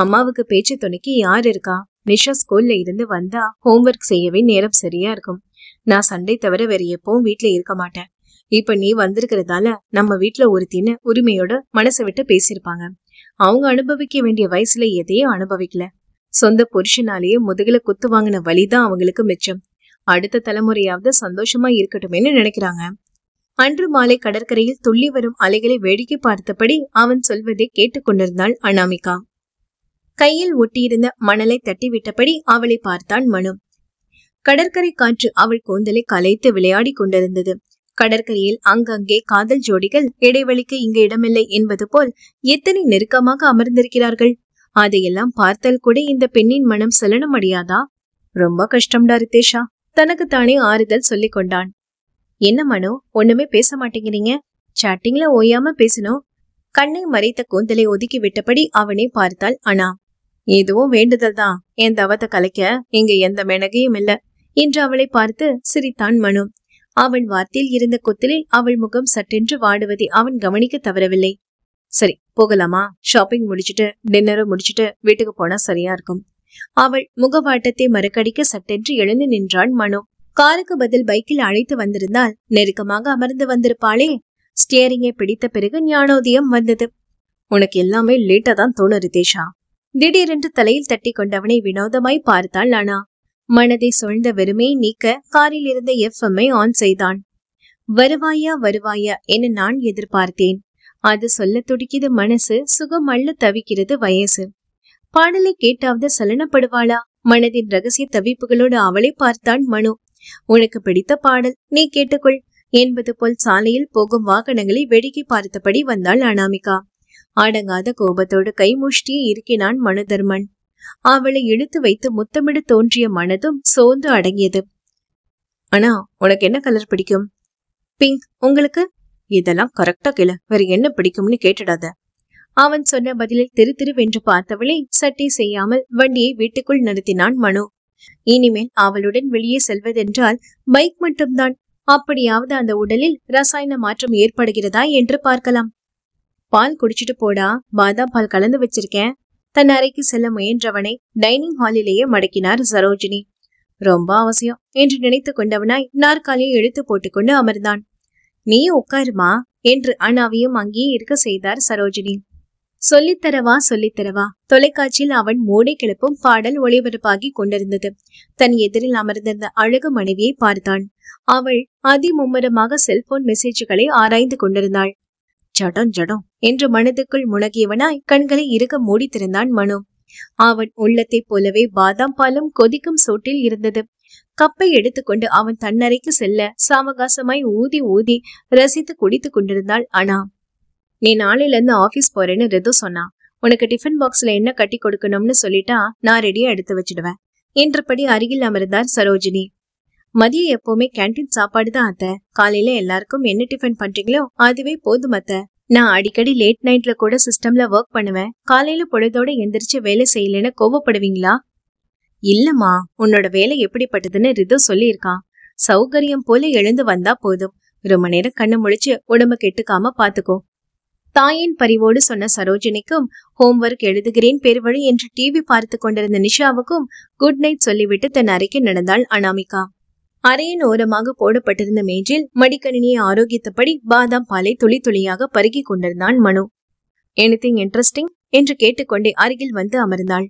அம்மாவுக்கு பேச்சு துணைக்கு யார் இருக்கா நிஷா ஸ்கூல்ல இருந்து வந்தா ஹோம்ஒர்க் செய்யவே நேரம் சரியா இருக்கும் நான் சண்டை தவிர வேற எப்பவும் வீட்டுல இருக்க மாட்டேன் இப்ப நீ வந்திருக்கிறதால நம்ம வீட்டுல ஒருத்தின்னு உரிமையோட மனசை விட்டு பேசியிருப்பாங்க அவங்க அனுபவிக்க வேண்டிய வயசுல எதையும் அனுபவிக்கல சொந்த புருஷனாலேயே முதுகுல குத்து வாங்கின வழிதான் அவங்களுக்கு மிச்சம் அடுத்த தலைமுறையாவது சந்தோஷமா இருக்கட்டுமேனு நினைக்கிறாங்க அன்று மாலை கடற்கரையில் துள்ளி வரும் அலைகளை வேடிக்கை பார்த்தபடி அவன் சொல்வதை கேட்டுக்கொண்டிருந்தாள் அனாமிகா கையில் ஒட்டியிருந்த மணலை தட்டிவிட்டபடி அவளை பார்த்தான் மனு கடற்கரை காற்று அவள் கூந்தலை கலைத்து விளையாடி கொண்டிருந்தது கடற்கரையில் அங்கங்கே காதல் ஜோடிகள் இடைவெளிக்கு இங்கு இடமில்லை என்பது போல் எத்தனை நெருக்கமாக அமர்ந்திருக்கிறார்கள் அதையெல்லாம் பார்த்தால் கூட இந்த பெண்ணின் மனம் சலனம் அடையாதா ரொம்ப கஷ்டம்டா ரித்தேஷா தானே ஆறுதல் சொல்லிக் கொண்டான் என்ன மனோ ஒண்ணுமே பேச மாட்டேங்கிறீங்க சாட்டிங்ல ஓயாம பேசணும் கண்ணை மறைத்த கூந்தலை ஒதுக்கி விட்டபடி அவனை பார்த்தாள் அனா ஏதோ வேண்டுதல் தான் என் தவத்தை கலைக்க இங்க எந்த மெனகையும் இல்ல என்று அவளை பார்த்து சிரித்தான் மனு அவன் வார்த்தையில் இருந்த கொத்தலில் அவள் முகம் சட்டென்று வாடுவதை அவன் கவனிக்க தவறவில்லை சரி போகலாமா ஷாப்பிங் முடிச்சிட்டு டின்னரும் முடிச்சிட்டு வீட்டுக்கு போனா சரியா இருக்கும் அவள் முகவாட்டத்தை மறுக்கடிக்க சட்டென்று எழுந்து நின்றான் மனு காருக்கு பதில் பைக்கில் அழைத்து வந்திருந்தால் நெருக்கமாக அமர்ந்து வந்திருப்பாளே ஸ்டியரிங்கை பிடித்த பிறகு ஞானோதயம் வந்தது உனக்கு எல்லாமே லேட்டா தான் தோணு ரிதேஷா திடீரென்று தலையில் தட்டி கொண்டவனை வினோதமாய் பார்த்தாள் அனா மனதை சொல்ந்த வெறுமையை நீக்க காரில் இருந்த ஐ ஆன் செய்தான் வருவாயா வருவாயா என நான் எதிர்பார்த்தேன் அது சொல்ல துடிக்கிறது மனசு சுகம் அள்ள தவிக்கிறது வயசு பாடலை கேட்டாவது சலனப்படுவாளா மனதின் ரகசிய தவிப்புகளோடு அவளை பார்த்தான் மனு உனக்கு பிடித்த பாடல் நீ கேட்டுக்கொள் என்பது போல் சாலையில் போகும் வாகனங்களை வேடிக்கை பார்த்தபடி வந்தாள் அனாமிகா அடங்காத கோபத்தோடு கைமுஷ்டியை இருக்கினான் மனுதர்மன் அவளை இழுத்து வைத்து முத்தமிட தோன்றிய மனதும் சோர்ந்து அடங்கியது அண்ணா உனக்கு என்ன கலர் பிடிக்கும் பிங்க் உங்களுக்கு இதெல்லாம் கரெக்டா கிள வேற என்ன பிடிக்கும்னு கேட்டுடாத அவன் சொன்ன பதிலில் திரு திருவென்று பார்த்தவளே சட்டை செய்யாமல் வண்டியை வீட்டுக்குள் நிறுத்தினான் மனு இனிமேல் அவளுடன் வெளியே செல்வதென்றால் பைக் மட்டும்தான் அப்படியாவது அந்த உடலில் ரசாயன மாற்றம் ஏற்படுகிறதா என்று பார்க்கலாம் பால் குடிச்சிட்டு போடா பாதாம் பால் கலந்து வச்சிருக்கேன் தன் அறைக்கு செல்ல முயன்றவனை டைனிங் ஹாலிலேயே மடக்கினார் சரோஜினி ரொம்ப அவசியம் என்று நினைத்து கொண்டவனாய் நாற்காலியை இழுத்து போட்டுக்கொண்டு அமர்ந்தான் நீ உட்காருமா என்று அண்ணாவையும் அங்கேயே இருக்க செய்தார் சரோஜினி சொல்லித்தரவா சொல்லித்தரவா தொலைக்காட்சியில் அவன் மூடை கிளப்பும் பாடல் ஒளிபரப்பாகி கொண்டிருந்தது தன் எதிரில் அமர்ந்திருந்த அழகு மனைவியை பார்த்தான் அவள் அதிமும்முரமாக செல்போன் மெசேஜ்களை ஆராய்ந்து கொண்டிருந்தாள் ஜடம் ஜடம் என்று மனதுக்குள் முழகியவனாய் கண்களை இறுக மூடி திறந்தான் மனு அவன் உள்ளத்தைப் போலவே பாதாம் பாலும் கொதிக்கும் சோட்டில் இருந்தது கப்பை எடுத்துக்கொண்டு அவன் தன்னறைக்கு செல்ல சாவகாசமாய் ஊதி ஊதி ரசித்து குடித்து கொண்டிருந்தாள் அனா நீ நாளையில இருந்து ஆபீஸ் போறேன்னு ரிது சொன்னா உனக்கு டிஃபன் பாக்ஸ்ல என்ன கட்டி கொடுக்கணும்னு சொல்லிட்டா நான் ரெடியா எடுத்து வச்சிடுவேன் என்றபடி அருகில் அமர்ந்தார் சரோஜினி மதியம் எப்பவுமே கேன்டீன் சாப்பாடு தான் அத்த காலையில எல்லாருக்கும் என்ன டிஃபன் பண்றீங்களோ அதுவே போதும் அத்த நான் அடிக்கடி லேட் நைட்ல கூட சிஸ்டம்ல ஒர்க் பண்ணுவேன் காலையில பொழுதோட எந்திரிச்சு வேலை செய்யலன்னு கோவப்படுவீங்களா இல்லம்மா உன்னோட வேலை எப்படிப்பட்டதுன்னு ரிது சொல்லியிருக்கான் சௌகரியம் போல எழுந்து வந்தா போதும் ரொம்ப நேரம் கண்ணு முழிச்சு உடம்ப கெட்டுக்காம பாத்துக்கோ தாயின் பரிவோடு சொன்ன சரோஜினிக்கும் ஹோம்ஒர்க் எழுதுகிறேன் பெருவழி என்று டிவி பார்த்து கொண்டிருந்த நிஷாவுக்கும் குட் நைட் சொல்லிவிட்டு தன் அறைக்கு நடந்தாள் அனாமிகா அறையின் ஓரமாக போடப்பட்டிருந்த மேஜில் மடிக்கணினியை ஆரோக்கியத்தபடி பாதாம் பாலை துளி துளியாக பருகிக் கொண்டிருந்தான் மனு எனிதிங் இன்ட்ரெஸ்டிங் என்று கேட்டுக்கொண்டே அருகில் வந்து அமர்ந்தாள்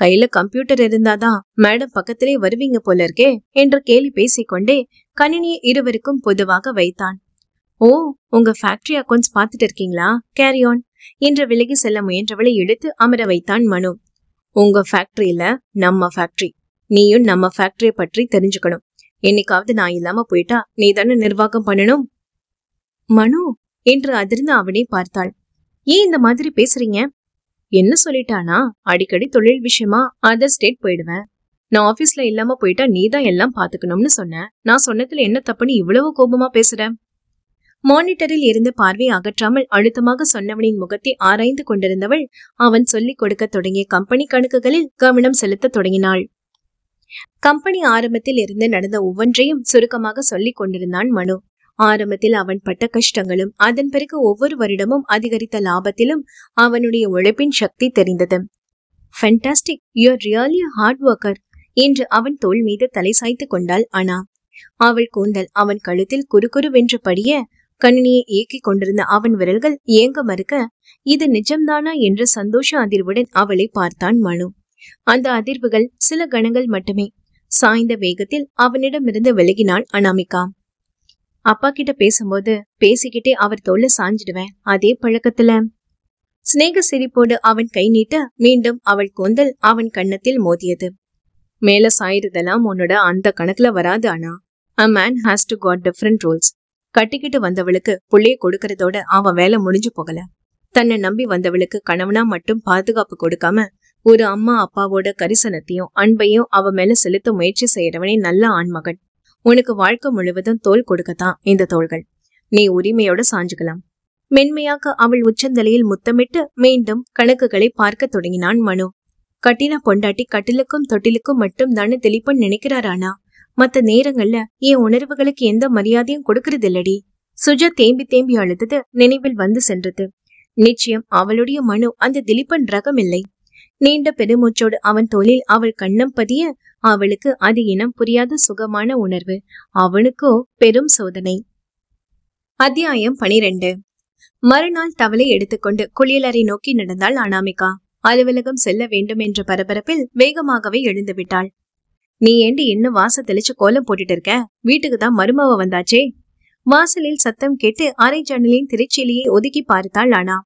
கையில கம்ப்யூட்டர் இருந்தாதான் மேடம் பக்கத்திலே வருவீங்க போல இருக்கே என்று கேலி பேசிக்கொண்டே கணினியை இருவருக்கும் பொதுவாக வைத்தான் ஓ உங்க ஃபேக்டரி அக்கௌண்ட்ஸ் பார்த்துட்டு இருக்கீங்களா கேரி ஆன் என்று விலகி செல்ல முயன்றவளை எடுத்து அமர வைத்தான் மனு உங்க ஃபேக்டரியில நம்ம ஃபேக்டரி நீயும் நம்ம ஃபேக்டரியை பற்றி தெரிஞ்சுக்கணும் என்னைக்காவது நான் இல்லாம போயிட்டா நீ தானே நிர்வாகம் பண்ணணும் மனு என்று அதிர்ந்து அவனை பார்த்தாள் ஏன் இந்த மாதிரி பேசுறீங்க என்ன சொல்லிட்டானா அடிக்கடி தொழில் விஷயமா அதர் ஸ்டேட் போயிடுவேன் நான் ஆபீஸ்ல இல்லாம போயிட்டா நீ தான் எல்லாம் பாத்துக்கணும்னு சொன்னேன் நான் சொன்னதுல என்ன தப்புன்னு இவ்வளவு கோபமா பேசுற மானிட்டரில் இருந்து பார்வை அகற்றாமல் அழுத்தமாக சொன்னவனின் முகத்தை ஆராய்ந்து கொண்டிருந்தவள் அவன் சொல்லிக் கொடுக்க தொடங்கிய கம்பெனி கணக்குகளில் கவனம் செலுத்த தொடங்கினாள் கம்பெனி ஆரம்பத்தில் இருந்து நடந்த ஒவ்வொன்றையும் சுருக்கமாக சொல்லிக் கொண்டிருந்தான் மனு ஆரம்பத்தில் அவன் பட்ட கஷ்டங்களும் அதன் பிறகு ஒவ்வொரு வருடமும் அதிகரித்த லாபத்திலும் அவனுடைய உழைப்பின் சக்தி தெரிந்தது fantastic you are really hard worker என்று அவன் தோல் மீது தலை சாய்த்து கொண்டாள் அனா அவள் கூந்தல் அவன் கழுத்தில் வென்று படிய கணினியை இயக்கிக் கொண்டிருந்த அவன் விரல்கள் ஏங்க மறுக்க இது நிஜம்தானா என்ற சந்தோஷ அதிர்வுடன் அவளை பார்த்தான் மனு அந்த அதிர்வுகள் சில கணங்கள் மட்டுமே சாய்ந்த வேகத்தில் அவனிடமிருந்து விலகினாள் அனாமிகா அப்பா கிட்ட பேசும்போது பேசிக்கிட்டே அவர் தொல்ல சாஞ்சிடுவேன் அதே பழக்கத்துல சிநேக சிரிப்போடு அவன் கை நீட்ட மீண்டும் அவள் கூந்தல் அவன் கண்ணத்தில் மோதியது மேல சாயிறதெல்லாம் உன்னோட அந்த கணக்குல வராது அண்ணா a man has to got different rules கட்டிக்கிட்டு வந்தவளுக்கு புள்ளைய கொடுக்கறதோட அவன் வேலை முடிஞ்சு போகல தன்னை நம்பி வந்தவளுக்கு கணவனா மட்டும் பாதுகாப்பு கொடுக்காம ஒரு அம்மா அப்பாவோட கரிசனத்தையும் அன்பையும் அவ மேல செலுத்த முயற்சி செய்யறவனே நல்ல ஆண்மகன் உனக்கு வாழ்க்கை முழுவதும் தோல் கொடுக்கத்தான் இந்த தோள்கள் நீ உரிமையோட சாஞ்சுக்கலாம் மென்மையாக அவள் உச்சந்தலையில் முத்தமிட்டு மீண்டும் கணக்குகளை பார்க்க தொடங்கினான் மனு கட்டின பொண்டாட்டி கட்டிலுக்கும் தொட்டிலுக்கும் மட்டும் தானே தெளிப்பன் நினைக்கிறாரானா மத்த நேரங்கள்ல என் உணர்வுகளுக்கு எந்த மரியாதையும் கொடுக்கறதில்லடி சுஜா தேம்பி தேம்பி அழுதது நினைவில் வந்து சென்றது நிச்சயம் அவளுடைய மனு அந்த திலீப்பன் ரகம் இல்லை நீண்ட பெருமூச்சோடு அவன் தோளில் அவள் கண்ணம் பதிய அவளுக்கு அது இனம் புரியாத சுகமான உணர்வு அவனுக்கோ பெரும் சோதனை அத்தியாயம் பனிரெண்டு மறுநாள் தவளை எடுத்துக்கொண்டு குளியலறை நோக்கி நடந்தாள் அனாமிகா அலுவலகம் செல்ல வேண்டும் என்ற பரபரப்பில் வேகமாகவே எழுந்து விட்டாள் நீ ஏண்டி இன்னும் வாச தெளிச்சு கோலம் போட்டுட்டு இருக்க வீட்டுக்கு தான் மருமவ வந்தாச்சே வாசலில் சத்தம் கேட்டு அரை ஜன்னலின் திருச்சிலியை ஒதுக்கி பார்த்தாள் அனா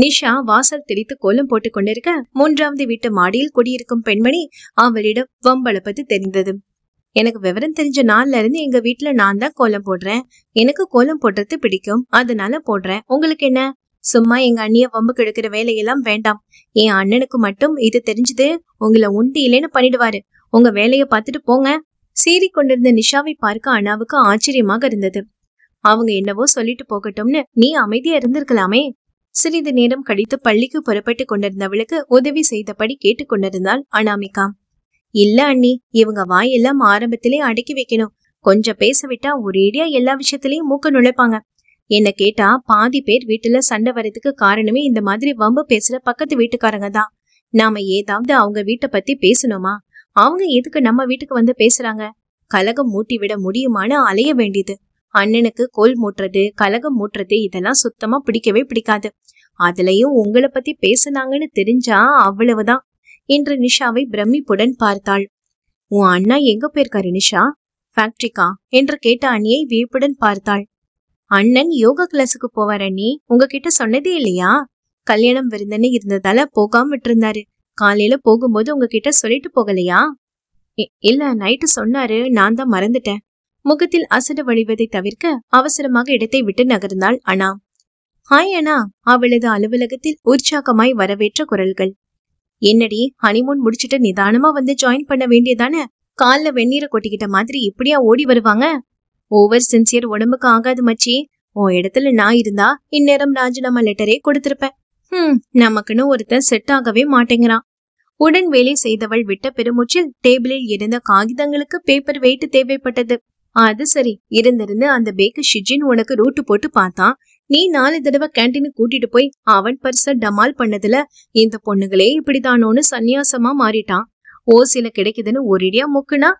நிஷா வாசல் தெரித்து கோலம் போட்டுக் கொண்டிருக்க மூன்றாவது வீட்டு மாடியில் குடியிருக்கும் பெண்மணி அவளிடம் வம்பளப்பது தெரிந்தது எனக்கு விவரம் தெரிஞ்ச நாள்ல இருந்து எங்க வீட்டுல நான் தான் கோலம் போடுறேன் எனக்கு கோலம் போடுறது பிடிக்கும் அதனால போடுறேன் உங்களுக்கு என்ன சும்மா எங்க அண்ணிய வம்பு கெடுக்கிற வேலையெல்லாம் வேண்டாம் என் அண்ணனுக்கு மட்டும் இது தெரிஞ்சது உங்களை உண்டு இல்லைன்னு பண்ணிடுவாரு உங்க வேலைய பார்த்துட்டு போங்க சீறி கொண்டிருந்த நிஷாவை பார்க்க அண்ணாவுக்கு ஆச்சரியமாக இருந்தது அவங்க என்னவோ சொல்லிட்டு போகட்டும்னு நீ அமைதியா இருந்திருக்கலாமே சிறிது நேரம் கழித்து பள்ளிக்கு புறப்பட்டு கொண்டிருந்தவளுக்கு உதவி செய்தபடி கேட்டுக்கொண்டிருந்தாள் அனாமிகா இல்ல அண்ணி இவங்க வாயெல்லாம் ஆரம்பத்திலே அடக்கி வைக்கணும் கொஞ்சம் பேச விட்டா ஒரேடியா எல்லா விஷயத்திலயும் மூக்க நுழைப்பாங்க என்ன கேட்டா பாதி பேர் வீட்டுல சண்டை வரதுக்கு காரணமே இந்த மாதிரி வம்பு பேசுற பக்கத்து வீட்டுக்காரங்க தான் நாம ஏதாவது அவங்க வீட்டை பத்தி பேசணுமா அவங்க எதுக்கு நம்ம வீட்டுக்கு வந்து பேசுறாங்க கலகம் மூட்டி விட முடியுமான்னு அலைய வேண்டியது அண்ணனுக்கு கோல் மூட்டுறது கலகம் மூட்டுறது இதெல்லாம் சுத்தமா பிடிக்கவே பிடிக்காது அதுலயும் உங்களை பத்தி பேசுனாங்கன்னு தெரிஞ்சா அவ்வளவுதான் என்று நிஷாவை பிரமிப்புடன் பார்த்தாள் உன் அண்ணா எங்க போயிருக்காரு நிஷா ஃபேக்டரிக்கா என்று கேட்ட அண்ணியை வியப்புடன் பார்த்தாள் அண்ணன் யோகா கிளாஸுக்கு போவார் அண்ணி உங்ககிட்ட சொன்னதே இல்லையா கல்யாணம் விருந்தன்னு இருந்ததால போகாம விட்டுருந்தாரு காலையில போகும்போது உங்ககிட்ட சொல்லிட்டு போகலையா இல்ல நைட்டு சொன்னாரு நான் தான் மறந்துட்டேன் முகத்தில் அசட வழிவதை தவிர்க்க அவசரமாக இடத்தை விட்டு நகர்ந்தாள் அனா ஹாய் அனா அவளது அலுவலகத்தில் உற்சாகமாய் வரவேற்ற குரல்கள் என்னடி ஹனிமூன் முடிச்சுட்டு நிதானமா வந்து ஜாயின் பண்ண வேண்டியதானே கால்ல வெந்நீரை கொட்டிக்கிட்ட மாதிரி இப்படியா ஓடி வருவாங்க ஓவர் சின்சியர் உடம்புக்கு ஆகாது மச்சி ஓ இடத்துல நான் இருந்தா இந்நேரம் ராஜினாமா லெட்டரே கொடுத்திருப்பேன் ஹம் நமக்குன்னு ஒருத்தன் செட் ஆகவே மாட்டேங்கிறான் உடன் வேலை செய்தவள் விட்ட பெருமூச்சில் டேபிளில் இருந்த காகிதங்களுக்கு பேப்பர் வெயிட் தேவைப்பட்டது அது சரி இருந்திருந்து அந்த பேக்கர் ஷிஜின் உனக்கு ரூட்டு போட்டு பார்த்தான் நீ நாலு தடவை கேன்டீனு கூட்டிட்டு போய் அவன் பர்ச டமால் பண்ணதுல இந்த பொண்ணுங்களே இப்படிதானோன்னு சந்நியாசமா மாறிட்டான் ஓ சில கிடைக்குதுன்னு ஒரேடியா முக்குனா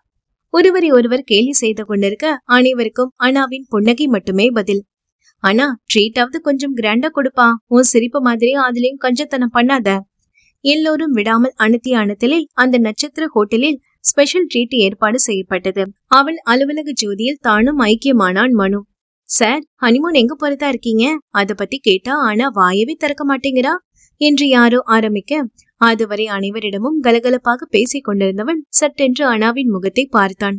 ஒருவரை ஒருவர் கேலி செய்து கொண்டிருக்க அனைவருக்கும் அனாவின் புன்னகை மட்டுமே பதில் ஆனா ட்ரீட்டாவது கொஞ்சம் கிராண்டா கொடுப்பா உன் சிரிப்பு மாதிரி அதுலயும் கொஞ்சத்தனம் பண்ணாத எல்லோரும் விடாமல் அணுத்திய அணுத்தலில் அந்த நட்சத்திர ஹோட்டலில் ஸ்பெஷல் ட்ரீட் ஏற்பாடு செய்யப்பட்டது அவள் அலுவலக ஜோதியில் தானும் ஐக்கியமானான் மனு சார் ஹனிமூன் எங்க போறதா இருக்கீங்க அத பத்தி கேட்டா ஆனா வாயவே திறக்க மாட்டேங்கிறா என்று யாரோ ஆரம்பிக்க அதுவரை அனைவரிடமும் கலகலப்பாக பேசிக் கொண்டிருந்தவன் சட்டென்று அனாவின் முகத்தை பார்த்தான்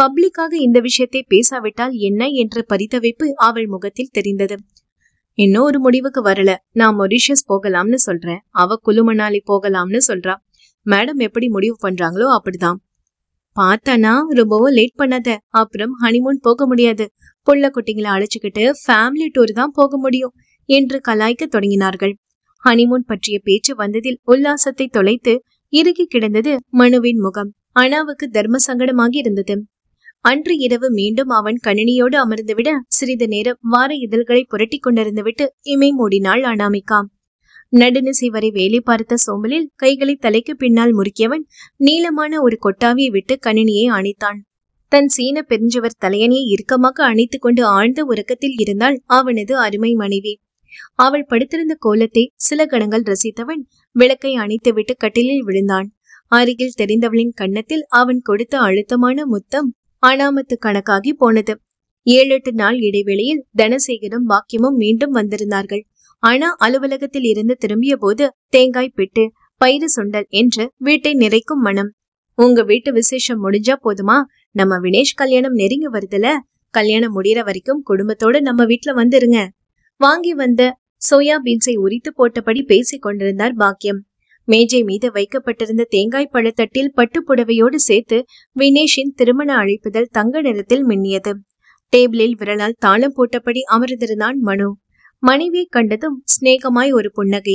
பப்ளிக்காக இந்த விஷயத்தை பேசாவிட்டால் என்ன என்ற பரிதவிப்பு அவள் முகத்தில் தெரிந்தது இன்னும் ஒரு முடிவுக்கு வரல நான் மொரிஷியஸ் போகலாம்னு சொல்றேன் அவ குழுமணாலி போகலாம்னு சொல்றா மேடம் எப்படி முடிவு பண்றாங்களோ அப்படிதான் பார்த்தானா ரொம்பவும் லேட் பண்ணாத அப்புறம் ஹனிமூன் போக முடியாது புள்ள குட்டிங்களை அழைச்சுக்கிட்டு ஃபேமிலி டூர் தான் போக முடியும் என்று கலாய்க்க தொடங்கினார்கள் ஹனிமூன் பற்றிய பேச்சு வந்ததில் உல்லாசத்தை தொலைத்து இறுகி கிடந்தது மனுவின் முகம் அனாவுக்கு தர்ம சங்கடமாகி இருந்தது அன்று இரவு மீண்டும் அவன் கணினியோடு அமர்ந்துவிட சிறிது நேரம் வார இதழ்களை புரட்டி கொண்டிருந்துவிட்டு இமை மூடினாள் அனாமிகா நடுநிசை வரை வேலை பார்த்த சோமலில் கைகளை தலைக்கு பின்னால் முறுக்கியவன் நீளமான ஒரு கொட்டாவியை விட்டு கணினியை அணைத்தான் தன் சீன பெருஞ்சவர் தலையணியை இறுக்கமாக அணைத்துக் கொண்டு ஆழ்ந்த உறக்கத்தில் இருந்தாள் அவனது அருமை மனைவி அவள் படுத்திருந்த கோலத்தை சில கணங்கள் ரசித்தவன் விளக்கை அணைத்துவிட்டு கட்டிலில் விழுந்தான் அருகில் தெரிந்தவளின் கன்னத்தில் அவன் கொடுத்த அழுத்தமான முத்தம் அனாமத்து கணக்காகி போனது ஏழு எட்டு நாள் இடைவெளியில் தனசேகரும் பாக்கியமும் மீண்டும் வந்திருந்தார்கள் ஆனா அலுவலகத்தில் இருந்து திரும்பிய போது தேங்காய் பிட்டு பயிறு சுண்டல் என்று வீட்டை நிறைக்கும் மனம் உங்க வீட்டு விசேஷம் முடிஞ்சா போதுமா நம்ம வினேஷ் கல்யாணம் நெருங்கி வருதுல கல்யாணம் முடிகிற வரைக்கும் குடும்பத்தோட நம்ம வீட்டுல வந்துருங்க வாங்கி வந்த சோயா பீன்ஸை உரித்து போட்டபடி பேசிக் கொண்டிருந்தார் பாக்கியம் மேஜை மீது வைக்கப்பட்டிருந்த தேங்காய் பழத்தட்டில் பட்டு புடவையோடு சேர்த்து வினேஷின் திருமண அழைப்புதல் தங்க நிறத்தில் மின்னியது டேபிளில் விரலால் தாளம் போட்டபடி அமர்ந்திருந்தான் மனு மனைவியை கண்டதும் சிநேகமாய் ஒரு புன்னகை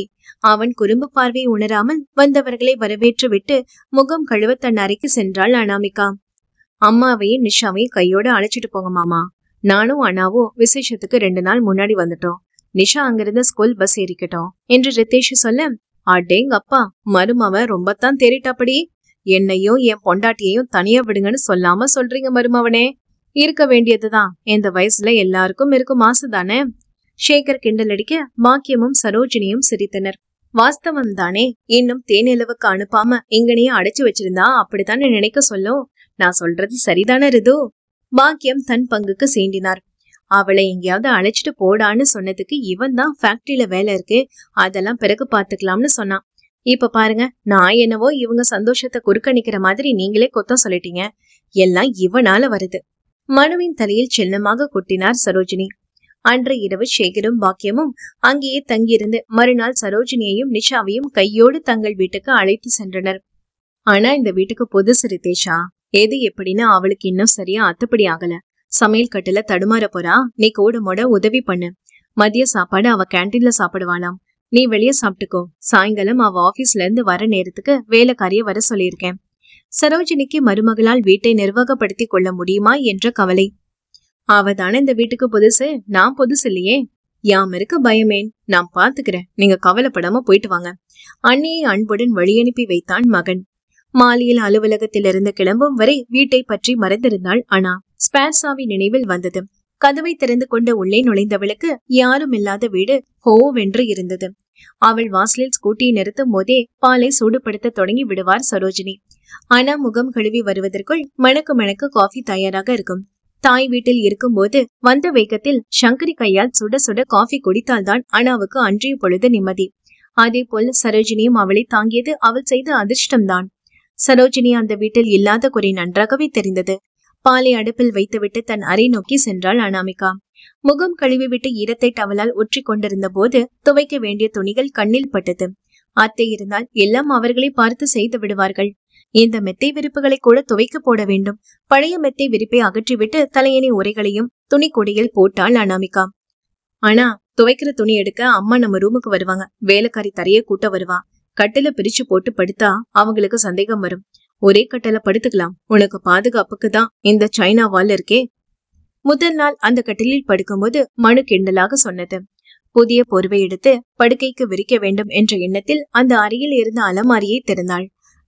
அவன் குறும்பு பார்வையை உணராமல் வந்தவர்களை வரவேற்று விட்டு முகம் கழுவ தன் அறைக்கு சென்றாள் அனாமிகா அம்மாவையும் நிஷாவையும் கையோட அழைச்சிட்டு போங்க மாமா நானும் அண்ணாவும் விசேஷத்துக்கு ரெண்டு நாள் முன்னாடி வந்துட்டோம் நிஷா அங்கிருந்த ஸ்கூல் பஸ் ஏறிக்கிட்டோம் என்று ரித்தேஷ் சொல்ல அடேங்க அப்பா மருமவன் ரொம்பத்தான் தேறிட்டாப்படி என்னையும் என் பொண்டாட்டியையும் தனியா விடுங்கன்னு சொல்லாம சொல்றீங்க மருமவனே இருக்க வேண்டியதுதான் இந்த வயசுல எல்லாருக்கும் இருக்கும் மாசு தானே சேகர் அடிக்க மாக்கியமும் சரோஜினியும் சிரித்தனர் வாஸ்தவம் தானே இன்னும் தேனிலவுக்கு அனுப்பாம இங்கனையே அடைச்சு வச்சிருந்தா அப்படித்தானே நினைக்க சொல்லும் நான் சொல்றது சரிதானே ரிது பாக்கியம் தன் பங்குக்கு சீண்டினார் அவளை எங்கேயாவது அழைச்சிட்டு போடான்னு சொன்னதுக்கு இவன் தான் ஃபேக்டரியில வேலை இருக்கு அதெல்லாம் பிறகு பாத்துக்கலாம்னு சொன்னான் இப்ப பாருங்க நான் என்னவோ இவங்க சந்தோஷத்தை குறுக்கணிக்கிற மாதிரி நீங்களே கொத்தம் சொல்லிட்டீங்க எல்லாம் இவனால வருது மனுவின் தலையில் செல்லமாக கொட்டினார் சரோஜினி அன்று இரவு சேகரும் பாக்கியமும் அங்கேயே தங்கியிருந்து மறுநாள் சரோஜினியையும் நிஷாவையும் கையோடு தங்கள் வீட்டுக்கு அழைத்து சென்றனர் ஆனா இந்த வீட்டுக்கு பொது சிரிதேஷா எது எப்படின்னு அவளுக்கு இன்னும் சரியா அத்துப்படி ஆகல சமையல் கட்டுல தடுமாற போறா நீ கூட மொட உதவி பண்ணு மதிய சாப்பாடு அவ கேன்டீன்ல சாப்பிடுவாளாம் நீ வெளியே சாப்பிட்டுக்கோ சாயங்காலம் அவ ஆபீஸ்ல இருந்து வர நேரத்துக்கு வேலைக்காரிய வர சொல்லியிருக்கேன் சரோஜினிக்கு மருமகளால் வீட்டை நிர்வாகப்படுத்திக் கொள்ள முடியுமா என்ற கவலை அவ தானே இந்த வீட்டுக்கு புதுசு நான் புதுசு இல்லையே யாம் இருக்க பயமேன் நான் பாத்துக்கிறேன் நீங்க கவலைப்படாம போயிட்டு வாங்க அண்ணியை அன்புடன் வழியனுப்பி வைத்தான் மகன் மாலையில் அலுவலகத்திலிருந்து கிளம்பும் வரை வீட்டை பற்றி மறைந்திருந்தாள் அனா ஸ்பேர்சாவி நினைவில் வந்தது கதவை திறந்து கொண்டு உள்ளே நுழைந்தவளுக்கு யாரும் இல்லாத வீடு ஹோவென்று இருந்தது அவள் வாசலில் ஸ்கூட்டியை நிறுத்தும் போதே பாலை சூடுபடுத்த தொடங்கி விடுவார் சரோஜினி அனா முகம் கழுவி வருவதற்குள் மணக்கு மணக்கு காஃபி தயாராக இருக்கும் தாய் வீட்டில் இருக்கும்போது வந்த வேகத்தில் சங்கரி கையால் சுட சுட காஃபி குடித்தால்தான் அனாவுக்கு அன்றைய பொழுது நிம்மதி அதே போல் சரோஜினியும் அவளை தாங்கியது அவள் செய்த அதிர்ஷ்டம்தான் சரோஜினி அந்த வீட்டில் இல்லாத குறை நன்றாகவே தெரிந்தது பாலை அடுப்பில் வைத்துவிட்டு தன் அறை நோக்கி சென்றாள் அனாமிகா முகம் கழுவிவிட்டு ஈரத்தை டவலால் ஒற்றி கொண்டிருந்த போது துவைக்க வேண்டிய துணிகள் கண்ணில் பட்டது அத்தை இருந்தால் எல்லாம் அவர்களை பார்த்து செய்து விடுவார்கள் இந்த மெத்தை விரிப்புகளை கூட துவைக்க போட வேண்டும் பழைய மெத்தை விரிப்பை அகற்றிவிட்டு தலையணி உரைகளையும் துணி கொடியில் போட்டாள் அனாமிகா ஆனா துவைக்கிற துணி எடுக்க அம்மா நம்ம ரூமுக்கு வருவாங்க வேலைக்காரி தரைய கூட்ட வருவா கட்டில பிரிச்சு போட்டு படுத்தா அவங்களுக்கு சந்தேகம் வரும் ஒரே கட்டில படுத்துக்கலாம் உனக்கு பாதுகாப்புக்கு தான் இந்த சைனா வால் இருக்கே முதல் நாள் அந்த கட்டிலில் படுக்கும்போது மனு கிண்டலாக சொன்னது புதிய பொறுவை எடுத்து படுக்கைக்கு விரிக்க வேண்டும் என்ற எண்ணத்தில் அந்த அறையில் இருந்த அலமாரியை திறந்தாள்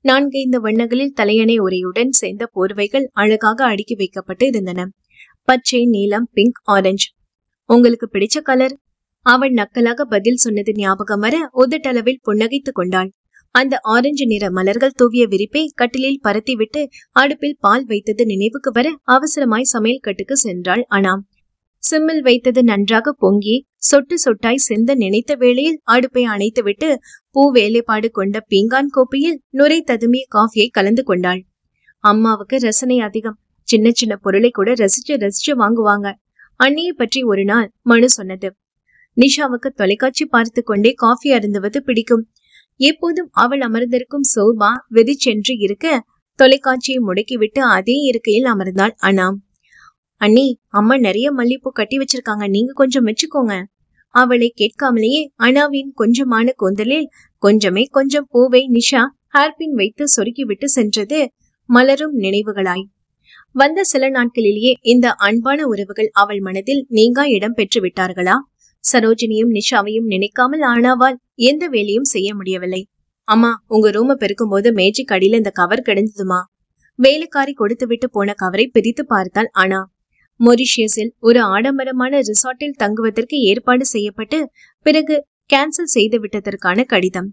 நான்கைந்து வண்ணங்களில் தலையணை உரையுடன் சேர்ந்த போர்வைகள் அழகாக அடுக்கி வைக்கப்பட்டு இருந்தன பச்சை நீலம் பிங்க் ஆரஞ்சு உங்களுக்கு பிடிச்ச கலர் அவள் நக்கலாக பதில் சொன்னது ஞாபகம் வர உதட்டளவில் புன்னகைத்துக் கொண்டாள் அந்த ஆரஞ்சு நிற மலர்கள் தூவிய விரிப்பை கட்டிலில் பரத்திவிட்டு அடுப்பில் பால் வைத்தது நினைவுக்கு வர அவசரமாய் சமையல் கட்டுக்கு சென்றாள் அனாம் சிம்மில் வைத்தது நன்றாக பொங்கி சொட்டு சொட்டாய் சிந்த நினைத்த வேளையில் அடுப்பை அணைத்துவிட்டு பூ வேலைப்பாடு கொண்ட பீங்கான் கோப்பையில் நுரை ததுமிய காஃபியை கலந்து கொண்டாள் அம்மாவுக்கு ரசனை அதிகம் சின்ன சின்ன பொருளை கூட ரசிச்சு ரசிச்சு வாங்குவாங்க அண்ணியை பற்றி ஒரு நாள் மனு சொன்னது நிஷாவுக்கு தொலைக்காட்சி பார்த்து கொண்டே காஃபி அருந்துவது பிடிக்கும் எப்போதும் அவள் அமர்ந்திருக்கும் சோபா சென்று இருக்க தொலைக்காட்சியை முடக்கிவிட்டு அதே இருக்கையில் அமர்ந்தாள் அண்ணா அண்ணி அம்மா நிறைய மல்லிப்பூ கட்டி வச்சிருக்காங்க நீங்க கொஞ்சம் வச்சுக்கோங்க அவளை கேட்காமலேயே அனாவின் கொஞ்சமான கூந்தலில் கொஞ்சமே கொஞ்சம் பூவை நிஷா ஹேர்பின் வைத்து சொருக்கிவிட்டு சென்றது மலரும் நினைவுகளாய் வந்த சில நாட்களிலேயே இந்த அன்பான உறவுகள் அவள் மனதில் நீங்கா இடம் பெற்று விட்டார்களா சரோஜினியும் நிஷாவையும் நினைக்காமல் ஆனாவால் எந்த வேலையும் செய்ய முடியவில்லை அம்மா உங்க ரூம பெருக்கும் போது மேஜிக் அடியில இந்த கவர் கிடைந்ததுமா வேலைக்காரி கொடுத்து விட்டு போன கவரை பிரித்து பார்த்தாள் ஆனா மொரிஷியஸில் ஒரு ஆடம்பரமான ரிசார்ட்டில் தங்குவதற்கு ஏற்பாடு செய்யப்பட்டு பிறகு கேன்சல் செய்து விட்டதற்கான கடிதம்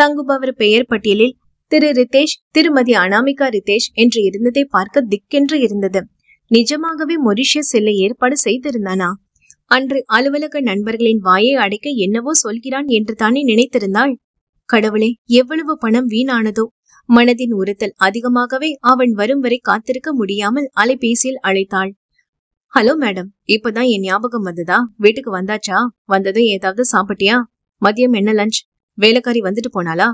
தங்குபவர் பெயர் பட்டியலில் திரு ரிதேஷ் திருமதி அனாமிகா ரிதேஷ் என்று இருந்ததை பார்க்க திக்கென்று இருந்தது நிஜமாகவே மொரிஷியஸ் செல்ல ஏற்பாடு செய்திருந்தானா அன்று அலுவலக நண்பர்களின் வாயை அடைக்க என்னவோ சொல்கிறான் என்று தானே நினைத்திருந்தாள் கடவுளே எவ்வளவு பணம் வீணானதோ மனதின் உறுத்தல் அதிகமாகவே அவன் வரும் வரை காத்திருக்க முடியாமல் அலைபேசியில் அழைத்தாள் ஹலோ மேடம் இப்பதான் என் ஞாபகம் வந்ததா வீட்டுக்கு வந்தாச்சா வந்ததும் ஏதாவது சாப்பிட்டியா மதியம் என்ன லஞ்ச் வேலைக்காரி வந்துட்டு போனாளா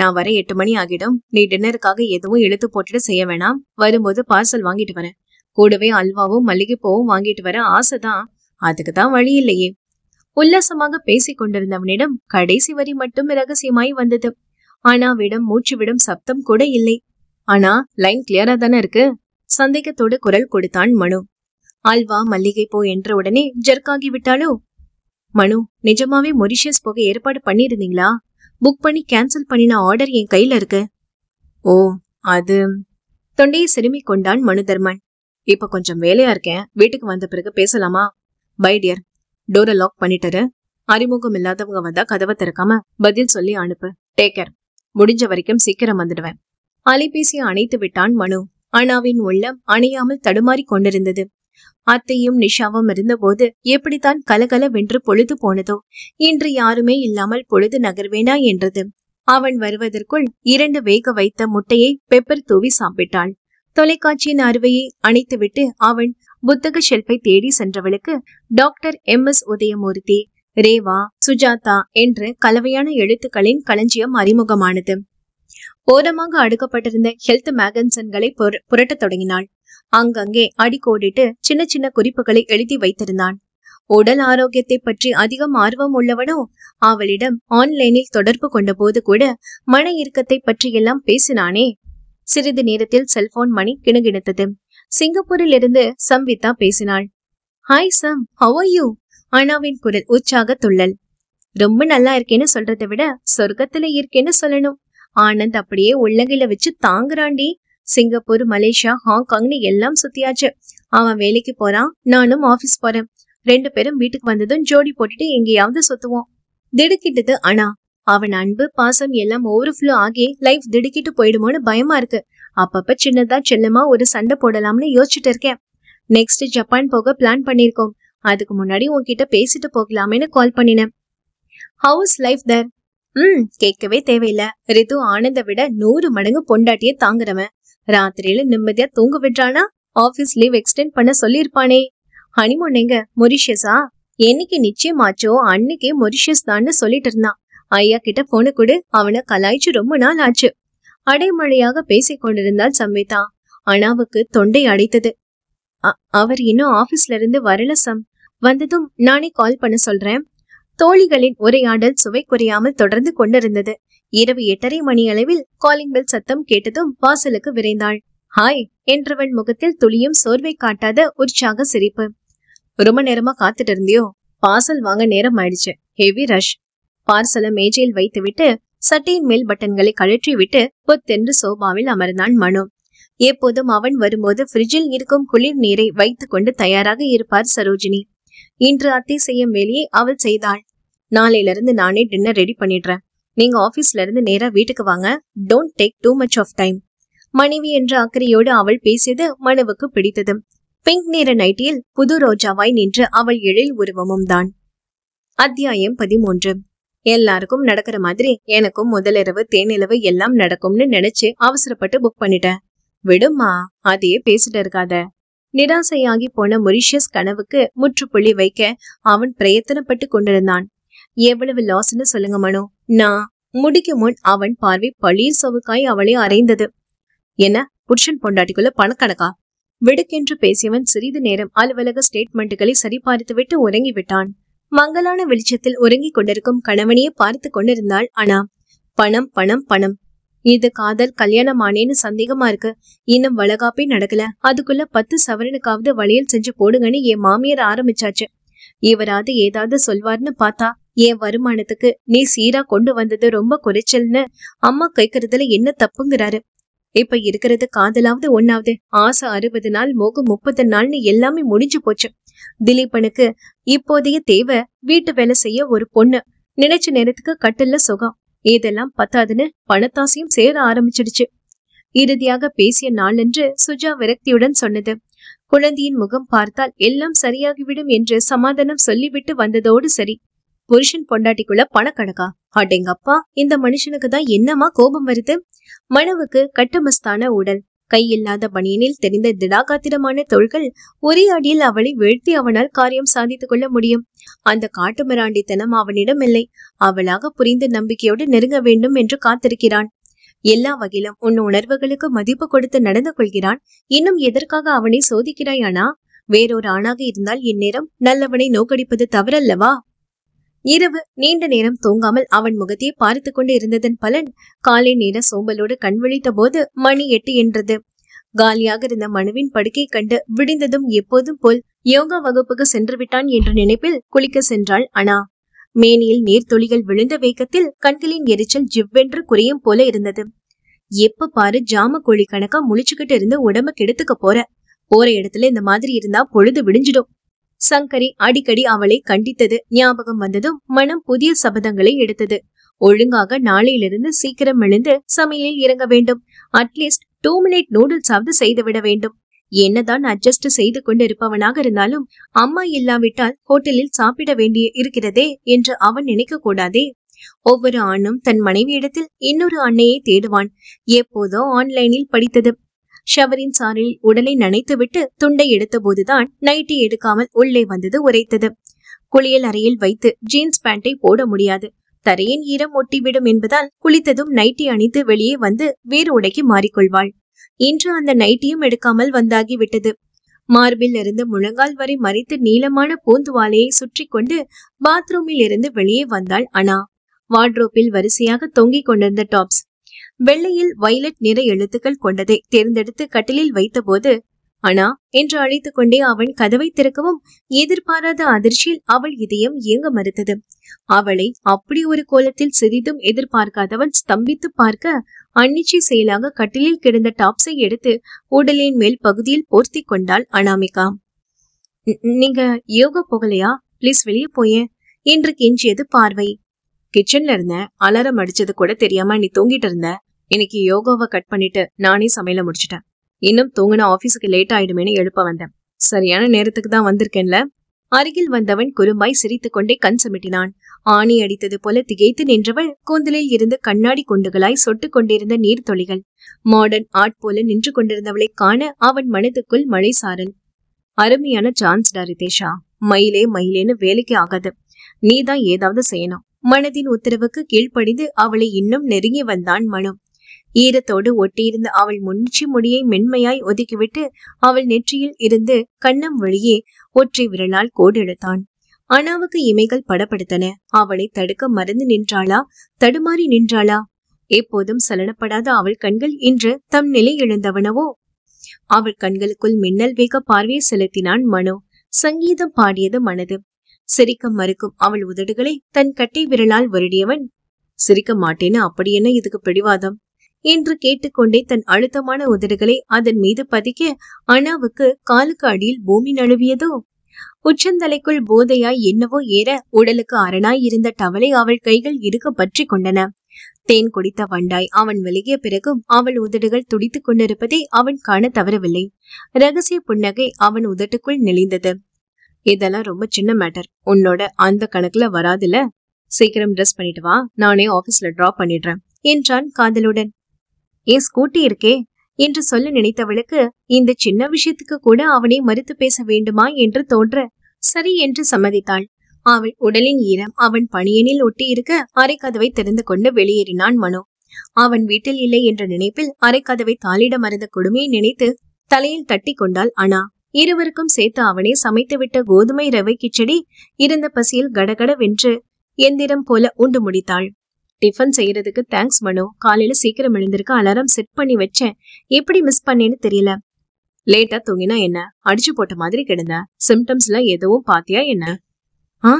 நான் வர எட்டு மணி ஆகிடும் நீ டின்னருக்காக எதுவும் இழுத்து போட்டுட்டு செய்ய வேணாம் வரும்போது பார்சல் வாங்கிட்டு வரேன் கூடவே அல்வாவும் மல்லிகைப்பூவும் வாங்கிட்டு வர ஆசைதான் அதுக்கு தான் வழி இல்லையே உல்லாசமாக பேசிக் கொண்டிருந்தவனிடம் கடைசி வரி மட்டும் ரகசியமாய் வந்தது ஆனாவிடம் மூச்சு விடும் சப்தம் கூட இல்லை ஆனா லைன் கிளியரா தானே இருக்கு சந்தேகத்தோடு குரல் கொடுத்தான் மனு அல்வா மல்லிகைப்பூ என்ற உடனே ஜர்க்காகி விட்டாளோ மனு நிஜமாவே மொரிஷியஸ் போக ஏற்பாடு பண்ணியிருந்தீங்களா புக் பண்ணி கேன்சல் பண்ணின ஆர்டர் என் கையில இருக்கு ஓ அது தொண்டையை சிறுமி கொண்டான் மனுதர்மன் இப்ப கொஞ்சம் வேலையா இருக்கேன் வீட்டுக்கு வந்த பிறகு பேசலாமா பை டியர் டோரை லாக் பண்ணிட்டாரு அறிமுகம் இல்லாதவங்க வந்தா கதவை திறக்காம பதில் சொல்லி அனுப்பு டேக்கர் முடிஞ்ச வரைக்கும் சீக்கிரம் வந்துடுவேன் அலைபேசியை அணைத்து விட்டான் மனு அனாவின் உள்ளம் அணையாமல் தடுமாறி கொண்டிருந்தது அத்தையும் நிஷாவும் இருந்தபோது எப்படித்தான் கலகல வென்று பொழுது போனதோ இன்று யாருமே இல்லாமல் பொழுது நகர்வேனா என்றது அவன் வருவதற்குள் இரண்டு வேக வைத்த முட்டையை பெப்பர் தூவி சாப்பிட்டாள் தொலைக்காட்சியின் அறுவையை அணைத்துவிட்டு அவன் புத்தக ஷெல்ஃபை தேடி சென்றவளுக்கு doctor M S Udayamoorthy Reva Sujatha என்ற கலவையான எழுத்துக்களின் களஞ்சியம் அறிமுகமானது ஓரமாக அடுக்கப்பட்டிருந்த ஹெல்த் மேகன்சன்களை புரட்டத் தொடங்கினாள் அங்கங்கே அடிக்கோடிட்டு சின்ன சின்ன குறிப்புகளை எழுதி வைத்திருந்தான் உடல் ஆரோக்கியத்தை பற்றி அதிகம் ஆர்வம் உள்ளவனோ அவளிடம் ஆன்லைனில் தொடர்பு கொண்ட போது கூட மன இறுக்கத்தை பற்றி எல்லாம் பேசினானே சிறிது நேரத்தில் செல்போன் மணி கிணுகிணுத்தது சிங்கப்பூரில் இருந்து சம்விதா பேசினாள் ஹாய் சம் ஹவ் யூ அனாவின் குரல் உற்சாக துள்ளல் ரொம்ப நல்லா இருக்கேன்னு சொல்றதை விட சொர்க்கத்துல இருக்கேன்னு சொல்லணும் ஆனந்த் அப்படியே உள்ளங்கில வச்சு தாங்குறாண்டி சிங்கப்பூர் மலேசியா ஹாங்காங்னு எல்லாம் சுத்தியாச்சு அவன் வேலைக்கு போறான் நானும் ஆபீஸ் போறேன் ரெண்டு பேரும் வீட்டுக்கு வந்ததும் ஜோடி போட்டுட்டு எங்கேயாவது சுத்துவோம் திடுக்கிட்டது அண்ணா அவன் அன்பு பாசம் எல்லாம் ஓவர் ஃபுல்லோ ஆகி லைஃப் திடுக்கிட்டு போயிடுமோன்னு பயமா இருக்கு அப்பப்ப சின்னதா செல்லமா ஒரு சண்டை போடலாம்னு யோசிச்சுட்டு இருக்கேன் நெக்ஸ்ட் ஜப்பான் போக பிளான் பண்ணிருக்கோம் அதுக்கு முன்னாடி உன்கிட்ட பேசிட்டு போகலாமேன்னு கால் பண்ணினேன் ஹவுஸ் லைஃப் தர் ம் கேட்கவே தேவையில்ல ரிது ஆனந்த விட நூறு மடங்கு பொண்டாட்டியே தாங்குறவன் ராத்திரியில நிம்மதியா தூங்க விடுறானா ஆபீஸ் லீவ் எக்ஸ்டெண்ட் பண்ண சொல்லிருப்பானே ஹனிமோன் எங்க மொரிஷியஸா என்னைக்கு நிச்சயமாச்சோ அன்னைக்கே மொரிஷியஸ் தான்னு சொல்லிட்டு இருந்தான் ஐயா கிட்ட போன கொடு அவனை கலாய்ச்சி ரொம்ப நாள் ஆச்சு அடைமழையாக பேசிக் கொண்டிருந்தாள் சம்வேதா அனாவுக்கு தொண்டை அடைத்தது அவர் இன்னும் ஆபீஸ்ல இருந்து வரல சம் வந்ததும் நானே கால் பண்ண சொல்றேன் தோழிகளின் உரையாடல் சுவை குறையாமல் தொடர்ந்து கொண்டிருந்தது இரவு எட்டரை மணி அளவில் காலிங் பெல் சத்தம் கேட்டதும் வாசலுக்கு விரைந்தாள் ஹாய் என்றவன் முகத்தில் துளியும் சோர்வை காட்டாத உற்சாக சிரிப்பு ரொம்ப நேரமா காத்துட்டு இருந்தியோ பார்சல் வாங்க நேரம் ஆயிடுச்சு ஹெவி ரஷ் பார்சலை மேஜையில் வைத்துவிட்டு சட்டையின் மேல் பட்டன்களை கழற்றி விட்டு பொத்தென்று சோபாவில் அமர்ந்தான் மனு எப்போதும் அவன் வரும்போது பிரிட்ஜில் இருக்கும் குளிர் நீரை வைத்துக் கொண்டு தயாராக இருப்பார் சரோஜினி இன்று அத்தை செய்யும் வேலையை அவள் செய்தாள் நாளையிலிருந்து நானே டின்னர் ரெடி பண்ணிடுறேன் நீங்க ஆபீஸ்ல இருந்து நேரா வீட்டுக்கு வாங்க don't take too much of time மனைவி என்ற அக்கறையோடு அவள் பேசியது மனுவுக்கு பிடித்தது பிங்க் நேர நைட்டியில் புது ரோஜாவாய் நின்று அவள் எழில் உருவமும் தான் அத்தியாயம் பதிமூன்று எல்லாருக்கும் நடக்கிற மாதிரி எனக்கும் முதலிரவு தேனிலவு எல்லாம் நடக்கும்னு நினைச்சு அவசரப்பட்டு புக் பண்ணிட்டேன் விடுமா அதையே பேசிட்டு இருக்காத நிராசையாகி போன மொரிஷியஸ் கனவுக்கு முற்றுப்புள்ளி வைக்க அவன் பிரயத்தனப்பட்டு கொண்டிருந்தான் எவ்வளவு லாஸ்ன்னு சொல்லுங்க மனோ நான் முடிக்கு முன் அவன் பார்வை பழிய சவுக்காய் அவளை அறைந்தது என்ன புருஷன் பொண்டாட்டிக்குள்ள பணக்கணக்கா விடுக்கென்று பேசியவன் சிறிது நேரம் அலுவலக ஸ்டேட்மெண்ட்டுகளை சரிபார்த்துவிட்டு உறங்கிவிட்டான் மங்களான வெளிச்சத்தில் உறங்கிக் கொண்டிருக்கும் கணவனையே பார்த்து கொண்டிருந்தாள் அனா பணம் பணம் பணம் இது காதல் கல்யாணமானேன்னு சந்தேகமா இருக்கு இன்னும் வளகாப்பே நடக்கல அதுக்குள்ள பத்து சவரனுக்காவது வழியில் செஞ்சு போடுங்கன்னு என் மாமியார் ஆரம்பிச்சாச்சு இவராது ஏதாவது சொல்வார்னு பார்த்தா என் வருமானத்துக்கு நீ சீரா கொண்டு வந்தது ரொம்ப குறைச்சல்னு அம்மா கேக்குறதுல என்ன தப்புங்கிறாரு இப்ப இருக்கிறது காதலாவது ஒன்னாவது ஆசை அறுபது நாள் மோகம் முப்பது நாள்னு எல்லாமே முடிஞ்சு போச்சு திலீபனுக்கு இப்போதைய தேவை வீட்டு வேலை செய்ய ஒரு பொண்ணு நினைச்ச நேரத்துக்கு கட்டில்ல சுகம் இதெல்லாம் பத்தாதுன்னு பணத்தாசையும் சேர ஆரம்பிச்சிடுச்சு இறுதியாக பேசிய நாளன்று சுஜா விரக்தியுடன் சொன்னது குழந்தையின் முகம் பார்த்தால் எல்லாம் சரியாகிவிடும் என்று சமாதானம் சொல்லிவிட்டு வந்ததோடு சரி புருஷன் பொண்டாட்டிக்குள்ள பணக்கணக்கா அப்பா இந்த மனுஷனுக்கு தான் என்னமா கோபம் வருது மனவுக்கு கட்டமஸ்தான உடல் கையில்லாத பணியனில் தெரிந்த திடாகாத்திரமான தொழில்கள் ஒரே அடியில் அவளை வீழ்த்தி அவனால் காரியம் சாதித்துக் கொள்ள முடியும் அந்த காட்டுமிராண்டித்தனம் அவனிடம் இல்லை அவளாக புரிந்த நம்பிக்கையோடு நெருங்க வேண்டும் என்று காத்திருக்கிறான் எல்லா வகையிலும் உன் உணர்வுகளுக்கு மதிப்பு கொடுத்து நடந்து கொள்கிறான் இன்னும் எதற்காக அவனை சோதிக்கிறாயானா வேறொரு ஆணாக இருந்தால் இந்நேரம் நல்லவனை நோக்கடிப்பது தவறல்லவா இரவு நீண்ட நேரம் தூங்காமல் அவன் முகத்தையே பார்த்து கொண்டு இருந்ததன் பலன் காலை நேர சோம்பலோடு விழித்த போது மணி எட்டு என்றது காலியாக இருந்த மனுவின் படுக்கை கண்டு விடிந்ததும் எப்போதும் போல் யோகா வகுப்புக்கு சென்று விட்டான் என்ற நினைப்பில் குளிக்க சென்றாள் அனா மேனியில் நீர்த்துளிகள் விழுந்த வேகத்தில் கண்களின் எரிச்சல் ஜிவ்வென்று குறையும் போல இருந்தது எப்ப பாரு ஜாம கோழி கணக்கா முழிச்சுக்கிட்டு இருந்து உடம்ப கெடுத்துக்க போற போற இடத்துல இந்த மாதிரி இருந்தா பொழுது விடிஞ்சிடும் சங்கரி அடிக்கடி அவளை கண்டித்தது ஞாபகம் வந்ததும் மனம் புதிய சபதங்களை எடுத்தது ஒழுங்காக நாளையிலிருந்து சீக்கிரம் எழுந்து சமையலில் இறங்க வேண்டும் அட்லீஸ்ட் டூ மினிட் ஆவது செய்துவிட வேண்டும் என்னதான் அட்ஜஸ்ட் செய்து கொண்டு இருப்பவனாக இருந்தாலும் அம்மா இல்லாவிட்டால் ஹோட்டலில் சாப்பிட வேண்டிய இருக்கிறதே என்று அவன் நினைக்க கூடாதே ஒவ்வொரு ஆணும் தன் மனைவியிடத்தில் இன்னொரு அன்னையை தேடுவான் எப்போதோ ஆன்லைனில் படித்தது ஷவரின் சாரில் உடலை நனைத்துவிட்டு துண்டை எடுத்தபோதுதான் நைட்டி எடுக்காமல் உள்ளே வந்தது உரைத்தது குளியல் அறையில் வைத்து ஜீன்ஸ் பேண்டை போட முடியாது தரையின் ஈரம் ஒட்டிவிடும் என்பதால் குளித்ததும் நைட்டி அணிந்து வெளியே வந்து வேறு உடைக்கு மாறிக்கொள்வாள் இன்று அந்த நைட்டியும் எடுக்காமல் வந்தாகிவிட்டது மார்பில் இருந்து முழங்கால் வரை மறைத்து நீளமான பூந்துவாலையை சுற்றி கொண்டு பாத்ரூமில் இருந்து வெளியே வந்தாள் அனா வார்ட்ரோப்பில் வரிசையாக தொங்கிக் கொண்டிருந்த டாப்ஸ் வெள்ளையில் வைலட் நிற எழுத்துக்கள் கொண்டதை தேர்ந்தெடுத்து கட்டிலில் வைத்தபோது அனா என்று அழைத்துக் கொண்டே அவன் கதவை திறக்கவும் எதிர்பாராத அதிர்ச்சியில் அவள் இதயம் இயங்க மறுத்தது அவளை அப்படி ஒரு கோலத்தில் சிறிதும் எதிர்பார்க்காதவன் ஸ்தம்பித்து பார்க்க அன்னிச்சை செயலாக கட்டிலில் கிடந்த டாப்ஸை எடுத்து உடலின் மேல் பகுதியில் போர்த்தி கொண்டாள் அனாமிகா நீங்க யோகா போகலையா ப்ளீஸ் வெளியே போய என்று கெஞ்சியது பார்வை கிச்சன்ல இருந்த அலாரம் அடிச்சது கூட தெரியாம நீ தூங்கிட்டு இருந்த இன்னைக்கு யோகாவை கட் பண்ணிட்டு நானே சமையல முடிச்சிட்டேன் இன்னும் தூங்கின ஆபீஸுக்கு லேட் ஆயிடுமேனு எழுப்ப வந்தேன் சரியான நேரத்துக்கு தான் வந்திருக்கேன்ல அருகில் வந்தவன் குறும்பாய் சிரித்து கொண்டே கண் சுமிட்டினான் ஆணி அடித்தது போல திகைத்து நின்றவள் கூந்தலில் இருந்து கண்ணாடி குண்டுகளாய் சொட்டு கொண்டிருந்த தொழிகள் மாடர்ன் ஆட் போல நின்று கொண்டிருந்தவளை காண அவன் மனதுக்குள் மழை சாரல் அருமையான சான்ஸ் டாரிதேஷா மயிலே மயிலேன்னு வேலைக்கு ஆகாது நீதான் ஏதாவது செய்யணும் மனதின் உத்தரவுக்கு கீழ்ப்படிந்து அவளை இன்னும் நெருங்கி வந்தான் மனம் ஈரத்தோடு ஒட்டியிருந்த அவள் முன்னிச்சி முடியை மென்மையாய் ஒதுக்கிவிட்டு அவள் நெற்றியில் இருந்து கண்ணம் வழியே ஒற்றை விரலால் கோடெடுத்தான் அனாவுக்கு இமைகள் படப்படுத்தன அவளை தடுக்க மறந்து நின்றாளா தடுமாறி நின்றாளா எப்போதும் சலனப்படாத அவள் கண்கள் இன்று தம் நிலை எழுந்தவனவோ அவள் கண்களுக்குள் மின்னல் வேக பார்வையை செலுத்தினான் மனோ சங்கீதம் பாடியது மனது சிரிக்க மறுக்கும் அவள் உதடுகளை தன் கட்டை விரலால் வருடியவன் சிரிக்க மாட்டேன்னு அப்படி என்ன இதுக்கு பிடிவாதம் என்று கேட்டுக்கொண்டே தன் அழுத்தமான உதடுகளை அதன் மீது பதிக்க அனாவுக்கு காலுக்கு அடியில் பூமி நழுவியதோ உச்சந்தலைக்குள் போதையாய் என்னவோ ஏற உடலுக்கு அரணாய் இருந்த டவலை அவள் கைகள் இருக்க பற்றி கொண்டன தேன் குடித்த வண்டாய் அவன் விலகிய பிறகும் அவள் உதடுகள் துடித்துக் கொண்டிருப்பதை அவன் காண தவறவில்லை ரகசிய புன்னகை அவன் உதட்டுக்குள் நெளிந்தது இதெல்லாம் ரொம்ப சின்ன மேட்டர் உன்னோட அந்த கணக்குல வராதுல சீக்கிரம் ட்ரெஸ் பண்ணிட்டு வா நானே ஆபீஸ்ல டிராப் பண்ணிடுறேன் என்றான் காதலுடன் என் ஸ்கூட்டி இருக்கே என்று சொல்ல நினைத்தவளுக்கு இந்த சின்ன விஷயத்துக்கு கூட அவனை மறுத்து பேச வேண்டுமா என்று தோன்ற சரி என்று சம்மதித்தாள் அவள் உடலின் ஈரம் அவன் பணியனில் ஒட்டி இருக்க அரைக்கதவை திறந்து கொண்டு வெளியேறினான் மனோ அவன் வீட்டில் இல்லை என்ற நினைப்பில் அரைக்கதவை தாளிட மறந்த கொடுமையை நினைத்து தலையில் தட்டி கொண்டாள் அனா இருவருக்கும் சேர்த்து அவனே சமைத்துவிட்ட கோதுமை ரவை கிச்சடி இருந்த பசியில் கடகடவென்று எந்திரம் போல உண்டு முடித்தாள் டிஃபன் செய்யறதுக்கு தேங்க்ஸ் மனு காலையில சீக்கிரம் எழுந்திருக்க அலாரம் செட் பண்ணி வச்சேன் எப்படி மிஸ் பண்ணேன்னு தெரியல லேட்டா தூங்கினா என்ன அடிச்சு போட்ட மாதிரி கிடந்த சிம்டம்ஸ்ல எதுவும் பாத்தியா என்ன ஆ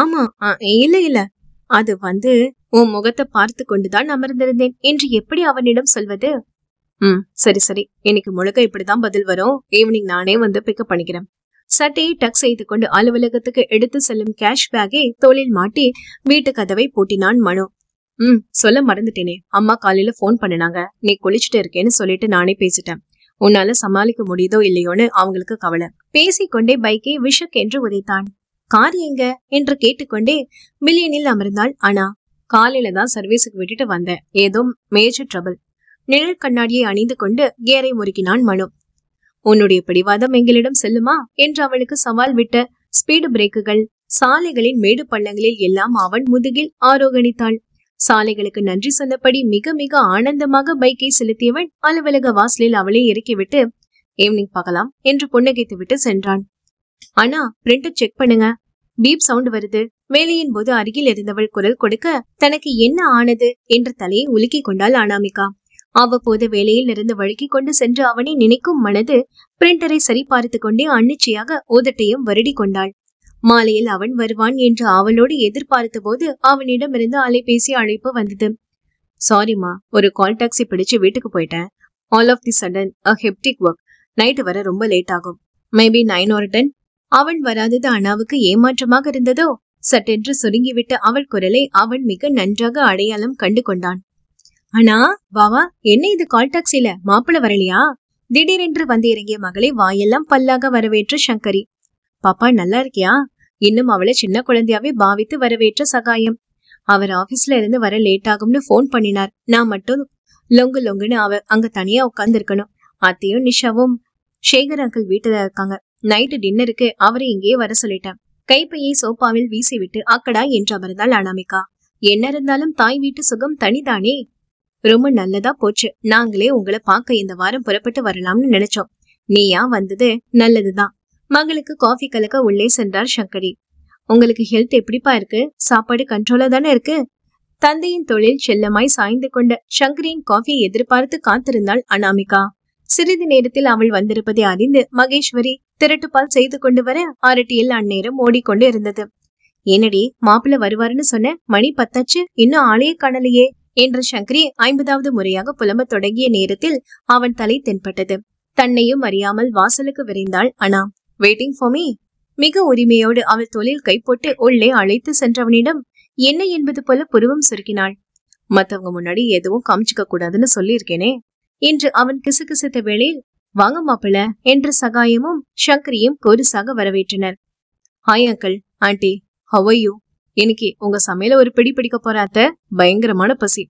ஆமா இல்ல இல்ல அது வந்து உன் முகத்தை பார்த்து கொண்டுதான் அமர்ந்திருந்தேன் என்று எப்படி அவனிடம் சொல்வது ம் சரி சரி இன்னைக்கு முழுக்க இப்படிதான் பதில் வரும் ஈவினிங் நானே வந்து பிக்கப் பண்ணிக்கிறேன் சட்டையை டக் செய்து கொண்டு அலுவலகத்துக்கு எடுத்து செல்லும் கேஷ் பேக்கை தோளில் மாட்டி வீட்டு கதவை பூட்டினான் மனு உம் சொல்ல மறந்துட்டேனே அம்மா காலையில போன் பண்ணினாங்க நீ குளிச்சுட்டு இருக்கேன்னு சொல்லிட்டு நானே பேசிட்டேன் உன்னால சமாளிக்க முடியுதோ இல்லையோன்னு அவங்களுக்கு கவலை பேசிக்கொண்டே பைக்கை விஷக் என்று உதைத்தான் கார் எங்க என்று கேட்டுக்கொண்டே மில்லியனில் அமர்ந்தாள் அனா காலையில தான் சர்வீஸுக்கு விட்டுட்டு வந்தேன் ஏதோ மேஜர் ட்ரபிள் நிழல் கண்ணாடியை அணிந்து கொண்டு கேரை முறுக்கினான் மனு உன்னுடைய பிடிவாதம் எங்களிடம் செல்லுமா என்று அவனுக்கு சவால் விட்ட ஸ்பீடு பிரேக்குகள் சாலைகளின் மேடு பள்ளங்களில் எல்லாம் அவன் முதுகில் ஆரோகணித்தாள் சாலைகளுக்கு நன்றி சொன்னபடி மிக மிக ஆனந்தமாக பைக்கை செலுத்தியவன் அலுவலக வாசலில் அவளை இறக்கிவிட்டு ஈவினிங் பார்க்கலாம் என்று புன்னகைத்துவிட்டு சென்றான் ஆனா பிரிண்டர் செக் பண்ணுங்க பீப் சவுண்ட் வருது வேலையின் போது அருகில் இருந்தவள் குரல் கொடுக்க தனக்கு என்ன ஆனது என்று தலையை உலுக்கிக் கொண்டாள் அனாமிகா அவ்வப்போது வேலையில் இருந்து வழுக்கிக் கொண்டு சென்று அவனை நினைக்கும் மனது பிரிண்டரை சரிபார்த்து கொண்டே அன்னிச்சையாக ஓதட்டையும் வருடி கொண்டாள் மாலையில் அவன் வருவான் என்று அவளோடு எதிர்பார்த்த போது அவனிடமிருந்து அலைபேசி அழைப்பு வந்தது சாரிமா ஒரு கால் டாக்ஸி பிடிச்சு வீட்டுக்கு போயிட்டேன் all of the sudden a hectic work night வர ரொம்ப லேட் ஆகும் மேபி நைன் ஆர் டென் அவன் வராதது அண்ணாவுக்கு ஏமாற்றமாக இருந்ததோ சட்டென்று சுருங்கிவிட்ட அவள் குரலை அவன் மிக நன்றாக அடையாளம் கண்டு கொண்டான் அண்ணா வாவா என்ன இது கால் டாக்ஸில மாப்பிள வரலையா திடீரென்று வந்து இறங்கிய மகளை வாயெல்லாம் பல்லாக வரவேற்ற சங்கரி பாப்பா நல்லா இருக்கியா இன்னும் அவளை சின்ன குழந்தையாவே பாவித்து வரவேற்ற சகாயம் அவர் ஆபீஸ்ல இருந்து வர லேட் ஆகும்னு போன் பண்ணினார் நான் மட்டும் லொங்கு லொங்குன்னு அவ அங்க தனியா உட்கார்ந்து இருக்கணும் அத்தையும் நிஷாவும் சேகர் அங்கிள் வீட்டுல இருக்காங்க நைட்டு டின்னருக்கு அவரை இங்கேயே வர சொல்லிட்டேன் கைப்பையை வீசி விட்டு அக்கடா என்று அமர்ந்தாள் அனாமிகா என்ன இருந்தாலும் தாய் வீட்டு சுகம் தனிதானே ரொம்ப நல்லதா போச்சு நாங்களே உங்களை பார்க்க இந்த வாரம் புறப்பட்டு வரலாம்னு நினைச்சோம் நீயா வந்தது நல்லதுதான் மகளுக்கு காஃபி கலக்க உள்ளே சென்றார் சங்கரி உங்களுக்கு ஹெல்த் எப்படிப்பா இருக்கு சாப்பாடு கண்ட்ரோலா தானே இருக்கு தந்தையின் தொழில் செல்லமாய் சாய்ந்து கொண்ட சங்கரியின் காஃபியை எதிர்பார்த்து காத்திருந்தாள் அனாமிகா சிறிது நேரத்தில் அவள் வந்திருப்பதை அறிந்து மகேஸ்வரி திரட்டுப்பால் செய்து கொண்டு வர அரட்டியில் அந்நேரம் ஓடிக்கொண்டு இருந்தது என்னடி மாப்பிள்ள வருவாருன்னு சொன்ன மணி பத்தாச்சு இன்னும் ஆளையே காணலையே என்று சங்கரி ஐம்பதாவது முறையாக புலம்பத் தொடங்கிய நேரத்தில் அவன் தலை தென்பட்டது தன்னையும் அறியாமல் வாசலுக்கு விரைந்தாள் அனா வெயிட்டிங் ஃபார் மீ மிக உரிமையோடு அவள் தொழில் கைப்போட்டு உள்ளே அழைத்து சென்றவனிடம் என்ன என்பது போல புருவம் சுருக்கினாள் மத்தவங்க முன்னாடி எதுவும் காமிச்சுக்க கூடாதுன்னு சொல்லியிருக்கேனே என்று அவன் கிசுகிசுத்த வேளையில் வாங்க மாப்பிள என்று சகாயமும் சங்கரியும் கோரிசாக வரவேற்றனர் ஹாய் அங்கிள் ஆண்டி ஹவையோ இன்னைக்கு உங்க சமையல ஒரு பிடி பிடிக்க போறாத்த பயங்கரமான பசி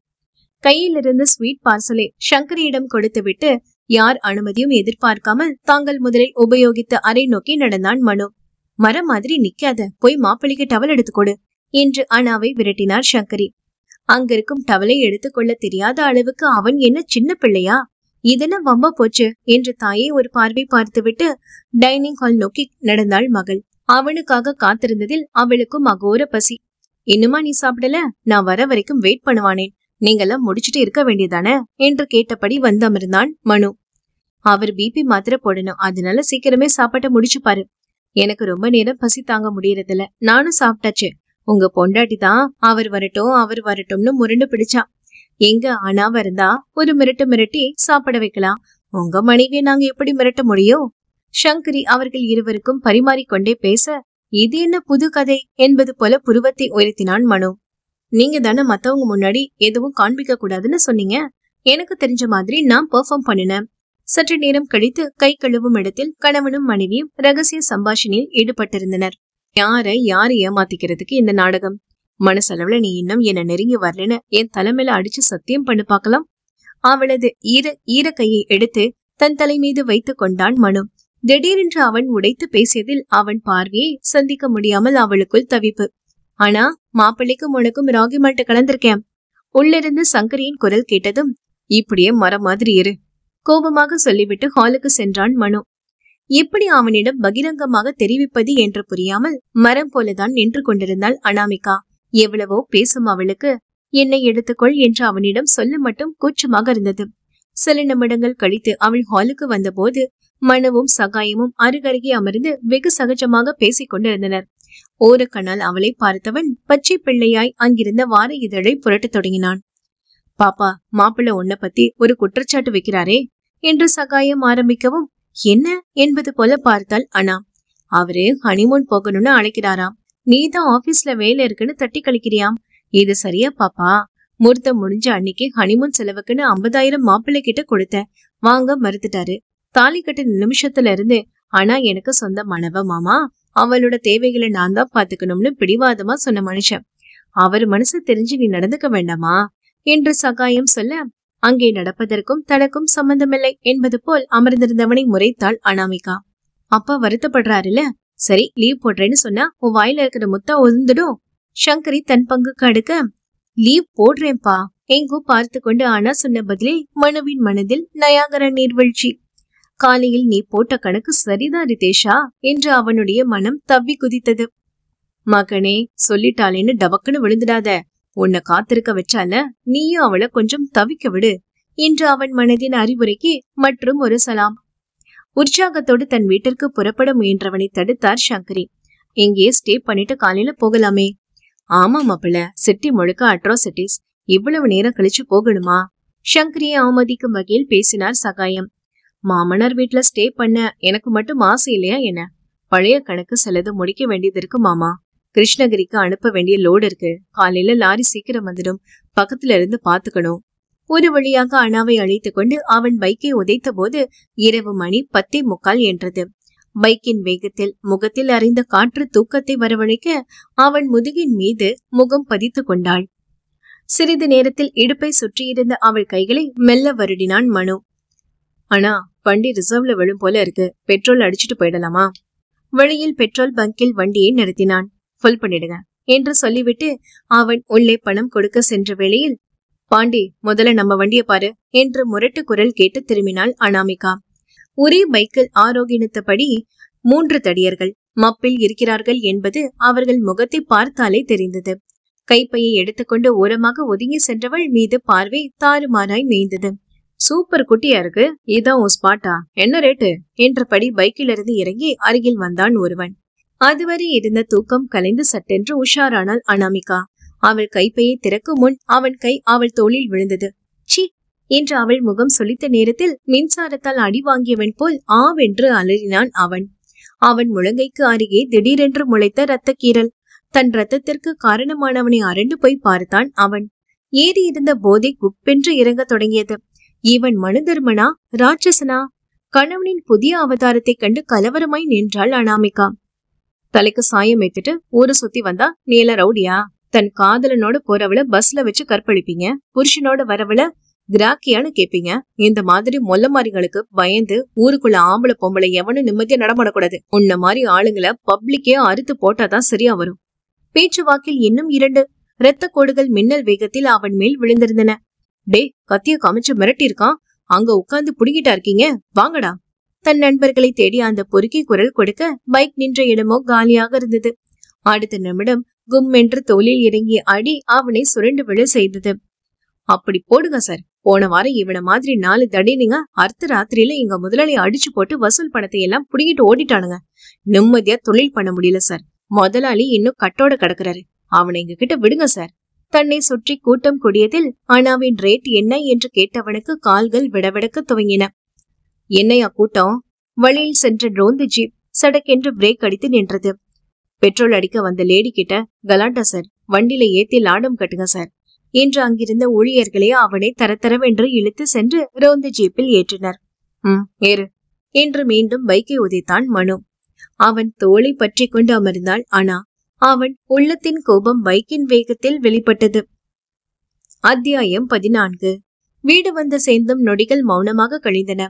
கையில் இருந்த ஸ்வீட் பார்சலை சங்கரியிடம் கொடுத்து விட்டு யார் அனுமதியும் எதிர்பார்க்காமல் தாங்கள் முதலில் உபயோகித்த அறை நோக்கி நடந்தான் மனு மரம் மாதிரி நிக்காத போய் மாப்பிள்ளைக்கு டவல் எடுத்துக்கொடு என்று அனாவை விரட்டினார் சங்கரி அங்கிருக்கும் டவலை எடுத்துக்கொள்ள தெரியாத அளவுக்கு அவன் என்ன சின்ன பிள்ளையா இதெல்லாம் வம்ப போச்சு என்று தாயை ஒரு பார்வை பார்த்துவிட்டு டைனிங் ஹால் நோக்கி நடந்தாள் மகள் அவனுக்காக காத்திருந்ததில் அவளுக்கும் அகோர பசி இன்னுமா நீ சாப்பிடல நான் வர வரைக்கும் வெயிட் பண்ணுவானேன் நீங்கெல்லாம் முடிச்சுட்டு இருக்க வேண்டியதானே என்று கேட்டபடி அமர்ந்தான் மனு அவர் பிபி மாத்திரை போடணும் அதனால சீக்கிரமே சாப்பாட்ட முடிச்சுப்பாரு எனக்கு ரொம்ப நேரம் பசி தாங்க முடியறதில்ல நானும் சாப்பிட்டாச்சு உங்க பொண்டாட்டி தான் அவர் வரட்டும் அவர் வரட்டும்னு முரண்டு பிடிச்சா எங்க அனாவ இருந்தா ஒரு மிரட்டு மிரட்டி சாப்பிட வைக்கலாம் உங்க மனைவியை நாங்க எப்படி மிரட்ட முடியும் சங்கரி அவர்கள் இருவருக்கும் பரிமாறிக்கொண்டே பேச இது என்ன புது கதை என்பது போல புருவத்தை உயர்த்தினான் மனு நீங்க தானே மத்தவங்க முன்னாடி எதுவும் காண்பிக்க கூடாதுன்னு சொன்னீங்க எனக்கு தெரிஞ்ச மாதிரி நான் பெர்ஃபார்ம் பண்ணினேன் சற்று நேரம் கழித்து கை கழுவும் இடத்தில் கணவனும் மனைவியும் ரகசிய சம்பாஷணையில் ஈடுபட்டிருந்தனர் யாரை யாரு ஏமாத்திக்கிறதுக்கு இந்த நாடகம் மனசளவுல நீ இன்னும் என்ன நெருங்கி வரலன்னு என் தலைமையில அடிச்சு சத்தியம் பண்ணு பார்க்கலாம் அவளது ஈர ஈர கையை எடுத்து தன் தலை மீது வைத்து கொண்டான் மனு திடீரென்று அவன் உடைத்து பேசியதில் அவன் பார்வையை சந்திக்க முடியாமல் அவளுக்குள் தவிப்பு ஆனா மாப்பிள்ளைக்கும் உனக்கும் ராகி மாட்டு கலந்திருக்கேன் உள்ளிருந்து சங்கரியின் குரல் கேட்டதும் இப்படியே மரம் மாதிரி இரு கோபமாக சொல்லிவிட்டு ஹாலுக்கு சென்றான் மனு எப்படி அவனிடம் பகிரங்கமாக தெரிவிப்பது என்று புரியாமல் மரம் போலதான் நின்று கொண்டிருந்தாள் அனாமிகா எவ்வளவோ பேசும் அவளுக்கு என்னை எடுத்துக்கொள் என்று அவனிடம் சொல்ல மட்டும் கூச்சமாக இருந்தது சில நிமிடங்கள் கழித்து அவள் ஹாலுக்கு வந்தபோது மனவும் சகாயமும் அருகருகே அமர்ந்து வெகு சகஜமாக பேசிக் கொண்டிருந்தனர் ஓரக்கண்ணால் அவளை பார்த்தவன் பச்சை பிள்ளையாய் அங்கிருந்த வார இதழை புரட்டத் தொடங்கினான் பாப்பா மாப்பிள்ள உன்ன பத்தி ஒரு குற்றச்சாட்டு வைக்கிறாரே என்று சகாயம் ஆரம்பிக்கவும் என்ன என்பது போல பார்த்தால் அனா அவரு ஹனிமூன் போகணும்னு அழைக்கிறாராம் நீ தான் ஆபீஸ்ல வேலை இருக்குன்னு தட்டி கழிக்கிறியாம் இது சரியா பாப்பா முர்த்த முடிஞ்ச அன்னைக்கு ஹனிமூன் செலவுக்குன்னு ஐம்பதாயிரம் மாப்பிள்ளை கிட்ட கொடுத்த வாங்க மறுத்துட்டாரு தாலி கட்டின நிமிஷத்துல இருந்து ஆனா எனக்கு சொந்த மனவ மாமா அவளோட தேவைகளை நான் தான் பாத்துக்கணும்னு பிடிவாதமா சொன்ன மனுஷன் அவர் மனசு தெரிஞ்சு நீ நடந்துக்க வேண்டாமா என்று சகாயம் சொல்ல அங்கே நடப்பதற்கும் தனக்கும் சம்பந்தமில்லை என்பது போல் அமர்ந்திருந்தவனை முறைத்தாள் அனாமிகா அப்பா வருத்தப்படுறாருல சரி லீவ் போடுறேன்னு சொன்னா உன் வாயில இருக்கிற முத்த உழுந்துடும் சங்கரி தன் பங்குக்கு அடுக்க லீவ் போடுறேன்பா எங்கோ பார்த்து கொண்டு ஆனா சொன்ன பதிலே மனுவின் மனதில் நயாகர நீர்வீழ்ச்சி காலையில் நீ போட்ட கணக்கு சரிதான் ரிதேஷா என்று அவனுடைய மனம் தவி குதித்தது மகனே சொல்லிட்டாளேன்னு டபக்குன்னு விழுந்துடாத உன்னை காத்திருக்க வச்சால நீயும் அவளை கொஞ்சம் தவிக்க விடு என்று அவன் மனதின் அறிவுரைக்கு மற்றும் ஒரு சலாம் உற்சாகத்தோடு தன் வீட்டிற்கு புறப்பட முயன்றவனை தடுத்தார் சங்கரி இங்கேயே ஸ்டே பண்ணிட்டு காலையில போகலாமே ஆமா மாப்பிள்ள சிட்டி முழுக்க அட்ராசிட்டிஸ் இவ்வளவு நேரம் கழிச்சு போகணுமா சங்கரியை அவமதிக்கும் வகையில் பேசினார் சகாயம் மாமனார் வீட்ல ஸ்டே பண்ண எனக்கு மட்டும் ஆசை இல்லையா என்ன பழைய கணக்கு சிலது முடிக்க வேண்டியது இருக்கு மாமா கிருஷ்ணகிரிக்கு அனுப்ப வேண்டிய லோடு இருக்கு காலையில லாரி சீக்கிரம் வந்துடும் பக்கத்துல இருந்து பாத்துக்கணும் ஒரு வழியாக அனாவை அழைத்து கொண்டு அவன் பைக்கை உதைத்த போது இரவு மணி பத்தே முக்கால் என்றது பைக்கின் வேகத்தில் முகத்தில் அறிந்த காற்று தூக்கத்தை வரவழைக்க அவன் முதுகின் மீது முகம் பதித்து கொண்டாள் சிறிது நேரத்தில் இடுப்பை சுற்றியிருந்த அவள் கைகளை மெல்ல வருடினான் மனு அண்ணா வண்டி ரிசர்வ்ல விழும் போல இருக்கு பெட்ரோல் அடிச்சுட்டு போயிடலாமா வெளியில் பெட்ரோல் பங்கில் வண்டியை நிறுத்தினான் ஃபுல் பண்ணிடுங்க என்று சொல்லிவிட்டு அவன் உள்ளே பணம் கொடுக்க சென்ற வேளையில் பாண்டி முதல்ல நம்ம வண்டிய பாரு என்று முரட்டு குரல் கேட்டு திரும்பினாள் அனாமிகா ஒரே பைக்கில் ஆரோக்கியத்தபடி மூன்று தடியர்கள் மப்பில் இருக்கிறார்கள் என்பது அவர்கள் முகத்தை பார்த்தாலே தெரிந்தது கைப்பையை எடுத்துக்கொண்டு ஓரமாக ஒதுங்கி சென்றவள் மீது பார்வை தாறுமாறாய் மேய்ந்தது சூப்பர் குட்டியா இருக்கு இதான் உன் ஸ்பாட்டா என்ன ரேட்டு என்றபடி பைக்கிலிருந்து இறங்கி அருகில் வந்தான் ஒருவன் அதுவரை இருந்த தூக்கம் கலைந்து சட்டென்று உஷாரானாள் அனாமிகா அவள் கைப்பையை திறக்கும் முன் அவன் கை அவள் தோளில் விழுந்தது சி என்று அவள் முகம் சொலித்த நேரத்தில் மின்சாரத்தால் அடி வாங்கியவன் போல் ஆவென்று அலறினான் அவன் அவன் முழங்கைக்கு அருகே திடீரென்று முளைத்த இரத்த கீரல் தன் ரத்தத்திற்கு காரணமானவனை அரண்டு போய் பார்த்தான் அவன் ஏறி இருந்த போதை குப்பென்று இறங்க தொடங்கியது இவன் மனுதர்மனா ராட்சசனா கணவனின் புதிய அவதாரத்தை கண்டு கலவரமாய் நின்றாள் அனாமிகா தலைக்கு சாயம் ஏத்துட்டு ஊரு சுத்தி வந்தா நீல ரவுடியா தன் காதலனோட போறவள பஸ்ல வச்சு கற்பழிப்பீங்க புருஷனோட வரவள கிராக்கியான்னு கேப்பீங்க இந்த மாதிரி மொல்லமாரிகளுக்கு பயந்து ஊருக்குள்ள ஆம்பளை பொம்பளை எவனும் நிம்மதியா நடமாடக்கூடாது உன்ன மாதிரி ஆளுங்களை பப்ளிக்கே அறுத்து போட்டாதான் சரியா வரும் பேச்சுவாக்கில் இன்னும் இரண்டு இரத்த கோடுகள் மின்னல் வேகத்தில் அவன் மேல் விழுந்திருந்தன டே கத்திய காமிச்சு மிரட்டிருக்கான் அங்க உட்காந்து புடுங்கிட்டா இருக்கீங்க வாங்கடா தன் நண்பர்களை தேடி அந்த பொறுக்கி குரல் கொடுக்க பைக் நின்ற இடமோ காலியாக இருந்தது அடுத்த நிமிடம் கும் என்று தோலில் இறங்கி அடி அவனை சுரண்டு விழ செய்தது அப்படி போடுங்க சார் போன வாரம் இவன மாதிரி நாலு தடினுங்க அர்த்த ராத்திரியில எங்க முதலாளி அடிச்சு போட்டு வசூல் பணத்தை எல்லாம் புடுங்கிட்டு ஓடிட்டானுங்க நிம்மதியா தொழில் பண்ண முடியல சார் முதலாளி இன்னும் கட்டோட கிடக்குறாரு அவனை எங்க கிட்ட விடுங்க சார் தன்னை சுற்றி கூட்டம் கூடியதில் அனாவின் ரேட் என்ன என்று கேட்டவனுக்கு கால்கள் விடவிடக்க துவங்கின என்னையா கூட்டம் வழியில் சென்ற ரோந்து ஜீப் சடக்கென்று பிரேக் அடித்து நின்றது பெட்ரோல் அடிக்க வந்த லேடி கிட்ட கலாட்டா சார் வண்டியில ஏத்தி லாடம் கட்டுங்க சார் என்று அங்கிருந்த ஊழியர்களே அவனை தரத்தரவென்று இழுத்து சென்று ரோந்து ஜீப்பில் ஏற்றினர் உம் ஏறு என்று மீண்டும் பைக்கை உதைத்தான் மனு அவன் தோலை பற்றி கொண்டு அமர்ந்தாள் ஆனா அவன் உள்ளத்தின் கோபம் பைக்கின் வேகத்தில் வெளிப்பட்டது அத்தியாயம் பதினான்கு வீடு வந்து சேர்ந்தும் நொடிகள் மௌனமாக கழிந்தன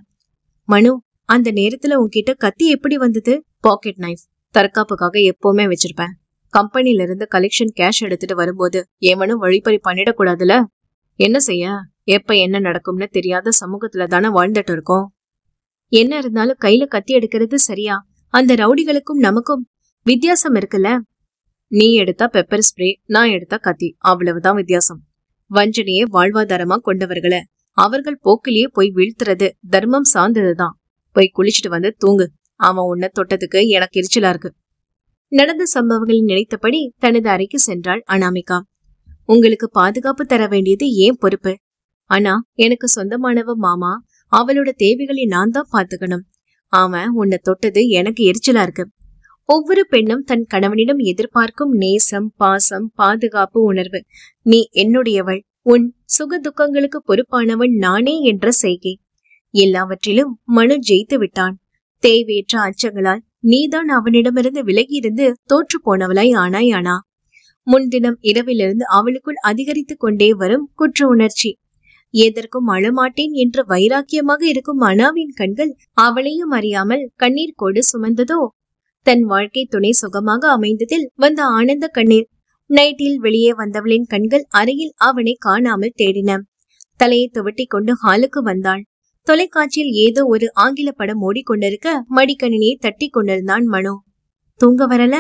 மனு அந்த நேரத்துல உன்கிட்ட கத்தி எப்படி வந்தது பாக்கெட் நைஃப் தற்காப்புக்காக எப்பவுமே வச்சிருப்பேன் கம்பெனில இருந்து கலெக்ஷன் கேஷ் எடுத்துட்டு வரும்போது எவனும் வழிபறி பண்ணிடக்கூடாதுல என்ன செய்ய எப்ப என்ன நடக்கும்னு தெரியாத சமூகத்துல தானே வாழ்ந்துட்டு இருக்கோம் என்ன இருந்தாலும் கையில கத்தி எடுக்கிறது சரியா அந்த ரவுடிகளுக்கும் நமக்கும் வித்தியாசம் இருக்குல்ல நீ எடுத்தா பெப்பர் ஸ்ப்ரே நான் எடுத்தா கத்தி அவ்வளவுதான் வித்தியாசம் வஞ்சனையே வாழ்வாதாரமா கொண்டவர்களை அவர்கள் போக்கிலேயே போய் வீழ்த்துறது தர்மம் சார்ந்ததுதான் போய் குளிச்சுட்டு வந்து தூங்கு அவன் உன்னை தொட்டதுக்கு எனக்கு எரிச்சலா இருக்கு நடந்த சம்பவங்களை நினைத்தபடி தனது அறைக்கு சென்றாள் அனாமிகா உங்களுக்கு பாதுகாப்பு தர வேண்டியது ஏன் பொறுப்பு ஆனா எனக்கு சொந்தமானவ மாமா அவளோட தேவைகளை நான் தான் பாத்துக்கணும் அவன் உன்னை தொட்டது எனக்கு எரிச்சலா இருக்கு ஒவ்வொரு பெண்ணும் தன் கணவனிடம் எதிர்பார்க்கும் நேசம் பாசம் பாதுகாப்பு உணர்வு நீ என்னுடையவள் உன் சுக துக்கங்களுக்கு பொறுப்பானவன் நானே என்ற செய்கை எல்லாவற்றிலும் மனு ஜெயித்து விட்டான் தேவையற்ற அச்சங்களால் நீதான் அவனிடமிருந்து விலகியிருந்து தோற்று போனவளாய் ஆனாய் ஆனா முன்தினம் இரவிலிருந்து அவளுக்குள் அதிகரித்துக் கொண்டே வரும் குற்ற உணர்ச்சி எதற்கும் அழமாட்டேன் என்ற வைராக்கியமாக இருக்கும் அனாவின் கண்கள் அவளையும் அறியாமல் கண்ணீர் கோடு சுமந்ததோ தன் வாழ்க்கை துணை சுகமாக அமைந்ததில் வந்த ஆனந்த கண்ணீர் நைட்டில் வெளியே வந்தவளின் கண்கள் அறையில் அவனை காணாமல் தேடின தலையை துவட்டி கொண்டு ஹாலுக்கு வந்தாள் தொலைக்காட்சியில் ஏதோ ஒரு ஆங்கில படம் ஓடிக்கொண்டிருக்க மடிக்கணினியை தட்டி கொண்டிருந்தான் மனு தூங்க வரல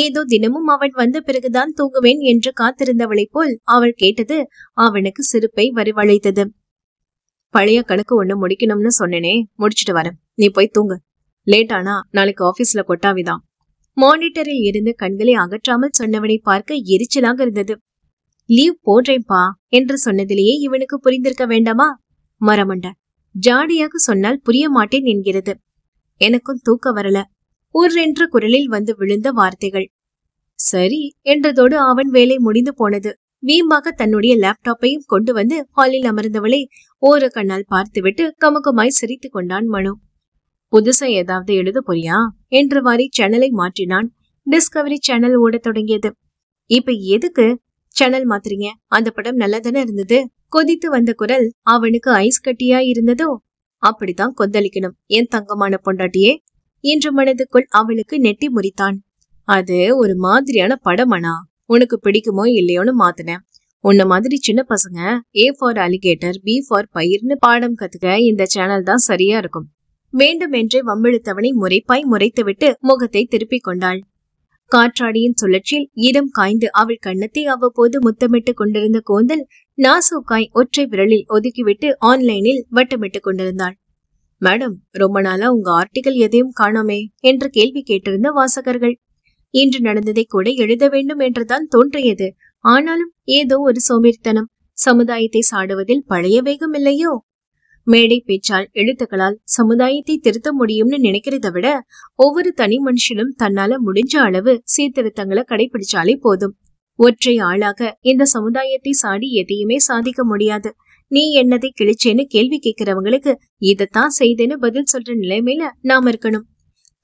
ஏதோ தினமும் அவன் வந்த பிறகுதான் தூங்குவேன் என்று காத்திருந்தவளை போல் அவள் கேட்டது அவனுக்கு சிரிப்பை வரிவழைத்தது பழைய கணக்கு ஒண்ணு முடிக்கணும்னு சொன்னனே முடிச்சிட்டு வரேன் நீ போய் தூங்கு லேட் ஆனா நாளைக்கு ஆபீஸ்ல கொட்டாவிதான் மானிட்டரில் இருந்து கண்களை அகற்றாமல் சொன்னவனை பார்க்க எரிச்சலாக இருந்தது லீவ் போடுறேன்பா என்று சொன்னதிலேயே இவனுக்கு புரிந்திருக்க வேண்டாமா மரமண்ட ஜாடியாக சொன்னால் புரிய மாட்டேன் என்கிறது எனக்கும் தூக்க வரல ஊர் என்ற குரலில் வந்து விழுந்த வார்த்தைகள் சரி என்றதோடு அவன் வேலை முடிந்து போனது வீம்பாக தன்னுடைய லேப்டாப்பையும் கொண்டு வந்து ஹாலில் அமர்ந்தவளை ஓர கண்ணால் பார்த்துவிட்டு கமுகமாய் சிரித்து கொண்டான் மனு புதுசா ஏதாவது எழுத போறியா என்று வாரி சேனலை மாற்றினான் டிஸ்கவரி சேனல் ஓட தொடங்கியது இப்ப எதுக்கு சேனல் மாத்துறீங்க அந்த படம் நல்லா தானே இருந்தது கொதித்து வந்த குரல் அவனுக்கு ஐஸ் கட்டியா இருந்ததோ அப்படித்தான் கொந்தளிக்கணும் என் தங்கமான பொண்டாட்டியே என்று மனதுக்குள் அவளுக்கு நெட்டி முறித்தான் அது ஒரு மாதிரியான படமனா உனக்கு பிடிக்குமோ இல்லையோன்னு மாத்தினேன் உன்ன மாதிரி சின்ன பசங்க A for alligator B for பயிர்னு பாடம் கத்துக்க இந்த சேனல் தான் சரியா இருக்கும் வேண்டுமென்றே வம்மிழுத்தவனை முறைப்பாய் முறைத்துவிட்டு முகத்தை திருப்பிக் கொண்டாள் காற்றாடியின் சுழற்சியில் ஈரம் காய்ந்து அவள் கண்ணத்தை அவ்வப்போது முத்தமிட்டுக் கொண்டிருந்த கோந்தல் நாசூக்காய் ஒற்றை விரலில் ஒதுக்கிவிட்டு ஆன்லைனில் வட்டமிட்டுக் கொண்டிருந்தாள் மேடம் ரொம்ப நாளா உங்க ஆர்டிகல் எதையும் காணோமே என்று கேள்வி கேட்டிருந்த வாசகர்கள் இன்று நடந்ததை கூட எழுத வேண்டும் என்றுதான் தோன்றியது ஆனாலும் ஏதோ ஒரு சோம்பேறித்தனம் சமுதாயத்தை சாடுவதில் பழைய வேகம் இல்லையோ மேடை பேச்சால் எழுத்துக்களால் சமுதாயத்தை திருத்த முடியும்னு நினைக்கிறத விட ஒவ்வொரு தனி மனுஷனும் தன்னால முடிஞ்ச அளவு சீர்திருத்தங்களை கடைபிடிச்சாலே போதும் ஒற்றை ஆளாக இந்த சமுதாயத்தை சாடி எதையுமே சாதிக்க முடியாது நீ என்னதை கிழிச்சேன்னு கேள்வி கேட்கிறவங்களுக்கு இதத்தான் செய்தேன்னு பதில் சொல்ற நிலைமையில நாம் இருக்கணும்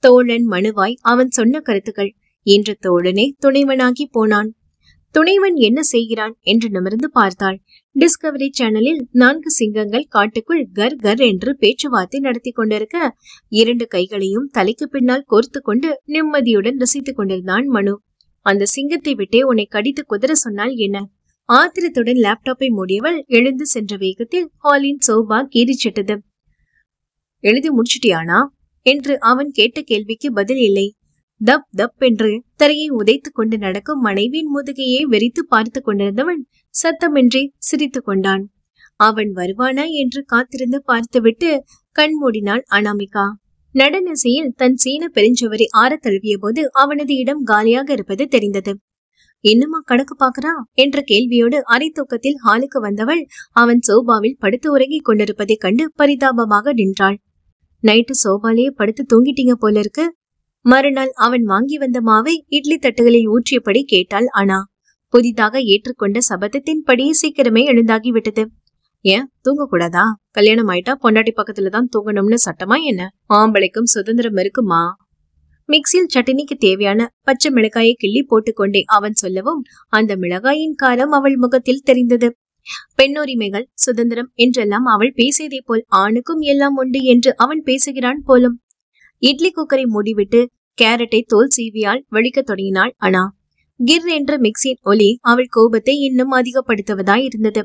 தோழன் மனுவாய் அவன் சொன்ன கருத்துக்கள் இன்று தோழனே துணைவனாகி போனான் துணைவன் என்ன செய்கிறான் என்று நிமிர்ந்து பார்த்தாள் டிஸ்கவரி சேனலில் நான்கு சிங்கங்கள் காட்டுக்குள் கர் கர் என்று பேச்சுவார்த்தை நடத்தி கொண்டிருக்க இரண்டு கைகளையும் தலைக்கு பின்னால் கோர்த்து கொண்டு நிம்மதியுடன் ரசித்துக் கொண்டிருந்தான் மனு அந்த சிங்கத்தை விட்டே உன்னை கடித்து குதிர சொன்னால் என்ன ஆத்திரத்துடன் லேப்டாப்பை மூடியவள் எழுந்து சென்ற வேகத்தில் ஹாலின் சோபா கீறிச்சிட்டது எழுதி முடிச்சிட்டியானா என்று அவன் கேட்ட கேள்விக்கு பதில் இல்லை தப் தப் என்று தரையை உதைத்துக் கொண்டு நடக்கும் மனைவியின் முதுகையே வெறித்து பார்த்து கொண்டிருந்தவன் சத்தமின்றி சிரித்து கொண்டான் அவன் வருவானா என்று காத்திருந்து பார்த்துவிட்டு கண் மூடினாள் அனாமிகா நடனசையில் தன் சீன பெருஞ்சுவரை ஆற தழுவிய போது அவனது இடம் காலியாக இருப்பது தெரிந்தது இன்னுமா கணக்கு பாக்குறா என்ற கேள்வியோடு அரை தூக்கத்தில் ஹாலுக்கு வந்தவள் அவன் சோபாவில் படுத்து உறங்கிக் கொண்டிருப்பதைக் கண்டு பரிதாபமாக நின்றாள் நைட்டு சோபாலேயே படுத்து தூங்கிட்டீங்க போல இருக்கு மறுநாள் அவன் வாங்கி வந்த மாவை இட்லி தட்டுகளில் ஊற்றியபடி கேட்டாள் அனா புதிதாக ஏற்றுக்கொண்ட சபதத்தின் படியே சீக்கிரமே எழுந்தாகி விட்டது ஏன் தூங்கக்கூடாதா கல்யாணம் ஆயிட்டா பொண்டாட்டி பக்கத்துலதான் தூங்கணும்னு சட்டமா என்ன ஆம்பளைக்கும் சுதந்திரம் இருக்குமா மிக்சியில் சட்டினிக்கு தேவையான பச்சை மிளகாயை கிள்ளி போட்டுக்கொண்டே அவன் சொல்லவும் அந்த மிளகாயின் காலம் அவள் முகத்தில் தெரிந்தது பெண்ணுரிமைகள் சுதந்திரம் என்றெல்லாம் அவள் பேசியதை போல் ஆணுக்கும் எல்லாம் உண்டு என்று அவன் பேசுகிறான் போலும் இட்லி குக்கரை மூடிவிட்டு கேரட்டை தோல் சீவியால் வலிக்கத் தொடங்கினாள் அனா கிர் என்ற மிக்சியின் ஒலி அவள் கோபத்தை இன்னும் அதிகப்படுத்துவதாய் இருந்தது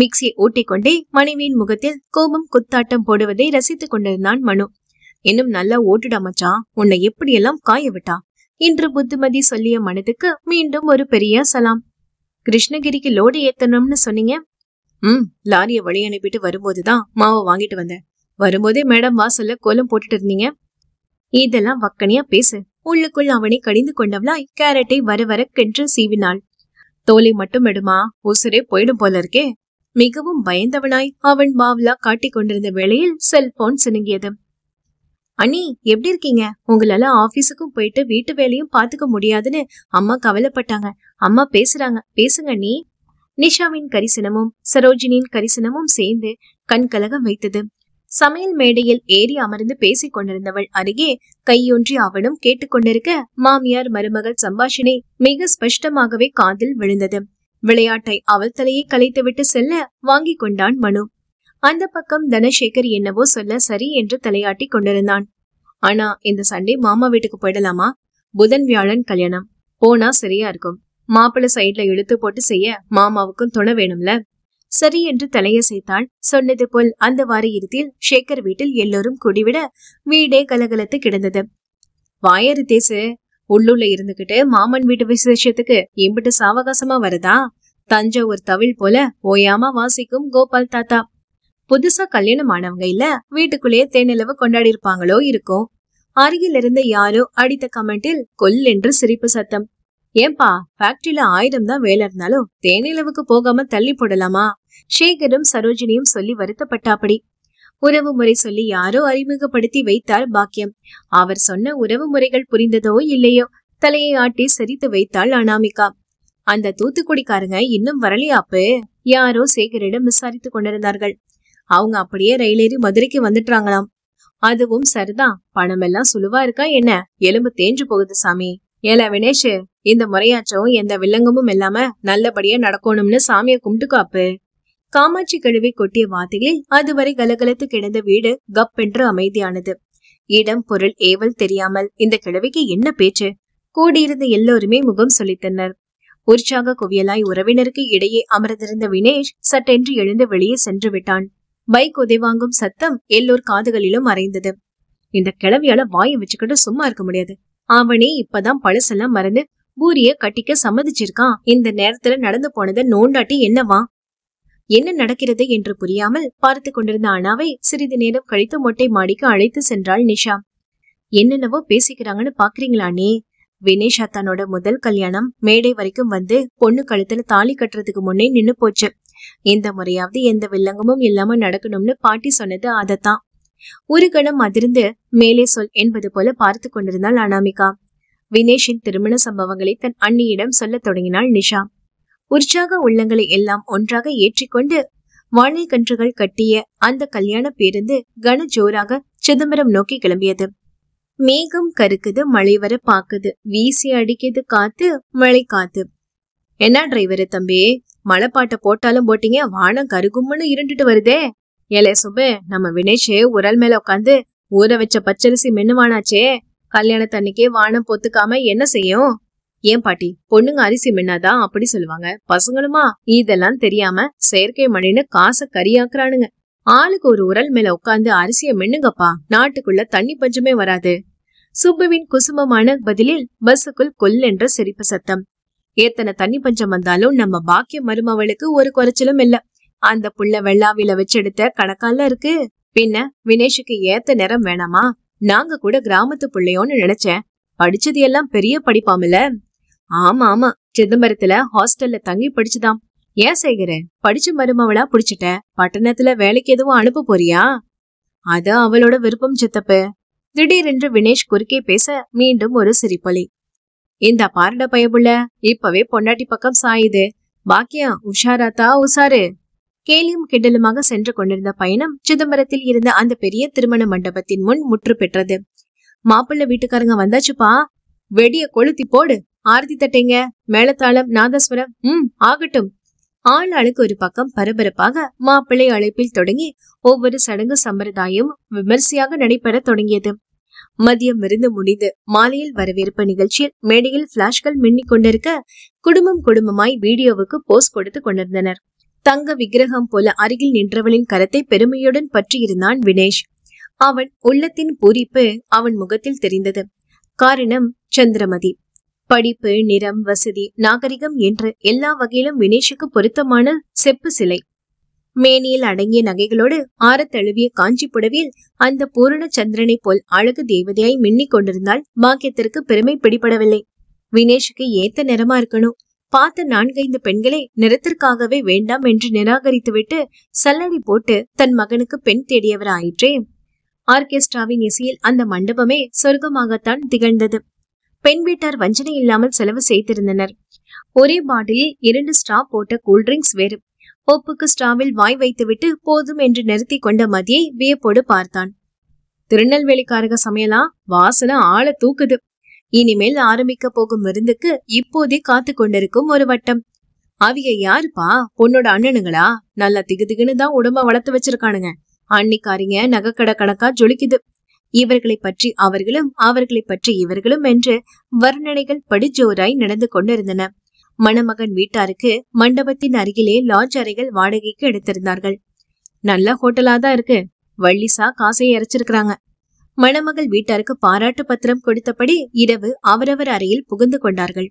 மிக்சியை ஓட்டிக்கொண்டே மனைவியின் முகத்தில் கோபம் குத்தாட்டம் போடுவதை ரசித்துக் கொண்டிருந்தான் மனு இன்னும் நல்லா ஓட்டுடா உன்னை எப்படியெல்லாம் காய விட்டா என்று புத்திமதி சொல்லிய மனதுக்கு மீண்டும் ஒரு பெரிய சலாம் கிருஷ்ணகிரிக்கு லோடு ஏத்தணும்னு சொன்னீங்க ம் லாரியை வழி அனுப்பிட்டு வரும்போதுதான் மாவை வாங்கிட்டு வந்தேன் வரும்போதே மேடம் வாசல்ல கோலம் போட்டுட்டு இருந்தீங்க இதெல்லாம் வக்கனையா பேசு உள்ளுக்குள் அவனை கடிந்து கொண்டவளாய் கேரட்டை வர வர கென்று சீவினாள் தோலை மட்டும் எடுமா உசுரே போயிடும் போல இருக்கே மிகவும் பயந்தவனாய் அவன் பாவ்லா காட்டிக் கொண்டிருந்த வேளையில் செல்போன் சினுங்கியது அண்ணி எப்படி இருக்கீங்க உங்களால ஆபீஸுக்கும் போயிட்டு வீட்டு வேலையும் பாத்துக்க முடியாதுன்னு அம்மா கவலைப்பட்டாங்க அம்மா பேசுறாங்க பேசுங்க நீ நிஷாவின் கரிசனமும் சரோஜினியின் கரிசனமும் சேர்ந்து கண் கலகம் வைத்தது சமையல் மேடையில் ஏறி அமர்ந்து பேசிக் கொண்டிருந்தவள் அருகே கையொன்றி அவளும் கேட்டுக்கொண்டிருக்க மாமியார் மருமகள் சம்பாஷணை மிக ஸ்பஷ்டமாகவே காதில் விழுந்தது விளையாட்டை அவள் தலையை கலைத்துவிட்டு செல்ல வாங்கி கொண்டான் மனு அந்த பக்கம் தனசேகர் என்னவோ சொல்ல சரி என்று தலையாட்டி கொண்டிருந்தான் ஆனா இந்த சண்டே மாமா வீட்டுக்கு போயிடலாமா புதன் வியாழன் கல்யாணம் போனா சரியா இருக்கும் மாப்பிள்ள சைட்ல இழுத்து போட்டு செய்ய மாமாவுக்கும் துணை வேணும்ல சரி என்று தலையசைத்தாள் சொன்னது போல் அந்த வார இறுதியில் ஷேகர் வீட்டில் எல்லோரும் கூடிவிட வீடே கலகலத்து கிடந்தது வாயரு தேசு உள்ளூர்ல இருந்துகிட்டு மாமன் வீட்டு விசேஷத்துக்கு இம்பிட்டு சாவகாசமா வருதா தஞ்சாவூர் தவில் போல ஓயாம வாசிக்கும் கோபால் தாத்தா புதுசா கல்யாணம் ஆனவங்க இல்ல வீட்டுக்குள்ளேயே தேனிலவு கொண்டாடி இருப்பாங்களோ இருக்கும் அருகில் இருந்த யாரோ அடித்த கமெண்டில் கொல் என்று சிரிப்பு சத்தம் ஏன்பா ஃபேக்டரியில ஆயுதம் தான் வேலை இருந்தாலும் தேனிலவுக்கு போகாம தள்ளி போடலாமா சேகரும் சரோஜினியும் சொல்லி வருத்தப்பட்டாப்படி உறவு முறை சொல்லி யாரோ அறிமுகப்படுத்தி வைத்தார் பாக்கியம் அவர் சொன்ன உறவு முறைகள் புரிந்ததோ இல்லையோ தலையை ஆட்டி சரித்து வைத்தாள் அனாமிகா அந்த தூத்துக்குடிக்காரங்க இன்னும் வரலையாப்பு யாரோ சேகரிடம் விசாரித்து கொண்டிருந்தார்கள் அவங்க அப்படியே ரயிலேறி மதுரைக்கு வந்துட்டாங்களாம் அதுவும் சரிதான் பணமெல்லாம் சுழுவா இருக்கா என்ன எலும்பு தேஞ்சு போகுது சாமி ஏல வினேஷ் இந்த முறையாச்சும் எந்த வில்லங்கமும் இல்லாம நல்லபடியா நடக்கணும்னு சாமிய காப்பு காமாட்சி கழுவி கொட்டிய வார்த்தையில் அதுவரை கலகலத்து கிடந்த வீடு கப் என்று அமைதியானது இடம் பொருள் ஏவல் தெரியாமல் இந்த கிழவிக்கு என்ன பேச்சு கூடியிருந்த எல்லோருமே முகம் சொல்லித்தனர் உற்சாக குவியலாய் உறவினருக்கு இடையே அமர்ந்திருந்த வினேஷ் சட்டென்று எழுந்து வெளியே சென்று விட்டான் பைக் உதைவாங்கும் சத்தம் எல்லோர் காதுகளிலும் மறைந்தது இந்த கிழவியால வாயை வச்சுக்கிட்டு சும்மா இருக்க முடியாது அவனே இப்பதான் பழசெல்லாம் மறந்து பூரிய கட்டிக்க சம்மதிச்சிருக்கான் இந்த நேரத்துல நடந்து போனதை நோண்டாட்டி என்னவா என்ன நடக்கிறது என்று புரியாமல் பார்த்து கொண்டிருந்த அனாவை சிறிது நேரம் கழித்து மொட்டை மாடிக்கு அழைத்து சென்றாள் நிஷா என்னென்னவோ பேசிக்கிறாங்கன்னு பாக்குறீங்களானே வினேஷா தன்னோட முதல் கல்யாணம் மேடை வரைக்கும் வந்து பொண்ணு கழுத்துல தாலி கட்டுறதுக்கு முன்னே நின்னு போச்சு இந்த முறையாவது எந்த வில்லங்கமும் இல்லாம நடக்கணும்னு பாட்டி சொன்னது அதத்தான் ஒரு கணம் அதிர்ந்து மேலே சொல் என்பது போல பார்த்து கொண்டிருந்தாள் அனாமிகா வினேஷின் திருமண சம்பவங்களை தன் அண்ணியிடம் சொல்லத் தொடங்கினாள் நிஷா உற்சாக உள்ளங்களை எல்லாம் ஒன்றாக ஏற்றிக்கொண்டு வாழை கன்றுகள் கட்டிய அந்த கல்யாண பேருந்து கன ஜோராக சிதம்பரம் நோக்கி கிளம்பியது மேகம் கருக்குது மழை வர பாக்குது வீசி அடிக்குது காத்து மழை காத்து என்ன டிரைவரு தம்பி மழை பாட்டை போட்டாலும் போட்டீங்க வானம் கருகும்னு இருந்துட்டு வருதே ஏலே சுபு நம்ம வினேஷ் உரல் மேல உட்காந்து ஊற வச்ச பச்சரிசி மின்னுவானாச்சே கல்யாணத்தன்னைக்கே வானம் பொத்துக்காம என்ன செய்யும் ஏன் பாட்டி பொண்ணுங்க அரிசி மின்னாதான் அப்படி சொல்லுவாங்க பசங்களுமா இதெல்லாம் தெரியாம செயற்கை மழைன்னு காசை கரியாக்குறானுங்க ஆளுக்கு ஒரு உரல் மேல உட்காந்து அரிசிய மின்னுங்கப்பா நாட்டுக்குள்ள தண்ணி பஞ்சமே வராது சுப்புவின் குசுமமான பதிலில் பஸ்ஸுக்குள் என்ற சிரிப்பு சத்தம் ஏத்தனை தண்ணி பஞ்சம் வந்தாலும் நம்ம பாக்கிய மருமவளுக்கு ஒரு குறைச்சலும் இல்லை அந்த புள்ள வெள்ளாவில வச்செடுத்த கணக்கால இருக்கு பின்ன வினேஷுக்கு ஏத்த நேரம் வேணாமா நாங்க கூட கிராமத்து பிள்ளையோன்னு நினைச்சேன் படிச்சது எல்லாம் பெரிய படிப்பாமல ஆமா ஆமா சிதம்பரத்துல ஹாஸ்டல்ல தங்கி படிச்சுதான் ஏன் சேகர படிச்சு மருமவளா புடிச்சிட்ட பட்டணத்துல வேலைக்கு எதுவும் அனுப்ப போறியா அத அவளோட விருப்பம் சித்தப்பு திடீரென்று வினேஷ் குறுக்கே பேச மீண்டும் ஒரு சிரிப்பொலி இந்த பாரட பயபுள்ள இப்பவே பொண்டாட்டி பக்கம் சாயுது பாக்கியம் உஷாராத்தா உஷாரு கேலியும் கிண்டலுமாக சென்று கொண்டிருந்த பயணம் சிதம்பரத்தில் இருந்த அந்த பெரிய திருமண மண்டபத்தின் முன் முற்று பெற்றது மாப்பிள்ளை வீட்டுக்காரங்க வந்தாச்சுப்பா வெடிய கொளுத்தி போடு ஆர்த்தி தட்டைங்க மேலத்தாளம் நாதஸ்வரம் ம் ஆகட்டும் ஆள் ஒரு பக்கம் பரபரப்பாக மாப்பிள்ளை அழைப்பில் தொடங்கி ஒவ்வொரு சடங்கு சம்பிரதாயம் விமர்சையாக நடைபெற தொடங்கியது மதியம் விருந்து முடிந்து மாலையில் வரவேற்பு நிகழ்ச்சியில் மேடையில் பிளாஷ்கள் மின்னிக் கொண்டிருக்க குடும்பம் குடும்பமாய் வீடியோவுக்கு போஸ்ட் கொடுத்து கொண்டிருந்தனர் தங்க விக்கிரகம் போல அருகில் நின்றவளின் கரத்தை பெருமையுடன் பற்றியிருந்தான் வினேஷ் அவன் உள்ளத்தின் பூரிப்பு அவன் முகத்தில் தெரிந்தது காரணம் சந்திரமதி படிப்பு நிறம் வசதி நாகரிகம் என்று எல்லா வகையிலும் வினேஷுக்கு பொருத்தமான செப்பு சிலை மேனியில் அடங்கிய நகைகளோடு ஆரத்தழுவிய காஞ்சி புடவையில் அந்த பூரண சந்திரனை போல் அழகு தேவதையாய் மின்னிக் கொண்டிருந்தால் பாக்கியத்திற்கு பெருமை பிடிபடவில்லை வினேஷுக்கு ஏத்த நிறமா இருக்கணும் பார்த்த நான்கைந்து பெண்களை நிறத்திற்காகவே வேண்டாம் என்று நிராகரித்துவிட்டு சல்லடி போட்டு தன் மகனுக்கு பெண் தேடியவர் ஆயிற்றே ஆர்கெஸ்ட்ராவின் இசையில் அந்த மண்டபமே சொர்க்கமாகத்தான் திகழ்ந்தது பெண் வீட்டார் வஞ்சனை இல்லாமல் செலவு செய்திருந்தனர் ஒரே பாட்டிலில் இரண்டு ஸ்டா போட்ட கூல்ட்ரிங்க்ஸ் வேறு ஒப்புக்கு ஸ்டாவில் வாய் வைத்துவிட்டு போதும் என்று நிறுத்தி கொண்ட மதியை வியப்போடு பார்த்தான் திருநெல்வேலிக்காரக சமையலா வாசனை ஆள தூக்குது இனிமேல் ஆரம்பிக்க போகும் விருந்துக்கு இப்போதே காத்து கொண்டிருக்கும் ஒரு வட்டம் அவிய யாருப்பா பொண்ணோட அண்ணனுங்களா நல்லா திகுதிகுன்னு தான் உடம்ப வளர்த்து வச்சிருக்கானுங்க அன்னிக்காரிங்க நகைக்கடை கணக்கா ஜொலிக்குது இவர்களை பற்றி அவர்களும் அவர்களை பற்றி இவர்களும் என்று வர்ணனைகள் படிஜோராய் நடந்து கொண்டிருந்தன மணமகன் வீட்டாருக்கு மண்டபத்தின் அருகிலே லாட்ஜ் அறைகள் வாடகைக்கு எடுத்திருந்தார்கள் நல்ல ஹோட்டலா தான் இருக்கு வள்ளிசா காசை இறைச்சிருக்கிறாங்க மணமகள் வீட்டாருக்கு பாராட்டு பத்திரம் கொடுத்தபடி இரவு அவரவர் அறையில் புகுந்து கொண்டார்கள்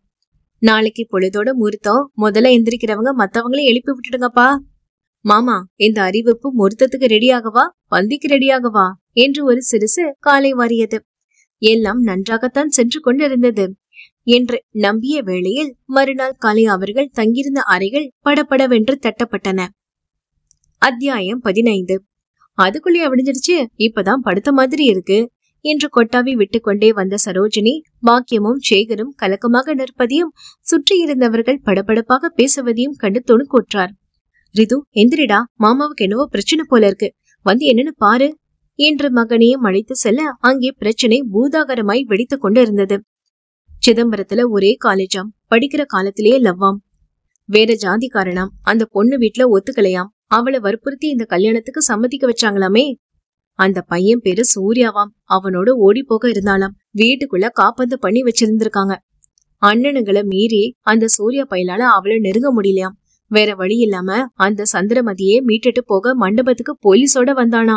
நாளைக்கு பொழுதோட முருத்தம் முதல்ல எந்திரிக்கிறவங்க மத்தவங்களையும் எழுப்பி விட்டுடுங்கப்பா மாமா இந்த அறிவிப்பு முருத்தத்துக்கு ரெடியாகவா பந்திக்கு ரெடியாகவா என்று ஒரு சிறுசு காலை வாரியது எல்லாம் நன்றாகத்தான் சென்று கொண்டிருந்தது என்று நம்பிய வேளையில் மறுநாள் காலை அவர்கள் தங்கியிருந்த அறைகள் படப்படவென்று தட்டப்பட்டன அத்தியாயம் பதினைந்து அதுக்குள்ளே விடிஞ்சிருச்சு இப்பதான் படுத்த மாதிரி இருக்கு என்று கொட்டாவி விட்டுக்கொண்டே வந்த சரோஜினி பாக்கியமும் சேகரும் கலக்கமாக நிற்பதையும் சுற்றி இருந்தவர்கள் படபடப்பாக பேசுவதையும் கண்டு துணுக்குற்றார் ரிது எந்திரிடா மாமாவுக்கு என்னவோ பிரச்சனை போல இருக்கு வந்து என்னன்னு பாரு என்று மகனையும் அழைத்து செல்ல அங்கே பிரச்சனை பூதாகரமாய் வெடித்து கொண்டு இருந்தது சிதம்பரத்துல ஒரே காலேஜாம் படிக்கிற காலத்திலேயே லவ்வாம் வேற ஜாதிக்காரனாம் அந்த பொண்ணு வீட்டுல ஒத்துக்கலையாம் அவளை வற்புறுத்தி இந்த கல்யாணத்துக்கு சம்மதிக்க வச்சாங்களாமே அந்த பையன் பேரு சூர்யாவாம் அவனோட ஓடி போக இருந்தாலாம் வீட்டுக்குள்ள காப்பந்து பண்ணி வச்சிருந்திருக்காங்க அண்ணனுங்களை மீறி அந்த சூர்யா பையனால அவளை நெருங்க முடியலையாம் வேற வழி இல்லாம அந்த சந்திரமதியே மீட்டுட்டு போக மண்டபத்துக்கு போலீஸோட வந்தானா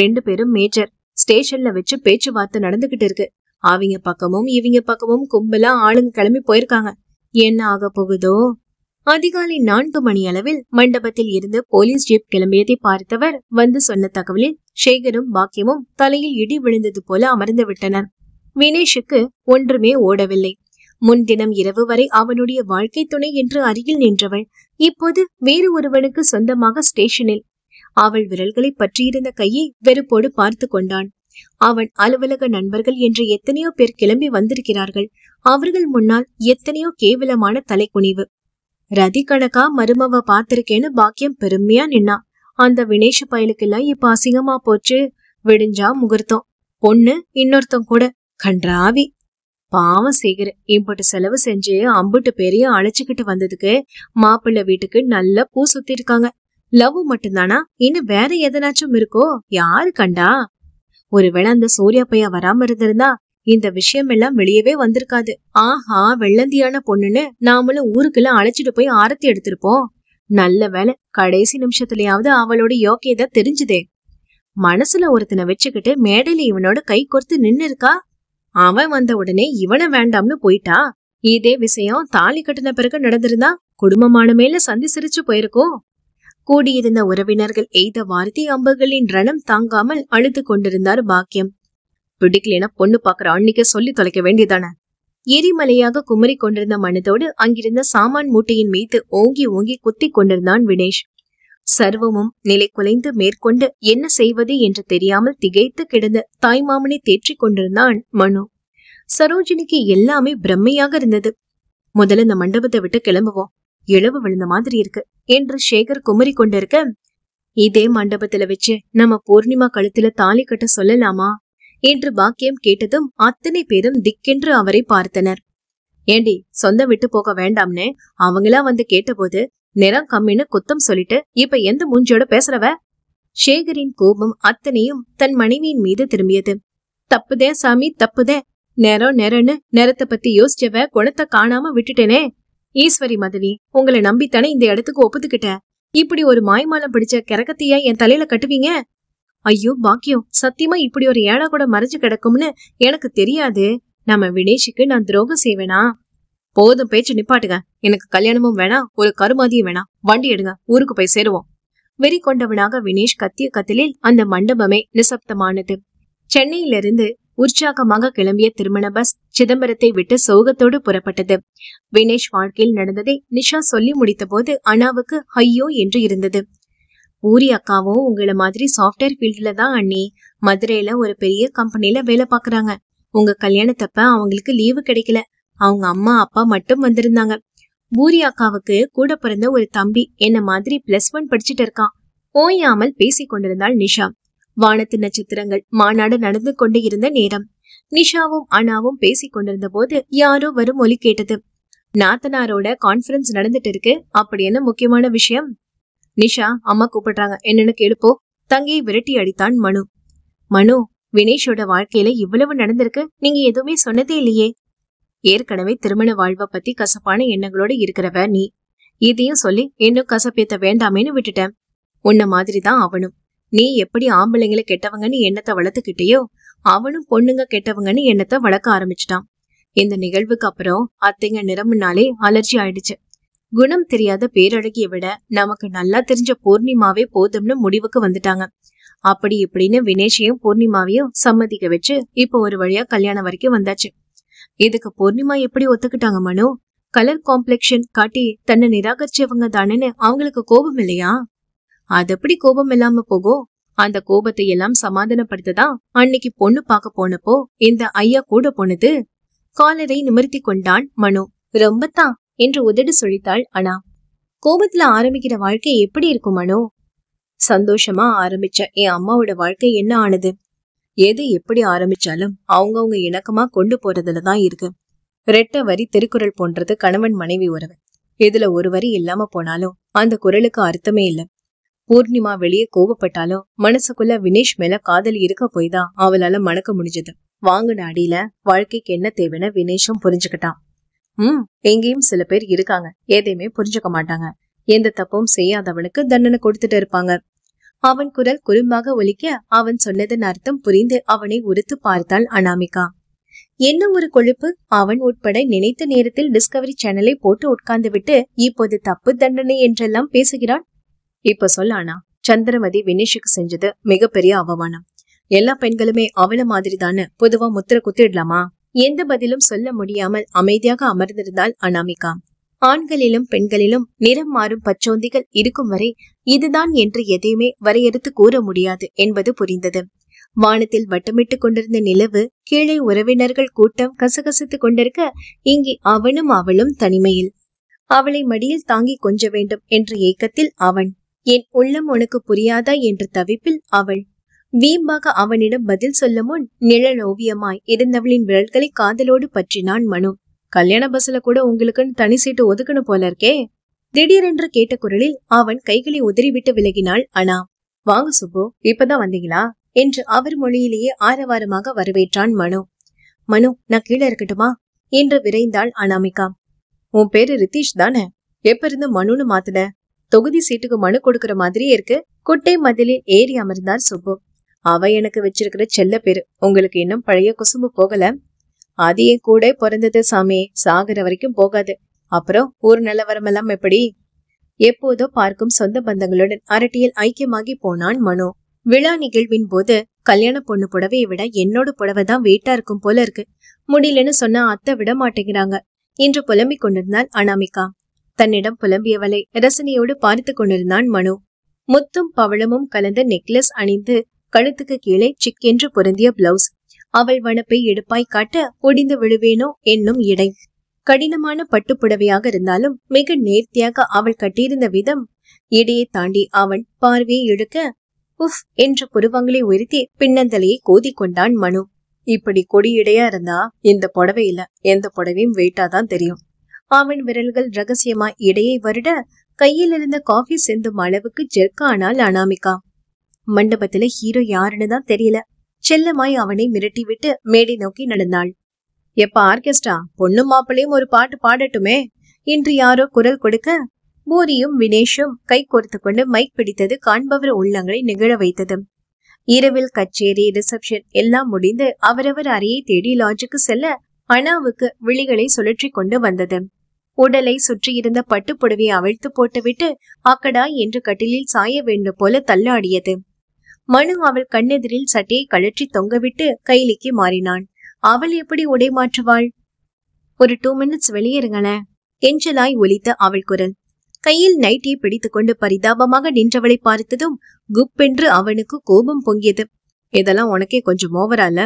ரெண்டு பேரும் மேஜர் ஸ்டேஷன்ல வச்சு பேச்சுவார்த்தை நடந்துகிட்டு இருக்கு அவங்க பக்கமும் இவங்க பக்கமும் கும்பலா ஆளுங்க கிளம்பி போயிருக்காங்க என்ன ஆக போகுதோ அதிகாலை நான்கு மணி அளவில் மண்டபத்தில் இருந்து போலீஸ் ஜீப் கிளம்பியதை பார்த்தவர் வந்து சொன்ன தகவலில் சேகரும் பாக்கியமும் தலையில் இடி விழுந்தது போல அமர்ந்து விட்டனர் வினேஷுக்கு ஒன்றுமே ஓடவில்லை முன்தினம் இரவு வரை அவனுடைய வாழ்க்கை துணை என்று அருகில் நின்றவள் இப்போது வேறு ஒருவனுக்கு சொந்தமாக ஸ்டேஷனில் அவள் விரல்களை பற்றியிருந்த கையை வெறுப்போடு பார்த்து கொண்டான் அவன் அலுவலக நண்பர்கள் என்று எத்தனையோ பேர் கிளம்பி வந்திருக்கிறார்கள் அவர்கள் முன்னால் எத்தனையோ கேவலமான தலைக்குனிவு ரதி கணக்கா மருமவ பாத்திருக்கேன்னு பாக்கியம் பெருமையா நின்னா அந்த வினேஷ பயலுக்கெல்லாம் இப்ப அசிங்கமா போச்சு விடிஞ்சா முகூர்த்தம் பொண்ணு இன்னொருத்தம் கூட கன்றாவி பாவம் சேகர் இம்பட்டு செலவு செஞ்சு அம்புட்டு பெரிய அழைச்சுக்கிட்டு வந்ததுக்கு மாப்பிள்ளை வீட்டுக்கு நல்ல பூ சுத்தி இருக்காங்க லவ் மட்டும்தானா இன்னும் வேற எதனாச்சும் இருக்கோ யாரு கண்டா ஒருவேளை அந்த சூர்யா பையன் வராம இருந்திருந்தா இந்த விஷயம் எல்லாம் வெளியவே வந்திருக்காது ஆஹா வெள்ளந்தியான பொண்ணுன்னு நாமளும் ஊருக்குள்ள அழைச்சிட்டு போய் ஆரத்தி எடுத்திருப்போம் நல்ல வேலை கடைசி நிமிஷத்துலயாவது அவளோட யோக்கியதா தெரிஞ்சுதே மனசுல ஒருத்தனை வச்சுக்கிட்டு மேடையில இவனோட கை கொர்த்து நின்னு இருக்கா அவன் வந்த உடனே இவனை வேண்டாம்னு போயிட்டா இதே விஷயம் தாலி கட்டின பிறகு நடந்திருந்தா குடும்பமான மேல சந்தி சிரிச்சு போயிருக்கோம் கூடியிருந்த உறவினர்கள் எய்த வார்த்தை அம்புகளின் ரணம் தாங்காமல் அழுது கொண்டிருந்தார் பாக்கியம் பிடிக்கலனா பொண்ணு பாக்குற அன்னைக்கு சொல்லி தொலைக்க வேண்டியதானே எரிமலையாக குமரி கொண்டிருந்த மனதோடு அங்கிருந்த சாமான் மூட்டையின் மீது ஓங்கி ஓங்கி குத்தி கொண்டிருந்தான் வினேஷ் சர்வமும் நிலை குலைந்து மேற்கொண்டு என்ன செய்வது என்று தெரியாமல் திகைத்து கிடந்த தாய்மாமனை தேற்றிக் கொண்டிருந்தான் மனு சரோஜினிக்கு எல்லாமே பிரம்மையாக இருந்தது முதல்ல இந்த மண்டபத்தை விட்டு கிளம்புவோம் இழவு விழுந்த மாதிரி இருக்கு என்று சேகர் குமரி கொண்டிருக்க இதே மண்டபத்துல வச்சு நம்ம பூர்ணிமா கழுத்துல தாலி கட்ட சொல்லலாமா என்று பாக்கியம் கேட்டதும் அத்தனை பேரும் திக்கென்று அவரை பார்த்தனர் ஏண்டி சொந்தம் விட்டு போக வேண்டாம்னு அவங்களா வந்து கேட்டபோது நிறம் கம்மின்னு குத்தம் சொல்லிட்டு இப்ப எந்த மூஞ்சோட பேசுறவ சேகரின் கோபம் அத்தனையும் தன் மனைவியின் மீது திரும்பியது தப்புதே சாமி தப்புதே நேரம் நேரம்னு நேரத்தை பத்தி யோசிச்சவ குணத்தை காணாம விட்டுட்டேனே ஈஸ்வரி மதனி உங்களை நம்பித்தானே இந்த இடத்துக்கு ஒப்புத்துக்கிட்ட இப்படி ஒரு மாய்மாலம் பிடிச்ச கிறக்கத்தையா என் தலையில கட்டுவீங்க ஐயோ பாக்கியம் சத்தியமா இப்படி ஒரு ஏழா கூட மறைஞ்சு கிடக்கும்னு எனக்கு தெரியாது நம்ம வினேஷுக்கு நான் துரோகம் செய்வேனா போதும் பேச்சு நிப்பாட்டுங்க எனக்கு கல்யாணமும் வேணாம் ஒரு கருமாதியும் வேணாம் வண்டி எடுங்க ஊருக்கு போய் சேருவோம் வெறி கொண்டவனாக வினேஷ் கத்திய கத்திலில் அந்த மண்டபமே நிசப்தமானது சென்னையிலிருந்து உற்சாகமாக கிளம்பிய திருமண பஸ் சிதம்பரத்தை விட்டு சோகத்தோடு புறப்பட்டது வினேஷ் வாழ்க்கையில் நடந்ததை நிஷா சொல்லி முடித்த போது அனாவுக்கு ஐயோ என்று இருந்தது ஊரி அக்காவும் உங்களை மாதிரி சாஃப்ட்வேர் ஃபீல்டில் தான் அண்ணி மதுரையில ஒரு பெரிய கம்பெனில வேலை பாக்குறாங்க உங்க கல்யாணத்தப்ப அவங்களுக்கு லீவு கிடைக்கல அவங்க அம்மா அப்பா மட்டும் வந்திருந்தாங்க பூரி அக்காவுக்கு கூட பிறந்த ஒரு தம்பி என்ன மாதிரி பிளஸ் ஒன் படிச்சுட்டு இருக்கான் ஓயாமல் பேசிக் கொண்டிருந்தாள் நிஷா வானத்து நட்சத்திரங்கள் மாநாடு நடந்து கொண்டு இருந்த நேரம் நிஷாவும் அனாவும் பேசிக் கொண்டிருந்த போது யாரோ வரும் ஒலி கேட்டது நாத்தனாரோட கான்பரன்ஸ் நடந்துட்டு இருக்கு அப்படி என்ன முக்கியமான விஷயம் நிஷா அம்மா கூப்பிடுறாங்க என்னன்னு கேளுப்போ தங்கியை விரட்டி அடித்தான் மனு மனு வினேஷோட வாழ்க்கையில இவ்வளவு நடந்திருக்கு நீங்க எதுவுமே சொன்னதே இல்லையே ஏற்கனவே திருமண வாழ்வை பத்தி கசப்பான எண்ணங்களோட இருக்கிறவ நீ இதையும் சொல்லி இன்னும் கசப்பேத்த வேண்டாமேன்னு விட்டுட்டேன் உன்ன மாதிரிதான் அவனும் நீ எப்படி ஆம்பளைங்களை கெட்டவங்கன்னு எண்ணத்தை வளர்த்துக்கிட்டேயோ அவனும் பொண்ணுங்க கெட்டவங்கன்னு எண்ணத்தை வளர்க்க ஆரம்பிச்சிட்டான் இந்த நிகழ்வுக்கு அப்புறம் அத்தைங்க நிரம்புனாலே அலர்ஜி ஆயிடுச்சு குணம் தெரியாத பேரழகிய விட நமக்கு நல்லா தெரிஞ்ச பூர்ணிமாவே போதும்னு முடிவுக்கு வந்துட்டாங்க அப்படி இப்படின்னு வினேஷையும் பூர்ணிமாவையும் சம்மதிக்க வச்சு இப்போ ஒரு வழியா கல்யாணம் வரைக்கும் வந்தாச்சு இதுக்கு பூர்ணிமா எப்படி ஒத்துக்கிட்டாங்க மனு கலர் காம்ப்ளெக்ஷன் காட்டி தன்னை நிராகரிச்சவங்க தானேன்னு அவங்களுக்கு கோபம் இல்லையா அது எப்படி கோபம் இல்லாம போகும் அந்த கோபத்தை எல்லாம் சமாதானப்படுத்ததா அன்னைக்கு பொண்ணு பார்க்க போனப்போ இந்த ஐயா கூட போனது காலரை நிமிர்த்தி கொண்டான் மனு ரொம்பத்தான் என்று உதடு சொல்லித்தாள் அனா கோபத்துல ஆரம்பிக்கிற வாழ்க்கை எப்படி இருக்கும் மனோ சந்தோஷமா ஆரம்பிச்ச என் அம்மாவோட வாழ்க்கை என்ன ஆனது எது எப்படி ஆரம்பிச்சாலும் அவங்கவுங்க இணக்கமா கொண்டு போறதுலதான் இருக்கு ரெட்ட வரி திருக்குறள் போன்றது கணவன் மனைவி உறவு இதுல ஒரு வரி இல்லாம போனாலும் அந்த குரலுக்கு அர்த்தமே இல்ல பூர்ணிமா வெளியே கோபப்பட்டாலும் மனசுக்குள்ள வினேஷ் மேல காதல் இருக்க போய்தான் அவளால மணக்க முடிஞ்சது வாங்கின அடியில வாழ்க்கைக்கு என்ன தேவைன்னு வினேஷும் புரிஞ்சுக்கிட்டான் உம் எங்கேயும் சில பேர் இருக்காங்க எதையுமே புரிஞ்சுக்க மாட்டாங்க எந்த தப்பும் செய்யாதவனுக்கு தண்டனை கொடுத்துட்டு இருப்பாங்க அவன் குரல் குறும்பாக ஒலிக்க அவன் சொன்னதன் அர்த்தம் புரிந்து அவனை உறுத்து பார்த்தாள் அனாமிகா என்ன ஒரு கொழுப்பு அவன் உட்பட நினைத்த நேரத்தில் டிஸ்கவரி சேனலை போட்டு உட்கார்ந்து விட்டு இப்போது தப்பு தண்டனை என்றெல்லாம் பேசுகிறான் இப்ப சொல்லானா சந்திரமதி வினேஷுக்கு செஞ்சது மிகப்பெரிய அவமானம் எல்லா பெண்களுமே அவள மாதிரிதானு பொதுவா முத்திர குத்திடலாமா எந்த பதிலும் சொல்ல முடியாமல் அமைதியாக அமர்ந்திருந்தால் அனாமிகா ஆண்களிலும் பெண்களிலும் நிறம் மாறும் பச்சோந்திகள் இருக்கும் வரை இதுதான் என்று எதையுமே வரையறுத்து கூற முடியாது என்பது புரிந்தது வானத்தில் வட்டமிட்டுக் கொண்டிருந்த நிலவு கீழே உறவினர்கள் கூட்டம் கசகசித்துக் கொண்டிருக்க இங்கே அவனும் அவளும் தனிமையில் அவளை மடியில் தாங்கி கொஞ்ச வேண்டும் என்ற ஏக்கத்தில் அவன் என் உள்ளம் உனக்கு புரியாதா என்ற தவிப்பில் அவள் வீம்பாக அவனிடம் பதில் சொல்ல முன் நிழல் ஓவியமாய் இருந்தவளின் விரல்களை காதலோடு பற்றினான் மனு கல்யாண பஸ்ல கூட உங்களுக்குன்னு தனி சீட்டு ஒதுக்கணும் போல இருக்கே திடீரென்று கேட்ட குரலில் அவன் கைகளை உதறிவிட்டு விலகினாள் அனா வாங்க சுப்பு இப்பதான் வந்தீங்களா என்று அவர் மொழியிலேயே ஆரவாரமாக வரவேற்றான் மனு மனு நான் கீழே இருக்கட்டுமா என்று விரைந்தாள் அனாமிகா உன் பேரு ரித்தீஷ் தானே எப்ப இருந்து மனுன்னு மாத்தின தொகுதி சீட்டுக்கு மனு கொடுக்கற மாதிரியே இருக்கு குட்டை மதிலில் ஏறி அமர்ந்தார் சுப்பு அவ எனக்கு வச்சிருக்கிற செல்ல பேரு உங்களுக்கு இன்னும் பழைய குசும்பு போகல அது என் கூட பிறந்தது சாமி சாகுற வரைக்கும் போகாது அப்புறம் ஊர் எல்லாம் எப்படி எப்போதோ பார்க்கும் சொந்த பந்தங்களுடன் அரட்டியில் ஐக்கியமாகி போனான் மனோ விழா நிகழ்வின் போது கல்யாண பொண்ணு புடவையை விட என்னோட புடவை தான் வெயிட்டா இருக்கும் போல இருக்கு முடியலன்னு சொன்னா அத்தை விட மாட்டேங்கிறாங்க என்று புலம்பிக் கொண்டிருந்தாள் அனாமிகா தன்னிடம் புலம்பியவளை ரசனையோடு பார்த்து கொண்டிருந்தான் மனு முத்தும் பவளமும் கலந்த நெக்லஸ் அணிந்து கழுத்துக்கு கீழே சிக்கென்று பொருந்திய பிளவுஸ் அவள் வனப்பை எடுப்பாய் காட்ட ஒடிந்து விழுவேனோ என்னும் இடை கடினமான பட்டுப்புடவையாக இருந்தாலும் மிக நேர்த்தியாக அவள் கட்டியிருந்த விதம் இடையை தாண்டி அவன் பார்வையை இழுக்க உஃப் என்று புருவங்களை உயர்த்தி பின்னந்தலையை கொண்டான் மனு இப்படி கொடியிடையா இருந்தா இந்த இல்ல எந்த புடவையும் வெயிட்டா தான் தெரியும் அவன் விரல்கள் ரகசியமா இடையை வருட கையில் இருந்த காஃபி செந்தும் அளவுக்கு ஜெர்க்கானால் அனாமிகா மண்டபத்துல ஹீரோ யாருன்னு தான் தெரியல செல்லமாய் அவனை மிரட்டி விட்டு மேடை நோக்கி நடந்தாள் எப்ப ஆர்கெஸ்ட்ரா பொண்ணு மாப்பிளையும் ஒரு பாட்டு பாடட்டுமே இன்று யாரோ குரல் கொடுக்க பூரியும் வினேஷும் கை கோர்த்து கொண்டு மைக் பிடித்தது காண்பவர் உள்ளங்களை நிகழ வைத்தது இரவில் கச்சேரி ரிசப்ஷன் எல்லாம் முடிந்து அவரவர் அறையை தேடி லாட்ஜுக்கு செல்ல அனாவுக்கு விழிகளை சுழற்றி கொண்டு வந்தது உடலை சுற்றியிருந்த பட்டுப்புடவையை அவிழ்த்து போட்டுவிட்டு அக்கடா என்று கட்டிலில் சாய வேண்டும் போல தள்ளாடியது மனு அவள் கண்ணெதிரில் சட்டையை கழற்றி தொங்கவிட்டு கைலிக்கு மாறினான் அவள் எப்படி உடை மாற்றுவாள் ஒரு டூ மினிட்ஸ் வெளியேறுங்களேன் கெஞ்சலாய் ஒலித்த அவள் குரல் கையில் நைட்டியை பிடித்துக்கொண்டு பரிதாபமாக நின்றவளை பார்த்ததும் குப்பென்று அவனுக்கு கோபம் பொங்கியது இதெல்லாம் உனக்கே கொஞ்சம் ஓவரால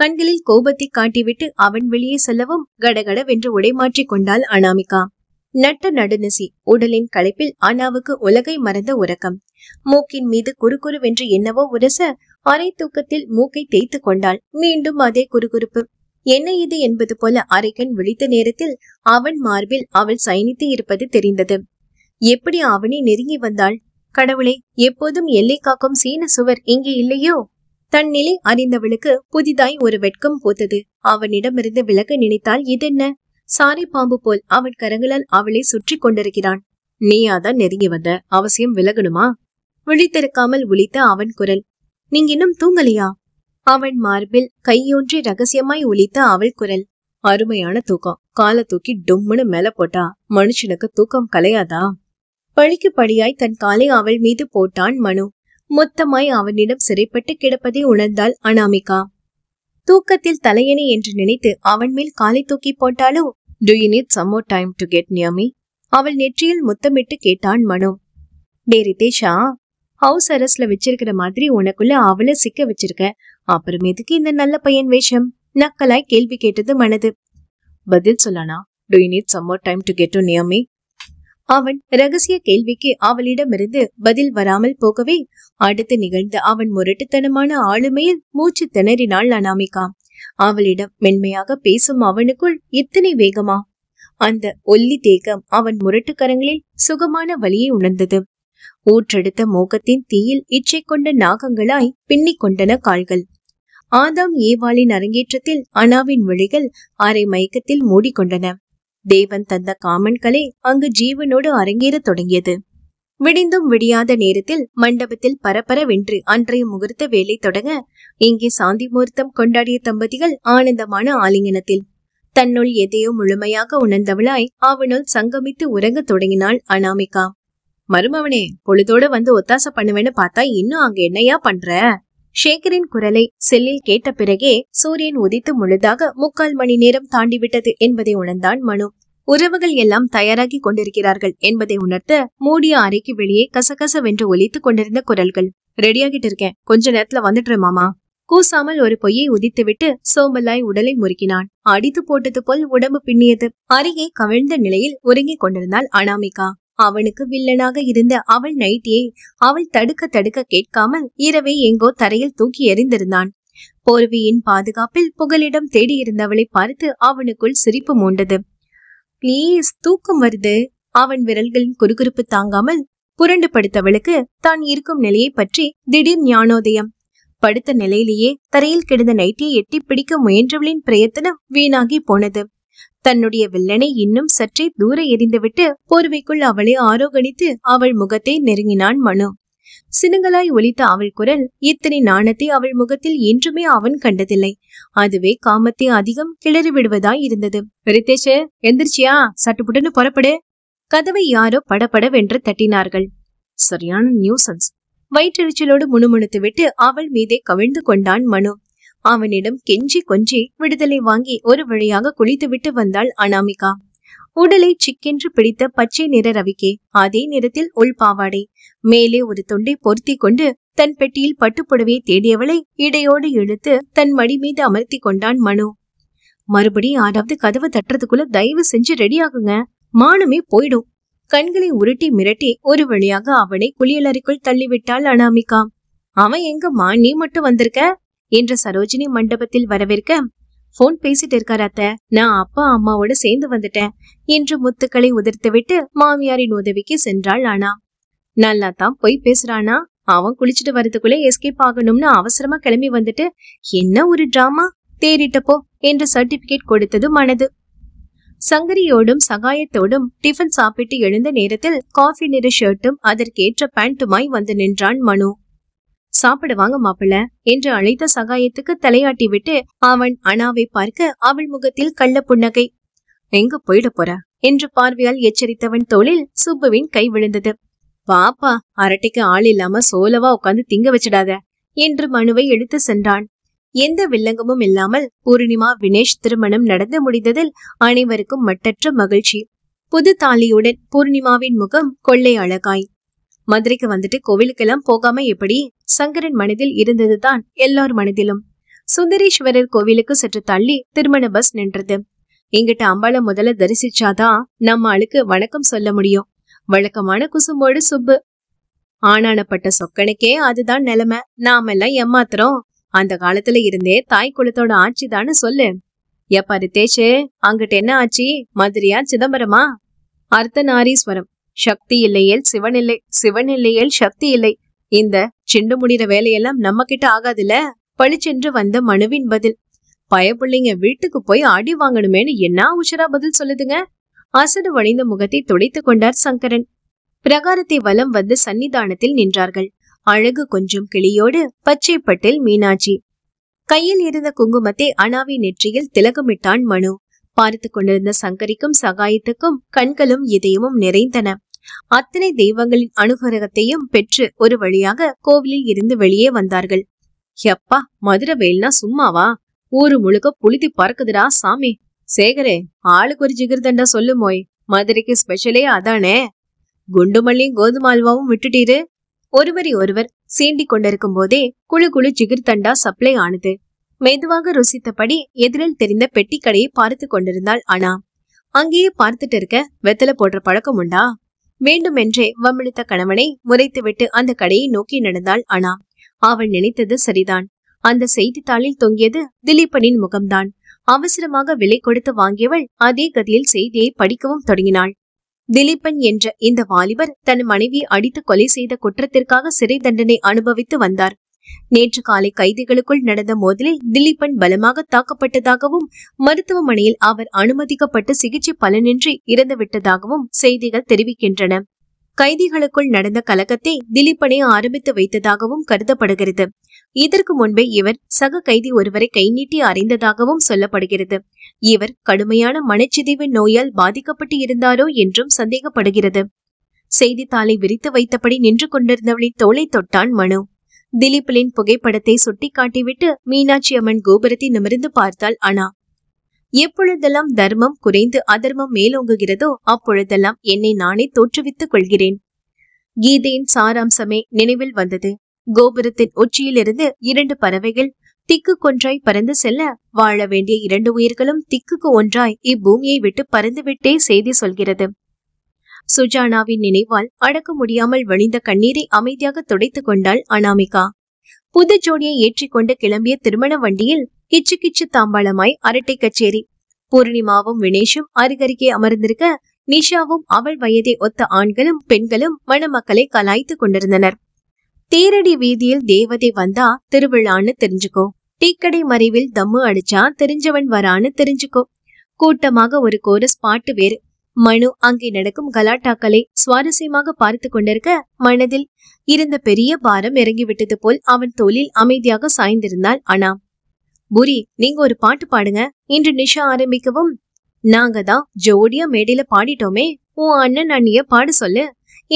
கண்களில் கோபத்தை காட்டிவிட்டு அவன் வெளியே செல்லவும் கடகடவென்று உடைமாற்றிக் கொண்டாள் அனாமிகா நட்ட நடுநிசி உடலின் களைப்பில் அண்ணாவுக்கு உலகை மறந்த உறக்கம் மூக்கின் மீது குறுகுறுவென்று என்னவோ உரச அரை தூக்கத்தில் மூக்கை தேய்த்து கொண்டாள் மீண்டும் அதே குறுகுறுப்பு என்ன இது என்பது போல அரைக்கன் விழித்த நேரத்தில் அவன் மார்பில் அவள் சயனித்து இருப்பது தெரிந்தது எப்படி அவனை நெருங்கி வந்தாள் கடவுளே எப்போதும் எல்லை காக்கும் சீன சுவர் இங்கே இல்லையோ தன் நிலை அறிந்தவளுக்கு புதிதாய் ஒரு வெட்கம் போத்தது அவனிடமிருந்து விலக நினைத்தால் இதென்ன சாரி பாம்பு போல் அவன் கரங்களால் அவளை சுற்றி கொண்டிருக்கிறான் நீயாதான் நெருங்கி வந்த அவசியம் விலகணுமா விழித்திருக்காமல் ஒழித்த அவன் குரல் நீங்க இன்னும் தூங்கலையா அவன் மார்பில் கையொன்றி ரகசியமாய் ஒழித்த அவள் குரல் அருமையான தூக்கம் கால தூக்கி டொம்முன்னு மேல போட்டா மனுஷனுக்கு தூக்கம் கலையாதா பழிக்கு படியாய் தன் காலை அவள் மீது போட்டான் மனு மொத்தமாய் அவனிடம் சிறைப்பட்டு கிடப்பதை உணர்ந்தாள் அனாமிகா தூக்கத்தில் தலையணி என்று நினைத்து அவன் மேல் காலை தூக்கி போட்டாலோ do you need some more time to get Niyami அவள் நெற்றியில் முத்தமிட்டு கேட்டான் மனு டே ரிதேஷா ஹவுஸ் அரஸ்ட்ல வச்சிருக்கிற மாதிரி உனக்குள்ள அவளை சிக்க வச்சிருக்க அப்புறமேதுக்கு இந்த நல்ல பையன் வேஷம் நக்கலாய் கேள்வி கேட்டது மனது பதில் சொல்லானா do you need some more time to get to Niyami அவன் ரகசிய கேள்விக்கு அவளிடமிருந்து பதில் வராமல் போகவே அடுத்து நிகழ்ந்த அவன் முரட்டுத்தனமான ஆளுமையில் மூச்சு திணறினாள் அனாமிகா அவளிடம் மென்மையாக பேசும் அவனுக்குள் இத்தனை வேகமா அந்த ஒல்லி தேகம் அவன் முரட்டு கரங்களில் சுகமான வழியை உணர்ந்தது ஊற்றெடுத்த மோகத்தின் தீயில் இச்சை கொண்ட நாகங்களாய் பின்னிக் கொண்டன கால்கள் ஆதாம் ஏவாளின் அரங்கேற்றத்தில் அனாவின் விழிகள் அரை மயக்கத்தில் மூடிக்கொண்டன தேவன் தந்த காமன்களே அங்கு ஜீவனோடு அரங்கேறத் தொடங்கியது விடிந்தும் விடியாத நேரத்தில் மண்டபத்தில் பரபரவென்று அன்றைய முகூர்த்த வேலை தொடங்க இங்கே சாந்தி முகூர்த்தம் கொண்டாடிய தம்பதிகள் ஆனந்தமான ஆலிங்கனத்தில் தன்னுள் எதையோ முழுமையாக உணர்ந்தவளாய் அவனுள் சங்கமித்து உறங்க தொடங்கினாள் அனாமிகா மருமவனே பொழுதோட வந்து ஒத்தாச பண்ணுவேன்னு பார்த்தா இன்னும் அங்க என்னையா பண்ற சேகரின் குரலை செல்லில் கேட்ட பிறகே சூரியன் உதித்து முழுதாக முக்கால் மணி நேரம் தாண்டிவிட்டது என்பதை உணர்ந்தான் மனு உறவுகள் எல்லாம் தயாராகி கொண்டிருக்கிறார்கள் என்பதை உணர்த்த மூடிய அறைக்கு வெளியே கசகச வென்று ஒலித்துக் கொண்டிருந்த குரல்கள் ரெடியாகிட்டு இருக்கேன் கொஞ்ச நேரத்துல வந்துட்டு மாமா கூசாமல் ஒரு பொய்யை உதித்துவிட்டு சோம்பலாய் உடலை முறுக்கினான் அடித்து போட்டது போல் உடம்பு பின்னியது அருகே கவிழ்ந்த நிலையில் உறங்கிக் கொண்டிருந்தாள் அனாமிகா அவனுக்கு வில்லனாக இருந்த அவள் நைட்டியை அவள் தடுக்க தடுக்க கேட்காமல் இரவே எங்கோ தரையில் தூக்கி எறிந்திருந்தான் போர்வியின் பாதுகாப்பில் புகலிடம் தேடியிருந்தவளை பார்த்து அவனுக்குள் சிரிப்பு மூண்டது பிளீஸ் தூக்கம் வருது அவன் விரல்களின் குறுகுறுப்பு தாங்காமல் புரண்டு படுத்தவளுக்கு தான் இருக்கும் நிலையை பற்றி திடீர் ஞானோதயம் படுத்த நிலையிலேயே தரையில் கிடந்த நைட்டியை எட்டி பிடிக்க முயன்றவளின் பிரயத்தனம் வீணாகி போனது தன்னுடைய வில்லனை இன்னும் சற்றே தூர எரிந்துவிட்டு போர்வைக்குள் அவளை ஆரோகணித்து அவள் முகத்தை நெருங்கினான் மனு சினுங்களாய் ஒலித்த அவள் குரல் இத்தனை நாணத்தை அவள் முகத்தில் என்றுமே அவன் கண்டதில்லை அதுவே காமத்தை அதிகம் கிளறி விடுவதாய் இருந்தது ரித்தேஷ் எந்திரிச்சியா சட்டுப்புட்டு புறப்படு கதவை யாரோ படபடவென்று தட்டினார்கள் சரியான நியூசன்ஸ் வயிற்றெரிச்சலோடு முணுமுணுத்து விட்டு அவள் மீதே கவிழ்ந்து கொண்டான் மனு அவனிடம் கெஞ்சி கொஞ்சி விடுதலை வாங்கி ஒரு வழியாக குளித்துவிட்டு வந்தாள் அனாமிகா உடலை சிக்கென்று பிடித்த பச்சை நிற ரவிக்கே அதே நிறத்தில் உள் பாவாடை மேலே ஒரு தொண்டை பொருத்தி கொண்டு தன் பெட்டியில் பட்டுப்புடவையை தேடியவளை இடையோடு இழுத்து தன் மடி மீது அமர்த்தி கொண்டான் மனு மறுபடியும் யாராவது கதவு தட்டுறதுக்குள்ள தயவு செஞ்சு ரெடி ஆகுங்க மானமே போயிடும் கண்களை உருட்டி மிரட்டி ஒரு வழியாக அவனை குளியலறைக்குள் தள்ளிவிட்டாள் அனாமிகா அவன் எங்க மா நீ மட்டும் வந்திருக்க என்ற சரோஜினி மண்டபத்தில் வரவேற்க போன் பேசிட்டு இருக்காரு அத்த நான் அப்பா அம்மாவோட சேர்ந்து வந்துட்டேன் என்று முத்துக்களை உதிர்த்து விட்டு மாமியாரின் உதவிக்கு சென்றாள் ஆனா நல்லா தான் போய் பேசுறானா அவன் குளிச்சுட்டு வரதுக்குள்ளே எஸ்கேப் ஆகணும்னு அவசரமா கிளம்பி வந்துட்டு என்ன ஒரு டிராமா தேறிட்டப்போ என்று சர்டிபிகேட் கொடுத்தது மனது சங்கரியோடும் சகாயத்தோடும் டிஃபன் சாப்பிட்டு எழுந்த நேரத்தில் காஃபி நிற ஷர்ட்டும் அதற்கேற்ற பேண்ட்டுமாய் வந்து நின்றான் மனு சாப்பிடுவாங்க மாப்பிள்ள என்று அழைத்த சகாயத்துக்கு தலையாட்டி விட்டு அவன் அனாவை பார்க்க அவள் முகத்தில் கள்ள புன்னகை எங்க போயிட போற என்று பார்வையால் எச்சரித்தவன் தோளில் சுப்புவின் கை விழுந்தது பாப்பா அரட்டைக்கு ஆள் இல்லாம சோலவா உட்காந்து திங்க வச்சிடாத என்று மனுவை எடுத்து சென்றான் எந்த வில்லங்கமும் இல்லாமல் பூர்ணிமா வினேஷ் திருமணம் நடந்து முடிந்ததில் அனைவருக்கும் மட்டற்ற மகிழ்ச்சி புது தாலியுடன் பூர்ணிமாவின் முகம் கொள்ளை அழகாய் மதுரைக்கு வந்துட்டு கோவிலுக்கெல்லாம் போகாம எப்படி சங்கரன் மனதில் இருந்ததுதான் எல்லார் மனதிலும் சுந்தரேஸ்வரர் கோவிலுக்கு சற்று தள்ளி திருமண பஸ் நின்றது எங்கிட்ட அம்பாளை முதல்ல தரிசிச்சாதான் நம்ம ஆளுக்கு வணக்கம் சொல்ல முடியும் வழக்கமான குசும்போடு சுப்பு ஆனானப்பட்ட சொக்கனுக்கே அதுதான் நிலைமை நாம எல்லாம் ஏமாத்துறோம் அந்த காலத்துல இருந்தே தாய் குளத்தோட ஆட்சி தானே சொல்லு எப்ப ரித்தேஷு அங்கிட்ட என்ன ஆச்சு மதுரையா சிதம்பரமா அர்த்தநாரீஸ்வரம் சக்தி இல்லையேல் சிவனில்லை சிவனில்லையேல் சக்தி இல்லை இந்த சிண்டு முடிகிற வேலையெல்லாம் நம்ம கிட்ட ஆகாதுல சென்று வந்த மனுவின் பதில் பயப்பிள்ளைங்க வீட்டுக்கு போய் அடி வாங்கணுமேனு என்ன உஷரா பதில் சொல்லுதுங்க அசடு வழிந்த முகத்தை துடைத்து கொண்டார் சங்கரன் பிரகாரத்தை வலம் வந்து சன்னிதானத்தில் நின்றார்கள் அழகு கொஞ்சம் கிளியோடு பச்சை பட்டில் மீனாட்சி கையில் இருந்த குங்குமத்தை அனாவி நெற்றியில் திலகமிட்டான் மனு பார்த்து கொண்டிருந்த சங்கரிக்கும் சகாயத்துக்கும் கண்களும் இதயமும் நிறைந்தன அத்தனை தெய்வங்களின் அனுகரகத்தையும் பெற்று ஒரு வழியாக கோவிலில் இருந்து வெளியே வந்தார்கள் எப்பா மதுர வெயில்னா சும்மாவா ஊரு முழுக்க புழுதி பறக்குதுடா சாமி சேகரே ஆளுக்கு ஒரு ஜிகிர்தண்டா மோய் மதுரைக்கு ஸ்பெஷலே அதானே குண்டுமல்லியும் கோதுமால்வாவும் விட்டுட்டீரு ஒருவரி ஒருவர் சீண்டி கொண்டிருக்கும் போதே குழு குழு ஜிகிர்தண்டா சப்ளை ஆனது மெதுவாக ருசித்தபடி எதிரில் தெரிந்த பெட்டி கடையை பார்த்து கொண்டிருந்தாள் அனா அங்கேயே பார்த்துட்டு இருக்க வெத்தலை போடுற பழக்கம் உண்டா வேண்டுமென்றே வம்பிழித்த கணவனை முறைத்துவிட்டு அந்த கடையை நோக்கி நடந்தாள் அனா அவள் நினைத்தது சரிதான் அந்த செய்தித்தாளில் தொங்கியது திலீபனின் முகம்தான் அவசரமாக விலை கொடுத்து வாங்கியவள் அதே கதியில் செய்தியை படிக்கவும் தொடங்கினாள் திலீபன் என்ற இந்த வாலிபர் தன் மனைவியை அடித்து கொலை செய்த குற்றத்திற்காக சிறை தண்டனை அனுபவித்து வந்தார் நேற்று காலை கைதிகளுக்குள் நடந்த மோதலில் திலீபன் பலமாக தாக்கப்பட்டதாகவும் மருத்துவமனையில் அவர் அனுமதிக்கப்பட்டு சிகிச்சை பலனின்றி இறந்துவிட்டதாகவும் செய்திகள் தெரிவிக்கின்றன கைதிகளுக்குள் நடந்த கலகத்தை திலீபனே ஆரம்பித்து வைத்ததாகவும் கருதப்படுகிறது இதற்கு முன்பே இவர் சக கைதி ஒருவரை கைநீட்டி அறிந்ததாகவும் சொல்லப்படுகிறது இவர் கடுமையான மனச்சிதைவு நோயால் பாதிக்கப்பட்டு இருந்தாரோ என்றும் சந்தேகப்படுகிறது செய்தித்தாளை விரித்து வைத்தபடி நின்று கொண்டிருந்தவளின் தோலை தொட்டான் மனு திலீப்லின் புகைப்படத்தை சுட்டிக்காட்டிவிட்டு மீனாட்சி அம்மன் கோபுரத்தை நிமிர்ந்து பார்த்தாள் அனா எப்பொழுதெல்லாம் தர்மம் குறைந்து அதர்மம் மேலோங்குகிறதோ அப்பொழுதெல்லாம் என்னை நானே தோற்றுவித்துக் கொள்கிறேன் கீதையின் சாராம்சமே நினைவில் வந்தது கோபுரத்தின் உச்சியிலிருந்து இரண்டு பறவைகள் திக்கு கொன்றாய் பறந்து செல்ல வாழ வேண்டிய இரண்டு உயிர்களும் திக்குக்கு ஒன்றாய் இப்பூமியை விட்டு பறந்துவிட்டே செய்தி சொல்கிறது சுஜானாவின் நினைவால் அடக்க முடியாமல் வழிந்த கண்ணீரை அமைதியாக துடைத்துக் கொண்டாள் அனாமிகா புது ஜோடியை ஏற்றிக்கொண்டு கிளம்பிய திருமண வண்டியில் கிச்சு கிச்சு தாம்பாளமாய் அரட்டை கச்சேரி பூர்ணிமாவும் வினேஷும் அருகருகே அமர்ந்திருக்க நிஷாவும் அவள் வயதை ஒத்த ஆண்களும் பெண்களும் மணமக்களை கலாய்த்து கொண்டிருந்தனர் தேரடி வீதியில் தேவதை வந்தா திருவிழான்னு தெரிஞ்சுக்கோ டீக்கடை மறைவில் தம்மு அடிச்சா தெரிஞ்சவன் வரான்னு தெரிஞ்சுக்கோ கூட்டமாக ஒரு கோரஸ் பாட்டு வேறு மனு அங்கே நடக்கும் கலாட்டாக்களை சுவாரஸ்யமாக பார்த்து கொண்டிருக்க மனதில் இருந்த பெரிய பாரம் இறங்கிவிட்டது போல் அவன் தோளில் அமைதியாக சாய்ந்திருந்தாள் அனா புரி நீங்க ஒரு பாட்டு பாடுங்க இன்று நிஷா ஆரம்பிக்கவும் நாங்க தான் ஜோடியா மேடையில பாடிட்டோமே உன் அண்ணன் அண்ணிய பாடு சொல்லு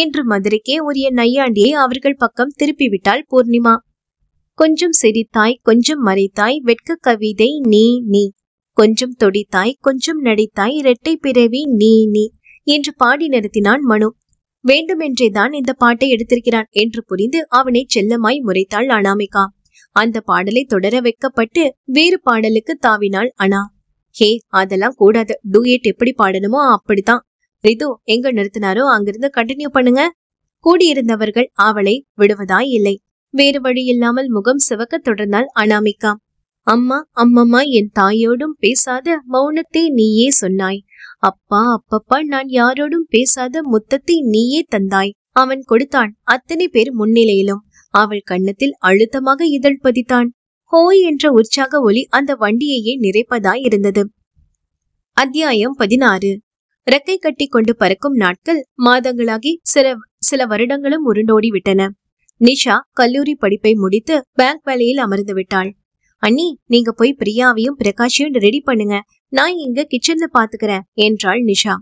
என்று மதுரைக்கே உரிய நையாண்டியை அவர்கள் பக்கம் திருப்பி விட்டாள் பூர்ணிமா கொஞ்சம் சிரித்தாய் கொஞ்சம் மறைத்தாய் வெட்க கவிதை நீ நீ கொஞ்சம் தொடித்தாய் கொஞ்சம் நடித்தாய் இரட்டை பிறவி நீ நீ என்று பாடி நிறுத்தினான் மனு வேண்டுமென்றே தான் இந்த பாட்டை எடுத்திருக்கிறான் என்று புரிந்து அவனை செல்லமாய் முறைத்தாள் அனாமிகா அந்த பாடலை தொடர வைக்கப்பட்டு வேறு பாடலுக்கு தாவினாள் அனா ஹே அதெல்லாம் கூடாது டூயட் எப்படி பாடணுமோ அப்படித்தான் ரிது எங்க நிறுத்தினாரோ அங்கிருந்து கண்டினியூ பண்ணுங்க கூடியிருந்தவர்கள் அவளை விடுவதாய் இல்லை வேறு வழி இல்லாமல் முகம் சிவக்க தொடர்ந்தாள் அனாமிகா அம்மா அம்மம்மா என் தாயோடும் பேசாத மௌனத்தை நீயே சொன்னாய் அப்பா அப்பப்பா நான் யாரோடும் பேசாத முத்தத்தை நீயே தந்தாய் அவன் கொடுத்தான் அத்தனை பேர் முன்னிலையிலும் அவள் கண்ணத்தில் அழுத்தமாக இதழ் பதித்தான் ஹோய் என்ற உற்சாக ஒலி அந்த வண்டியையே நிறைப்பதாய் இருந்தது அத்தியாயம் பதினாறு ரெக்கை கட்டி கொண்டு பறக்கும் நாட்கள் மாதங்களாகி சில சில வருடங்களும் உருண்டோடி விட்டன நிஷா கல்லூரி படிப்பை முடித்து பேங்க் வேலையில் அமர்ந்து விட்டாள் அண்ணி நீங்க போய் பிரியாவையும் பிரகாஷையும் ரெடி பண்ணுங்க நான் இங்க கிச்சன்ல பாத்துக்கிறேன் என்றாள் நிஷா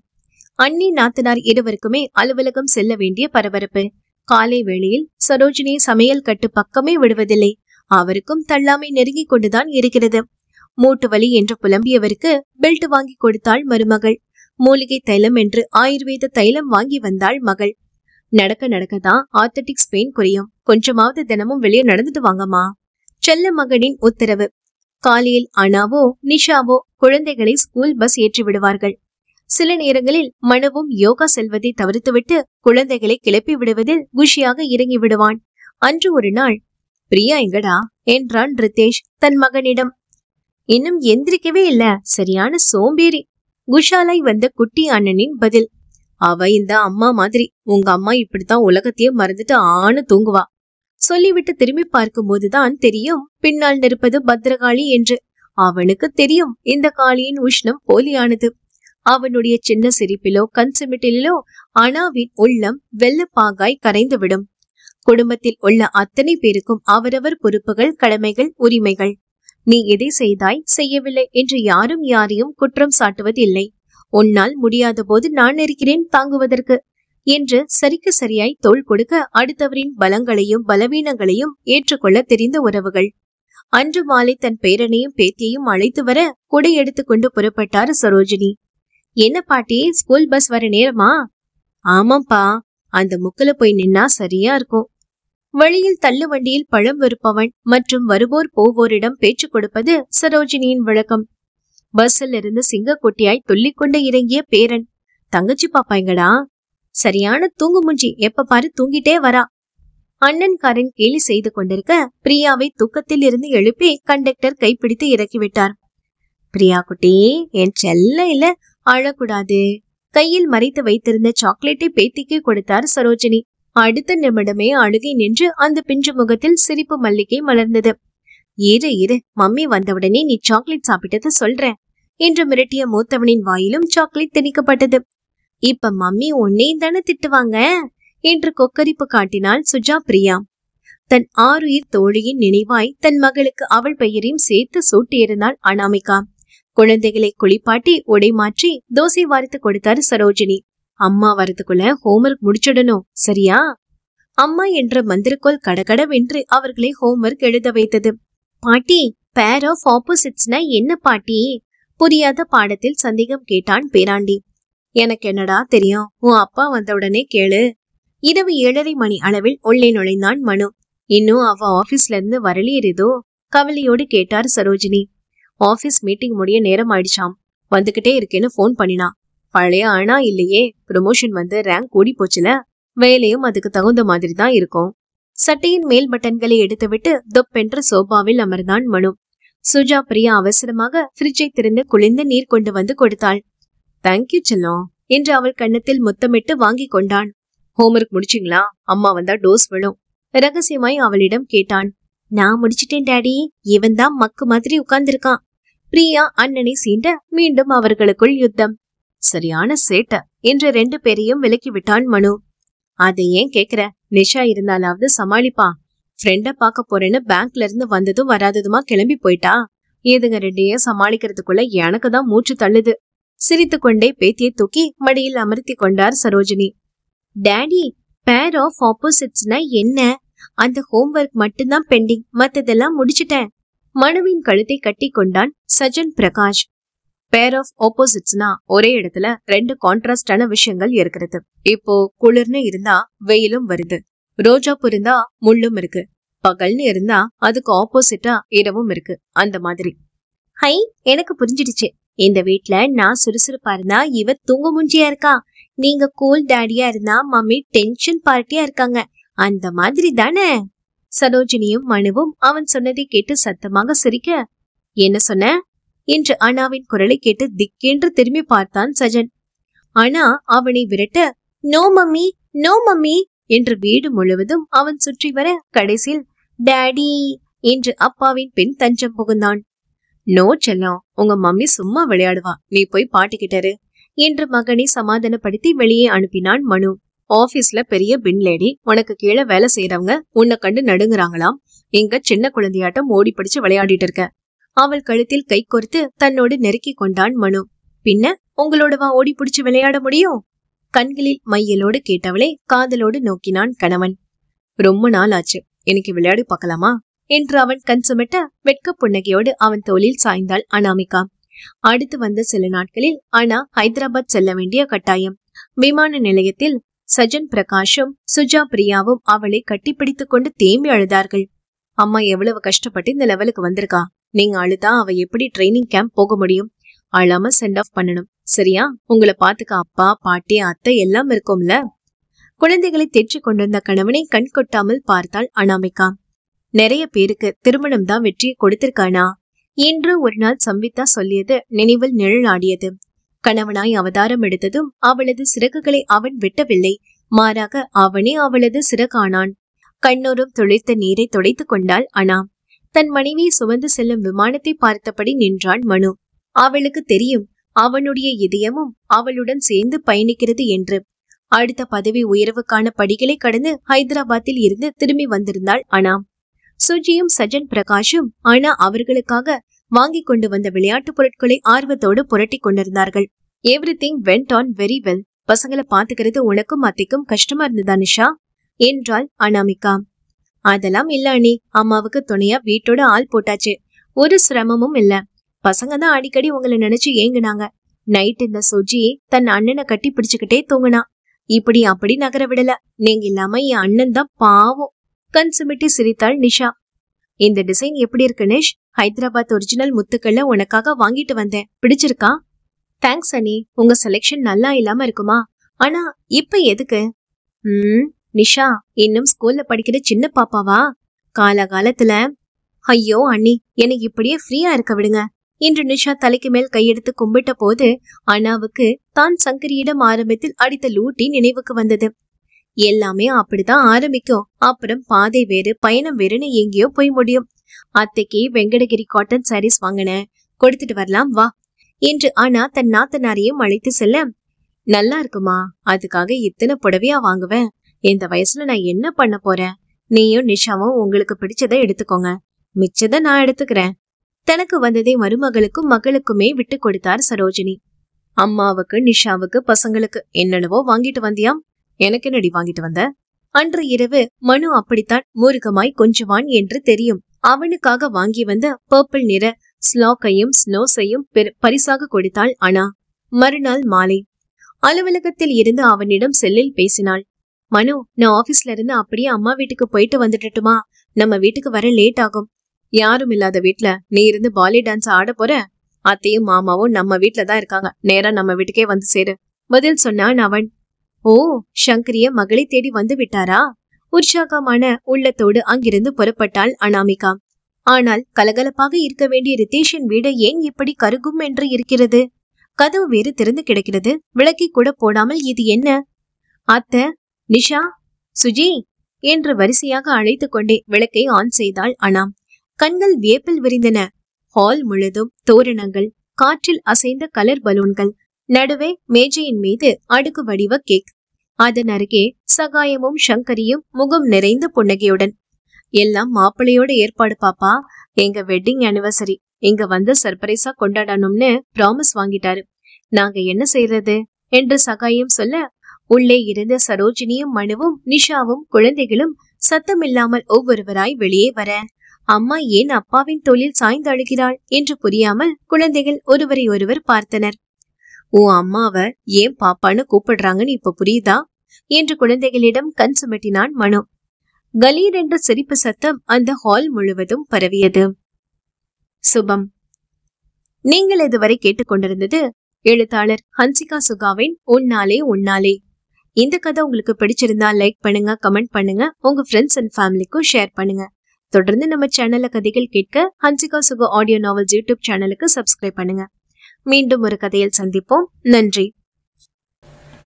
அண்ணி நாத்தனார் இருவருக்குமே அலுவலகம் செல்ல வேண்டிய பரபரப்பு காலை வேளையில் சரோஜினி சமையல் கட்டு பக்கமே விடுவதில்லை அவருக்கும் தள்ளாமை நெருங்கி கொண்டுதான் இருக்கிறது மூட்டு வலி என்று புலம்பியவருக்கு பெல்ட் வாங்கி கொடுத்தாள் மருமகள் மூலிகை தைலம் என்று ஆயுர்வேத தைலம் வாங்கி வந்தாள் மகள் நடக்க நடக்கதான் ஆத்தட்டிக்ஸ் பெயின் குறையும் கொஞ்சமாவது தினமும் வெளியே நடந்துட்டு வாங்கம்மா செல்ல மகனின் உத்தரவு காலையில் அனாவோ நிஷாவோ குழந்தைகளை ஸ்கூல் பஸ் ஏற்றி விடுவார்கள் சில நேரங்களில் மனவும் யோகா செல்வதை தவிர்த்துவிட்டு குழந்தைகளை கிளப்பி விடுவதில் குஷியாக இறங்கி விடுவான் அன்று ஒரு நாள் பிரியா எங்கடா என்றான் ரித்தேஷ் தன் மகனிடம் இன்னும் எந்திரிக்கவே இல்ல சரியான சோம்பேறி குஷாலை வந்த குட்டி அண்ணனின் பதில் அவ இந்த அம்மா மாதிரி உங்க அம்மா இப்படித்தான் உலகத்தையே மறந்துட்டு ஆணு தூங்குவா சொல்லிவிட்டு திரும்பி பார்க்கும்போதுதான் தெரியும் பின்னால் நிற்பது பத்ரகாளி என்று அவனுக்கு தெரியும் இந்த காளியின் உஷ்ணம் போலியானது அவனுடைய சின்ன சிரிப்பிலோ கண் சிமிட்டிலோ அனாவின் உள்ளம் வெள்ளப்பாகாய் கரைந்துவிடும் குடும்பத்தில் உள்ள அத்தனை பேருக்கும் அவரவர் பொறுப்புகள் கடமைகள் உரிமைகள் நீ எதை செய்தாய் செய்யவில்லை என்று யாரும் யாரையும் குற்றம் சாட்டுவதில்லை உன்னால் முடியாத போது நான் இருக்கிறேன் தாங்குவதற்கு என்று சரிக்கு சரியாய் தோல் கொடுக்க அடுத்தவரின் பலங்களையும் பலவீனங்களையும் ஏற்றுக்கொள்ள தெரிந்த உறவுகள் அன்று மாலை தன் பேரனையும் பேத்தியையும் அழைத்து வர கொடை கொண்டு புறப்பட்டார் சரோஜினி என்ன பாட்டி ஸ்கூல் பஸ் வர நேரமா ஆமாப்பா அந்த முக்குல போய் நின்னா சரியா இருக்கும் வழியில் தள்ளு வண்டியில் பழம் வருப்பவன் மற்றும் வருவோர் போவோரிடம் பேச்சு கொடுப்பது சரோஜினியின் விளக்கம் பஸ்ஸில் இருந்து சிங்கக்குட்டியாய் துள்ளிக்கொண்டு இறங்கிய பேரன் தங்கச்சி பாப்பாங்கடா சரியான தூங்கு முஞ்சி எப்ப பாரு தூங்கிட்டே வரா அண்ணன்காரன் கேலி செய்து கொண்டிருக்க பிரியாவை தூக்கத்தில் இருந்து எழுப்பி கண்டக்டர் கைப்பிடித்து இறக்கிவிட்டார் பிரியா குட்டி என் செல்ல இல்ல அழக்கூடாது கையில் மறைத்து வைத்திருந்த சாக்லேட்டை பேத்திக்கு கொடுத்தார் சரோஜினி அடுத்த நிமிடமே அழுகை நின்று அந்த பிஞ்சு முகத்தில் சிரிப்பு மல்லிகை மலர்ந்தது இரு இரு மம்மி வந்தவுடனே நீ சாக்லேட் சாப்பிட்டத சொல்ற என்று மிரட்டிய மூத்தவனின் வாயிலும் சாக்லேட் திணிக்கப்பட்டது இப்ப மம்மி உன்னையும் தானே திட்டுவாங்க என்று கொக்கரிப்பு காட்டினாள் சுஜா பிரியா தன் ஆறுயிர் தோழியின் நினைவாய் தன் மகளுக்கு அவள் பெயரையும் சேர்த்து சூட்டியிருந்தாள் அனாமிகா குழந்தைகளை குளிப்பாட்டி உடை மாற்றி தோசை வாரித்து கொடுத்தாரு சரோஜினி அம்மா வரதுக்குள்ள ஹோம்ஒர்க் முடிச்சிடணும் சரியா அம்மா என்ற மந்திரக்கோல் கடகடவென்று அவர்களை ஹோம்ஒர்க் எழுத வைத்தது பாட்டி பேர் ஆஃப் ஆப்போசிட்ஸ்னா என்ன பாட்டி புரியாத பாடத்தில் சந்தேகம் கேட்டான் பேராண்டி எனக்கு என்னடா தெரியும் உன் அப்பா வந்த உடனே கேளு இரவு ஏழரை மணி அளவில் உள்ளே நுழைந்தான் மனு இன்னும் அவ ஆபீஸ்ல இருந்து வரலியிருதோ கவலையோடு கேட்டார் சரோஜினி ஆபீஸ் மீட்டிங் முடிய நேரம் ஆயிடுச்சாம் வந்துகிட்டே இருக்கேன்னு போன் பண்ணினா பழைய ஆனா இல்லையே ப்ரொமோஷன் வந்து ரேங்க் கூடி போச்சுல வேலையும் அதுக்கு தகுந்த மாதிரி தான் இருக்கும் சட்டையின் மேல் பட்டன்களை எடுத்துவிட்டு தொப்பென்ற சோபாவில் அமர்ந்தான் மனு சுஜா பிரியா அவசரமாக ஃப்ரிட்ஜை திறந்து குளிர்ந்து நீர் கொண்டு வந்து கொடுத்தாள் தேங்க்யூ செல்லம் என்று அவள் கண்ணத்தில் முத்தமிட்டு வாங்கி கொண்டான் ஹோம்ஒர்க் முடிச்சிங்களா அம்மா வந்தா டோஸ் விழும் ரகசியமாய் அவளிடம் கேட்டான் நான் முடிச்சிட்டேன் டேடி இவன் தான் மக்கு மாதிரி உட்கார்ந்துருக்கான் பிரியா அண்ணனை சீண்ட மீண்டும் அவர்களுக்குள் யுத்தம் சரியான சேட்ட என்று ரெண்டு பேரையும் விலக்கி விட்டான் மனு அதை ஏன் கேக்குற நிஷா இருந்தாலாவது சமாளிப்பா ஃப்ரெண்ட பாக்க போறேன்னு பேங்க்ல இருந்து வந்ததும் வராததுமா கிளம்பி போயிட்டா இதுங்க ரெண்டையும் சமாளிக்கிறதுக்குள்ள எனக்கு தான் மூச்சு தள்ளுது சிரித்துக்கொண்டே பேத்தியை தூக்கி மடியில் அமர்த்தி கொண்டார் சரோஜினி டேடி பேர் ஆஃப் ஆப்போசிட்ஸ்னா என்ன அந்த ஹோம்ஒர்க் மட்டும்தான் பெண்டிங் மத்ததெல்லாம் முடிச்சிட்டேன் மனுவின் கழுத்தை கட்டி கொண்டான் சஜன் பிரகாஷ் பேர் ஆஃப் ஆப்போசிட்ஸ்னா ஒரே இடத்துல ரெண்டு கான்ட்ராஸ்டான விஷயங்கள் இருக்கிறது இப்போ குளிர்னு இருந்தா வெயிலும் வருது ரோஜா இருந்தா முள்ளும் இருக்கு பகல்னு இருந்தா அதுக்கு ஆப்போசிட்டா இரவும் இருக்கு அந்த மாதிரி ஹை எனக்கு புரிஞ்சிடுச்சு இந்த வீட்ல நான் சுறுசுறுப்பா இருந்தா இவ தூங்க முஞ்சியா இருக்கா நீங்க கூல் டேடியா இருந்தா மம்மி டென்ஷன் பார்ட்டியா இருக்காங்க அந்த மாதிரி தானே சரோஜினியும் மனுவும் அவன் சொன்னதை கேட்டு சத்தமாக சிரிக்க என்ன சொன்ன என்று அண்ணாவின் குரலை கேட்டு திக்கென்று திரும்பி பார்த்தான் சஜன் ஆனா அவனை விரட்ட நோ மம்மி நோ மம்மி என்று வீடு முழுவதும் அவன் சுற்றி வர கடைசியில் டேடி என்று அப்பாவின் பெண் தஞ்சம் புகுந்தான் நோ செல்லம் உங்க மம்மி சும்மா விளையாடுவா நீ போய் பாட்டிக்கிட்டாரு என்று மகனை சமாதானப்படுத்தி வெளியே அனுப்பினான் மனு ஆபீஸ்ல பெரிய பின் லேடி உனக்கு கீழே வேலை செய்யறவங்க உன்னை கண்டு நடுங்குறாங்களாம் இங்க சின்ன குழந்தையாட்டம் ஓடி பிடிச்சு விளையாடிட்டு இருக்க அவள் கழுத்தில் கை கோர்த்து தன்னோடு நெருக்கி கொண்டான் மனு பின்ன உங்களோடவா ஓடி பிடிச்சு விளையாட முடியும் கண்களில் மையலோடு கேட்டவளே காதலோடு நோக்கினான் கணவன் ரொம்ப நாள் ஆச்சு இன்னைக்கு விளையாடி பார்க்கலாமா என்று அவன் கண் சுமட்ட வெட்க புன்னகையோடு அவன் தோளில் சாய்ந்தாள் அனாமிகா அடுத்து வந்த சில நாட்களில் ஆனா ஹைதராபாத் செல்ல வேண்டிய கட்டாயம் விமான நிலையத்தில் சஜன் பிரகாஷும் சுஜா பிரியாவும் அவளை கட்டிப்பிடித்துக் கொண்டு தேம்பி அழுதார்கள் அம்மா எவ்வளவு கஷ்டப்பட்டு இந்த லெவலுக்கு வந்திருக்கா நீங்க அழுதா அவ எப்படி ட்ரைனிங் கேம்ப் போக முடியும் அழாம சென்ட் ஆஃப் பண்ணணும் சரியா உங்களை பாத்துக்க அப்பா பாட்டி அத்தை எல்லாம் இருக்கும்ல குழந்தைகளை தேற்றி கொண்டிருந்த கணவனை கண் கொட்டாமல் பார்த்தாள் அனாமிகா நிறைய பேருக்கு திருமணம் தான் வெற்றியை கொடுத்திருக்கானா என்று ஒரு நாள் சம்வித்தா சொல்லியது நினைவில் நிழலாடியது கணவனாய் அவதாரம் எடுத்ததும் அவளது சிறகுகளை அவன் வெட்டவில்லை மாறாக அவனே அவளது சிறகானான் கண்ணோரும் துளைத்த நீரை துடைத்துக் கொண்டாள் அனா தன் மனைவியை சுமந்து செல்லும் விமானத்தை பார்த்தபடி நின்றான் மனு அவளுக்கு தெரியும் அவனுடைய இதயமும் அவளுடன் சேர்ந்து பயணிக்கிறது என்று அடுத்த பதவி உயர்வுக்கான படிகளை கடந்து ஹைதராபாத்தில் இருந்து திரும்பி வந்திருந்தாள் அனாம் சுஜியும் சஜன் பிரகாஷும் ஆனா அவர்களுக்காக வாங்கி கொண்டு வந்த விளையாட்டு பொருட்களை ஆர்வத்தோடு புரட்டி கொண்டிருந்தார்கள் everything went on very well பசங்களை பாத்துக்கிறது உனக்கும் அத்தைக்கும் கஷ்டமா இருந்ததா நிஷா என்றாள் அனாமிகா அதெல்லாம் இல்ல அணி அம்மாவுக்கு துணையா வீட்டோட ஆள் போட்டாச்சு ஒரு சிரமமும் இல்ல பசங்க தான் அடிக்கடி உங்களை நினைச்சு ஏங்குனாங்க நைட் இந்த சுஜி தன் அண்ணனை கட்டி பிடிச்சுக்கிட்டே தூங்குனா இப்படி அப்படி நகர விடல நீங்க இல்லாம என் அண்ணன் தான் பாவம் கண் சுமிட்டி சிரித்தாள் நிஷா இந்த டிசைன் எப்படி இருக்கு நிஷ் ஹைதராபாத் ஒரிஜினல் முத்துக்கள்ல உனக்காக வாங்கிட்டு வந்தேன் பிடிச்சிருக்கா தேங்க்ஸ் அனி உங்க செலெக்ஷன் நல்லா இல்லாம இருக்குமா ஆனா இப்ப எதுக்கு ம் நிஷா இன்னும் ஸ்கூல்ல படிக்கிற சின்ன பாப்பாவா காலகாலத்துல ஐயோ அண்ணி எனக்கு இப்படியே ஃப்ரீயா இருக்க விடுங்க இன்று நிஷா தலைக்கு மேல் கையெடுத்து கும்பிட்ட போது அண்ணாவுக்கு தான் சங்கரியிடம் ஆரம்பத்தில் அடித்த லூட்டி நினைவுக்கு வந்தது எல்லாமே அப்படித்தான் ஆரம்பிக்கும் அப்புறம் பாதை வேறு பயணம் வேறுனு எங்கேயோ போய் முடியும் அத்தைக்கு வெங்கடகிரி காட்டன் சாரீஸ் வாங்கின கொடுத்துட்டு வரலாம் வா என்று ஆனா தன் நாத்தனாரையும் அழைத்து செல்ல நல்லா இருக்குமா அதுக்காக இத்தனை புடவையா வாங்குவேன் இந்த வயசுல நான் என்ன பண்ண போறேன் நீயும் நிஷாவும் உங்களுக்கு பிடிச்சதை எடுத்துக்கோங்க மிச்சத நான் எடுத்துக்கிறேன் தனக்கு வந்ததை மருமகளுக்கும் மகளுக்குமே விட்டு கொடுத்தார் சரோஜினி அம்மாவுக்கு நிஷாவுக்கு பசங்களுக்கு என்னென்னவோ வாங்கிட்டு வந்தியாம் எனக்கு நடி வாங்கிட்டு வந்த அன்று இரவு மனு அப்படித்தான் மூர்க்கமாய் கொஞ்சுவான் என்று தெரியும் அவனுக்காக வாங்கி வந்த பர்பிள் நிற ஸ்லாக்கையும் ஸ்னோஸையும் பரிசாக கொடுத்தாள் அனா மறுநாள் மாலை அலுவலகத்தில் இருந்து அவனிடம் செல்லில் பேசினாள் மனு நான் ஆபீஸ்ல இருந்து அப்படியே அம்மா வீட்டுக்கு போயிட்டு வந்துட்டுமா நம்ம வீட்டுக்கு வர லேட் ஆகும் யாரும் இல்லாத வீட்டுல நீ இருந்து பாலி டான்ஸ் ஆட போற அத்தையும் மாமாவும் நம்ம வீட்டுலதான் இருக்காங்க நேரா நம்ம வீட்டுக்கே வந்து சேரு பதில் சொன்னான் அவன் ஓ சங்கரிய மகளை தேடி வந்து விட்டாரா உற்சாகமான உள்ளத்தோடு அங்கிருந்து புறப்பட்டாள் அனாமிகா ஆனால் கலகலப்பாக இருக்க வேண்டிய ரிதேஷின் வீடு ஏன் இப்படி கருகும் என்று இருக்கிறது கதவு வேறு திறந்து கிடக்கிறது விளக்கி கூட போடாமல் இது என்ன அத்த நிஷா சுஜி என்று வரிசையாக அழைத்து கொண்டே விளக்கை ஆன் செய்தாள் அனாம் கண்கள் வியப்பில் விரிந்தன ஹால் முழுதும் தோரணங்கள் காற்றில் அசைந்த கலர் பலூன்கள் நடுவே மேஜையின் மீது அடுக்கு வடிவ கேக் அதன் அருகே சகாயமும் சங்கரியும் முகம் நிறைந்த புன்னகையுடன் எல்லாம் மாப்பிள்ளையோட ஏற்பாடு பாப்பா எங்க வெட்டிங் அனிவர்சரி இங்க வந்து சர்ப்ரைஸா கொண்டாடணும்னு பிராமிஸ் வாங்கிட்டாரு நாங்க என்ன செய்யறது என்று சகாயம் சொல்ல உள்ளே இருந்த சரோஜினியும் மனுவும் நிஷாவும் குழந்தைகளும் சத்தமில்லாமல் ஒவ்வொருவராய் வெளியே வர அம்மா ஏன் அப்பாவின் தொழில் சாய்ந்து அழுகிறாள் என்று புரியாமல் குழந்தைகள் ஒருவரை ஒருவர் பார்த்தனர் உன் அம்மாவை ஏன் பாப்பான்னு கூப்பிடுறாங்கன்னு இப்ப புரியுதா என்று குழந்தைகளிடம் கண் சுமட்டினான் மனு கலீர் என்ற சிரிப்பு சத்தம் அந்த ஹால் முழுவதும் பரவியது சுபம் நீங்கள் இதுவரை கேட்டுக்கொண்டிருந்தது எழுத்தாளர் ஹன்சிகா சுகாவின் உன்னாலே உன்னாலே இந்த கதை உங்களுக்கு பிடிச்சிருந்தா லைக் பண்ணுங்க கமெண்ட் பண்ணுங்க உங்க ஃப்ரெண்ட்ஸ் அண்ட் ஃபேமிலிக்கும் ஷேர் பண்ணுங்க தொடர்ந்து நம்ம சேனல்ல கதைகள் கேட்க Hansika Suga audio novels YouTube சேனலுக்கு சப்ஸ்கிரைப் பண்ணுங்க மீண்டும் ஒரு கதையில் சந்திப்போம் நன்றி